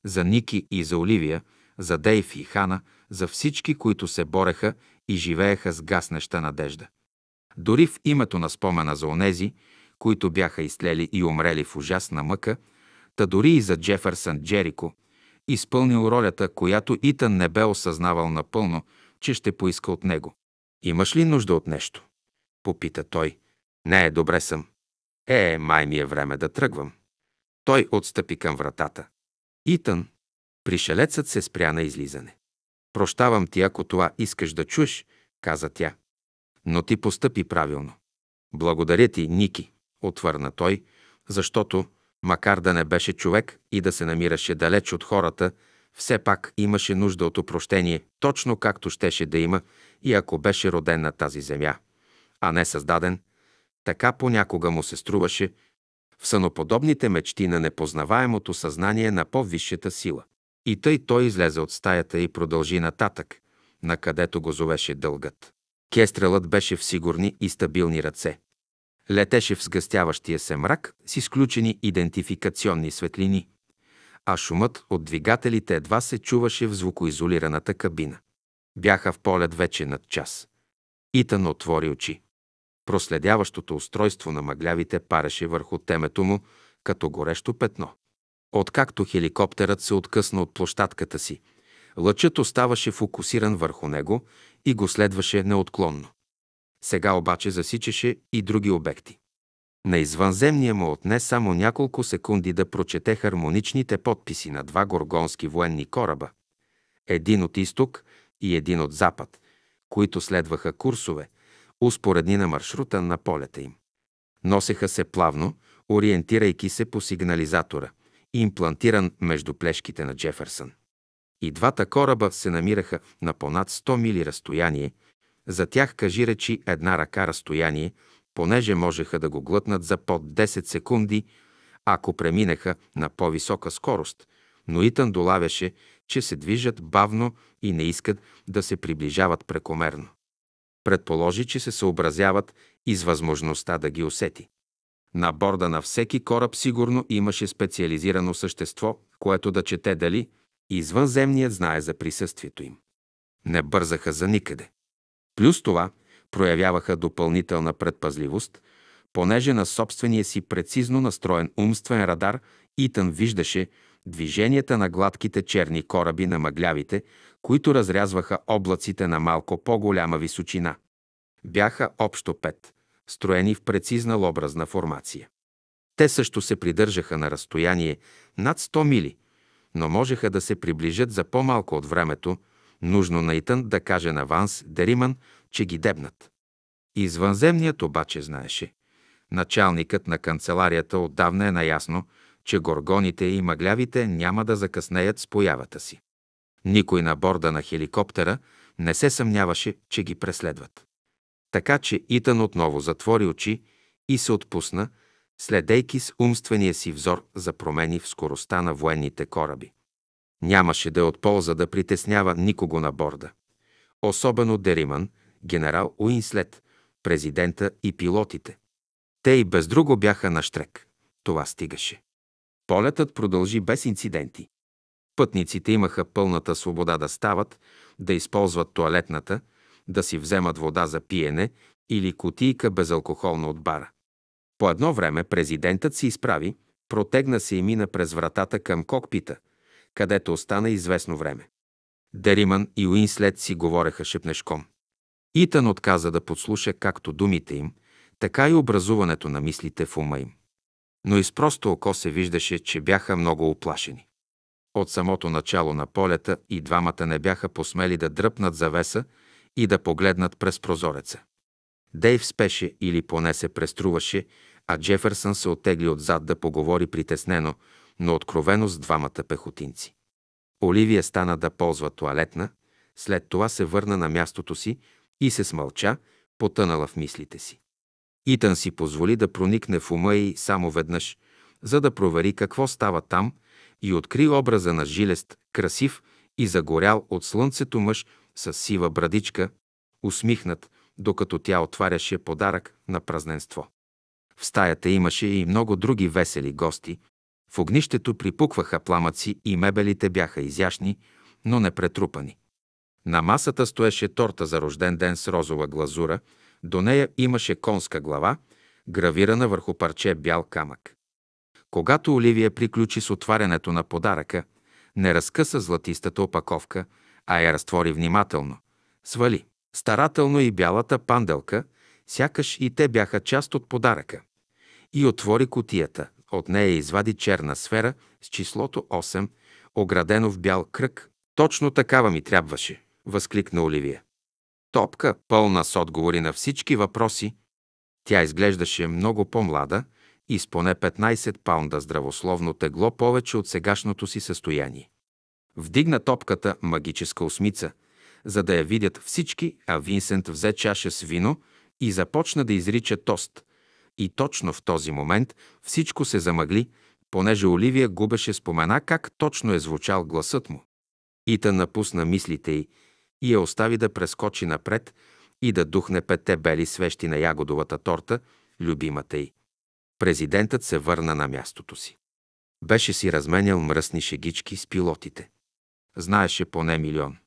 Speaker 1: За Ники и за Оливия – за Дейв и Хана, за всички, които се бореха и живееха с гаснеща надежда. Дори в името на спомена за онези, които бяха изтлели и умрели в ужасна мъка, та дори и за Джеферсън Джерико, изпълнил ролята, която Итан не бе осъзнавал напълно, че ще поиска от него. «Имаш ли нужда от нещо?» Попита той. «Не, е, добре съм. Е, е, май ми е време да тръгвам». Той отстъпи към вратата. Итан, Пришелецът се спря на излизане. Прощавам ти, ако това искаш да чуеш, каза тя. Но ти постъпи правилно. Благодаря ти, Ники, отвърна той, защото, макар да не беше човек и да се намираше далеч от хората, все пак имаше нужда от опрощение, точно както щеше да има и ако беше роден на тази земя, а не създаден, така понякога му се струваше в съноподобните мечти на непознаваемото съзнание на по-висшата сила. И тъй той излезе от стаята и продължи нататък, на където го зовеше дългът. Кестрелът беше в сигурни и стабилни ръце. Летеше в сгъстяващия се мрак с изключени идентификационни светлини, а шумът от двигателите едва се чуваше в звукоизолираната кабина. Бяха в полет вече над час. Итан отвори очи. Проследяващото устройство на мъглявите пареше върху темето му като горещо петно. Откакто хеликоптерът се откъсна от площадката си, лъчът оставаше фокусиран върху него и го следваше неотклонно. Сега обаче засичаше и други обекти. На извънземния му отне само няколко секунди да прочете хармоничните подписи на два горгонски военни кораба, един от изток и един от запад, които следваха курсове, успоредни на маршрута на полета им. Носеха се плавно, ориентирайки се по сигнализатора – имплантиран между плешките на Джефърсън. И двата кораба се намираха на понад 100 мили разстояние, за тях кажи речи една ръка разстояние, понеже можеха да го глътнат за под 10 секунди, ако преминаха на по-висока скорост, но Итан долавяше, че се движат бавно и не искат да се приближават прекомерно. Предположи, че се съобразяват и с възможността да ги усети. На борда на всеки кораб сигурно имаше специализирано същество, което да чете дали извънземният знае за присъствието им. Не бързаха за никъде. Плюс това проявяваха допълнителна предпазливост, понеже на собствения си прецизно настроен умствен радар Итан виждаше движенията на гладките черни кораби на мъглявите, които разрязваха облаците на малко по-голяма височина. Бяха общо пет – строени в прецизна лобразна формация. Те също се придържаха на разстояние над 100 мили, но можеха да се приближат за по-малко от времето, нужно Итън да каже на Ванс Дериман, че ги дебнат. Извънземният обаче знаеше. Началникът на канцеларията отдавна е наясно, че горгоните и мъглявите няма да закъснеят с появата си. Никой на борда на хеликоптера не се съмняваше, че ги преследват. Така че Итан отново затвори очи и се отпусна, следейки с умствения си взор за промени в скоростта на военните кораби. Нямаше да е от полза да притеснява никого на борда. Особено Дериман, генерал Уинслет, президента и пилотите. Те и без друго бяха на штрек. Това стигаше. Полетът продължи без инциденти. Пътниците имаха пълната свобода да стават, да използват туалетната – да си вземат вода за пиене или кутийка безалкохолна от бара. По едно време президентът се изправи, протегна се и мина през вратата към кокпита, където остана известно време. Дериман и Уинслет си говореха шепнешком. Итан отказа да подслуша както думите им, така и образуването на мислите в ума им. Но и с просто око се виждаше, че бяха много оплашени. От самото начало на полета и двамата не бяха посмели да дръпнат завеса, и да погледнат през прозореца. Дейв спеше или поне се преструваше, а Джефърсън се отегли отзад да поговори притеснено, но откровено с двамата пехотинци. Оливия стана да ползва туалетна, след това се върна на мястото си и се смълча, потънала в мислите си. Итан си позволи да проникне в ума й само веднъж, за да провери какво става там и откри образа на жилест, красив и загорял от слънцето мъж с сива брадичка, усмихнат, докато тя отваряше подарък на празненство. В стаята имаше и много други весели гости. В огнището припукваха пламъци и мебелите бяха изящни, но не претрупани. На масата стоеше торта за рожден ден с розова глазура, до нея имаше конска глава, гравирана върху парче бял камък. Когато Оливия приключи с отварянето на подаръка, не разкъса златистата опаковка – а я разтвори внимателно. Свали. Старателно и бялата панделка, сякаш и те бяха част от подаръка. И отвори котията. От нея извади черна сфера с числото 8, оградено в бял кръг. Точно такава ми трябваше, възкликна Оливия. Топка, пълна с отговори на всички въпроси. Тя изглеждаше много по-млада и с поне 15 паунда здравословно тегло повече от сегашното си състояние. Вдигна топката магическа осмица, за да я видят всички, а Винсент взе чаша с вино и започна да изрича тост. И точно в този момент всичко се замъгли, понеже Оливия губеше спомена как точно е звучал гласът му. Ита напусна мислите й и я остави да прескочи напред и да духне пете бели свещи на ягодовата торта, любимата й. Президентът се върна на мястото си. Беше си разменял мръсни шегички с пилотите знаеше поне милион.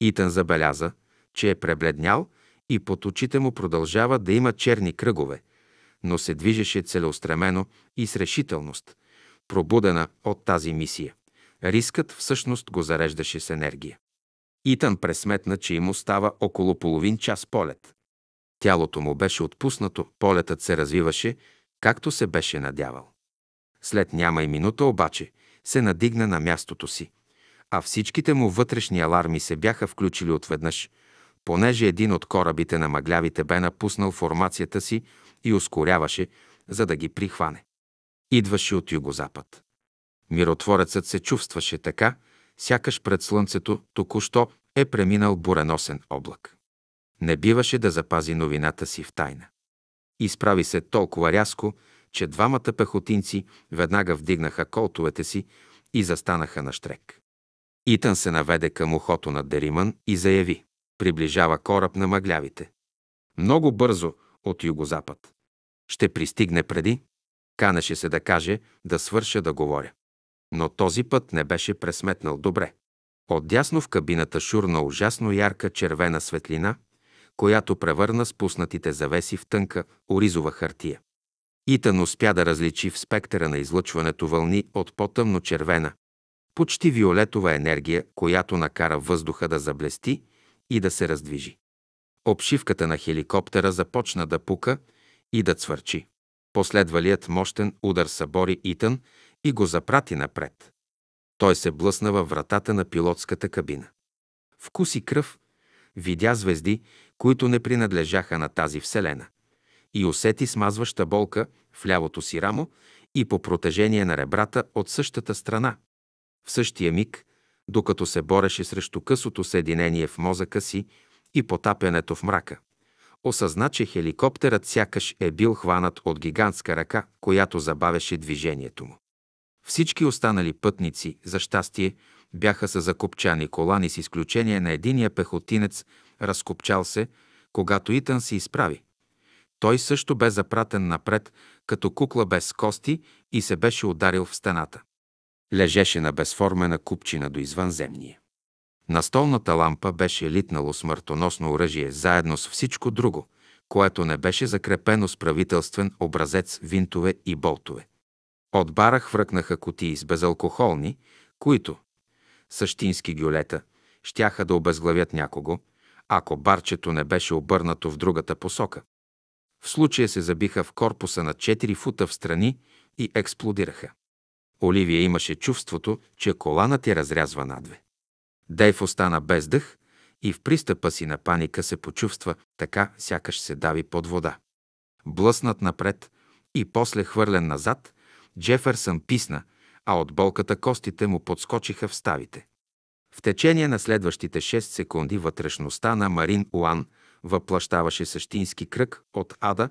Speaker 1: Итан забеляза, че е пребледнял и под очите му продължава да има черни кръгове, но се движеше целеустремено и с решителност, пробудена от тази мисия. Рискът всъщност го зареждаше с енергия. Итан пресметна, че им остава около половин час полет. Тялото му беше отпуснато, полетът се развиваше, както се беше надявал. След няма и минута обаче се надигна на мястото си а всичките му вътрешни аларми се бяха включили отведнъж, понеже един от корабите на мъглявите бе напуснал формацията си и ускоряваше, за да ги прихване. Идваше от югозапад. Миротворецът се чувстваше така, сякаш пред слънцето току-що е преминал буреносен облак. Не биваше да запази новината си в тайна. Изправи се толкова рязко, че двамата пехотинци веднага вдигнаха колтовете си и застанаха на штрек. Итан се наведе към ухото на Дериман и заяви. Приближава кораб на мъглявите. Много бързо от югозапад. Ще пристигне преди. Канеше се да каже, да свърша да говоря. Но този път не беше пресметнал добре. Отдясно в кабината шурна ужасно ярка червена светлина, която превърна спуснатите завеси в тънка оризова хартия. Итан успя да различи в спектъра на излъчването вълни от по-тъмно червена, почти виолетова енергия, която накара въздуха да заблести и да се раздвижи. Обшивката на хеликоптера започна да пука и да цвърчи. Последвалият мощен удар събори Итън и го запрати напред. Той се блъсна във вратата на пилотската кабина. Вкуси кръв, видя звезди, които не принадлежаха на тази вселена, и усети смазваща болка в лявото си рамо и по протежение на ребрата от същата страна, в същия миг, докато се бореше срещу късото съединение в мозъка си и потапянето в мрака, осъзна, че хеликоптерът сякаш е бил хванат от гигантска ръка, която забавяше движението му. Всички останали пътници, за щастие, бяха с закопчани колани с изключение на единия пехотинец, разкопчал се, когато Итан се изправи. Той също бе запратен напред, като кукла без кости и се беше ударил в стената лежеше на безформена купчина до извънземния. На столната лампа беше литнало смъртоносно оръжие заедно с всичко друго, което не беше закрепено с правителствен образец винтове и болтове. От бара хвръкнаха кутии с безалкохолни, които, същински гюлета, щяха да обезглавят някого, ако барчето не беше обърнато в другата посока. В случая се забиха в корпуса на 4 фута в страни и експлодираха. Оливия имаше чувството, че коланът я разрязва надве. Дейв остана без дъх и в пристъпа си на паника се почувства така, сякаш се дави под вода. Блъснат напред и после хвърлен назад, Джефърсън писна, а от болката костите му подскочиха в ставите. В течение на следващите 6 секунди вътрешността на Марин Уан въплащаваше същински кръг от ада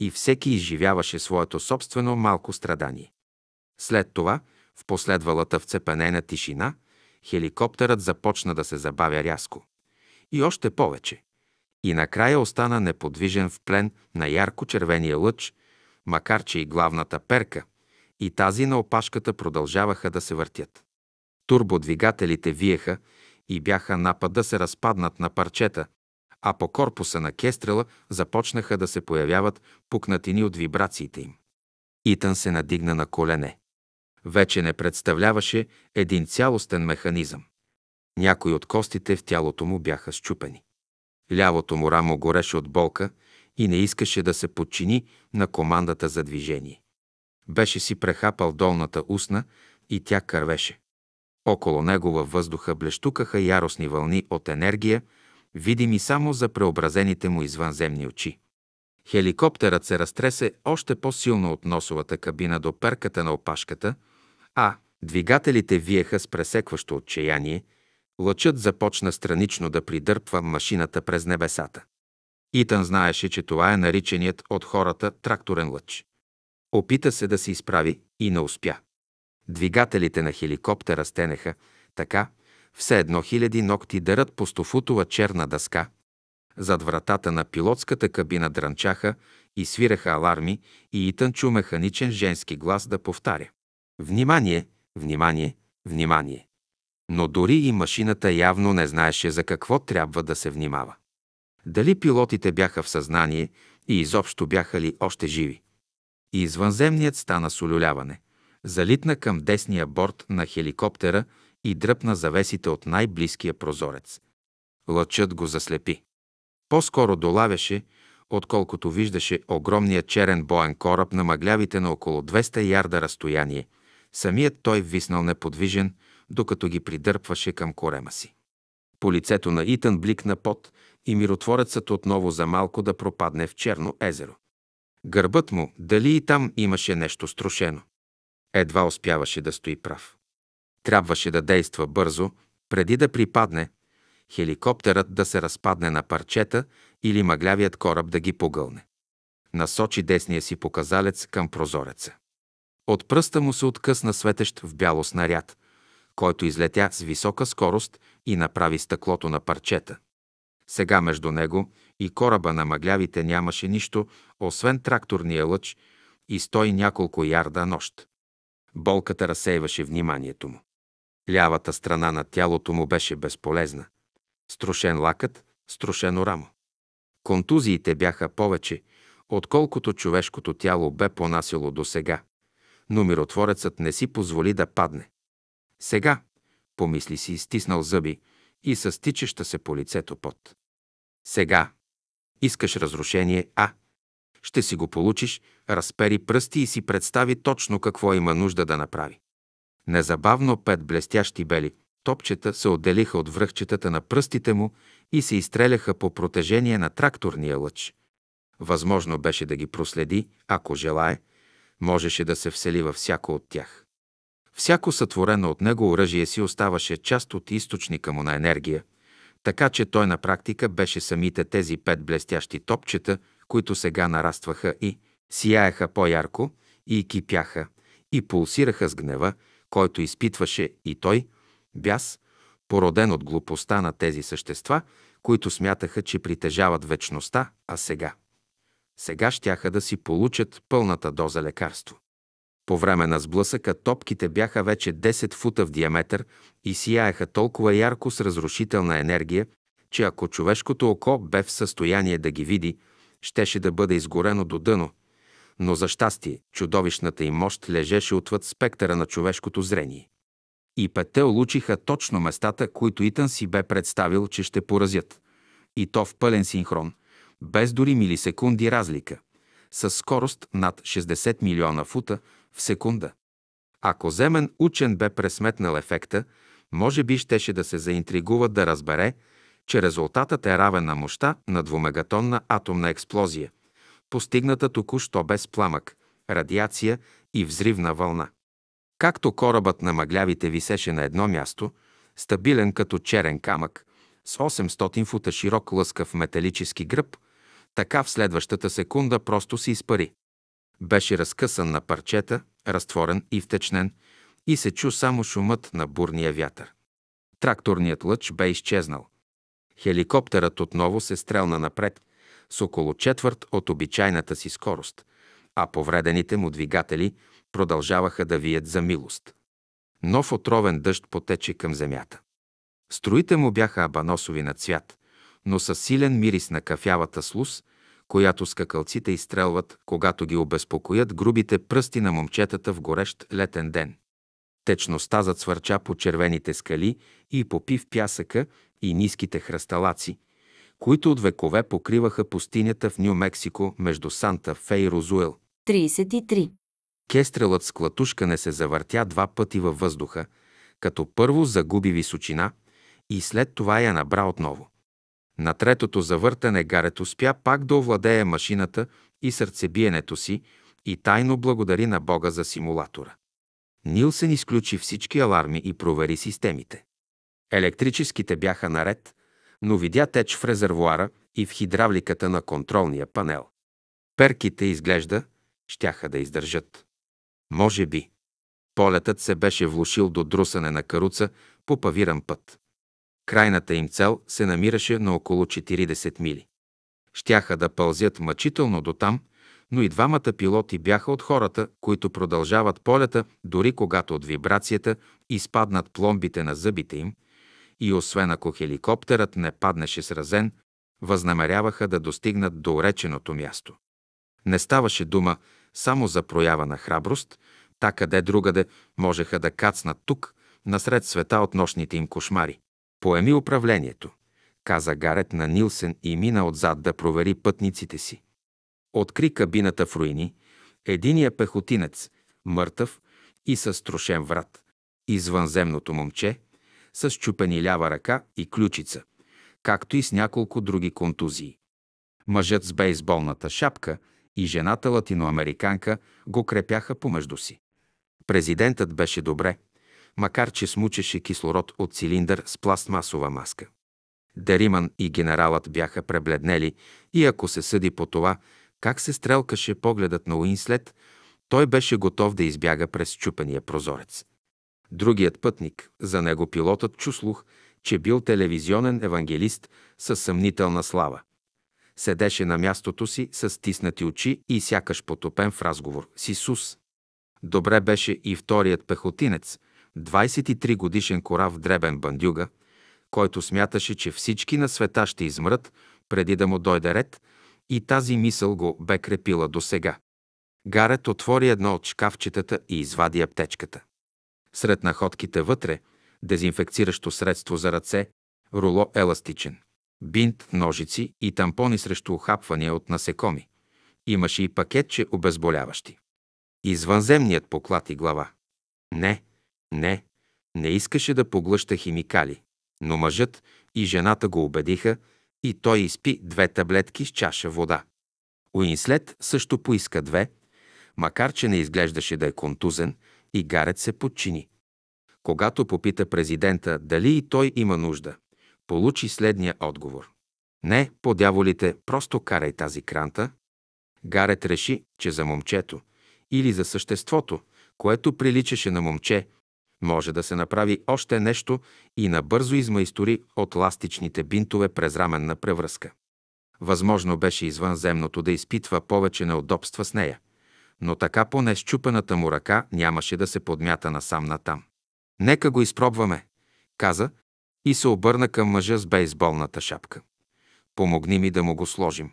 Speaker 1: и всеки изживяваше своето собствено малко страдание. След това, в последвалата вцепенена тишина, хеликоптерът започна да се забавя рязко. И още повече. И накрая остана неподвижен в плен на ярко-червения лъч, макар че и главната перка, и тази на опашката продължаваха да се въртят. Турбодвигателите виеха и бяха напад да се разпаднат на парчета, а по корпуса на кестрела започнаха да се появяват пукнатини от вибрациите им. Итан се надигна на колене вече не представляваше един цялостен механизъм. Някои от костите в тялото му бяха щупени. Лявото му рамо гореше от болка и не искаше да се подчини на командата за движение. Беше си прехапал долната устна и тя кървеше. Около него във въздуха блещукаха яростни вълни от енергия, видими само за преобразените му извънземни очи. Хеликоптерът се разтресе още по-силно от носовата кабина до перката на опашката – а. Двигателите виеха с пресекващо отчаяние. Лъчът започна странично да придърпва машината през небесата. Итан знаеше, че това е наричаният от хората тракторен лъч. Опита се да се изправи и не успя. Двигателите на хеликоптера стенеха така, все едно хиляди ногти дърат по стофутова черна дъска. Зад вратата на пилотската кабина дрънчаха и свираха аларми и Итан чу механичен женски глас да повтаря. Внимание, внимание, внимание. Но дори и машината явно не знаеше за какво трябва да се внимава. Дали пилотите бяха в съзнание и изобщо бяха ли още живи? И извънземният стана с улюляване. Залитна към десния борт на хеликоптера и дръпна завесите от най-близкия прозорец. Лъчът го заслепи. По-скоро долавяше, отколкото виждаше огромния черен боен кораб на мъглявите на около 200 ярда разстояние, Самият той виснал неподвижен, докато ги придърпваше към корема си. По лицето на Итан бликна пот и миротворецът отново за малко да пропадне в черно езеро. Гърбът му, дали и там имаше нещо струшено. Едва успяваше да стои прав. Трябваше да действа бързо, преди да припадне, хеликоптерът да се разпадне на парчета или мъглявият кораб да ги погълне. Насочи десния си показалец към прозореца. От пръста му се откъсна светещ в бяло снаряд, който излетя с висока скорост и направи стъклото на парчета. Сега между него и кораба на мъглявите нямаше нищо, освен тракторния лъч и стой няколко ярда нощ. Болката разсейваше вниманието му. Лявата страна на тялото му беше безполезна. Струшен лакът, струшено рамо. Контузиите бяха повече, отколкото човешкото тяло бе понасило до сега но миротворецът не си позволи да падне. Сега, помисли си, стиснал зъби и с тичеща се по лицето пот. Сега. Искаш разрушение, а? Ще си го получиш, разпери пръсти и си представи точно какво има нужда да направи. Незабавно пет блестящи бели топчета се отделиха от връхчетата на пръстите му и се изстреляха по протежение на тракторния лъч. Възможно беше да ги проследи, ако желае, можеше да се всели във всяко от тях. Всяко сътворено от него оръжие си оставаше част от източника му на енергия, така че той на практика беше самите тези пет блестящи топчета, които сега нарастваха и сияеха по-ярко, и кипяха, и пулсираха с гнева, който изпитваше и той, бяс, породен от глупостта на тези същества, които смятаха, че притежават вечността, а сега – сега щяха да си получат пълната доза лекарство. По време на сблъсъка топките бяха вече 10 фута в диаметър и сияеха толкова ярко с разрушителна енергия, че ако човешкото око бе в състояние да ги види, щеше да бъде изгорено до дъно, но за щастие чудовищната им мощ лежеше отвъд спектъра на човешкото зрение. И пете улучиха точно местата, които Итан си бе представил, че ще поразят. И то в пълен синхрон – без дори милисекунди разлика, с скорост над 60 милиона фута в секунда. Ако земен учен бе пресметнал ефекта, може би щеше да се заинтригува да разбере, че резултатът е равен на мощта на двумегатонна атомна експлозия, постигната току-що без пламък, радиация и взривна вълна. Както корабът на мъглявите висеше на едно място, стабилен като черен камък, с 800 фута широк лъскав металически гръб, така в следващата секунда просто се изпари. Беше разкъсан на парчета, разтворен и втечнен, и се чу само шумът на бурния вятър. Тракторният лъч бе изчезнал. Хеликоптерът отново се стрелна напред с около четвърт от обичайната си скорост, а повредените му двигатели продължаваха да вият за милост. Нов отровен дъжд потече към земята. Строите му бяха абаносови на цвят, но със силен мирис на кафявата слус, която скакалците изстрелват, когато ги обезпокоят грубите пръсти на момчетата в горещ летен ден. Течността зацвърча по червените скали и попив пясъка и ниските хръсталаци, които от векове покриваха пустинята в Нью-Мексико между Санта-Фе и Розуел. 33. Кестрелът с клатушка не се завъртя два пъти във въздуха, като първо загуби височина и след това я набра отново. На третото завъртане Гарет успя пак да овладее машината и сърцебиенето си и тайно благодари на Бога за симулатора. Нилсен изключи всички аларми и провери системите. Електрическите бяха наред, но видя теч в резервуара и в хидравликата на контролния панел. Перките, изглежда, щяха да издържат. Може би. Полетът се беше влушил до друсане на каруца по павиран път. Крайната им цел се намираше на около 40 мили. Щяха да пълзят мъчително до там, но и двамата пилоти бяха от хората, които продължават полета, дори когато от вибрацията изпаднат пломбите на зъбите им, и освен ако хеликоптерът не паднеше сразен, възнамеряваха да достигнат до уреченото място. Не ставаше дума само за проява на храброст, та къде другаде можеха да кацнат тук, насред света от нощните им кошмари поеми управлението, каза Гарет на Нилсен и мина отзад да провери пътниците си. Откри кабината в руини, единия пехотинец, мъртъв и с трошен врат, извънземното момче, с чупени лява ръка и ключица, както и с няколко други контузии. Мъжът с бейсболната шапка и жената латиноамериканка го крепяха помежду си. Президентът беше добре, макар че смучеше кислород от цилиндър с пластмасова маска. Дериман и генералът бяха пребледнели и ако се съди по това, как се стрелкаше погледът на Уинслет, той беше готов да избяга през чупения прозорец. Другият пътник, за него пилотът чуслух, че бил телевизионен евангелист със съмнителна слава. Седеше на мястото си с стиснати очи и сякаш потопен в разговор с Исус. Добре беше и вторият пехотинец, 23 годишен корав дребен бандюга, който смяташе, че всички на света ще измрат, преди да му дойде ред, и тази мисъл го бе крепила до сега. Гарет отвори едно от шкафчетата и извади аптечката. Сред находките вътре, дезинфекциращо средство за ръце, руло еластичен, бинт, ножици и тампони срещу охапвания от насекоми. Имаше и пакетче обезболяващи. Извънземният поклати глава. Не, не, не искаше да поглъща химикали, но мъжът и жената го убедиха и той изпи две таблетки с чаша вода. Уинслет също поиска две, макар че не изглеждаше да е контузен и Гарет се подчини. Когато попита президента дали и той има нужда, получи следния отговор. Не, по дяволите, просто карай тази кранта. Гарет реши, че за момчето или за съществото, което приличаше на момче, може да се направи още нещо и набързо измайстори от ластичните бинтове през раменна превръзка. Възможно беше извънземното да изпитва повече неудобства с нея, но така поне щупената му ръка нямаше да се подмята насам натам. Нека го изпробваме, каза и се обърна към мъжа с бейсболната шапка. Помогни ми да му го сложим.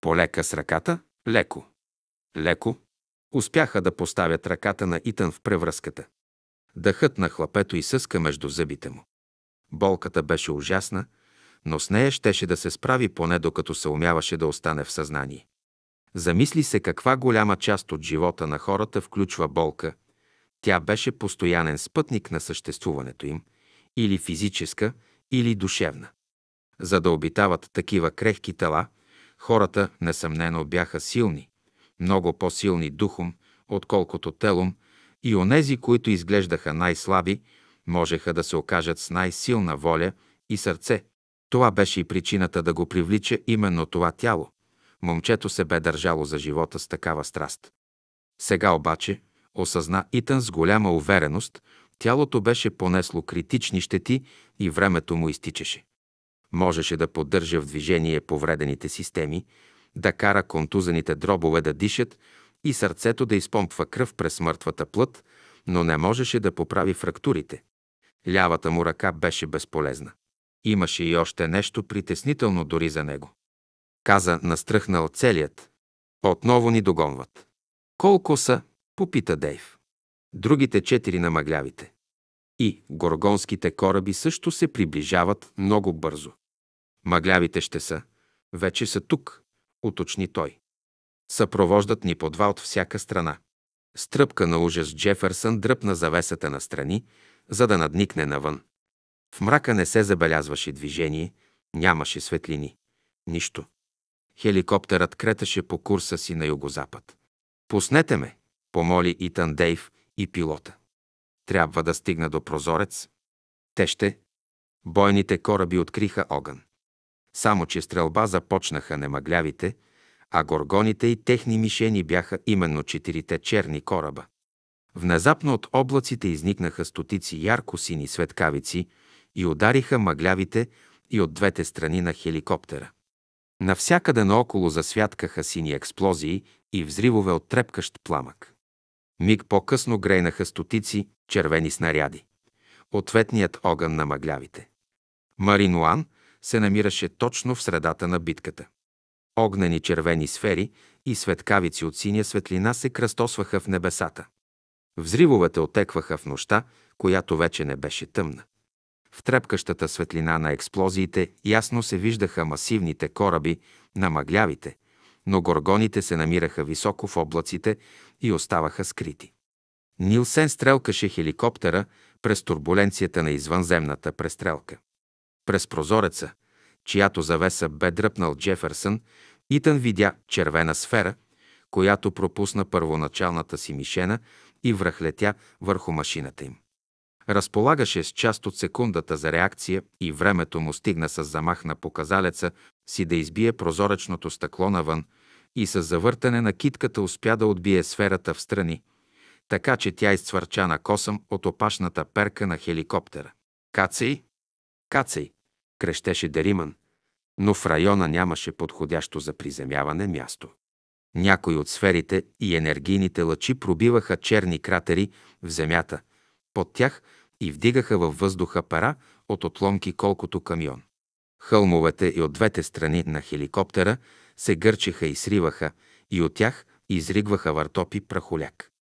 Speaker 1: Полека с ръката, леко. Леко. Успяха да поставят ръката на Итан в превръзката. Дъхът на хлапето изсъска между зъбите му. Болката беше ужасна, но с нея щеше да се справи поне докато се умяваше да остане в съзнание. Замисли се каква голяма част от живота на хората включва болка. Тя беше постоянен спътник на съществуването им, или физическа, или душевна. За да обитават такива крехки тела, хората несъмнено бяха силни, много по-силни духом, отколкото телом, и онези, които изглеждаха най-слаби, можеха да се окажат с най-силна воля и сърце. Това беше и причината да го привлича именно това тяло. Момчето се бе държало за живота с такава страст. Сега обаче, осъзна Итан с голяма увереност, тялото беше понесло критични щети и времето му изтичаше. Можеше да поддържа в движение повредените системи, да кара контузените дробове да дишат и сърцето да изпомпва кръв през мъртвата плът, но не можеше да поправи фрактурите. Лявата му ръка беше безполезна. Имаше и още нещо притеснително дори за него. Каза настръхнал целият. Отново ни догонват. Колко са? Попита Дейв. Другите четири на мъглявите. И горгонските кораби също се приближават много бързо. Мъглявите ще са. Вече са тук, уточни той. Съпровождат ни по два от всяка страна. Стръпка на ужас Джефърсън дръпна завесата на страни, за да надникне навън. В мрака не се забелязваше движение, нямаше светлини. Нищо. Хеликоптерът креташе по курса си на югозапад. «Пуснете ме!» – помоли Итан Дейв и пилота. «Трябва да стигна до прозорец. Те ще...» Бойните кораби откриха огън. Само, че стрелба започнаха немаглявите – а горгоните и техни мишени бяха именно четирите черни кораба. Внезапно от облаците изникнаха стотици ярко-сини светкавици и удариха мъглявите и от двете страни на хеликоптера. Навсякъде наоколо засвяткаха сини експлозии и взривове от трепкащ пламък. Миг по-късно грейнаха стотици червени снаряди. Ответният огън на мъглявите. Маринуан се намираше точно в средата на битката. Огнени червени сфери и светкавици от синя светлина се кръстосваха в небесата. Взривовете отекваха в нощта, която вече не беше тъмна. В трепкащата светлина на експлозиите ясно се виждаха масивните кораби на мъглявите, но горгоните се намираха високо в облаците и оставаха скрити. Нилсен стрелкаше хеликоптера през турбуленцията на извънземната престрелка. През прозореца, чиято завеса бе дръпнал Джеферсън, итан видя червена сфера, която пропусна първоначалната си мишена и връхлетя върху машината им. Разполагаше с част от секундата за реакция и времето му стигна с замах на показалеца си да избие прозоречното стъкло навън и с завъртане на китката успя да отбие сферата в страни, така че тя изцвърча на косъм от опашната перка на хеликоптера. Кацай! Кацай! крещеше Дериман, но в района нямаше подходящо за приземяване място. Някои от сферите и енергийните лъчи пробиваха черни кратери в земята, под тях и вдигаха във въздуха пара от отломки колкото камион. Хълмовете и от двете страни на хеликоптера се гърчеха и сриваха, и от тях изригваха въртопи прахоляк.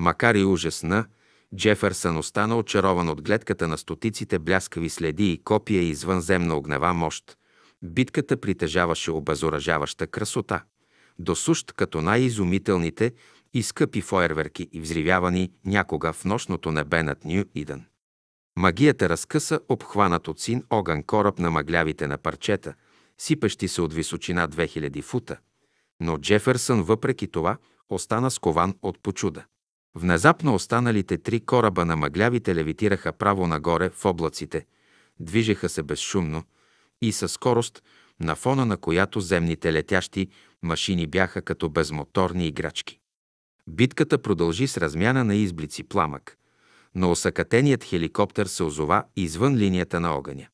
Speaker 1: Макар и ужасна, Джефърсън остана очарован от гледката на стотиците бляскави следи и копия извънземна огнева мощ. Битката притежаваше обезоръжаваща красота, досущ като най-изумителните и скъпи фойерверки и взривявани някога в нощното небе над Нью Идън. Магията разкъса обхванат от син огън кораб на мъглявите на парчета, сипещи се от височина 2000 фута. Но Джеферсън въпреки това остана скован от почуда. Внезапно останалите три кораба на мъглявите левитираха право нагоре в облаците, движеха се безшумно и със скорост, на фона на която земните летящи машини бяха като безмоторни играчки. Битката продължи с размяна на изблици пламък, но осъкатеният хеликоптер се озова извън линията на огъня.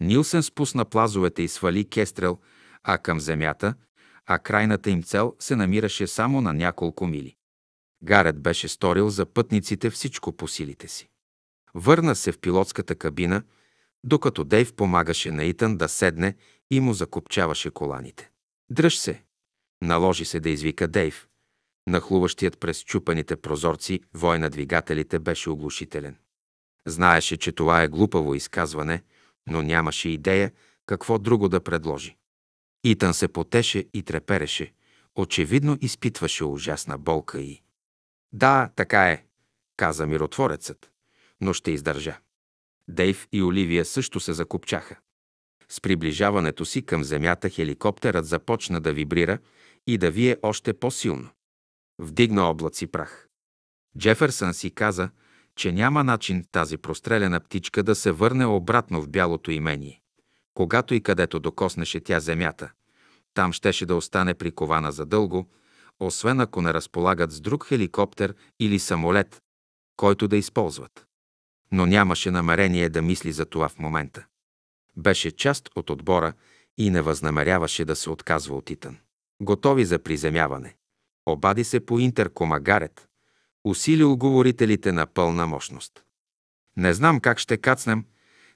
Speaker 1: Нилсен спусна плазовете и свали кестрел, а към земята, а крайната им цел се намираше само на няколко мили. Гарет беше сторил за пътниците всичко по силите си. Върна се в пилотската кабина, докато Дейв помагаше на Итан да седне и му закопчаваше коланите. Дръж се! Наложи се да извика Дейв. Нахлуващият през чупаните прозорци вой на двигателите беше оглушителен. Знаеше, че това е глупаво изказване, но нямаше идея какво друго да предложи. Итан се потеше и трепереше. Очевидно изпитваше ужасна болка и да, така е, каза миротворецът, но ще издържа. Дейв и Оливия също се закопчаха. С приближаването си към земята хеликоптерът започна да вибрира и да вие още по-силно. Вдигна облаци прах. Джеферсън си каза, че няма начин тази прострелена птичка да се върне обратно в бялото имение. Когато и където докоснеше тя земята, там щеше да остане прикована задълго освен ако не разполагат с друг хеликоптер или самолет, който да използват. Но нямаше намерение да мисли за това в момента. Беше част от отбора и не възнамеряваше да се отказва от Итан. Готови за приземяване. Обади се по интеркома Гарет. Усили оговорителите на пълна мощност. Не знам как ще кацнем,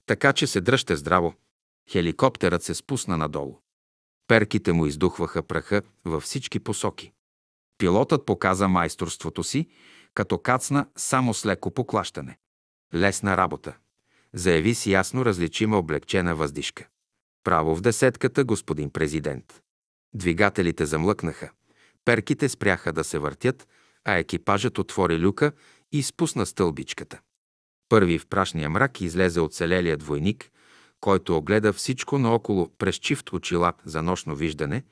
Speaker 1: така че се дръжте здраво. Хеликоптерът се спусна надолу. Перките му издухваха праха във всички посоки. Пилотът показа майсторството си, като кацна само с леко поклащане. Лесна работа. Заяви с ясно различима облегчена въздишка. Право в десетката, господин президент. Двигателите замлъкнаха. Перките спряха да се въртят, а екипажът отвори люка и спусна стълбичката. Първи в прашния мрак излезе оцелелият двойник, който огледа всичко наоколо през чифт очила за нощно виждане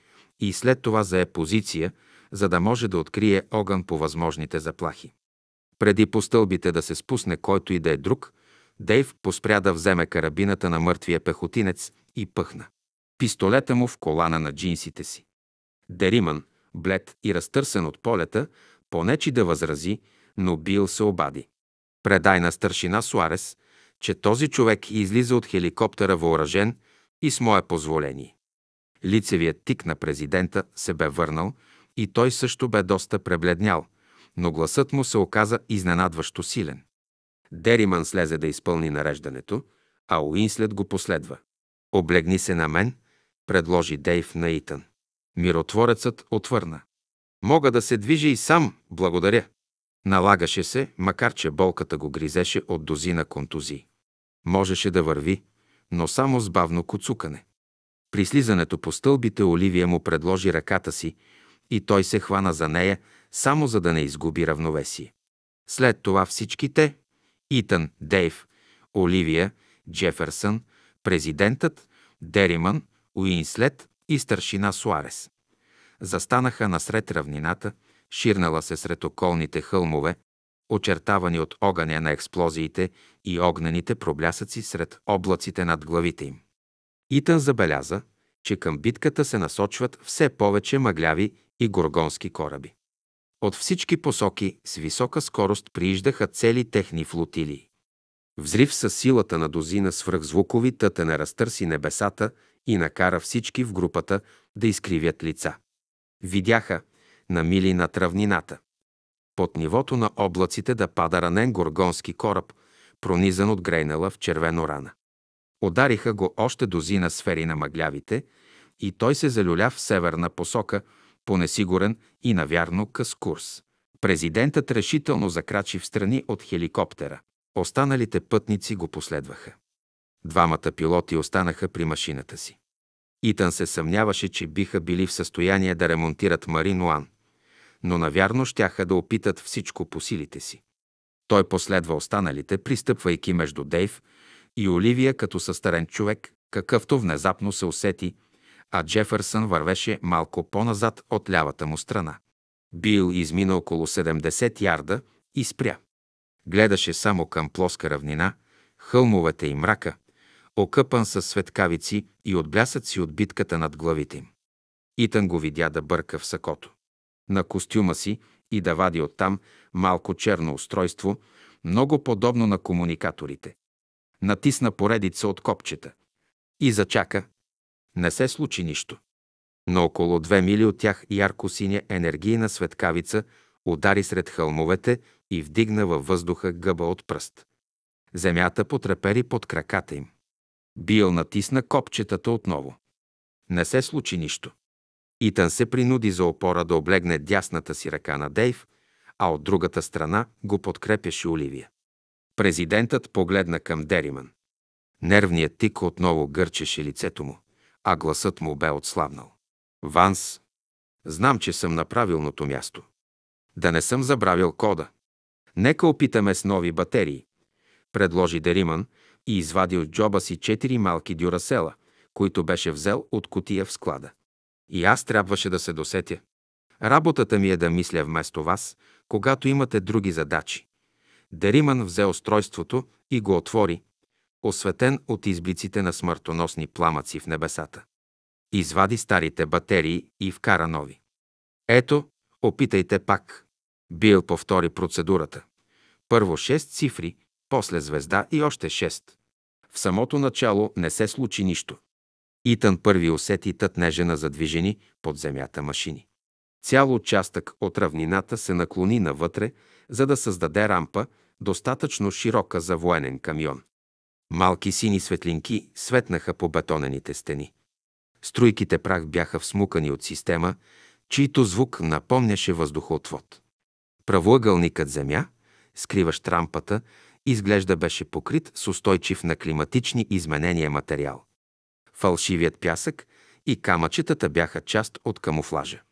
Speaker 1: и след това зае позиция – за да може да открие огън по възможните заплахи. Преди по стълбите да се спусне който и да е друг, Дейв поспря да вземе карабината на мъртвия пехотинец и пъхна. Пистолета му в колана на джинсите си. Дериман, блед и разтърсен от полета, понечи да възрази, но Бил се обади. Предай на старшина Суарес, че този човек излиза от хеликоптера въоръжен и с мое позволение. Лицевият тик на президента се бе върнал, и той също бе доста пребледнял, но гласът му се оказа изненадващо силен. Дериман слезе да изпълни нареждането, а Уинслет го последва. Облегни се на мен, предложи Дейв на Итан. Миротворецът отвърна. Мога да се движи и сам, благодаря. Налагаше се, макар че болката го гризеше от дозина контузии. Можеше да върви, но само с бавно коцукане. При слизането по стълбите Оливия му предложи ръката си и той се хвана за нея, само за да не изгуби равновесие. След това всичките – Итан, Дейв, Оливия, Джеферсън, президентът, Дериман, Уинслет и старшина Суарес. Застанаха насред равнината, ширнала се сред околните хълмове, очертавани от огъня на експлозиите и огнените проблясъци сред облаците над главите им. Итан забеляза, че към битката се насочват все повече мъгляви и горгонски кораби. От всички посоки с висока скорост прииждаха цели техни флотилии. Взрив със силата на дозина свръхзвукови не разтърси небесата и накара всички в групата да изкривят лица. Видяха, намили над равнината. Под нивото на облаците да пада ранен горгонски кораб, пронизан от грейнала в червено рана. Удариха го още дозина сфери на мъглявите и той се залюля в северна посока – по несигурен и навярно къс курс. Президентът решително закрачи в страни от хеликоптера. Останалите пътници го последваха. Двамата пилоти останаха при машината си. Итан се съмняваше, че биха били в състояние да ремонтират Марин Уан, но навярно щяха да опитат всичко по силите си. Той последва останалите, пристъпвайки между Дейв и Оливия като състарен човек, какъвто внезапно се усети – а Джефърсън вървеше малко по-назад от лявата му страна. Бил измина около 70 ярда и спря. Гледаше само към плоска равнина, хълмовете и мрака, окъпан със светкавици и от блясъци от битката над главите им. Итан го видя да бърка в сакото. На костюма си и да вади оттам малко черно устройство, много подобно на комуникаторите. Натисна поредица от копчета и зачака, не се случи нищо. Но около две мили от тях ярко-синя енергийна светкавица удари сред хълмовете и вдигна във въздуха гъба от пръст. Земята потрепери под краката им. Бил натисна копчетата отново. Не се случи нищо. Итан се принуди за опора да облегне дясната си ръка на Дейв, а от другата страна го подкрепяше Оливия. Президентът погледна към Дериман. Нервният тик отново гърчеше лицето му а гласът му бе отслабнал. Ванс, знам, че съм на правилното място. Да не съм забравил кода. Нека опитаме с нови батерии, предложи Дериман и извади от джоба си четири малки дюрасела, които беше взел от котия в склада. И аз трябваше да се досетя. Работата ми е да мисля вместо вас, когато имате други задачи. Дериман взе устройството и го отвори, осветен от изблиците на смъртоносни пламъци в небесата. Извади старите батерии и вкара нови. Ето, опитайте пак. Бил повтори процедурата. Първо 6 цифри, после звезда и още 6. В самото начало не се случи нищо. Итан първи усети на задвижени под земята машини. Цял участък от равнината се наклони навътре, за да създаде рампа, достатъчно широка за военен камион. Малки сини светлинки светнаха по бетонените стени. Струйките прах бяха всмукани от система, чийто звук напомняше въздухоотвод. Правоъгълникът земя, скриващ рампата, изглежда беше покрит с устойчив на климатични изменения материал. Фалшивият пясък и камъчетата бяха част от камуфлажа.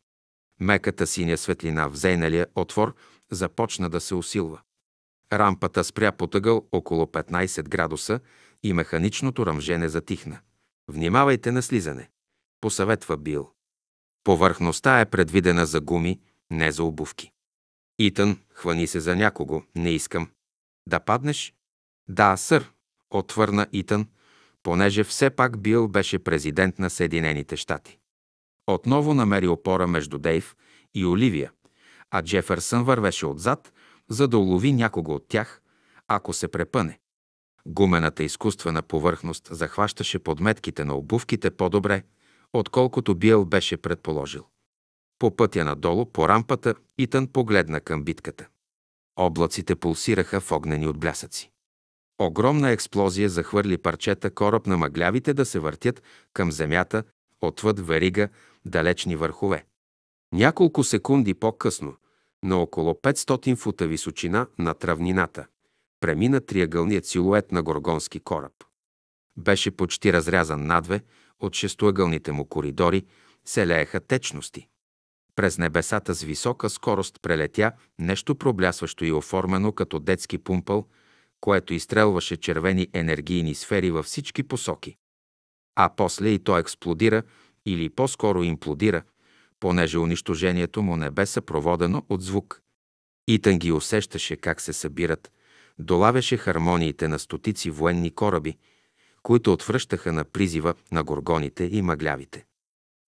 Speaker 1: Меката синя светлина в зейналия отвор започна да се усилва. Рампата спря потъгъл около 15 градуса и механичното ръмжене затихна. Внимавайте на слизане, посъветва Бил. Повърхността е предвидена за гуми, не за обувки. Итън, хвани се за някого, не искам. Да паднеш? Да, сър, отвърна Итън, понеже все пак Бил беше президент на Съединените щати. Отново намери опора между Дейв и Оливия, а Джефърсън вървеше отзад за да улови някого от тях, ако се препъне. Гумената изкуствена повърхност захващаше подметките на обувките по-добре, отколкото Биел беше предположил. По пътя надолу, по рампата, Итан погледна към битката. Облаците пулсираха в огнени отблясъци. Огромна експлозия захвърли парчета кораб на мъглявите да се въртят към земята, отвъд верига, далечни върхове. Няколко секунди по-късно на около 500 фута височина над равнината. Премина триъгълният силует на горгонски кораб. Беше почти разрязан надве, от шестоъгълните му коридори се лееха течности. През небесата с висока скорост прелетя нещо проблясващо и оформено като детски пумпъл, което изстрелваше червени енергийни сфери във всички посоки. А после и то експлодира или по-скоро имплодира – понеже унищожението му не бе съпроводено от звук. Итан ги усещаше как се събират, долавяше хармониите на стотици военни кораби, които отвръщаха на призива на горгоните и мъглявите.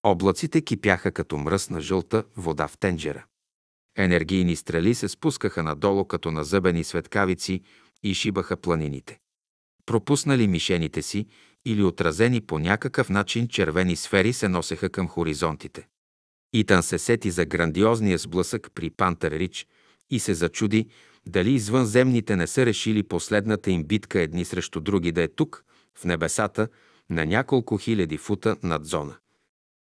Speaker 1: Облаците кипяха като мръсна жълта вода в тенджера. Енергийни стрели се спускаха надолу като назъбени светкавици и шибаха планините. Пропуснали мишените си или отразени по някакъв начин червени сфери се носеха към хоризонтите. Итан се сети за грандиозния сблъсък при Пантер Рич и се зачуди дали извънземните не са решили последната им битка едни срещу други да е тук, в небесата, на няколко хиляди фута над зона.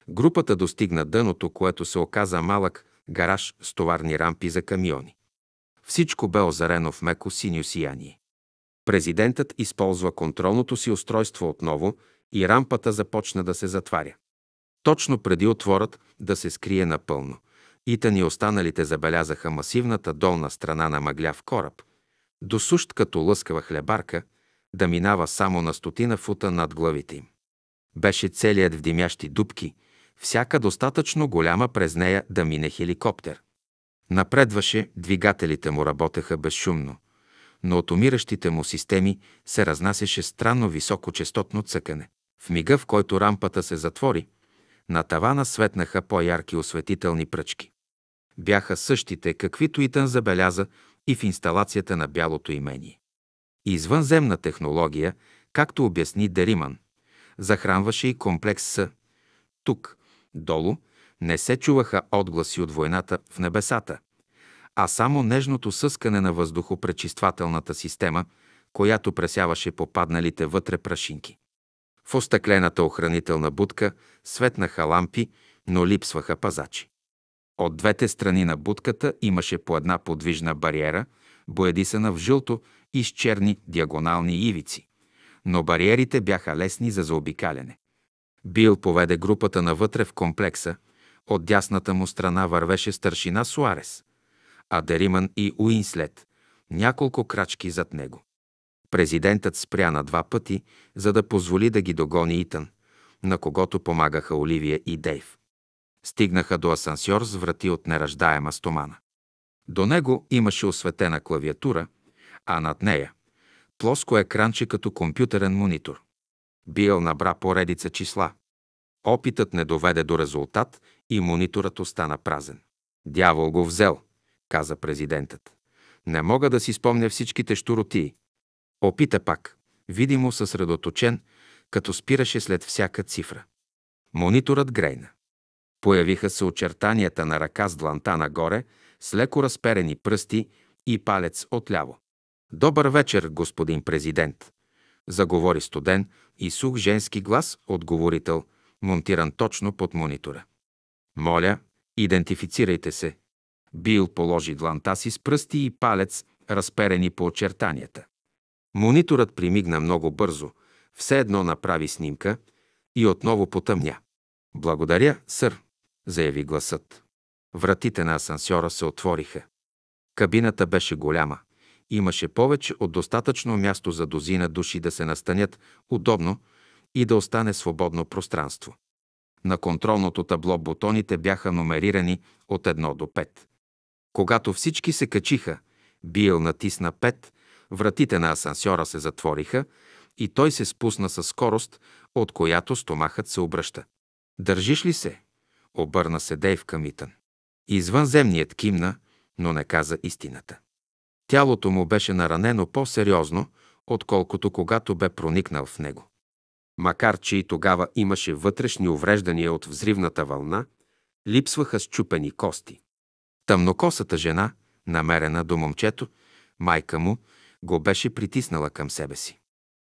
Speaker 1: Групата достигна дъното, което се оказа малък гараж с товарни рампи за камиони. Всичко бе озарено в меко синьо сияние. Президентът използва контролното си устройство отново и рампата започна да се затваря точно преди отворът да се скрие напълно. Итани останалите забелязаха масивната долна страна на мъгляв кораб, досущ като лъскава хлебарка, да минава само на стотина фута над главите им. Беше целият в димящи дубки, всяка достатъчно голяма през нея да мине хеликоптер. Напредваше, двигателите му работеха безшумно, но от умиращите му системи се разнасяше странно високочастотно цъкане. В мига, в който рампата се затвори, на тавана светнаха по-ярки осветителни пръчки. Бяха същите, каквито Итан забеляза и в инсталацията на Бялото имение. Извънземна технология, както обясни Дериман, захранваше и комплекс С. Тук, долу, не се чуваха отгласи от войната в небесата, а само нежното съскане на въздухопречиствателната система, която пресяваше попадналите вътре прашинки. В остъклената охранителна будка светнаха лампи, но липсваха пазачи. От двете страни на будката имаше по една подвижна бариера, боядисана в жълто и с черни диагонални ивици, но бариерите бяха лесни за заобикаляне. Бил поведе групата навътре в комплекса, от дясната му страна вървеше старшина Суарес, а Дериман и Уинслет, няколко крачки зад него. Президентът спря на два пъти, за да позволи да ги догони Итан, на когото помагаха Оливия и Дейв. Стигнаха до асансьор с врати от нераждаема стомана. До него имаше осветена клавиатура, а над нея – плоско екранче като компютърен монитор. Бил набра поредица числа. Опитът не доведе до резултат и мониторът остана празен. Дявол го взел, каза президентът. Не мога да си спомня всичките штуротии», Опита пак, видимо съсредоточен, като спираше след всяка цифра. Мониторът грейна. Появиха се очертанията на ръка с дланта нагоре, с леко разперени пръсти и палец отляво. «Добър вечер, господин президент!» Заговори студен и сух женски глас от говорител, монтиран точно под монитора. «Моля, идентифицирайте се!» Бил положи дланта си с пръсти и палец, разперени по очертанията. Мониторът примигна много бързо, все едно направи снимка и отново потъмня. Благодаря, сър, заяви гласът. Вратите на асансьора се отвориха. Кабината беше голяма. Имаше повече от достатъчно място за дозина души да се настанят удобно и да остане свободно пространство. На контролното табло бутоните бяха номерирани от 1 до 5. Когато всички се качиха, бил натисна Вратите на асансьора се затвориха и той се спусна със скорост, от която стомахът се обръща. Държиш ли се? Обърна се Дейв към Итан. Извънземният кимна, но не каза истината. Тялото му беше наранено по-сериозно, отколкото когато бе проникнал в него. Макар, че и тогава имаше вътрешни увреждания от взривната вълна, липсваха счупени кости. Тъмнокосата жена, намерена до момчето, майка му, го беше притиснала към себе си.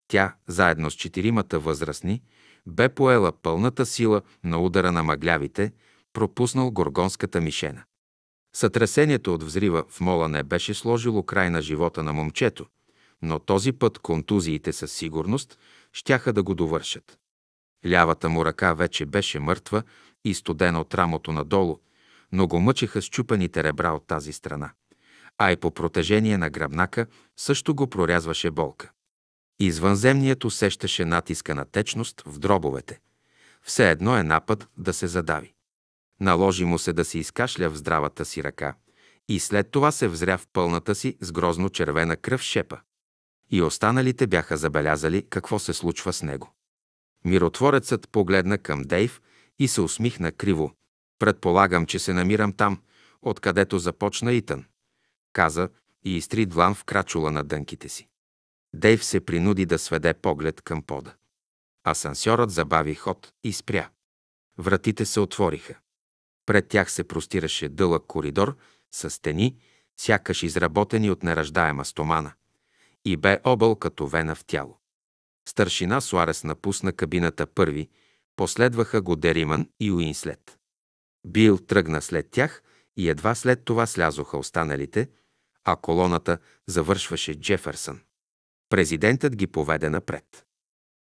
Speaker 1: Тя, заедно с четиримата възрастни, бе поела пълната сила на удара на мъглявите, пропуснал горгонската мишена. Сътресението от взрива в мола не беше сложило край на живота на момчето, но този път контузиите със сигурност щяха да го довършат. Лявата му ръка вече беше мъртва и студена от рамото надолу, но го мъчеха счупените ребра от тази страна а и по протежение на гръбнака също го прорязваше болка. Извънземният усещаше натиска на течност в дробовете. Все едно е напад да се задави. Наложи му се да се изкашля в здравата си ръка и след това се взря в пълната си с грозно червена кръв шепа. И останалите бяха забелязали какво се случва с него. Миротворецът погледна към Дейв и се усмихна криво. Предполагам, че се намирам там, откъдето започна Итан каза и изтри длан в крачула на дънките си. Дейв се принуди да сведе поглед към пода. Асансьорът забави ход и спря. Вратите се отвориха. Пред тях се простираше дълъг коридор с стени, сякаш изработени от нераждаема стомана, и бе объл като вена в тяло. Старшина Суарес напусна кабината първи, последваха го Дериман и Уинслет. Бил тръгна след тях и едва след това слязоха останалите – а колоната завършваше Джеферсън. Президентът ги поведе напред.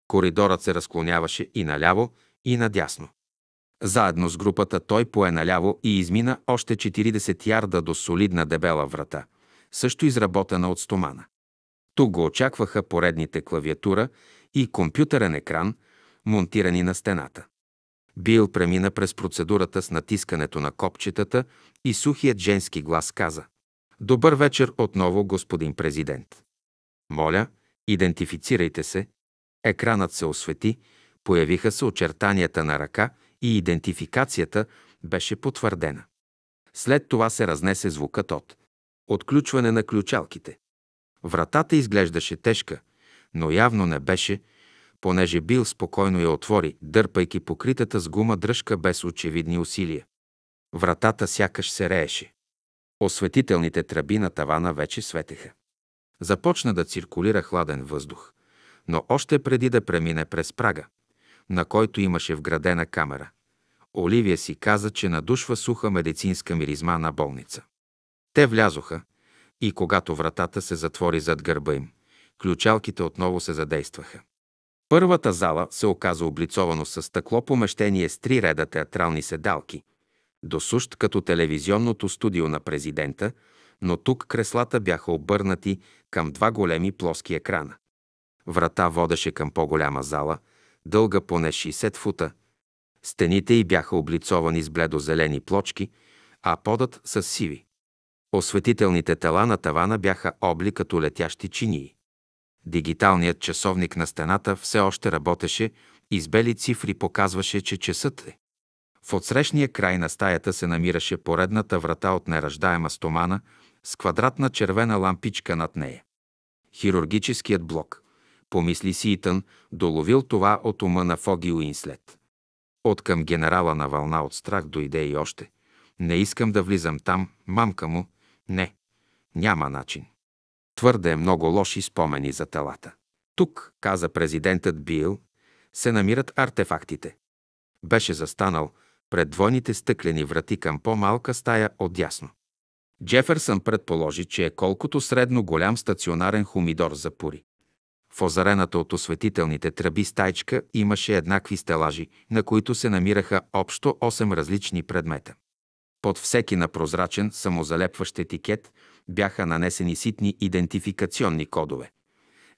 Speaker 1: Коридорът се разклоняваше и наляво, и надясно. Заедно с групата той пое наляво и измина още 40 ярда до солидна дебела врата, също изработена от стомана. Тук го очакваха поредните клавиатура и компютърен екран, монтирани на стената. Бил премина през процедурата с натискането на копчетата и сухият женски глас каза Добър вечер отново, господин президент. Моля, идентифицирайте се. Екранът се освети, появиха се очертанията на ръка и идентификацията беше потвърдена. След това се разнесе звукът от отключване на ключалките. Вратата изглеждаше тежка, но явно не беше, понеже Бил спокойно я отвори, дърпайки покритата с гума дръжка без очевидни усилия. Вратата сякаш се рееше. Осветителните тръби на тавана вече светеха. Започна да циркулира хладен въздух, но още преди да премине през прага, на който имаше вградена камера, Оливия си каза, че надушва суха медицинска миризма на болница. Те влязоха и когато вратата се затвори зад гърба им, ключалките отново се задействаха. Първата зала се оказа облицовано с стъкло помещение с три реда театрални седалки, до сущ като телевизионното студио на президента, но тук креслата бяха обърнати към два големи плоски екрана. Врата водеше към по-голяма зала, дълга поне 60 фута. Стените й бяха облицовани с бледозелени плочки, а подът с сиви. Осветителните тела на тавана бяха обли като летящи чинии. Дигиталният часовник на стената все още работеше и с бели цифри показваше, че часът е. В отсрещния край на стаята се намираше поредната врата от нераждаема стомана с квадратна червена лампичка над нея. Хирургическият блок, помисли си Итън, доловил това от ума на Фоги Уинслет. От към генерала на вълна от страх дойде и още. Не искам да влизам там, мамка му. Не, няма начин. Твърде много лоши спомени за телата. Тук, каза президентът Бил, се намират артефактите. Беше застанал, пред двойните стъклени врати към по-малка стая отясно. Джеферсън предположи, че е колкото средно голям стационарен хумидор за пури. В озарената от осветителните тръби стайчка имаше еднакви стелажи, на които се намираха общо 8 различни предмета. Под всеки на прозрачен, самозалепващ етикет бяха нанесени ситни идентификационни кодове.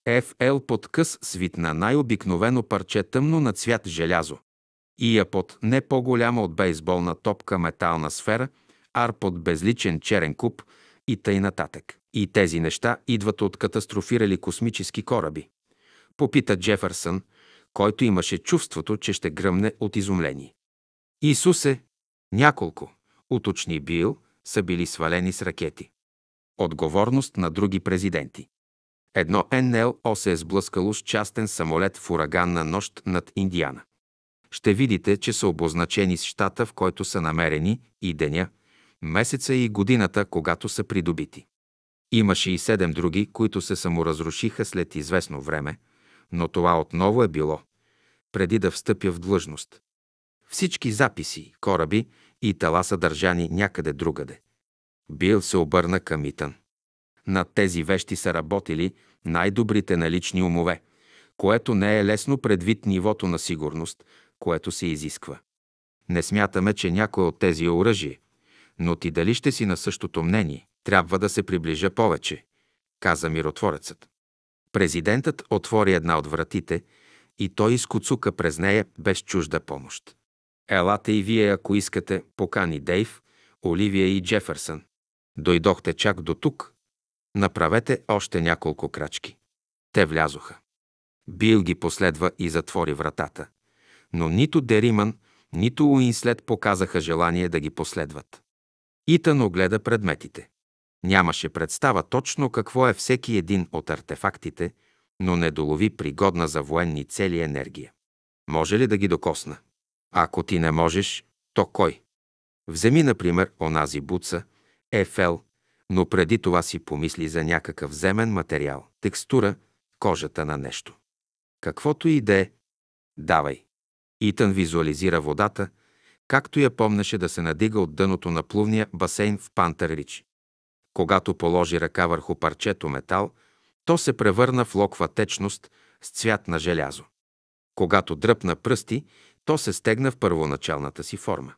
Speaker 1: FL под къс свит на най-обикновено парче тъмно на цвят желязо и я под не по-голяма от бейсболна топка метална сфера, ар под безличен черен куб и тъй нататък. И тези неща идват от катастрофирали космически кораби. Попита Джефърсън, който имаше чувството, че ще гръмне от изумление. Исусе, няколко, уточни Бил, са били свалени с ракети. Отговорност на други президенти. Едно НЛО се е сблъскало с частен самолет в ураганна нощ над Индиана ще видите, че са обозначени с щата, в който са намерени, и деня, месеца и годината, когато са придобити. Имаше и седем други, които се саморазрушиха след известно време, но това отново е било, преди да встъпя в длъжност. Всички записи, кораби и тела са държани някъде другаде. Бил се обърна към Итан. Над тези вещи са работили най-добрите налични умове, което не е лесно предвид нивото на сигурност, което се изисква. Не смятаме, че някое от тези е оръжие, но ти дали ще си на същото мнение, трябва да се приближа повече, каза миротворецът. Президентът отвори една от вратите и той изкоцука през нея без чужда помощ. Елате и вие, ако искате, покани Дейв, Оливия и Джефърсън. Дойдохте чак до тук. Направете още няколко крачки. Те влязоха. Бил ги последва и затвори вратата но нито Дериман, нито Уинслет показаха желание да ги последват. Итан огледа предметите. Нямаше представа точно какво е всеки един от артефактите, но не долови пригодна за военни цели енергия. Може ли да ги докосна? Ако ти не можеш, то кой? Вземи, например, онази буца, Ефел, но преди това си помисли за някакъв земен материал, текстура, кожата на нещо. Каквото и да е, давай. Итан визуализира водата, както я помнеше да се надига от дъното на плувния басейн в Рич. Когато положи ръка върху парчето метал, то се превърна в локва течност с цвят на желязо. Когато дръпна пръсти, то се стегна в първоначалната си форма.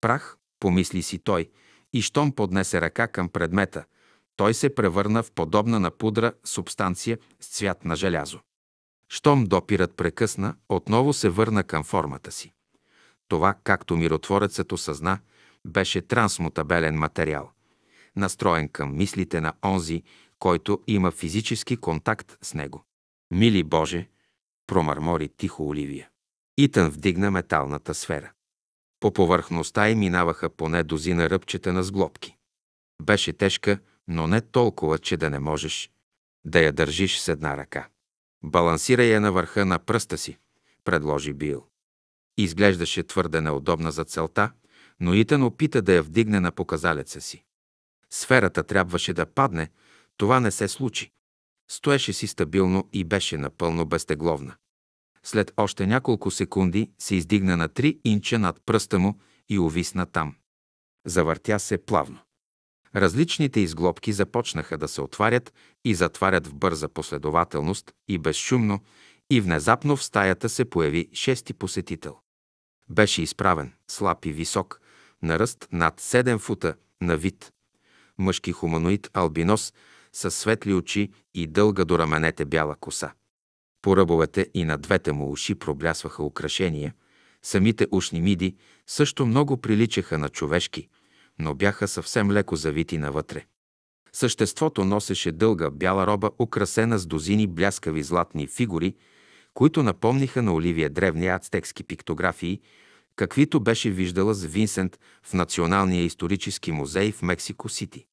Speaker 1: Прах, помисли си той, и щом поднесе ръка към предмета, той се превърна в подобна на пудра субстанция с цвят на желязо. Щом допират прекъсна, отново се върна към формата си. Това, както миротворецът осъзна, беше трансмутабелен материал, настроен към мислите на онзи, който има физически контакт с него. Мили Боже, промърмори тихо Оливия. Итан вдигна металната сфера. По повърхността й минаваха поне дозина ръбчета на сглобки. Беше тежка, но не толкова, че да не можеш да я държиш с една ръка. Балансира я на върха на пръста си, предложи Бил. Изглеждаше твърде неудобна за целта, но Итан опита да я вдигне на показалеца си. Сферата трябваше да падне, това не се случи. Стоеше си стабилно и беше напълно безтегловна. След още няколко секунди се издигна на три инча над пръста му и увисна там. Завъртя се плавно. Различните изглобки започнаха да се отварят и затварят в бърза последователност и безшумно, и внезапно в стаята се появи шести посетител. Беше изправен, слаб и висок, на ръст над 7 фута, на вид. Мъжки хуманоид албинос с светли очи и дълга до раменете бяла коса. По ръбовете и на двете му уши проблясваха украшения. Самите ушни миди също много приличаха на човешки – но бяха съвсем леко завити навътре. Съществото носеше дълга бяла роба, украсена с дозини бляскави златни фигури, които напомниха на Оливия древни ацтекски пиктографии, каквито беше виждала с Винсент в Националния исторически музей в Мексико Сити.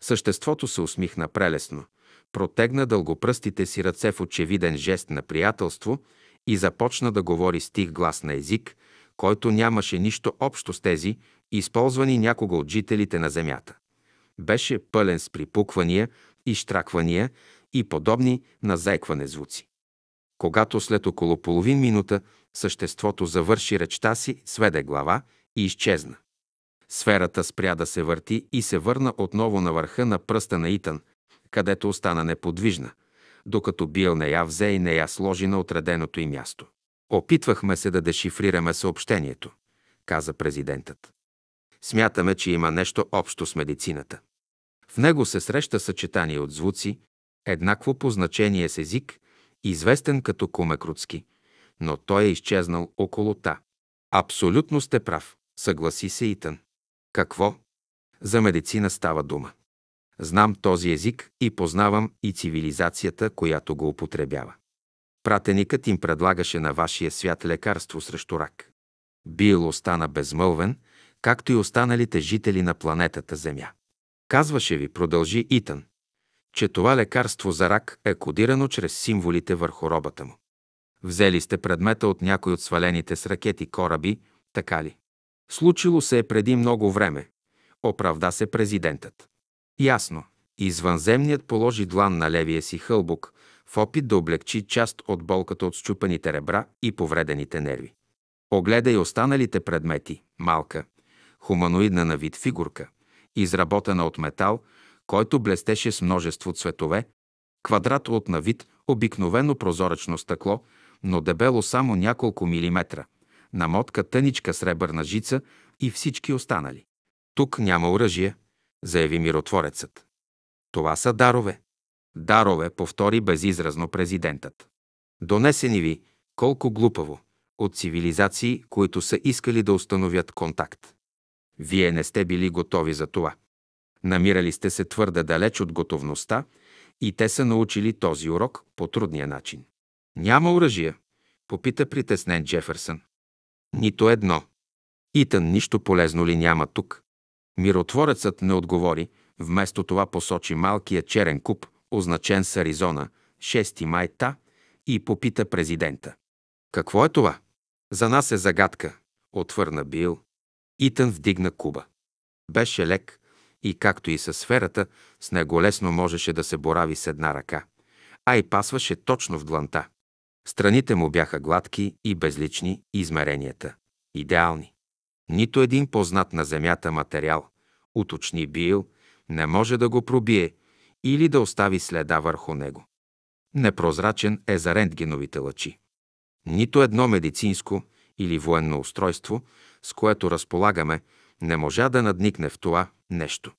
Speaker 1: Съществото се усмихна прелесно, протегна дългопръстите си ръце в очевиден жест на приятелство и започна да говори стих глас на език – който нямаше нищо общо с тези, използвани някога от жителите на земята. Беше пълен с припуквания, изтраквания и подобни на зайкване звуци. Когато след около половин минута съществото завърши речта си, сведе глава и изчезна. Сферата спря да се върти и се върна отново на върха на пръста на Итан, където остана неподвижна, докато Бил не я взе и не я сложи на отреденото й място. Опитвахме се да дешифрираме съобщението, каза президентът. Смятаме, че има нещо общо с медицината. В него се среща съчетание от звуци, еднакво по значение с език, известен като комекрутски, но той е изчезнал около та. Абсолютно сте прав, съгласи се Итън. Какво? За медицина става дума. Знам този език и познавам и цивилизацията, която го употребява. Пратеникът им предлагаше на вашия свят лекарство срещу рак. Бил остана безмълвен, както и останалите жители на планетата Земя. Казваше ви, продължи Итан, че това лекарство за рак е кодирано чрез символите върху робата му. Взели сте предмета от някой от свалените с ракети кораби, така ли? Случило се е преди много време. Оправда се президентът. Ясно. Извънземният положи длан на левия си хълбок, в опит да облегчи част от болката от счупаните ребра и повредените нерви. Огледай останалите предмети – малка, хуманоидна на вид фигурка, изработена от метал, който блестеше с множество цветове, квадрат от на вид обикновено прозоречно стъкло, но дебело само няколко милиметра, намотка тъничка сребърна жица и всички останали. Тук няма оръжие, заяви миротворецът. Това са дарове, Дарове, повтори безизразно президентът. Донесени ви, колко глупаво, от цивилизации, които са искали да установят контакт. Вие не сте били готови за това. Намирали сте се твърде далеч от готовността и те са научили този урок по трудния начин. Няма оръжия, попита притеснен Джеферсън. Нито едно. Итан, нищо полезно ли няма тук? Миротворецът не отговори, вместо това посочи малкия черен куп, означен с Аризона, 6 май та, и попита президента. Какво е това? За нас е загадка, отвърна Бил. Итън вдигна Куба. Беше лек и както и със сферата, с него лесно можеше да се борави с една ръка, а и пасваше точно в дланта. Страните му бяха гладки и безлични измеренията. Идеални. Нито един познат на Земята материал, уточни Бил, не може да го пробие или да остави следа върху него. Непрозрачен е за рентгеновите лъчи. Нито едно медицинско или военно устройство, с което разполагаме, не можа да надникне в това нещо.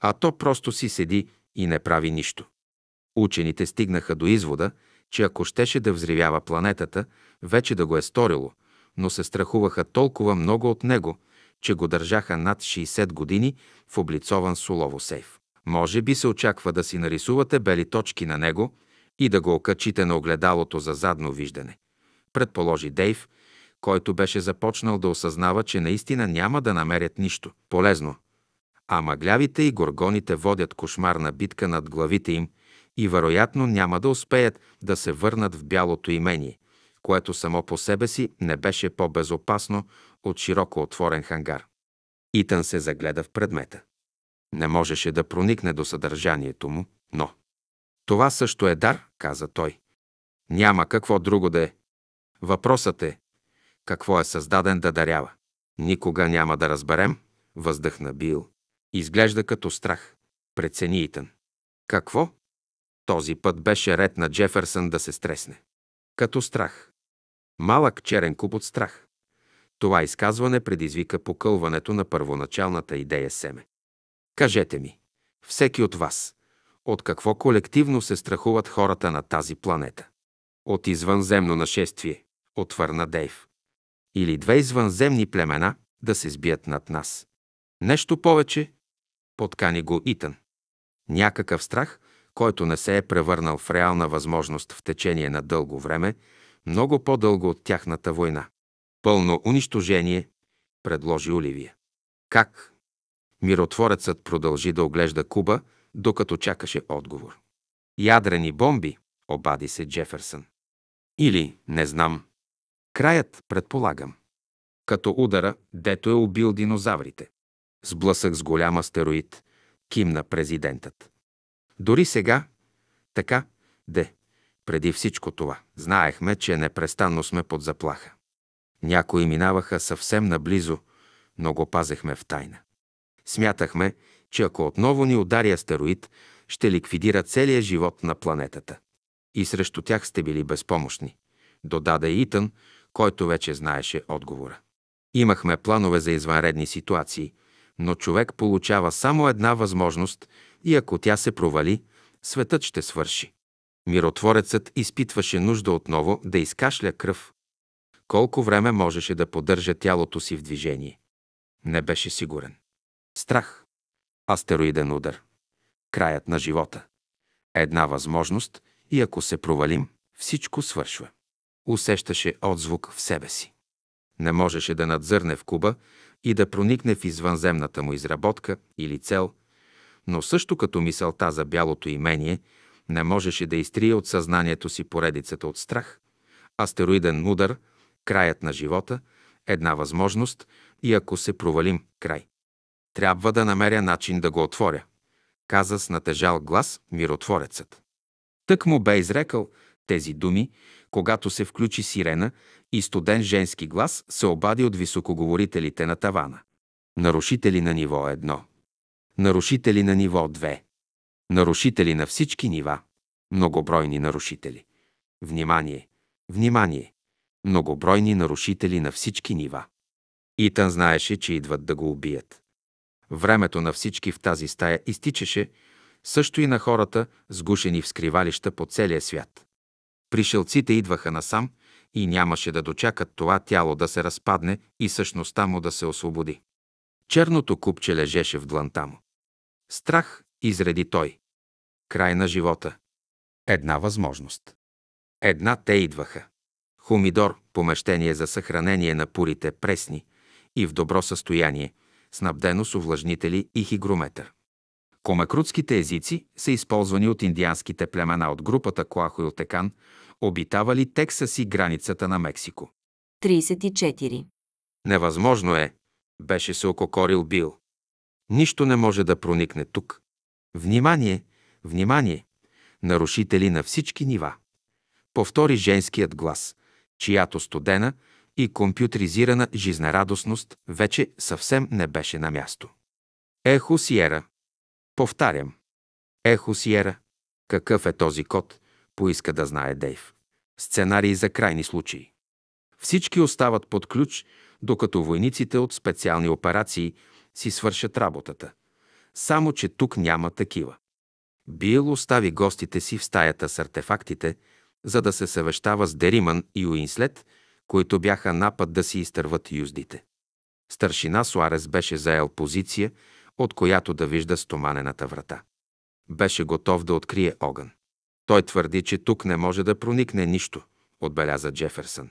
Speaker 1: А то просто си седи и не прави нищо. Учените стигнаха до извода, че ако щеше да взривява планетата, вече да го е сторило, но се страхуваха толкова много от него, че го държаха над 60 години в облицован солово сейф. Може би се очаква да си нарисувате бели точки на него и да го окачите на огледалото за задно виждане. Предположи Дейв, който беше започнал да осъзнава, че наистина няма да намерят нищо полезно. А мъглявите и горгоните водят кошмарна битка над главите им и вероятно няма да успеят да се върнат в бялото имение, което само по себе си не беше по-безопасно от широко отворен хангар. Итан се загледа в предмета не можеше да проникне до съдържанието му, но... Това също е дар, каза той. Няма какво друго да е. Въпросът е, какво е създаден да дарява. Никога няма да разберем, въздъхна Бил. Изглежда като страх, прецени Итан. Какво? Този път беше ред на Джеферсън да се стресне. Като страх. Малък черен куп от страх. Това изказване предизвика покълването на първоначалната идея семе. Кажете ми, всеки от вас, от какво колективно се страхуват хората на тази планета? От извънземно нашествие, отвърна Дейв. Или две извънземни племена да се сбият над нас. Нещо повече, подкани го Итан. Някакъв страх, който не се е превърнал в реална възможност в течение на дълго време, много по-дълго от тяхната война. Пълно унищожение, предложи Оливия. Как? Миротворецът продължи да оглежда Куба, докато чакаше отговор. Ядрени бомби, обади се Джеферсън. Или, не знам. Краят, предполагам. Като удара, дето е убил динозаврите. Сблъсък с голям астероид, кимна президентът. Дори сега, така, де, преди всичко това, знаехме, че непрестанно сме под заплаха. Някои минаваха съвсем наблизо, но го пазехме в тайна. Смятахме, че ако отново ни удари астероид, ще ликвидира целия живот на планетата. И срещу тях сте били безпомощни, додаде Итън, който вече знаеше отговора. Имахме планове за извънредни ситуации, но човек получава само една възможност и ако тя се провали, светът ще свърши. Миротворецът изпитваше нужда отново да изкашля кръв. Колко време можеше да поддържа тялото си в движение? Не беше сигурен. Страх. Астероиден удар. Краят на живота. Една възможност и ако се провалим, всичко свършва. Усещаше отзвук в себе си. Не можеше да надзърне в Куба и да проникне в извънземната му изработка или цел, но също като мисълта за бялото имение не можеше да изтрие от съзнанието си поредицата от страх, астероиден удар, краят на живота, една възможност и ако се провалим, край. Трябва да намеря начин да го отворя, каза с натежал глас миротворецът. Тък му бе изрекал тези думи, когато се включи сирена и студен женски глас се обади от високоговорителите на тавана. Нарушители на ниво едно. Нарушители на ниво 2. Нарушители на всички нива. Многобройни нарушители. Внимание! Внимание! Многобройни нарушители на всички нива. Итан знаеше, че идват да го убият. Времето на всички в тази стая изтичаше, също и на хората, сгушени в скривалища по целия свят. Пришелците идваха насам и нямаше да дочакат това тяло да се разпадне и същността му да се освободи. Черното купче лежеше в дланта му. Страх изреди той. Край на живота. Една възможност. Една те идваха. Хумидор, помещение за съхранение на пурите пресни и в добро състояние – снабдено с увлажнители и хигрометър. Комекрутските езици са използвани от индианските племена от групата Коахуилтекан, обитавали Тексас и границата на Мексико. 34. Невъзможно е, беше се ококорил Бил. Нищо не може да проникне тук. Внимание, внимание, нарушители на всички нива. Повтори женският глас, чиято студена, и компютризирана жизнерадостност вече съвсем не беше на място. Ехо Сиера. Повтарям. Ехо Сиера. Какъв е този код? Поиска да знае Дейв. Сценарий за крайни случаи. Всички остават под ключ, докато войниците от специални операции си свършат работата. Само, че тук няма такива. Бил остави гостите си в стаята с артефактите, за да се съвещава с Дериман и Уинслет които бяха напад да си изтърват юздите. Старшина Суарес беше заел позиция, от която да вижда стоманената врата. Беше готов да открие огън. Той твърди, че тук не може да проникне нищо, отбеляза Джеферсън.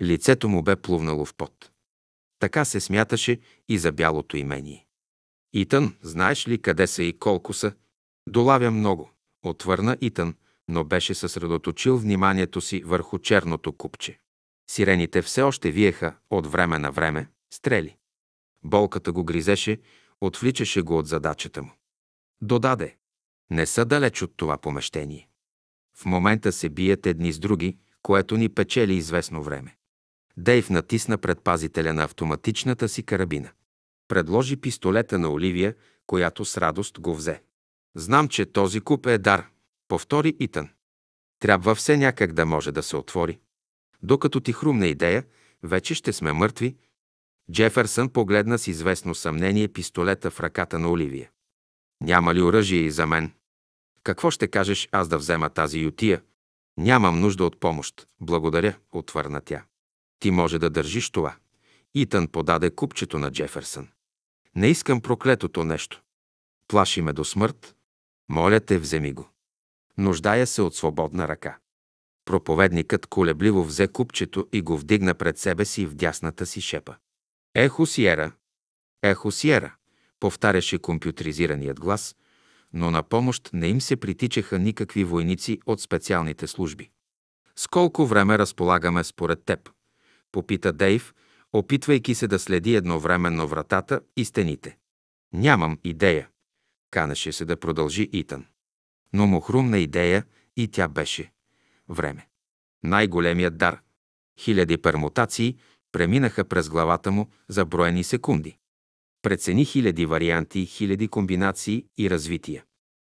Speaker 1: Лицето му бе плувнало в пот. Така се смяташе и за бялото имение. Итън, знаеш ли къде са и колко са? Долавя много, отвърна Итън, но беше съсредоточил вниманието си върху черното купче. Сирените все още виеха от време на време стрели. Болката го гризеше, отвличаше го от задачата му. Додаде. Не са далеч от това помещение. В момента се бият едни с други, което ни печели известно време. Дейв натисна предпазителя на автоматичната си карабина. Предложи пистолета на Оливия, която с радост го взе. Знам, че този куп е дар, повтори Итан. Трябва все някак да може да се отвори. Докато ти хрумна идея, вече ще сме мъртви. Джеферсън погледна с известно съмнение пистолета в ръката на Оливия. Няма ли оръжие и за мен? Какво ще кажеш аз да взема тази ютия? Нямам нужда от помощ. Благодаря, отвърна тя. Ти може да държиш това. Итан подаде купчето на Джеферсън. Не искам проклетото нещо. Плаши ме до смърт. Моля те, вземи го. Нуждая се от свободна ръка. Проповедникът колебливо взе купчето и го вдигна пред себе си в дясната си шепа. Ехо Сиера! Ехо Сиера! повтаряше компютризираният глас, но на помощ не им се притичаха никакви войници от специалните служби. Сколко време разполагаме според теб? попита Дейв, опитвайки се да следи едновременно вратата и стените. Нямам идея. Канеше се да продължи Итан. Но му хрумна идея и тя беше време. Най-големият дар. Хиляди пермутации преминаха през главата му за броени секунди. Прецени хиляди варианти, хиляди комбинации и развития.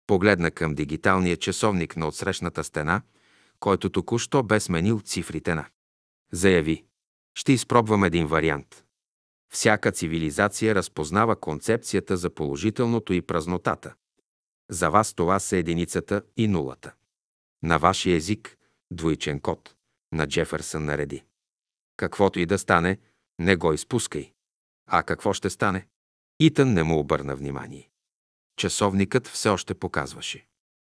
Speaker 1: Погледна към дигиталния часовник на отсрещната стена, който току-що бе сменил цифрите на. Заяви. Ще изпробвам един вариант. Всяка цивилизация разпознава концепцията за положителното и празнотата. За вас това са единицата и нулата. На вашия език двоичен код, на Джефърсън нареди. Каквото и да стане, не го изпускай. А какво ще стане? Итън не му обърна внимание. Часовникът все още показваше.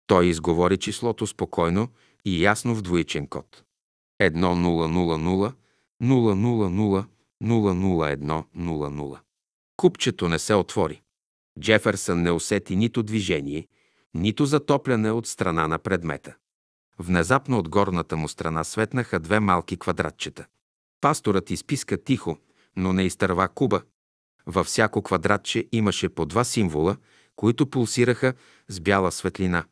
Speaker 1: Той изговори числото спокойно и ясно в двоичен код. 1-0-0-0-0-0-0-0-0-1-0-0. Купчето не се отвори. Джеферсън не усети нито движение, нито затопляне от страна на предмета. Внезапно от горната му страна светнаха две малки квадратчета. Пасторът изписка тихо, но не изтърва куба. Във всяко квадратче имаше по два символа, които пулсираха с бяла светлина.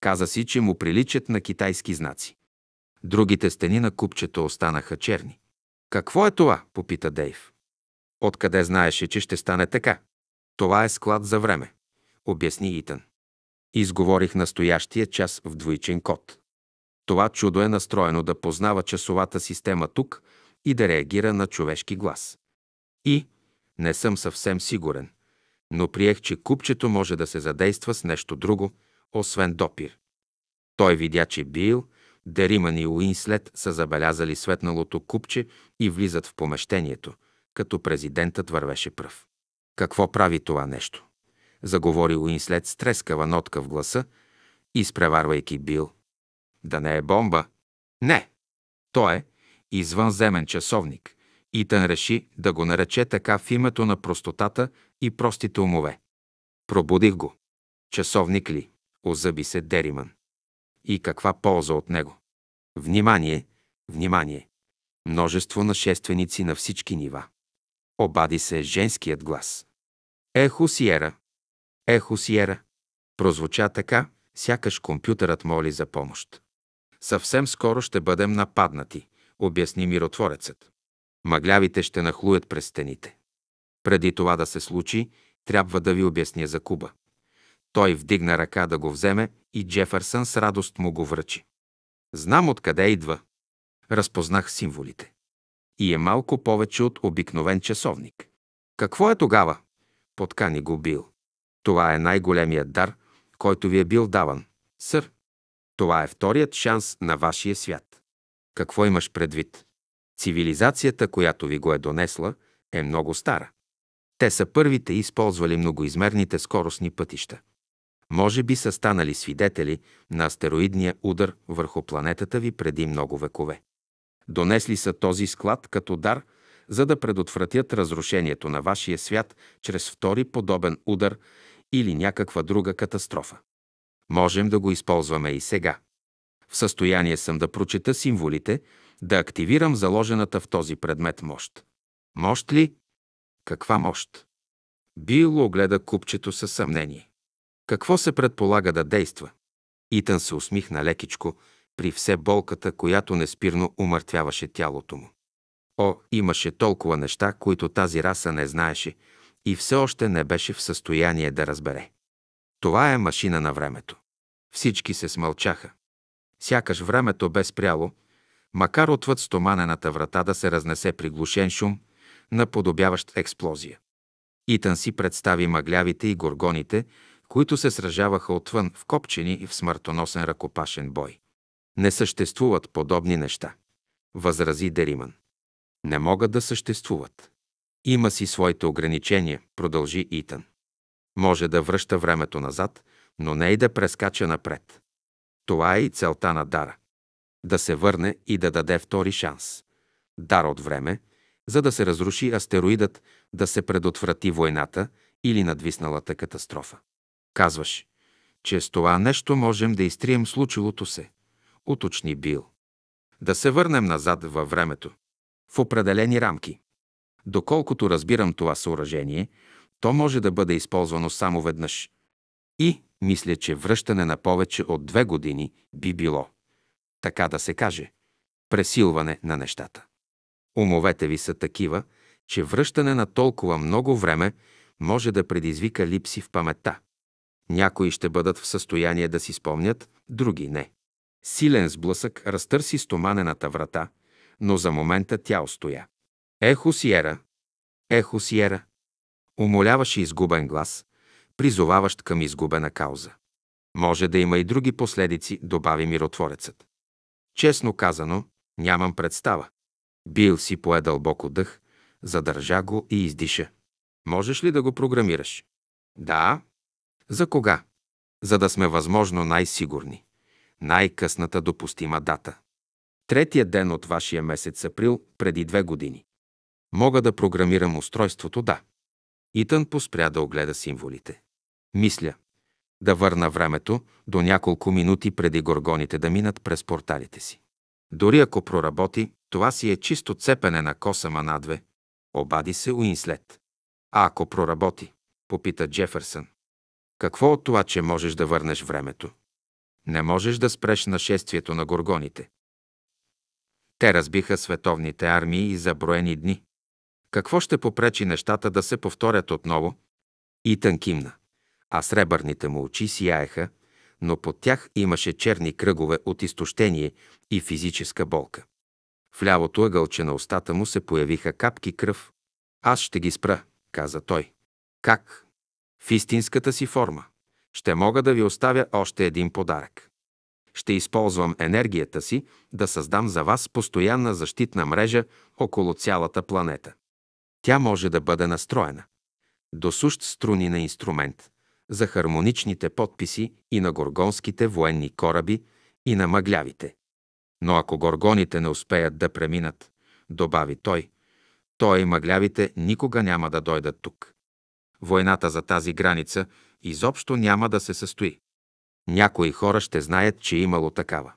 Speaker 1: Каза си, че му приличат на китайски знаци. Другите стени на купчето останаха черни. Какво е това? попита Дейв. Откъде знаеше, че ще стане така? Това е склад за време, обясни Итан. Изговорих настоящия час в двойчен код. Това чудо е настроено да познава часовата система тук и да реагира на човешки глас. И не съм съвсем сигурен, но приех, че купчето може да се задейства с нещо друго, освен допир. Той видя, че Бил, Дериман и Уинслет са забелязали светналото купче и влизат в помещението, като президентът вървеше пръв. Какво прави това нещо? Заговори Уинслет с трескава нотка в гласа, изпреварвайки Бил – да не е бомба? Не. Той е извънземен часовник. И тън реши да го нарече така в името на простотата и простите умове. Пробудих го. Часовник ли? Озъби се Дериман. И каква полза от него? Внимание, внимание! Множество нашественици на всички нива. Обади се женският глас. Ехо Сиера! Ехо Сиера! Прозвуча така, сякаш компютърът моли за помощ съвсем скоро ще бъдем нападнати, обясни миротворецът. Мъглявите ще нахлуят през стените. Преди това да се случи, трябва да ви обясня за Куба. Той вдигна ръка да го вземе и Джефърсън с радост му го връчи. Знам откъде идва. Разпознах символите. И е малко повече от обикновен часовник. Какво е тогава? Подкани го бил. Това е най-големият дар, който ви е бил даван. Сър, това е вторият шанс на вашия свят. Какво имаш предвид? Цивилизацията, която ви го е донесла, е много стара. Те са първите използвали многоизмерните скоростни пътища. Може би са станали свидетели на астероидния удар върху планетата ви преди много векове. Донесли са този склад като дар, за да предотвратят разрушението на вашия свят чрез втори подобен удар или някаква друга катастрофа. Можем да го използваме и сега. В състояние съм да прочета символите, да активирам заложената в този предмет мощ. Мощ ли? Каква мощ? Бил огледа купчето със съмнение. Какво се предполага да действа? Итан се усмихна лекичко при все болката, която неспирно умъртвяваше тялото му. О, имаше толкова неща, които тази раса не знаеше и все още не беше в състояние да разбере. Това е машина на времето. Всички се смълчаха. Сякаш времето бе спряло, макар отвъд стоманената врата да се разнесе приглушен шум, наподобяващ експлозия. Итан си представи мъглявите и горгоните, които се сражаваха отвън в копчени и в смъртоносен ръкопашен бой. Не съществуват подобни неща, възрази Дериман. Не могат да съществуват. Има си своите ограничения, продължи Итан. Може да връща времето назад, но не и да прескача напред. Това е и целта на дара. Да се върне и да даде втори шанс. Дар от време, за да се разруши астероидът, да се предотврати войната или надвисналата катастрофа. Казваш, че с това нещо можем да изтрием случилото се, уточни Бил. Да се върнем назад във времето, в определени рамки. Доколкото разбирам това съоръжение, то може да бъде използвано само веднъж. И мисля, че връщане на повече от две години би било, така да се каже, пресилване на нещата. Умовете ви са такива, че връщане на толкова много време може да предизвика липси в паметта. Някои ще бъдат в състояние да си спомнят, други не. Силен сблъсък разтърси стоманената врата, но за момента тя устоя. Ехо Сиера! Ехо Сиера! Умоляваше изгубен глас, призоваващ към изгубена кауза. Може да има и други последици, добави миротворецът. Честно казано, нямам представа. Бил си пое дълбоко дъх, задържа го и издиша. Можеш ли да го програмираш? Да. За кога? За да сме възможно най-сигурни. Най-късната допустима дата. Третия ден от вашия месец април преди две години. Мога да програмирам устройството, да. И тън поспря да огледа символите. Мисля, да върна времето до няколко минути преди горгоните да минат през порталите си. Дори ако проработи, това си е чисто цепене на косама надве, обади се Уинслет. А ако проработи, попита Джефърсън. Какво от това, че можеш да върнеш времето? Не можеш да спреш нашествието на горгоните. Те разбиха световните армии за броени дни. Какво ще попречи нещата да се повторят отново? И тънкимна. А сребърните му очи сияеха, но под тях имаше черни кръгове от изтощение и физическа болка. В лявото ъгълче на устата му се появиха капки кръв. Аз ще ги спра, каза той. Как? В истинската си форма. Ще мога да ви оставя още един подарък. Ще използвам енергията си да създам за вас постоянна защитна мрежа около цялата планета. Тя може да бъде настроена до сущ струни на инструмент, за хармоничните подписи и на горгонските военни кораби и на мъглявите. Но ако горгоните не успеят да преминат, добави той, той и мъглявите никога няма да дойдат тук. Войната за тази граница изобщо няма да се състои. Някои хора ще знаят, че е имало такава.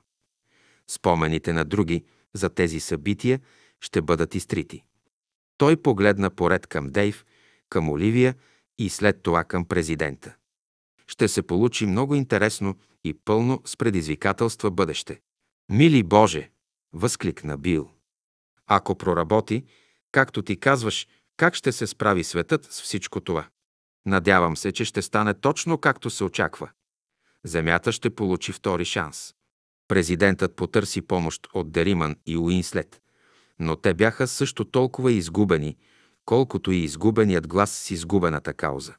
Speaker 1: Спомените на други за тези събития ще бъдат изтрити. Той погледна поред към Дейв, към Оливия и след това към президента. Ще се получи много интересно и пълно с предизвикателства бъдеще. Мили Боже! възкликна Бил. Ако проработи, както ти казваш, как ще се справи светът с всичко това? Надявам се, че ще стане точно както се очаква. Земята ще получи втори шанс. Президентът потърси помощ от Дериман и Уинслет, но те бяха също толкова изгубени, колкото и изгубеният глас с изгубената кауза.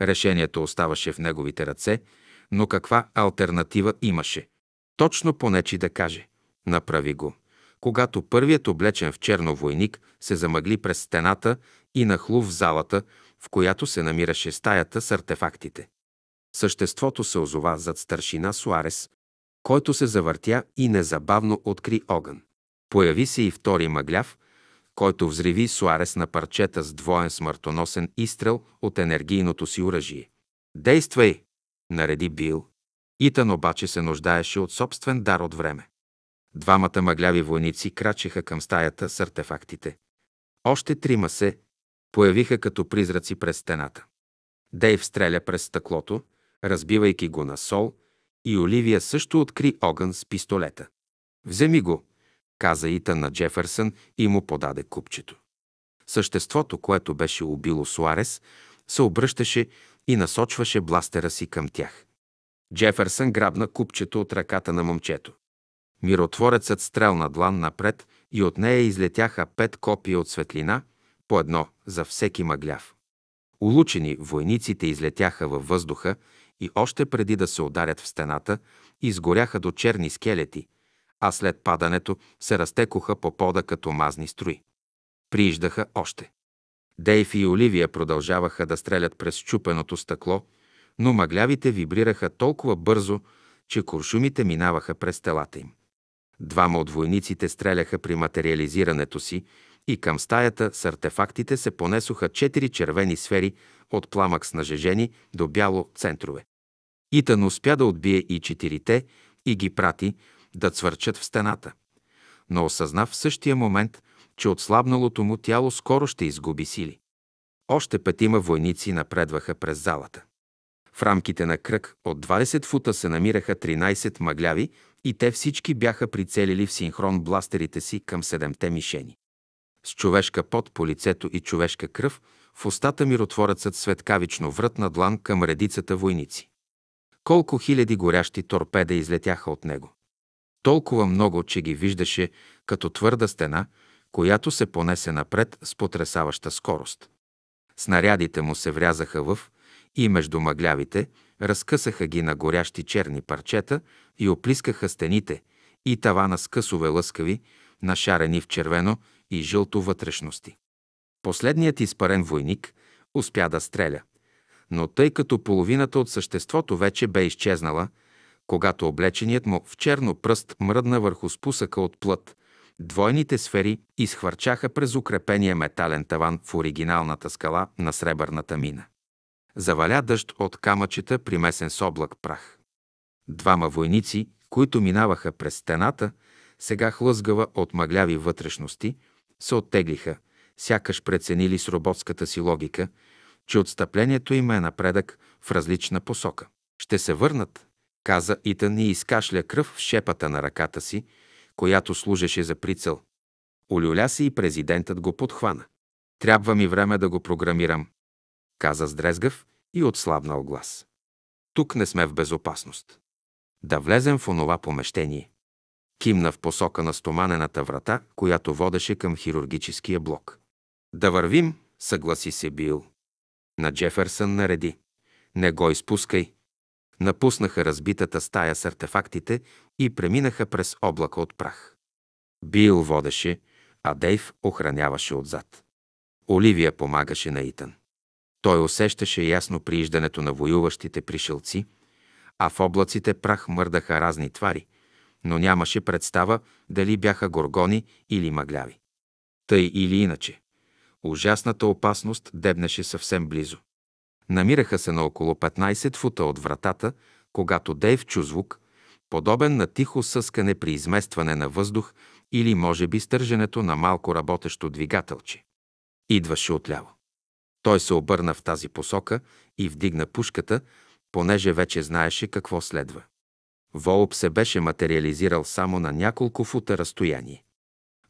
Speaker 1: Решението оставаше в неговите ръце, но каква альтернатива имаше? Точно понечи да каже «Направи го», когато първият облечен в черно войник се замъгли през стената и нахлу в залата, в която се намираше стаята с артефактите. Съществото се озова зад старшина Суарес, който се завъртя и незабавно откри огън. Появи се и втори мъгляв, който взриви Суарес на парчета с двоен смъртоносен изстрел от енергийното си оръжие. «Действай!» – нареди Бил. Итан обаче се нуждаеше от собствен дар от време. Двамата мъгляви войници крачеха към стаята с артефактите. Още трима се появиха като призраци през стената. Дейв стреля през стъклото, разбивайки го на сол, и Оливия също откри огън с пистолета. «Вземи го!» каза Ита на Джеферсън и му подаде купчето. Съществото, което беше убило Суарес, се обръщаше и насочваше бластера си към тях. Джеферсън грабна купчето от ръката на момчето. Миротворецът стрелна длан напред и от нея излетяха пет копия от светлина, по едно за всеки мъгляв. Улучени войниците излетяха във въздуха и още преди да се ударят в стената, изгоряха до черни скелети – а след падането се разтекоха по пода като мазни струи. Прииждаха още. Дейв и Оливия продължаваха да стрелят през чупеното стъкло, но мъглявите вибрираха толкова бързо, че куршумите минаваха през телата им. Двама от войниците стреляха при материализирането си и към стаята с артефактите се понесоха четири червени сфери от пламък с нажежени до бяло центрове. Итан успя да отбие и четирите и ги прати, да цвърчат в стената. Но осъзна в същия момент, че отслабналото му тяло скоро ще изгуби сили. Още петима войници напредваха през залата. В рамките на кръг от 20 фута се намираха 13 мъгляви и те всички бяха прицелили в синхрон бластерите си към седемте мишени. С човешка пот по лицето и човешка кръв в устата миротворецът светкавично врат на длан към редицата войници. Колко хиляди горящи торпеда излетяха от него толкова много, че ги виждаше като твърда стена, която се понесе напред с потрясаваща скорост. Снарядите му се врязаха в и между мъглявите, разкъсаха ги на горящи черни парчета и оплискаха стените и тавана с късове лъскави, нашарени в червено и жълто вътрешности. Последният изпарен войник успя да стреля, но тъй като половината от съществото вече бе изчезнала – когато облеченият му в черно пръст мръдна върху спусъка от плът, двойните сфери изхвърчаха през укрепения метален таван в оригиналната скала на сребърната мина. Заваля дъжд от камъчета, примесен с облак прах. Двама войници, които минаваха през стената, сега хлъзгава от мъгляви вътрешности, се оттеглиха, сякаш преценили с роботската си логика, че отстъплението им е напредък в различна посока. Ще се върнат, каза Итан и изкашля кръв в шепата на ръката си, която служеше за прицел. Олюля се и президентът го подхвана. Трябва ми време да го програмирам, каза с дрезгав и отслабнал глас. Тук не сме в безопасност. Да влезем в онова помещение. Кимна в посока на стоманената врата, която водеше към хирургическия блок. Да вървим, съгласи се Бил. На Джеферсън нареди. Не го изпускай, напуснаха разбитата стая с артефактите и преминаха през облака от прах. Бил водеше, а Дейв охраняваше отзад. Оливия помагаше на Итан. Той усещаше ясно прииждането на воюващите пришелци, а в облаците прах мърдаха разни твари, но нямаше представа дали бяха горгони или мъгляви. Тъй или иначе, ужасната опасност дебнеше съвсем близо. Намираха се на около 15 фута от вратата, когато Дейв чу звук, подобен на тихо съскане при изместване на въздух или може би стърженето на малко работещо двигателче. Идваше отляво. Той се обърна в тази посока и вдигна пушката, понеже вече знаеше какво следва. Волб се беше материализирал само на няколко фута разстояние.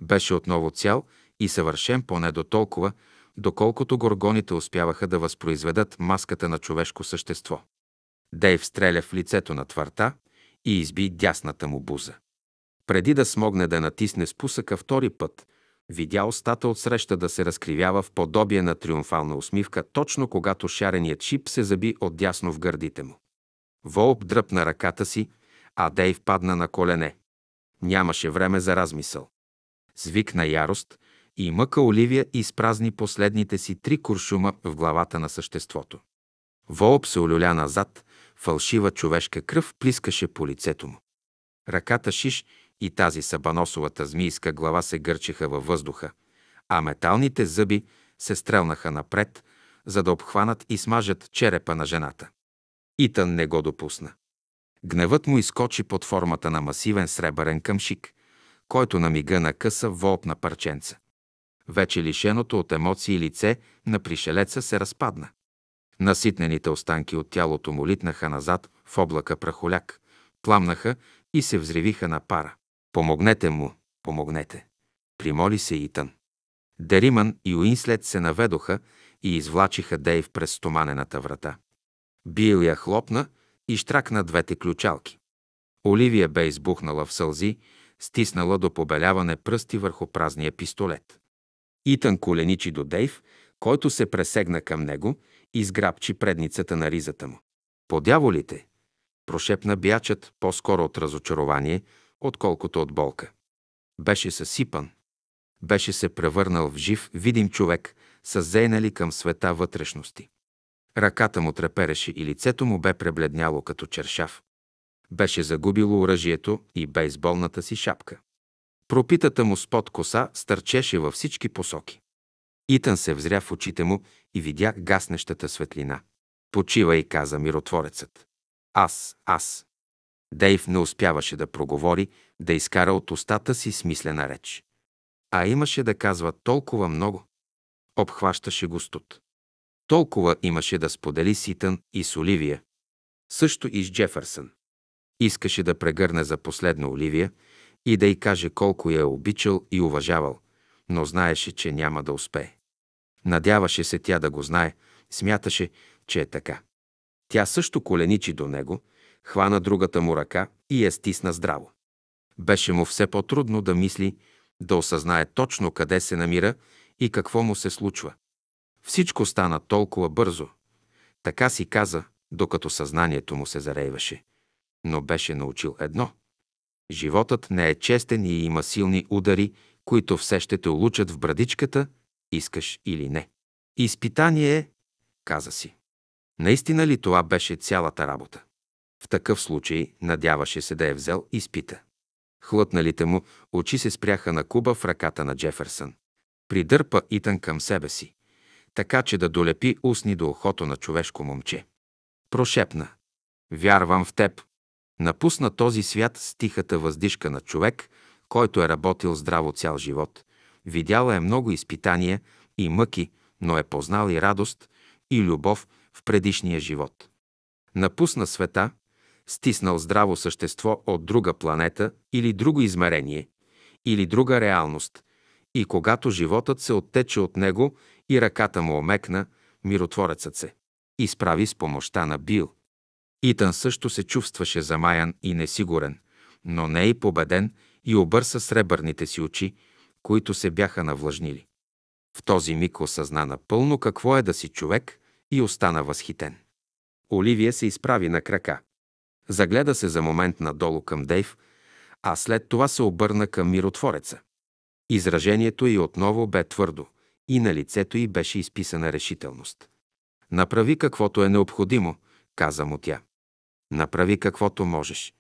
Speaker 1: Беше отново цял и съвършен поне до толкова, доколкото горгоните успяваха да възпроизведат маската на човешко същество. Дейв стреля в лицето на твърта и изби дясната му буза. Преди да смогне да натисне спусъка втори път, видя устата отсреща да се разкривява в подобие на триумфална усмивка, точно когато шареният шип се заби отдясно в гърдите му. Волп дръпна ръката си, а Дейв падна на колене. Нямаше време за размисъл. Свик на ярост – и мъка Оливия изпразни последните си три куршума в главата на съществото. Вооб се олюля назад, фалшива човешка кръв плискаше по лицето му. Ръката Шиш и тази сабаносовата змийска глава се гърчеха във въздуха, а металните зъби се стрелнаха напред, за да обхванат и смажат черепа на жената. Итан не го допусна. Гневът му изкочи под формата на масивен сребърен къмшик, който на мига накъса вълб на парченца. Вече лишеното от емоции лице на пришелеца се разпадна. Наситнените останки от тялото му литнаха назад в облака прахоляк, пламнаха и се взривиха на пара. Помогнете му, помогнете. Примоли се Итан. Дериман и Уинслет се наведоха и извлачиха Дейв през стоманената врата. Бил я хлопна и штракна двете ключалки. Оливия бе избухнала в сълзи, стиснала до побеляване пръсти върху празния пистолет. Итан коленичи до Дейв, който се пресегна към него и сграбчи предницата на ризата му. Подяволите! прошепна бячът по-скоро от разочарование, отколкото от болка. Беше съсипан. Беше се превърнал в жив, видим човек, с зейнали към света вътрешности. Ръката му трепереше и лицето му бе пребледняло като чершав. Беше загубило оръжието и бейсболната си шапка. Пропитата му спод коса стърчеше във всички посоки. Итан се взря в очите му и видя гаснещата светлина. Почивай, каза миротворецът. Аз, аз. Дейв не успяваше да проговори, да изкара от устата си смислена реч. А имаше да казва толкова много. Обхващаше го студ. Толкова имаше да сподели с Итан и с Оливия. Също и с Джефърсън. Искаше да прегърне за последно Оливия – и да й каже колко я е обичал и уважавал, но знаеше, че няма да успее. Надяваше се тя да го знае, смяташе, че е така. Тя също коленичи до него, хвана другата му ръка и я стисна здраво. Беше му все по-трудно да мисли, да осъзнае точно къде се намира и какво му се случва. Всичко стана толкова бързо. Така си каза, докато съзнанието му се зарейваше. Но беше научил едно. Животът не е честен и има силни удари, които все ще те улучат в брадичката, искаш или не. Изпитание е, каза си. Наистина ли това беше цялата работа? В такъв случай надяваше се да е взел изпита. Хлътналите му очи се спряха на Куба в ръката на Джеферсън. Придърпа Итан към себе си, така че да долепи устни до ухото на човешко момче. Прошепна. Вярвам в теб. Напусна този свят с тихата въздишка на човек, който е работил здраво цял живот. Видяла е много изпитания и мъки, но е познал и радост, и любов в предишния живот. Напусна света, стиснал здраво същество от друга планета или друго измерение, или друга реалност, и когато животът се оттече от него и ръката му омекна, миротворецът се изправи с помощта на Бил – Итан също се чувстваше замаян и несигурен, но не и победен и обърса сребърните си очи, които се бяха навлажнили. В този миг осъзна напълно какво е да си човек и остана възхитен. Оливия се изправи на крака. Загледа се за момент надолу към Дейв, а след това се обърна към миротвореца. Изражението й отново бе твърдо и на лицето й беше изписана решителност. «Направи каквото е необходимо», каза му тя. Направи каквото можеш.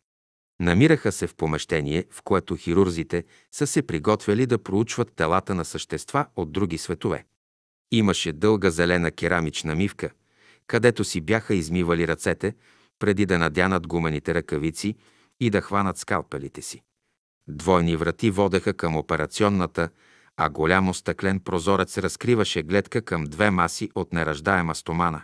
Speaker 1: Намираха се в помещение, в което хирурзите са се приготвяли да проучват телата на същества от други светове. Имаше дълга зелена керамична мивка, където си бяха измивали ръцете, преди да надянат гумените ръкавици и да хванат скалпелите си. Двойни врати водеха към операционната, а голямо стъклен прозорец разкриваше гледка към две маси от нераждаема стомана.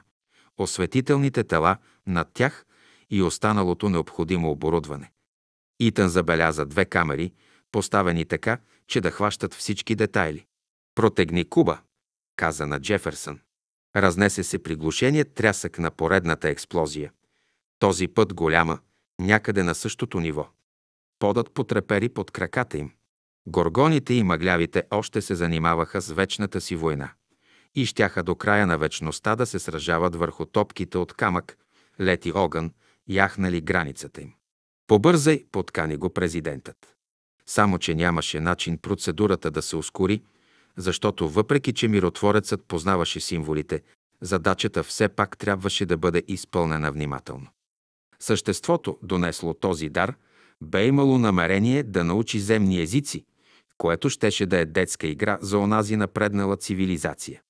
Speaker 1: Осветителните тела над тях и останалото необходимо оборудване. Итан забеляза две камери, поставени така, че да хващат всички детайли. Протегни куба, каза на Джеферсън. Разнесе се приглушение трясък на поредната експлозия. Този път голяма, някъде на същото ниво. Подът потрепери под краката им. Горгоните и мъглявите още се занимаваха с вечната си война и щяха до края на вечността да се сражават върху топките от камък, лети огън, яхнали границата им. Побързай, подкани го президентът. Само, че нямаше начин процедурата да се ускори, защото въпреки, че миротворецът познаваше символите, задачата все пак трябваше да бъде изпълнена внимателно. Съществото, донесло този дар, бе имало намерение да научи земни езици, което щеше да е детска игра за онази напреднала цивилизация.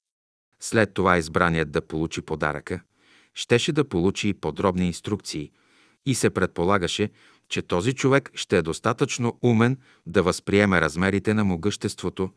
Speaker 1: След това избраният да получи подаръка – щеше да получи подробни инструкции и се предполагаше, че този човек ще е достатъчно умен да възприеме размерите на могъществото,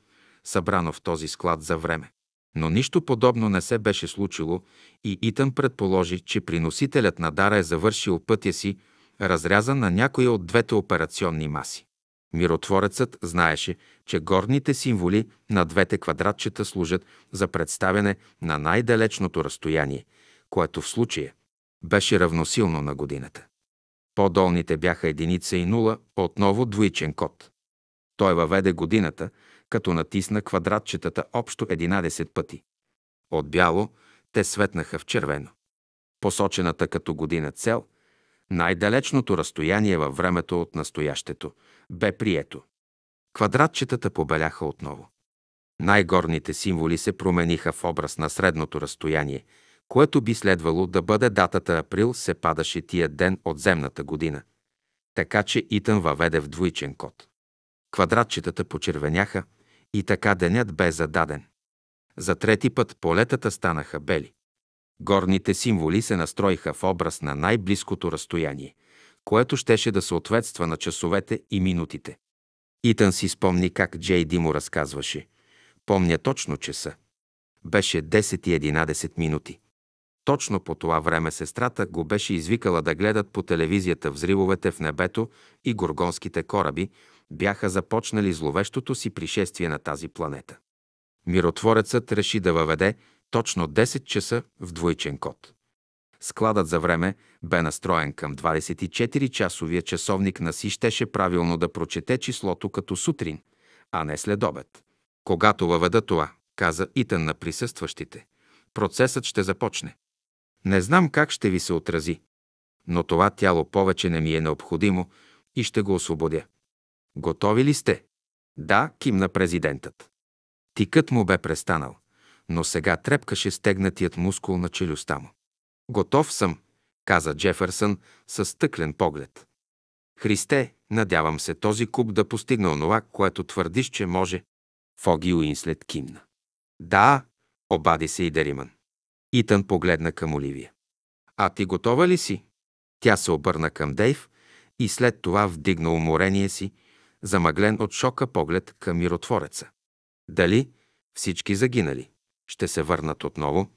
Speaker 1: събрано в този склад за време. Но нищо подобно не се беше случило и Итан предположи, че приносителят на дара е завършил пътя си, разрязан на някоя от двете операционни маси. Миротворецът знаеше, че горните символи на двете квадратчета служат за представяне на най-далечното разстояние – което в случая беше равносилно на годината. По-долните бяха единица и нула, отново двоичен код. Той въведе годината, като натисна квадратчетата общо 11 пъти. От бяло те светнаха в червено. Посочената като година цел, най-далечното разстояние във времето от настоящето, бе прието. Квадратчетата побеляха отново. Най-горните символи се промениха в образ на средното разстояние – което би следвало да бъде датата април, се падаше тия ден от земната година. Така че Итан въведе в двойчен код. Квадратчетата почервеняха и така денят бе зададен. За трети път полетата станаха бели. Горните символи се настроиха в образ на най-близкото разстояние, което щеше да съответства на часовете и минутите. Итан си спомни как Джей Ди му разказваше. Помня точно часа. Беше 10 и 11 минути. Точно по това време сестрата го беше извикала да гледат по телевизията взривовете в небето и горгонските кораби бяха започнали зловещото си пришествие на тази планета. Миротворецът реши да въведе точно 10 часа в двойчен код. Складът за време бе настроен към 24-часовия часовник на си щеше правилно да прочете числото като сутрин, а не след обед. Когато въведа това, каза Итан на присъстващите, процесът ще започне. Не знам как ще ви се отрази, но това тяло повече не ми е необходимо и ще го освободя. Готови ли сте? Да, кимна президентът. Тикът му бе престанал, но сега трепкаше стегнатият мускул на челюста му. Готов съм, каза Джефърсън със стъклен поглед. Христе, надявам се този куп да постигна онова, което твърдиш, че може. Фоги Уинслет кимна. Да, обади се и Дериман. Итан погледна към Оливия. А ти готова ли си? Тя се обърна към Дейв и след това вдигна уморение си, замъглен от шока поглед към миротвореца. Дали всички загинали? Ще се върнат отново?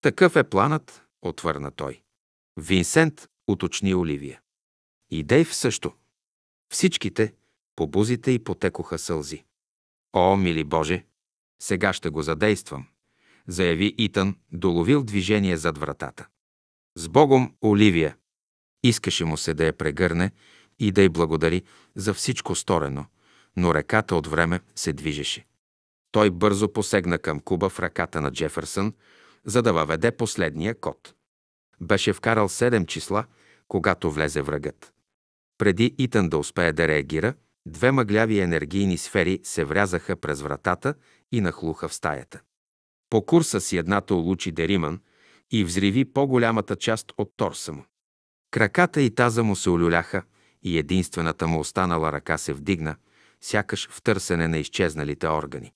Speaker 1: Такъв е планът, отвърна той. Винсент уточни Оливия. И Дейв също. Всичките, по бузите и потекоха сълзи. О, мили Боже, сега ще го задействам заяви Итан, доловил движение зад вратата. С Богом, Оливия! Искаше му се да я прегърне и да й благодари за всичко сторено, но реката от време се движеше. Той бързо посегна към Куба в ръката на Джефърсън, за да въведе последния код. Беше вкарал седем числа, когато влезе врагът. Преди Итан да успее да реагира, две мъгляви енергийни сфери се врязаха през вратата и нахлуха в стаята. По курса си едната улучи Дериман и взриви по-голямата част от торса му. Краката и таза му се олюляха и единствената му останала ръка се вдигна, сякаш в търсене на изчезналите органи.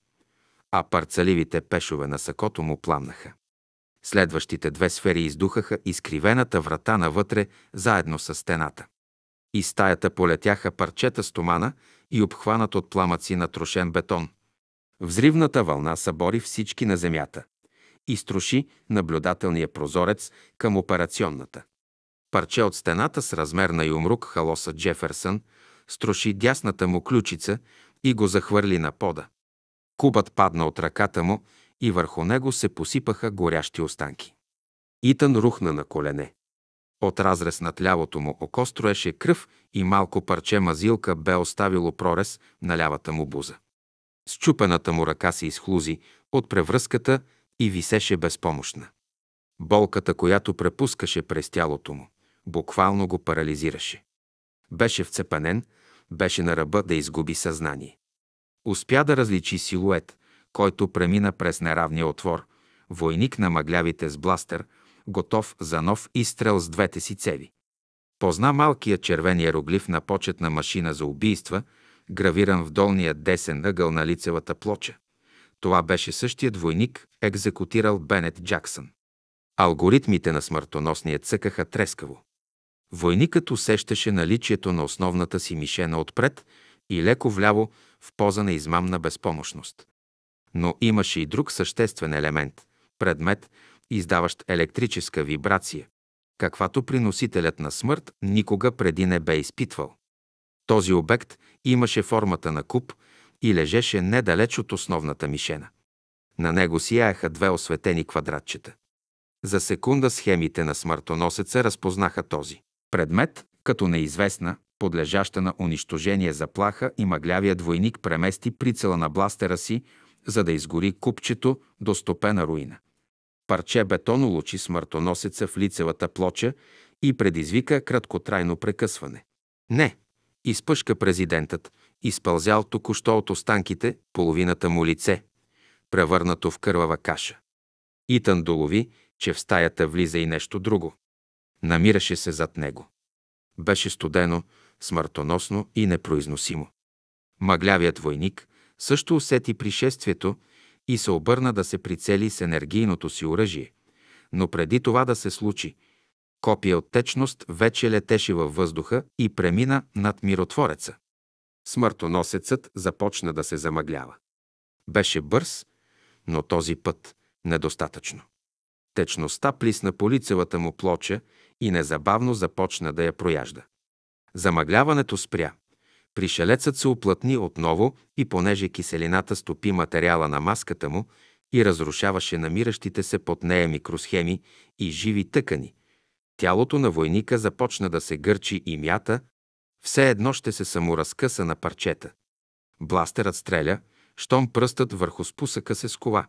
Speaker 1: А парцаливите пешове на сакото му пламнаха. Следващите две сфери издухаха изкривената врата навътре заедно с стената. И стаята полетяха парчета стомана и обхванат от пламъци на трошен бетон – Взривната вълна събори всички на земята. И струши наблюдателния прозорец към операционната. Парче от стената с размер на юмрук халоса Джеферсън струши дясната му ключица и го захвърли на пода. Кубът падна от ръката му и върху него се посипаха горящи останки. Итан рухна на колене. От разрез над лявото му око строеше кръв и малко парче мазилка бе оставило прорез на лявата му буза. Счупената му ръка се изхлузи от превръзката и висеше безпомощна. Болката, която препускаше през тялото му, буквално го парализираше. Беше вцепанен, беше на ръба да изгуби съзнание. Успя да различи силует, който премина през неравния отвор, войник на мъглявите с бластер, готов за нов изстрел с двете си цеви. Позна малкия червен иероглиф на почетна машина за убийства – гравиран в долния десен ъгъл на лицевата плоча. Това беше същият войник, екзекутирал Бенет Джаксън. Алгоритмите на смъртоносния цъкаха трескаво. Войникът усещаше наличието на основната си мишена отпред и леко вляво в поза на измамна безпомощност. Но имаше и друг съществен елемент – предмет, издаващ електрическа вибрация, каквато приносителят на смърт никога преди не бе изпитвал. Този обект имаше формата на куб и лежеше недалеч от основната мишена. На него сияеха две осветени квадратчета. За секунда схемите на смъртоносеца разпознаха този. Предмет, като неизвестна, подлежаща на унищожение заплаха и мъглявият двойник премести прицела на бластера си, за да изгори купчето до стопена руина. Парче бетон улучи смъртоносеца в лицевата плоча и предизвика краткотрайно прекъсване. Не, Изпъшка президентът, изпълзял току-що от останките половината му лице, превърнато в кървава каша. Итан долови, че в стаята влиза и нещо друго. Намираше се зад него. Беше студено, смъртоносно и непроизносимо. Мъглявият войник също усети пришествието и се обърна да се прицели с енергийното си оръжие. Но преди това да се случи – Копие от течност вече летеше във въздуха и премина над миротвореца. Смъртоносецът започна да се замъглява. Беше бърз, но този път недостатъчно. Течността плисна по лицевата му плоча и незабавно започна да я прояжда. Замъгляването спря. Пришелецът се оплътни отново и понеже киселината стопи материала на маската му и разрушаваше намиращите се под нея микросхеми и живи тъкани, Тялото на войника започна да се гърчи и мята, все едно ще се саморазкъса на парчета. Бластерът стреля, щом пръстът върху спусъка се скова.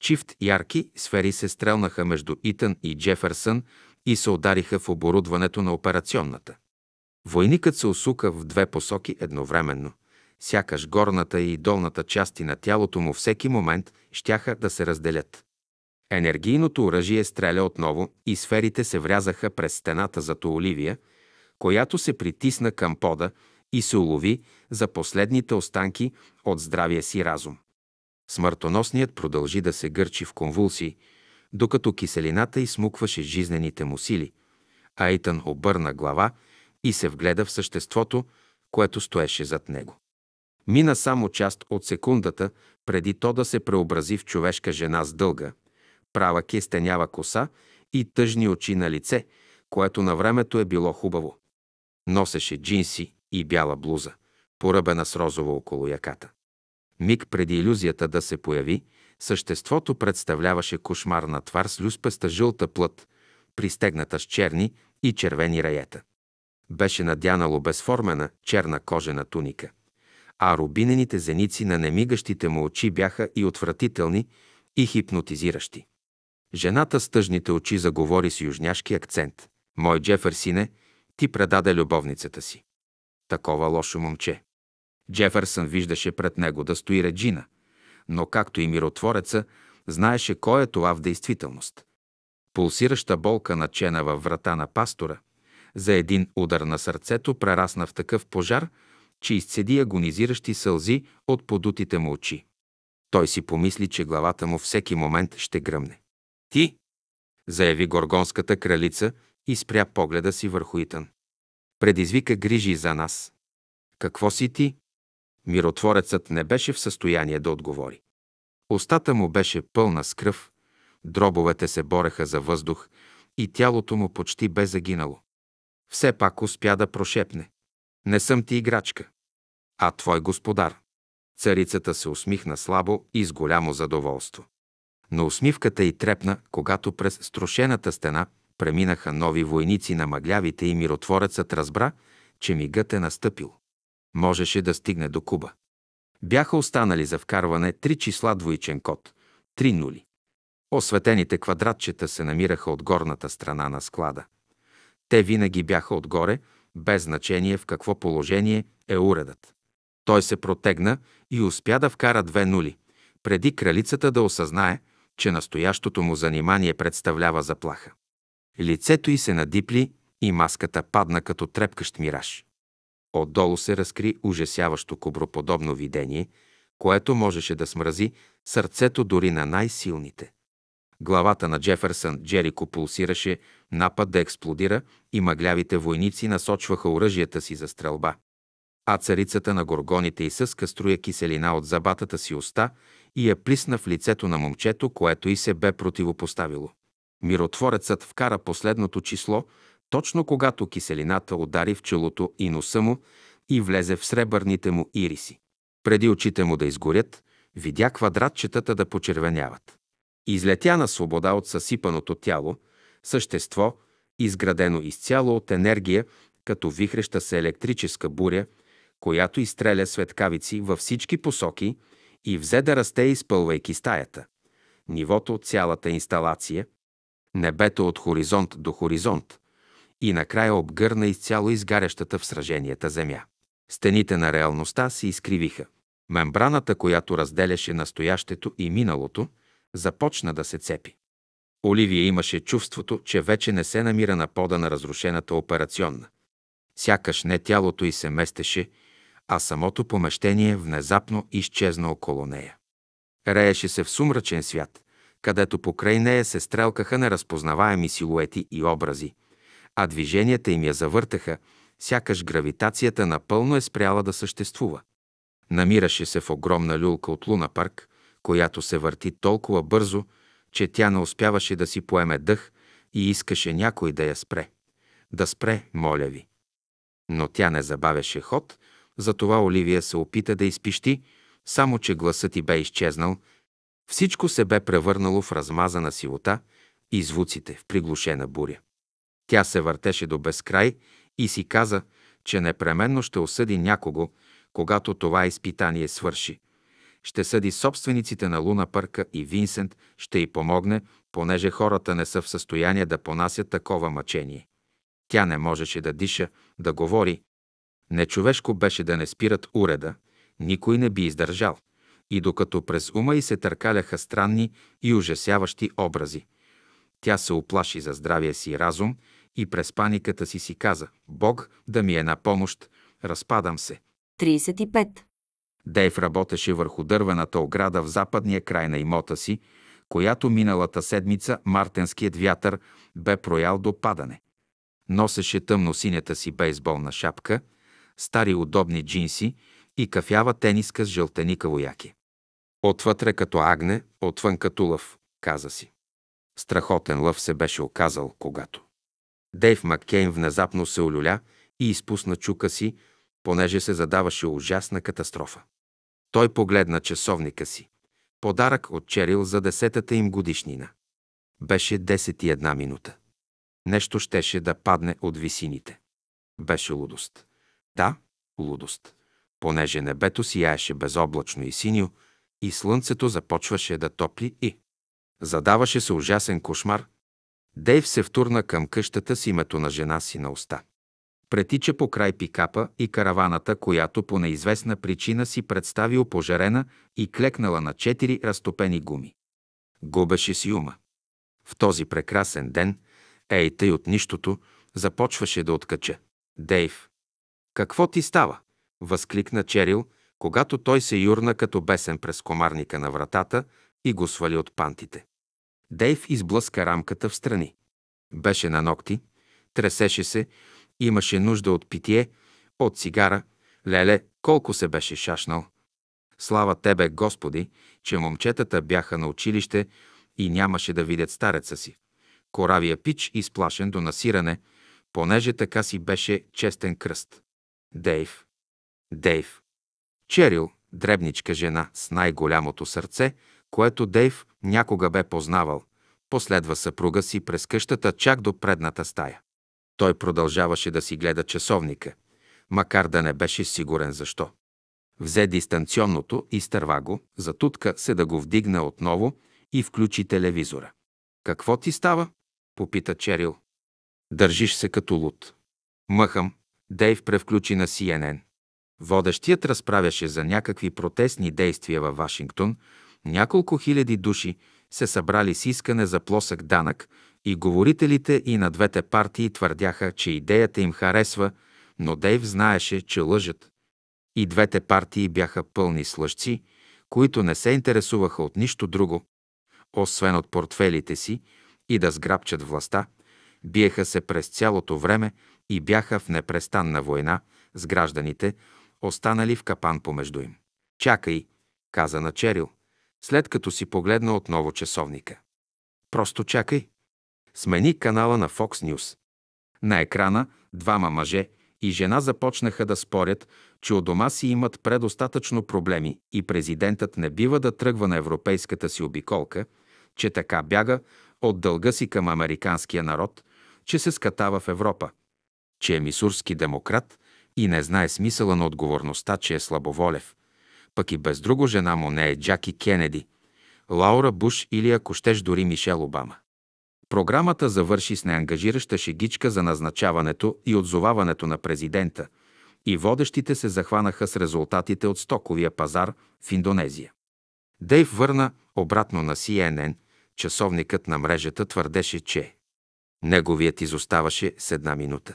Speaker 1: Чифт ярки сфери се стрелнаха между Итън и Джефърсън и се удариха в оборудването на операционната. Войникът се усука в две посоки едновременно, сякаш горната и долната части на тялото му всеки момент щяха да се разделят. Енергийното оръжие стреля отново и сферите се врязаха през стената зато Оливия, която се притисна към пода и се улови за последните останки от здравия си разум. Смъртоносният продължи да се гърчи в конвулсии, докато киселината изсмукваше жизнените му сили. Айтън обърна глава и се вгледа в съществото, което стоеше зад него. Мина само част от секундата, преди то да се преобрази в човешка жена с дълга, права кестенява коса и тъжни очи на лице, което на времето е било хубаво. Носеше джинси и бяла блуза, поръбена с розово около яката. Миг преди иллюзията да се появи, съществото представляваше кошмарна твар с люспеста жълта плът, пристегната с черни и червени раета. Беше надянало безформена черна кожена туника, а рубинените зеници на немигащите му очи бяха и отвратителни, и хипнотизиращи. Жената с тъжните очи заговори с южняшки акцент. Мой Джефър сине, ти предаде любовницата си. Такова лошо момче. Джефърсън виждаше пред него да стои Реджина, но както и миротвореца, знаеше кой е това в действителност. Пулсираща болка, начена във врата на пастора, за един удар на сърцето прерасна в такъв пожар, че изцеди агонизиращи сълзи от подутите му очи. Той си помисли, че главата му всеки момент ще гръмне. Ти, заяви горгонската кралица и спря погледа си върху Итан. Предизвика грижи за нас. Какво си ти? Миротворецът не беше в състояние да отговори. Остата му беше пълна с кръв, дробовете се бореха за въздух и тялото му почти бе загинало. Все пак успя да прошепне. Не съм ти играчка, а твой господар. Царицата се усмихна слабо и с голямо задоволство но усмивката й трепна, когато през струшената стена преминаха нови войници на мъглявите и миротворецът разбра, че мигът е настъпил. Можеше да стигне до Куба. Бяха останали за вкарване три числа двойчен код – три нули. Осветените квадратчета се намираха от горната страна на склада. Те винаги бяха отгоре, без значение в какво положение е уредът. Той се протегна и успя да вкара две нули, преди кралицата да осъзнае, че настоящото му занимание представлява заплаха. Лицето й се надипли и маската падна като трепкащ мираж. Отдолу се разкри ужасяващо коброподобно видение, което можеше да смрази сърцето дори на най-силните. Главата на Джефърсън Джерико пулсираше напад да експлодира и мъглявите войници насочваха оръжията си за стрелба. А царицата на горгоните съска струя киселина от забатата си уста и я плисна в лицето на момчето, което и се бе противопоставило. Миротворецът вкара последното число, точно когато киселината удари в челото и носа му и влезе в сребърните му ириси. Преди очите му да изгорят, видя квадратчетата да почервеняват. Излетя на свобода от съсипаното тяло, същество, изградено изцяло от енергия, като вихреща се електрическа буря, която изстреля светкавици във всички посоки и взе да расте, изпълвайки стаята, нивото, от цялата инсталация, небето от хоризонт до хоризонт и накрая обгърна изцяло изгарящата в сраженията земя. Стените на реалността се изкривиха. Мембраната, която разделяше настоящето и миналото, започна да се цепи. Оливия имаше чувството, че вече не се намира на пода на разрушената операционна. Сякаш не тялото й се местеше а самото помещение внезапно изчезна около нея. Рееше се в сумрачен свят, където покрай нея се стрелкаха неразпознаваеми силуети и образи, а движенията им я завъртаха, сякаш гравитацията напълно е спряла да съществува. Намираше се в огромна люлка от Луна парк, която се върти толкова бързо, че тя не успяваше да си поеме дъх и искаше някой да я спре. Да спре, моля ви. Но тя не забавяше ход, затова Оливия се опита да изпищи, само че гласът ти бе изчезнал, всичко се бе превърнало в размазана сивота и звуците в приглушена буря. Тя се въртеше до безкрай и си каза, че непременно ще осъди някого, когато това изпитание свърши. Ще съди собствениците на Луна Пърка и Винсент ще й помогне, понеже хората не са в състояние да понасят такова мъчение. Тя не можеше да диша, да говори, Нечовешко беше да не спират уреда, никой не би издържал. И докато през ума й се търкаляха странни и ужасяващи образи, тя се оплаши за здравия си разум и през паниката си си каза «Бог да ми е на помощ, разпадам се». 35. Дейв работеше върху дървената ограда в западния край на имота си, която миналата седмица мартенският вятър бе проял до падане. Носеше тъмно синята си бейсболна шапка – стари удобни джинси и кафява тениска с жълтени вояки. Отвътре като агне, отвън като лъв, каза си. Страхотен лъв се беше оказал, когато. Дейв Маккейн внезапно се олюля и изпусна чука си, понеже се задаваше ужасна катастрофа. Той погледна часовника си. Подарък от Черил за десетата им годишнина. Беше 10 и една минута. Нещо щеше да падне от висините. Беше лудост. Да, лудост, понеже небето сияеше безоблачно и синьо, и слънцето започваше да топли и... Задаваше се ужасен кошмар. Дейв се втурна към къщата с името на жена си на уста. Претича по край пикапа и караваната, която по неизвестна причина си представи опожарена и клекнала на четири разтопени гуми. Губеше си ума. В този прекрасен ден, ей тъй от нищото, започваше да откача. Дейв, какво ти става? възкликна Черил, когато той се юрна като бесен през комарника на вратата и го свали от пантите. Дейв изблъска рамката в страни. Беше на ногти, тресеше се, имаше нужда от питие, от цигара. Леле, колко се беше шашнал! Слава Тебе, Господи, че момчетата бяха на училище и нямаше да видят стареца си. Коравия пич изплашен до насиране, понеже така си беше честен кръст. Дейв. Дейв. Черил, дребничка жена с най-голямото сърце, което Дейв някога бе познавал, последва съпруга си през къщата чак до предната стая. Той продължаваше да си гледа часовника, макар да не беше сигурен защо. Взе дистанционното и стърва го, затутка се да го вдигне отново и включи телевизора. «Какво ти става?» – попита Черил. «Държиш се като луд». «Мъхам», Дейв превключи на CNN. Водещият разправяше за някакви протестни действия във Вашингтон. Няколко хиляди души се събрали с искане за плосък данък и говорителите и на двете партии твърдяха, че идеята им харесва, но Дейв знаеше, че лъжат. И двете партии бяха пълни с лъжци, които не се интересуваха от нищо друго, освен от портфелите си и да сграбчат властта, биеха се през цялото време и бяха в непрестанна война с гражданите, останали в капан помежду им. «Чакай», каза на Черил, след като си погледна отново часовника. «Просто чакай». Смени канала на Fox News. На екрана двама мъже и жена започнаха да спорят, че у дома си имат предостатъчно проблеми и президентът не бива да тръгва на европейската си обиколка, че така бяга от дълга си към американския народ, че се скатава в Европа – че е мисурски демократ и не знае смисъла на отговорността, че е слабоволев. Пък и без друго жена му не е Джаки Кенеди, Лаура Буш или ако щеш дори Мишел Обама. Програмата завърши с неангажираща шегичка за назначаването и отзоваването на президента и водещите се захванаха с резултатите от стоковия пазар в Индонезия. Дейв върна обратно на CNN, часовникът на мрежата твърдеше, че неговият изоставаше с една минута.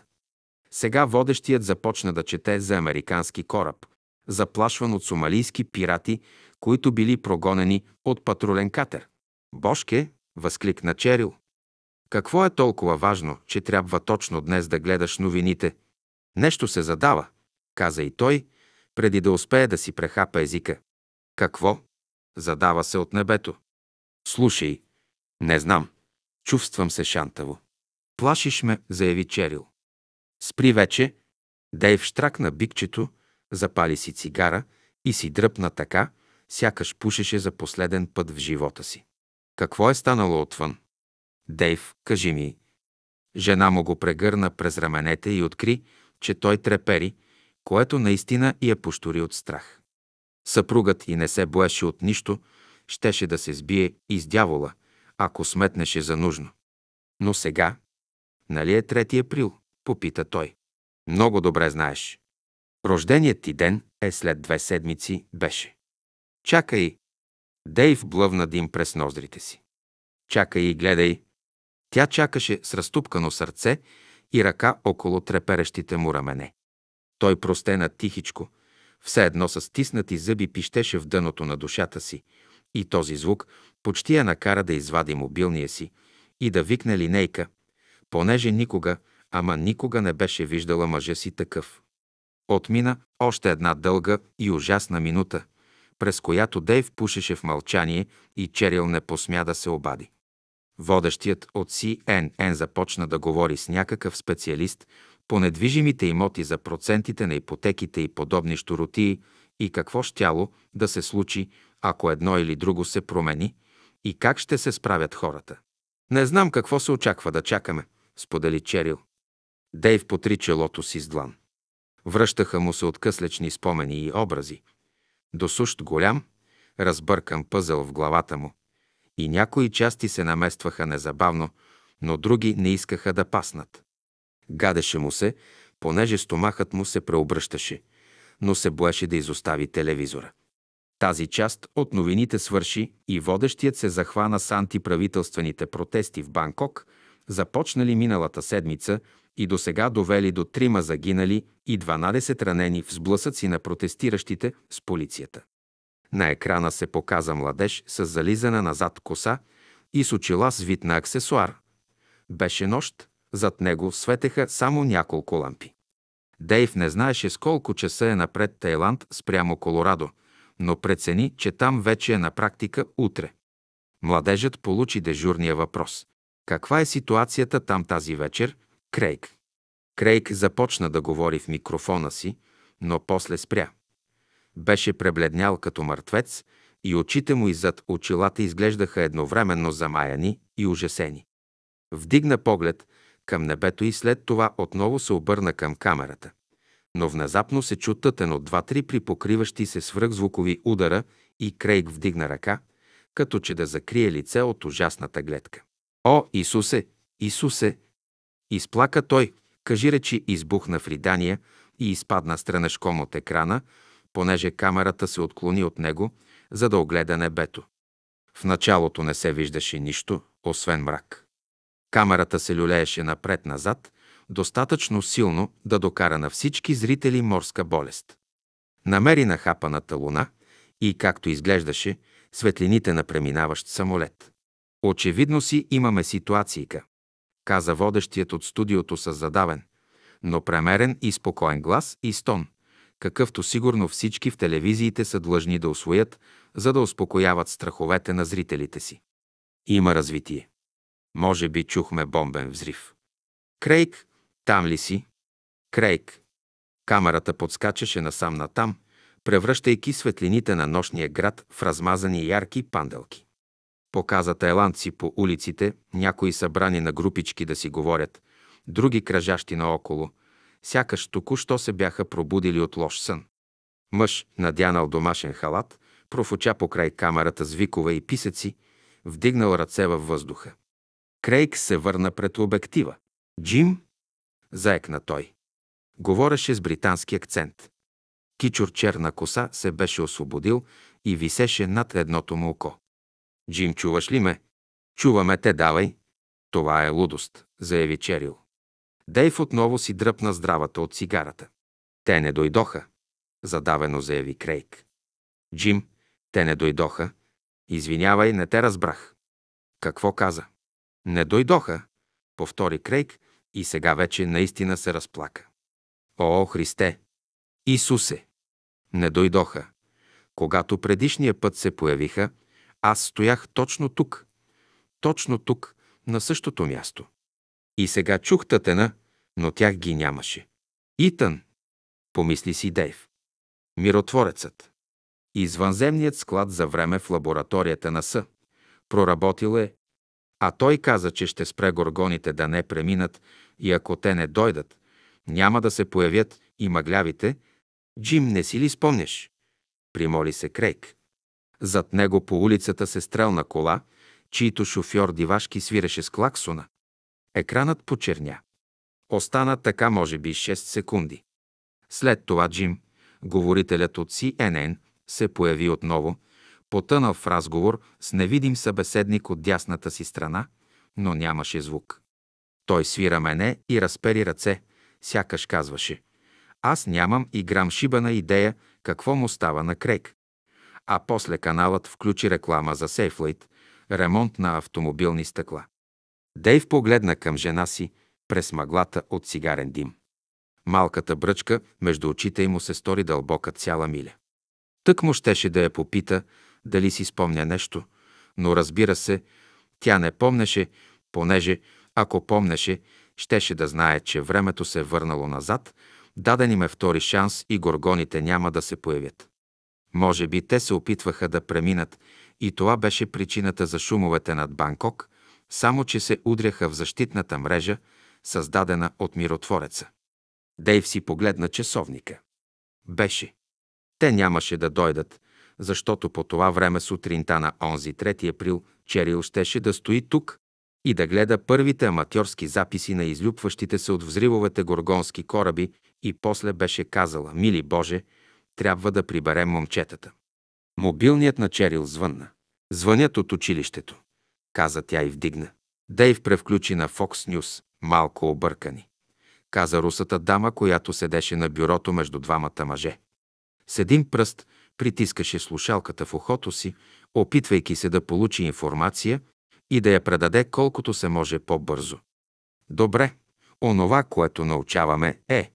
Speaker 1: Сега водещият започна да чете за американски кораб, заплашван от сомалийски пирати, които били прогонени от патрулен катер. Бошке, възкликна Черил. Какво е толкова важно, че трябва точно днес да гледаш новините? Нещо се задава, каза и той, преди да успее да си прехапа езика. Какво? Задава се от небето. Слушай, не знам. Чувствам се шантаво. Плашиш ме, заяви Черил. Спри вече. Дейв штракна бикчето, запали си цигара и си дръпна така, сякаш пушеше за последен път в живота си. Какво е станало отвън? Дейв, кажи ми. Жена му го прегърна през раменете и откри, че той трепери, което наистина я е поштори от страх. Съпругът и не се боеше от нищо, щеше да се сбие и с дявола, ако сметнеше за нужно. Но сега, нали е 3 април? Попита той. Много добре знаеш. Рожденият ти ден е след две седмици беше. Чакай. Дейв блъвна дим през ноздрите си. Чакай и гледай. Тя чакаше с разтупкано сърце и ръка около треперещите му рамене. Той простена тихичко, все едно с стиснати зъби пищеше в дъното на душата си и този звук почти я накара да извади мобилния си и да викне линейка, понеже никога, ама никога не беше виждала мъжа си такъв. Отмина още една дълга и ужасна минута, през която Дейв пушеше в мълчание и Черил не посмя да се обади. Водещият от CNN започна да говори с някакъв специалист по недвижимите имоти за процентите на ипотеките и подобни щуротии и какво щяло да се случи, ако едно или друго се промени и как ще се справят хората. Не знам какво се очаква да чакаме, сподели Черил. Дейв потри челото си с длан. Връщаха му се откъслечни спомени и образи. Досущ голям, разбъркан пъзъл в главата му. И някои части се наместваха незабавно, но други не искаха да паснат. Гадеше му се, понеже стомахът му се преобръщаше, но се боеше да изостави телевизора. Тази част от новините свърши и водещият се захвана с антиправителствените протести в Банкок, започнали миналата седмица и до сега довели до трима загинали и 12 ранени в сблъсъци на протестиращите с полицията. На екрана се показа младеж с зализана назад коса и с очила с вид на аксесуар. Беше нощ, зад него светеха само няколко лампи. Дейв не знаеше с колко часа е напред Тайланд спрямо Колорадо, но прецени, че там вече е на практика утре. Младежът получи дежурния въпрос. Каква е ситуацията там тази вечер Крейг. Крейг започна да говори в микрофона си, но после спря. Беше пребледнял като мъртвец и очите му и зад очилата изглеждаха едновременно замаяни и ужасени. Вдигна поглед към небето и след това отново се обърна към камерата. Но внезапно се чу тътен от два-три при покриващи се свръхзвукови удара и Крейг вдигна ръка, като че да закрие лице от ужасната гледка. О, Исусе! Исусе! Изплака той, кажи речи, избухна в ридания и изпадна странешком от екрана, понеже камерата се отклони от него, за да огледа небето. В началото не се виждаше нищо, освен мрак. Камерата се люлееше напред-назад, достатъчно силно да докара на всички зрители морска болест. Намери нахапаната луна и, както изглеждаше, светлините на преминаващ самолет. Очевидно си имаме ситуацийка каза водещият от студиото с задавен, но премерен и спокоен глас и стон, какъвто сигурно всички в телевизиите са длъжни да освоят, за да успокояват страховете на зрителите си. Има развитие. Може би чухме бомбен взрив. Крейг, там ли си? Крейг. Камерата подскачаше насам натам, превръщайки светлините на нощния град в размазани ярки панделки. Показа тайландци по улиците, някои събрани на групички да си говорят, други кръжащи наоколо, сякаш току-що се бяха пробудили от лош сън. Мъж, надянал домашен халат, профуча покрай камерата с викове и писъци, вдигнал ръце във въздуха. Крейг се върна пред обектива. «Джим?» – заекна той. Говореше с британски акцент. Кичур черна коса се беше освободил и висеше над едното му око. Джим, чуваш ли ме? Чуваме те, давай. Това е лудост, заяви Черил. Дейв отново си дръпна здравата от цигарата. Те не дойдоха, задавено заяви Крейг. Джим, те не дойдоха. Извинявай, не те разбрах. Какво каза? Не дойдоха, повтори Крейг и сега вече наистина се разплака. О, Христе! Исусе! Не дойдоха. Когато предишния път се появиха, аз стоях точно тук, точно тук, на същото място. И сега чух тътена, но тях ги нямаше. Итан, помисли си Дейв. Миротворецът. Извънземният склад за време в лабораторията на С. Проработил е, а той каза, че ще спре горгоните да не преминат и ако те не дойдат, няма да се появят и мъглявите. Джим, не си ли спомняш? Примоли се Крейг. Зад него по улицата се стрелна кола, чийто шофьор дивашки свиреше с клаксона. Екранът почерня. Остана така може би 6 секунди. След това Джим, говорителят от CNN, се появи отново, потънал в разговор с невидим събеседник от дясната си страна, но нямаше звук. Той свира мене и разпери ръце, сякаш казваше. Аз нямам и грам шибана идея какво му става на Крейг а после каналът включи реклама за Сейфлайт, ремонт на автомобилни стъкла. Дейв погледна към жена си през мъглата от сигарен дим. Малката бръчка между очите му се стори дълбока цяла миля. Тък му щеше да я попита дали си спомня нещо, но разбира се, тя не помнеше, понеже, ако помнеше, щеше да знае, че времето се е върнало назад, даден им е втори шанс и горгоните няма да се появят. Може би те се опитваха да преминат и това беше причината за шумовете над Банкок, само че се удряха в защитната мрежа, създадена от миротвореца. Дейв си погледна часовника. Беше. Те нямаше да дойдат, защото по това време сутринта на онзи 3 април Черил щеше да стои тук и да гледа първите аматьорски записи на излюпващите се от взривовете горгонски кораби и после беше казала, мили Боже, трябва да приберем момчетата. Мобилният начерил звънна. Звънят от училището. Каза тя и вдигна. Дейв превключи на Fox News, малко объркани. Каза русата дама, която седеше на бюрото между двамата мъже. С един пръст притискаше слушалката в ухото си, опитвайки се да получи информация и да я предаде колкото се може по-бързо. Добре, онова, което научаваме е.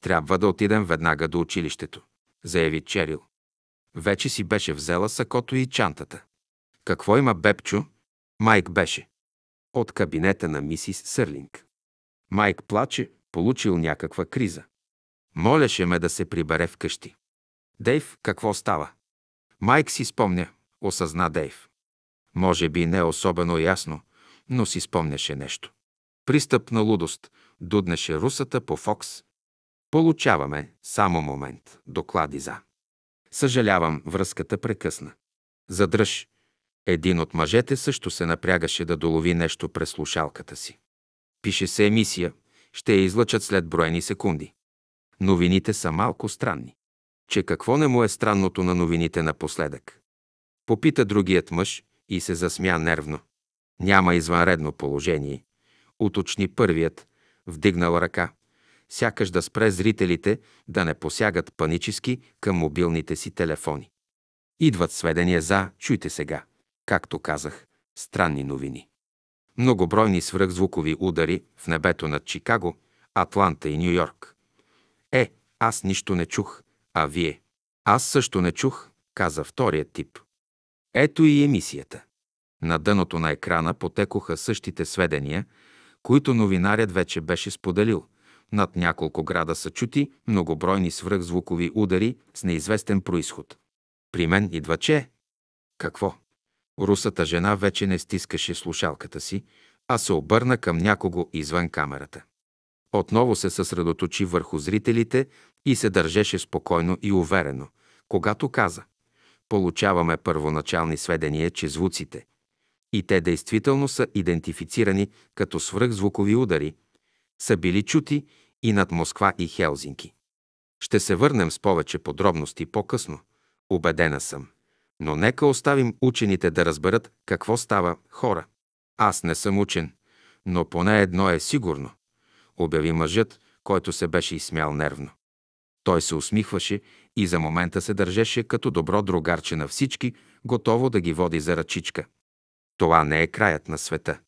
Speaker 1: Трябва да отидем веднага до училището заяви Черил. Вече си беше взела сакото и чантата. Какво има Бепчо? Майк беше. От кабинета на мисис Сърлинг. Майк плаче, получил някаква криза. Молеше ме да се прибере вкъщи. Дейв, какво става? Майк си спомня, осъзна Дейв. Може би не особено ясно, но си спомняше нещо. Пристъп на лудост дуднеше русата по Фокс. Получаваме, само момент, доклади за. Съжалявам, връзката прекъсна. Задръж. Един от мъжете също се напрягаше да долови нещо през слушалката си. Пише се емисия, ще я излъчат след броени секунди. Новините са малко странни. Че какво не му е странното на новините напоследък? Попита другият мъж и се засмя нервно. Няма извънредно положение. Уточни първият, вдигнал ръка – сякаш да спре зрителите да не посягат панически към мобилните си телефони. Идват сведения за, чуйте сега, както казах, странни новини. Многобройни свръхзвукови удари в небето над Чикаго, Атланта и Нью-Йорк. Е, аз нищо не чух, а вие? Аз също не чух, каза вторият тип. Ето и емисията. На дъното на екрана потекоха същите сведения, които новинарят вече беше споделил – над няколко града са чути многобройни свръхзвукови удари с неизвестен происход. При мен идва че... Какво? Русата жена вече не стискаше слушалката си, а се обърна към някого извън камерата. Отново се съсредоточи върху зрителите и се държеше спокойно и уверено, когато каза «Получаваме първоначални сведения, че звуците, и те действително са идентифицирани като свръхзвукови удари, са били чути и над Москва и Хелзинки. Ще се върнем с повече подробности по-късно, убедена съм. Но нека оставим учените да разберат какво става хора. Аз не съм учен, но поне едно е сигурно, обяви мъжът, който се беше изсмял нервно. Той се усмихваше и за момента се държеше като добро другарче на всички, готово да ги води за ръчичка. Това не е краят на света.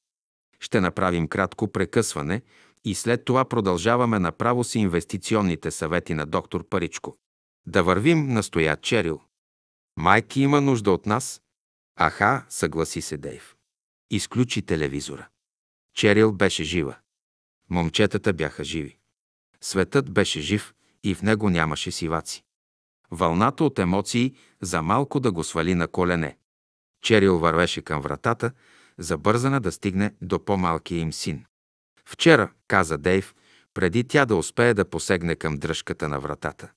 Speaker 1: Ще направим кратко прекъсване, и след това продължаваме направо с инвестиционните съвети на доктор Паричко. Да вървим, настоя Черил. Майки има нужда от нас. Аха, съгласи се Дейв. Изключи телевизора. Черил беше жива. Момчетата бяха живи. Светът беше жив и в него нямаше сиваци. Вълната от емоции за малко да го свали на колене. Черил вървеше към вратата, забързана да стигне до по-малкия им син. Вчера, каза Дейв, преди тя да успее да посегне към дръжката на вратата.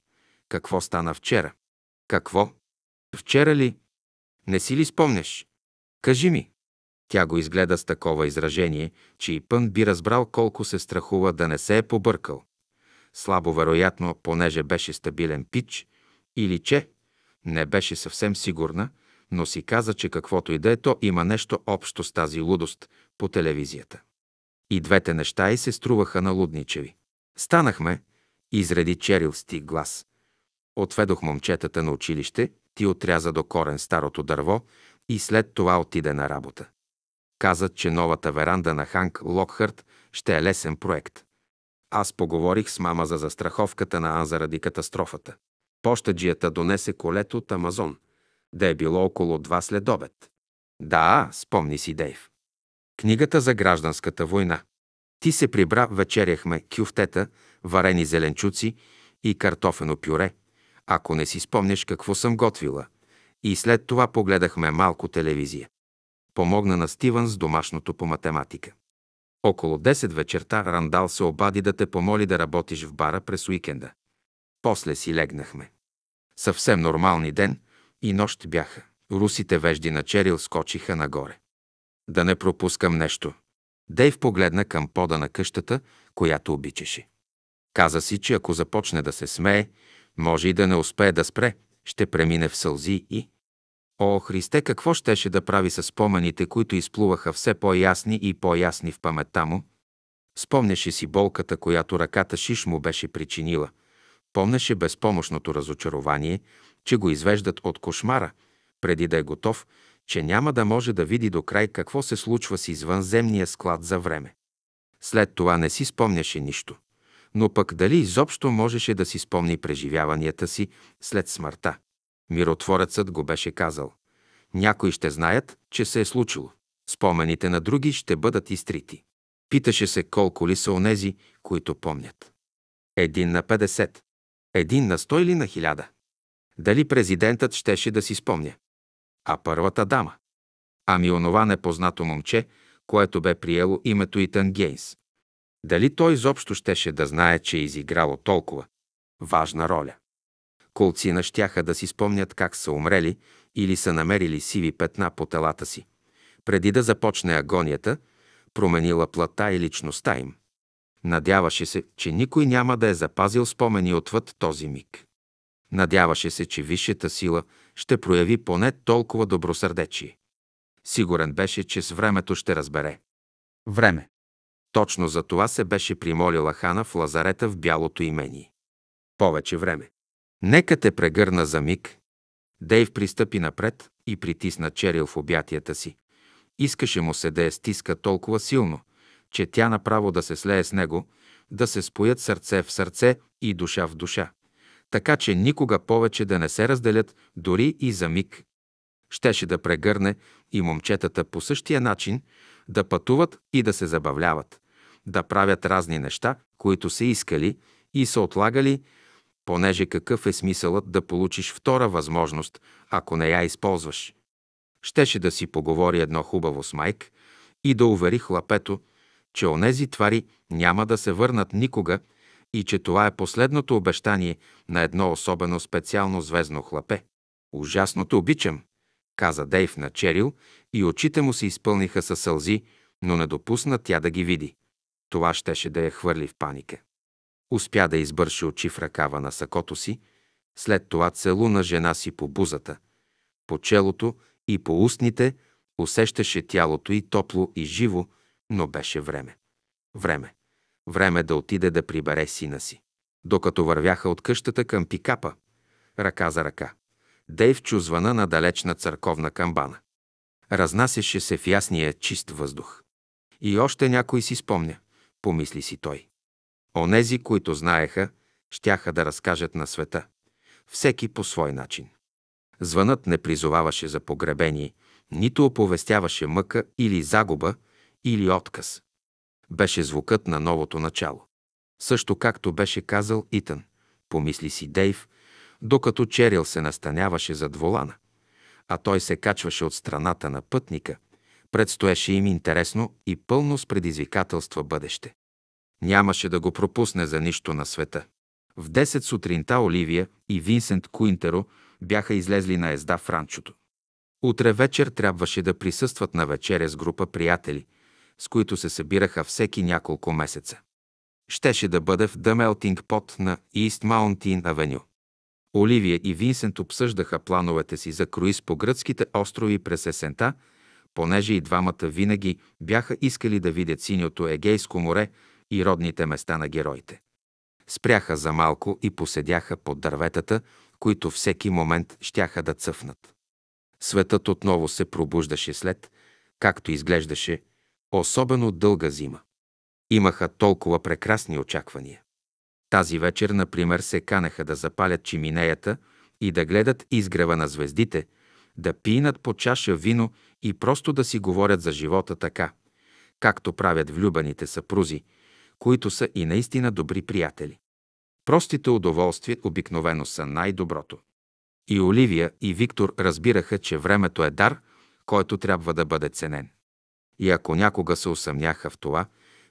Speaker 1: Какво стана вчера? Какво? Вчера ли? Не си ли спомняш? Кажи ми. Тя го изгледа с такова изражение, че и Пън би разбрал колко се страхува да не се е побъркал. Слабо вероятно, понеже беше стабилен пич, или че не беше съвсем сигурна, но си каза, че каквото и да е то има нещо общо с тази лудост по телевизията. И двете неща и се струваха на Лудничеви. Станахме, изреди черил стих глас. Отведох момчетата на училище, ти отряза до корен старото дърво и след това отиде на работа. Каза, че новата веранда на Ханк Локхарт ще е лесен проект. Аз поговорих с мама за застраховката на Ан заради катастрофата. Пощаджията донесе колето от Амазон, да е било около два след обед. Да, спомни си Дейв. Книгата за гражданската война. Ти се прибра, вечеряхме кюфтета, варени зеленчуци и картофено пюре, ако не си спомняш какво съм готвила. И след това погледахме малко телевизия. Помогна на Стивън с домашното по математика. Около 10 вечерта Рандал се обади да те помоли да работиш в бара през уикенда. После си легнахме. Съвсем нормални ден и нощ бяха. Русите вежди на Черил скочиха нагоре да не пропускам нещо. Дейв погледна към пода на къщата, която обичаше. Каза си, че ако започне да се смее, може и да не успее да спре, ще премине в сълзи и... О, Христе, какво щеше да прави с спомените, които изплуваха все по-ясни и по-ясни в паметта му? Спомняше си болката, която ръката Шиш му беше причинила. Помнеше безпомощното разочарование, че го извеждат от кошмара, преди да е готов че няма да може да види до край какво се случва с извънземния склад за време. След това не си спомняше нищо, но пък дали изобщо можеше да си спомни преживяванията си след смъртта. Миротворецът го беше казал. Някои ще знаят, че се е случило. Спомените на други ще бъдат изтрити. Питаше се колко ли са онези, които помнят. Един на 50. Един на 100 или на 1000. Дали президентът щеше да си спомня? а първата дама. Ами онова непознато момче, което бе приело името Итан Гейнс. Дали той изобщо щеше да знае, че е изиграло толкова важна роля? Колцина щяха да си спомнят как са умрели или са намерили сиви петна по телата си, преди да започне агонията, променила плата и личността им. Надяваше се, че никой няма да е запазил спомени отвъд този миг. Надяваше се, че висшата сила ще прояви поне толкова добросърдечие. Сигурен беше, че с времето ще разбере. Време. Точно за това се беше примолила хана в лазарета в бялото имение. Повече време. Нека те прегърна за миг. Дейв пристъпи напред и притисна Черил в обятията си. Искаше му се да я стиска толкова силно, че тя направо да се слее с него, да се споят сърце в сърце и душа в душа така че никога повече да не се разделят дори и за миг. Щеше да прегърне и момчетата по същия начин, да пътуват и да се забавляват, да правят разни неща, които са искали и са отлагали, понеже какъв е смисълът да получиш втора възможност, ако не я използваш. Щеше да си поговори едно хубаво с Майк и да увери хлапето, че онези твари няма да се върнат никога и че това е последното обещание на едно особено специално звездно хлапе. Ужасното обичам, каза Дейв на Черил и очите му се изпълниха със сълзи, но не допусна тя да ги види. Това щеше да я хвърли в паника. Успя да избърши очи в ръкава на сакото си, след това целуна жена си по бузата, по челото и по устните, усещаше тялото и топло и живо, но беше време. Време. Време да отиде да прибере сина си. Докато вървяха от къщата към пикапа, ръка за ръка, Дейв чу звъна на далечна църковна камбана. Разнасяше се в ясния чист въздух. И още някой си спомня, помисли си той. Онези, които знаеха, щяха да разкажат на света, всеки по свой начин. Звънът не призоваваше за погребение, нито оповестяваше мъка или загуба, или отказ беше звукът на новото начало. Също както беше казал Итан, помисли си Дейв, докато Черил се настаняваше зад волана, а той се качваше от страната на пътника, предстоеше им интересно и пълно с предизвикателства бъдеще. Нямаше да го пропусне за нищо на света. В 10 сутринта Оливия и Винсент Куинтеро бяха излезли на езда в ранчото. Утре вечер трябваше да присъстват на вечеря с група приятели – с които се събираха всеки няколко месеца. Щеше да бъде в The Melting Pot на East Mountain Avenue. Оливия и Винсент обсъждаха плановете си за круиз по гръцките острови през есента, понеже и двамата винаги бяха искали да видят синьото Егейско море и родните места на героите. Спряха за малко и поседяха под дърветата, които всеки момент щяха да цъфнат. Светът отново се пробуждаше след, както изглеждаше, особено дълга зима. Имаха толкова прекрасни очаквания. Тази вечер, например, се канеха да запалят чиминеята и да гледат изгрева на звездите, да пинат по чаша вино и просто да си говорят за живота така, както правят влюбените съпрузи, които са и наистина добри приятели. Простите удоволствия обикновено са най-доброто. И Оливия, и Виктор разбираха, че времето е дар, който трябва да бъде ценен. И ако някога се усъмняха в това,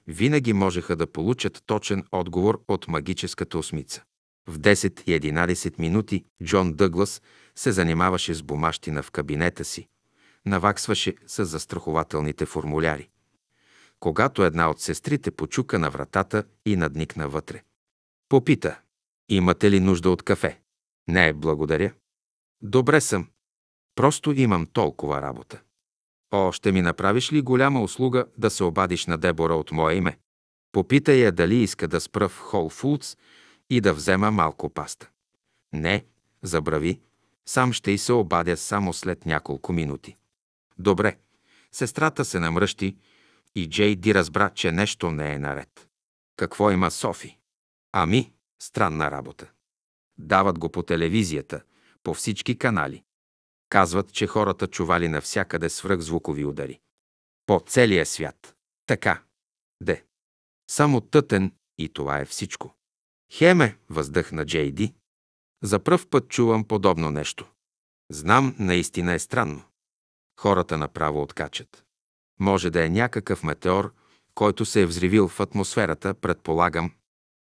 Speaker 1: винаги можеха да получат точен отговор от магическата осмица. В 10 и 11 минути Джон Дъглас се занимаваше с бумащина в кабинета си, наваксваше с застрахователните формуляри. Когато една от сестрите почука на вратата и надникна вътре. Попита, имате ли нужда от кафе? Не, благодаря. Добре съм. Просто имам толкова работа. О, ще ми направиш ли голяма услуга да се обадиш на Дебора от мое име? Попитай я дали иска да спра в Хол Фулц и да взема малко паста. Не, забрави, сам ще й се обадя само след няколко минути. Добре, сестрата се намръщи и Джей Ди разбра, че нещо не е наред. Какво има Софи? Ами, странна работа. Дават го по телевизията, по всички канали. Казват, че хората чували навсякъде свръхзвукови удари. По целия свят. Така. Де. Само тътен и това е всичко. Хеме, въздъхна Джейди. За пръв път чувам подобно нещо. Знам, наистина е странно. Хората направо откачат. Може да е някакъв метеор, който се е взривил в атмосферата, предполагам.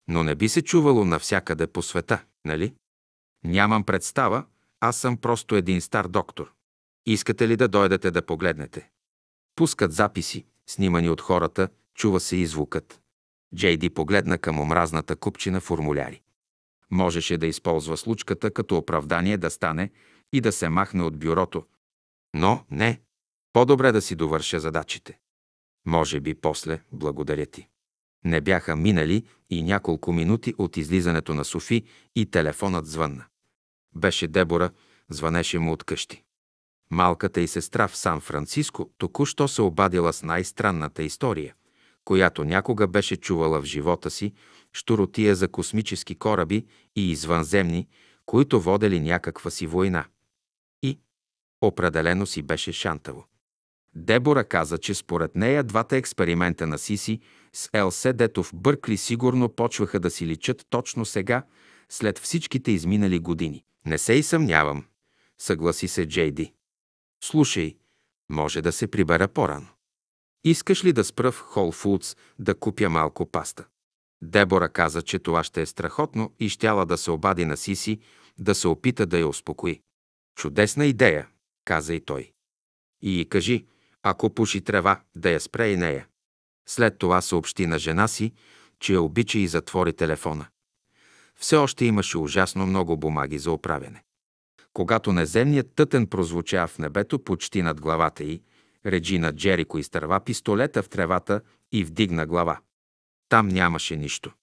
Speaker 1: Но не би се чувало навсякъде по света, нали? Нямам представа, аз съм просто един стар доктор. Искате ли да дойдете да погледнете? Пускат записи, снимани от хората, чува се и звукът. Джейди погледна към омразната купчина формуляри. Можеше да използва случката като оправдание да стане и да се махне от бюрото. Но не. По-добре да си довърша задачите. Може би после, благодаря ти. Не бяха минали и няколко минути от излизането на Софи и телефонът звънна. Беше Дебора, звънеше му от къщи. Малката и сестра в Сан-Франциско току-що се обадила с най-странната история, която някога беше чувала в живота си, щуротия за космически кораби и извънземни, които водели някаква си война. И определено си беше шантаво. Дебора каза, че според нея двата експеримента на Сиси с Елсе Дето в Бъркли сигурно почваха да си личат точно сега, след всичките изминали години – не се и съмнявам, съгласи се Джейди. Слушай, може да се прибера по-рано. Искаш ли да спра в Хол Фудс да купя малко паста? Дебора каза, че това ще е страхотно и щяла да се обади на Сиси, да се опита да я успокои. Чудесна идея, каза и той. И й кажи, ако пуши трева, да я спре и нея. След това съобщи на жена си, че я обича и затвори телефона все още имаше ужасно много бумаги за оправяне. Когато неземният тътен прозвуча в небето почти над главата й, Реджина Джерико изтърва пистолета в тревата и вдигна глава. Там нямаше нищо.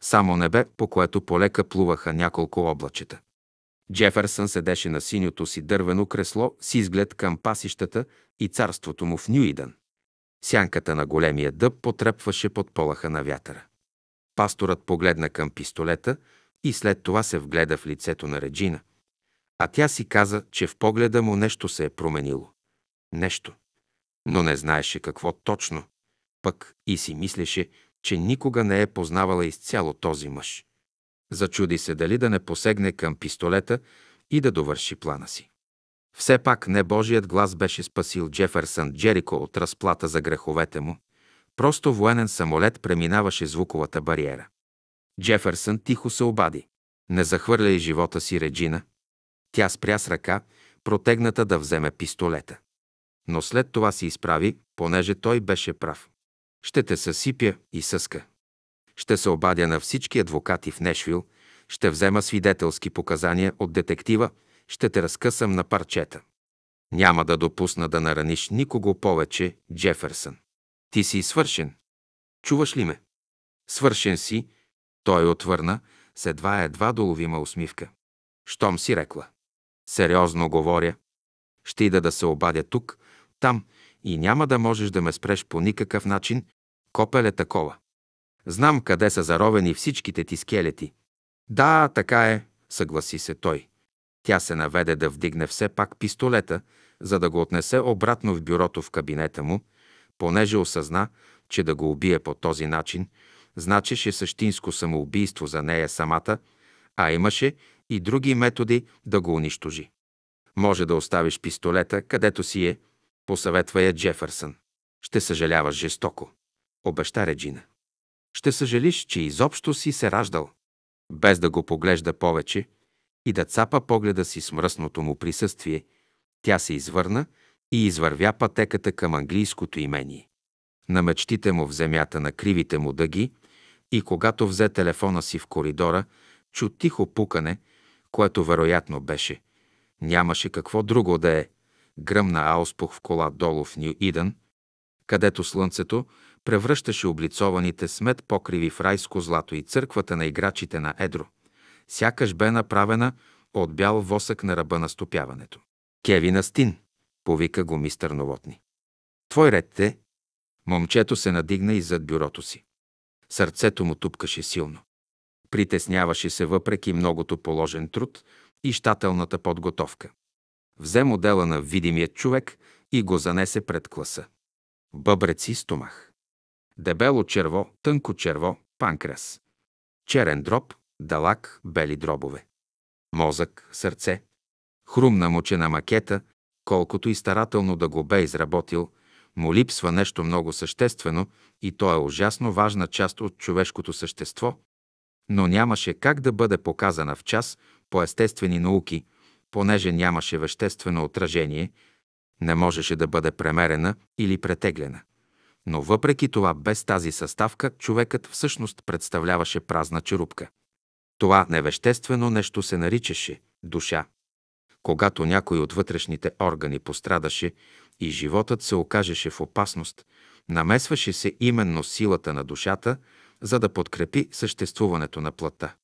Speaker 1: Само небе, по което полека плуваха няколко облачета. Джеферсън седеше на синьото си дървено кресло с изглед към пасищата и царството му в Нюидън. Сянката на големия дъб потрепваше под полаха на вятъра. Пасторът погледна към пистолета и след това се вгледа в лицето на Реджина. А тя си каза, че в погледа му нещо се е променило. Нещо. Но не знаеше какво точно. Пък и си мислеше, че никога не е познавала изцяло този мъж. Зачуди се дали да не посегне към пистолета и да довърши плана си. Все пак не Божият глас беше спасил Джефърсън Джерико от разплата за греховете му, Просто военен самолет преминаваше звуковата бариера. Джеферсън тихо се обади. Не захвърляй живота си, Реджина. Тя спря с ръка, протегната да вземе пистолета. Но след това се изправи, понеже той беше прав. Ще те съсипя и съска. Ще се обадя на всички адвокати в Нешвил, ще взема свидетелски показания от детектива, ще те разкъсам на парчета. Няма да допусна да нараниш никого повече, Джеферсън. Ти си свършен. Чуваш ли ме? Свършен си, той отвърна с едва едва доловима усмивка. Щом си рекла. Сериозно говоря. Ще ида да се обадя тук, там и няма да можеш да ме спреш по никакъв начин. Копел е такова. Знам къде са заровени всичките ти скелети. Да, така е, съгласи се той. Тя се наведе да вдигне все пак пистолета, за да го отнесе обратно в бюрото в кабинета му, понеже осъзна, че да го убие по този начин, значеше същинско самоубийство за нея самата, а имаше и други методи да го унищожи. Може да оставиш пистолета, където си е, посъветва я Джефърсън. Ще съжаляваш жестоко, обеща Реджина. Ще съжалиш, че изобщо си се раждал. Без да го поглежда повече и да цапа погледа си с мръсното му присъствие, тя се извърна и извървя пътеката към английското имение. На мечтите му в земята, на кривите му дъги и когато взе телефона си в коридора, чу тихо пукане, което вероятно беше. Нямаше какво друго да е. Гръмна ауспух в кола долу в Нью Идън, където слънцето превръщаше облицованите с мед покриви в райско злато и църквата на играчите на Едро. Сякаш бе направена от бял восък на ръба на стопяването. Кевин Астин повика го мистър Новотни. Твой ред те. Момчето се надигна и зад бюрото си. Сърцето му тупкаше силно. Притесняваше се въпреки многото положен труд и щателната подготовка. Взе модела на видимия човек и го занесе пред класа. Бъбрец и стомах. Дебело черво, тънко черво, панкрас. Черен дроб, далак, бели дробове. Мозък, сърце. Хрумна мучена макета – колкото и старателно да го бе изработил, му липсва нещо много съществено и то е ужасно важна част от човешкото същество, но нямаше как да бъде показана в час по естествени науки, понеже нямаше веществено отражение, не можеше да бъде премерена или претеглена. Но въпреки това, без тази съставка, човекът всъщност представляваше празна черупка. Това невеществено нещо се наричаше душа. Когато някой от вътрешните органи пострадаше и животът се окажеше в опасност, намесваше се именно силата на душата, за да подкрепи съществуването на плата.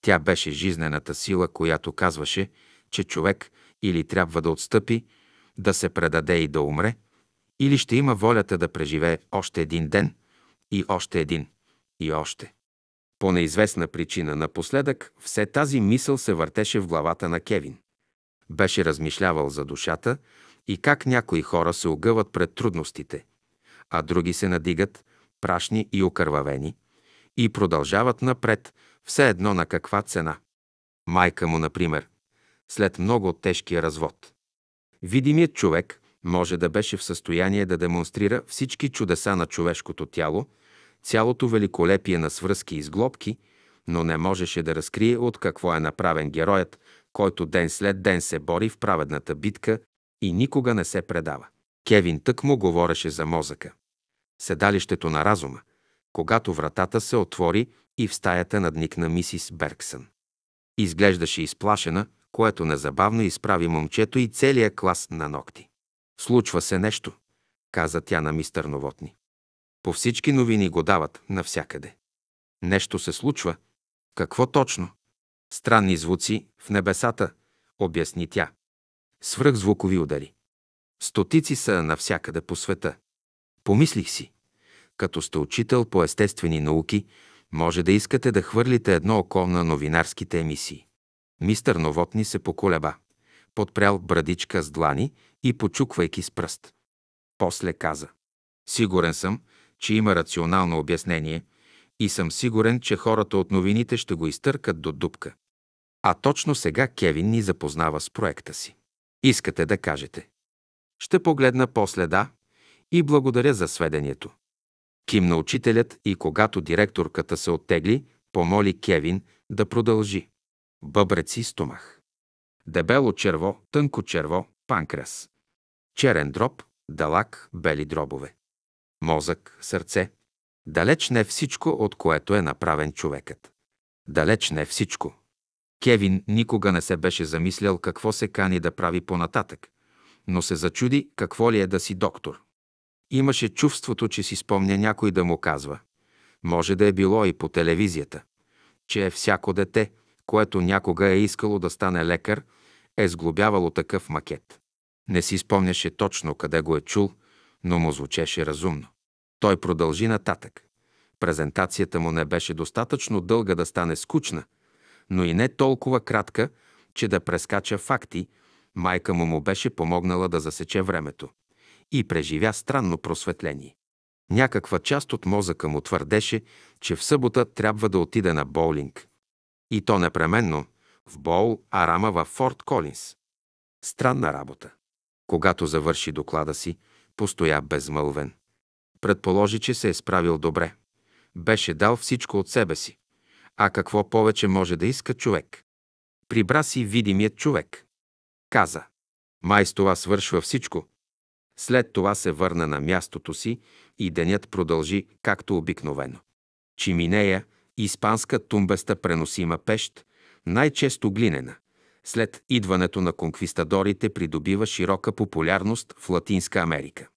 Speaker 1: Тя беше жизнената сила, която казваше, че човек или трябва да отстъпи, да се предаде и да умре, или ще има волята да преживее още един ден и още един и още. По неизвестна причина напоследък все тази мисъл се въртеше в главата на Кевин. Беше размишлявал за душата и как някои хора се огъват пред трудностите, а други се надигат, прашни и окървавени, и продължават напред, все едно на каква цена. Майка му, например, след много тежкия развод. Видимият човек може да беше в състояние да демонстрира всички чудеса на човешкото тяло, цялото великолепие на свръзки и сглобки, но не можеше да разкрие от какво е направен героят, който ден след ден се бори в праведната битка и никога не се предава. Кевин тък му говореше за мозъка. Седалището на разума, когато вратата се отвори и в стаята надникна мисис Бергсън. Изглеждаше изплашена, което незабавно изправи момчето и целия клас на ногти. Случва се нещо, каза тя на мистър Новотни. По всички новини го дават навсякъде. Нещо се случва. Какво точно? Странни звуци в небесата, обясни тя. Свръхзвукови удари. Стотици са навсякъде по света. Помислих си, като сте учител по естествени науки, може да искате да хвърлите едно око на новинарските емисии. Мистър Новотни се поколеба, подпрял брадичка с длани и почуквайки с пръст. После каза. Сигурен съм, че има рационално обяснение и съм сигурен, че хората от новините ще го изтъркат до дупка. А точно сега Кевин ни запознава с проекта си. Искате да кажете. Ще погледна после да и благодаря за сведението. Кимна учителят и когато директорката се оттегли, помоли Кевин да продължи. Бъбреци стомах. Дебело черво, тънко черво, панкрас. Черен дроб, далак, бели дробове. Мозък, сърце. Далеч не всичко, от което е направен човекът. Далеч не всичко. Кевин никога не се беше замислял какво се кани да прави понататък, но се зачуди какво ли е да си доктор. Имаше чувството, че си спомня някой да му казва. Може да е било и по телевизията, че е всяко дете, което някога е искало да стане лекар, е сглобявало такъв макет. Не си спомняше точно къде го е чул, но му звучеше разумно. Той продължи нататък. Презентацията му не беше достатъчно дълга да стане скучна – но и не толкова кратка, че да прескача факти, майка му му беше помогнала да засече времето и преживя странно просветление. Някаква част от мозъка му твърдеше, че в събота трябва да отида на боулинг. И то непременно в Боул Арама във Форт Колинс. Странна работа. Когато завърши доклада си, постоя безмълвен. Предположи, че се е справил добре. Беше дал всичко от себе си. А какво повече може да иска човек? Прибра си видимият човек. Каза. Май с това свършва всичко. След това се върна на мястото си и денят продължи както обикновено. Чиминея, испанска тумбеста преносима пещ, най-често глинена, след идването на конквистадорите придобива широка популярност в Латинска Америка.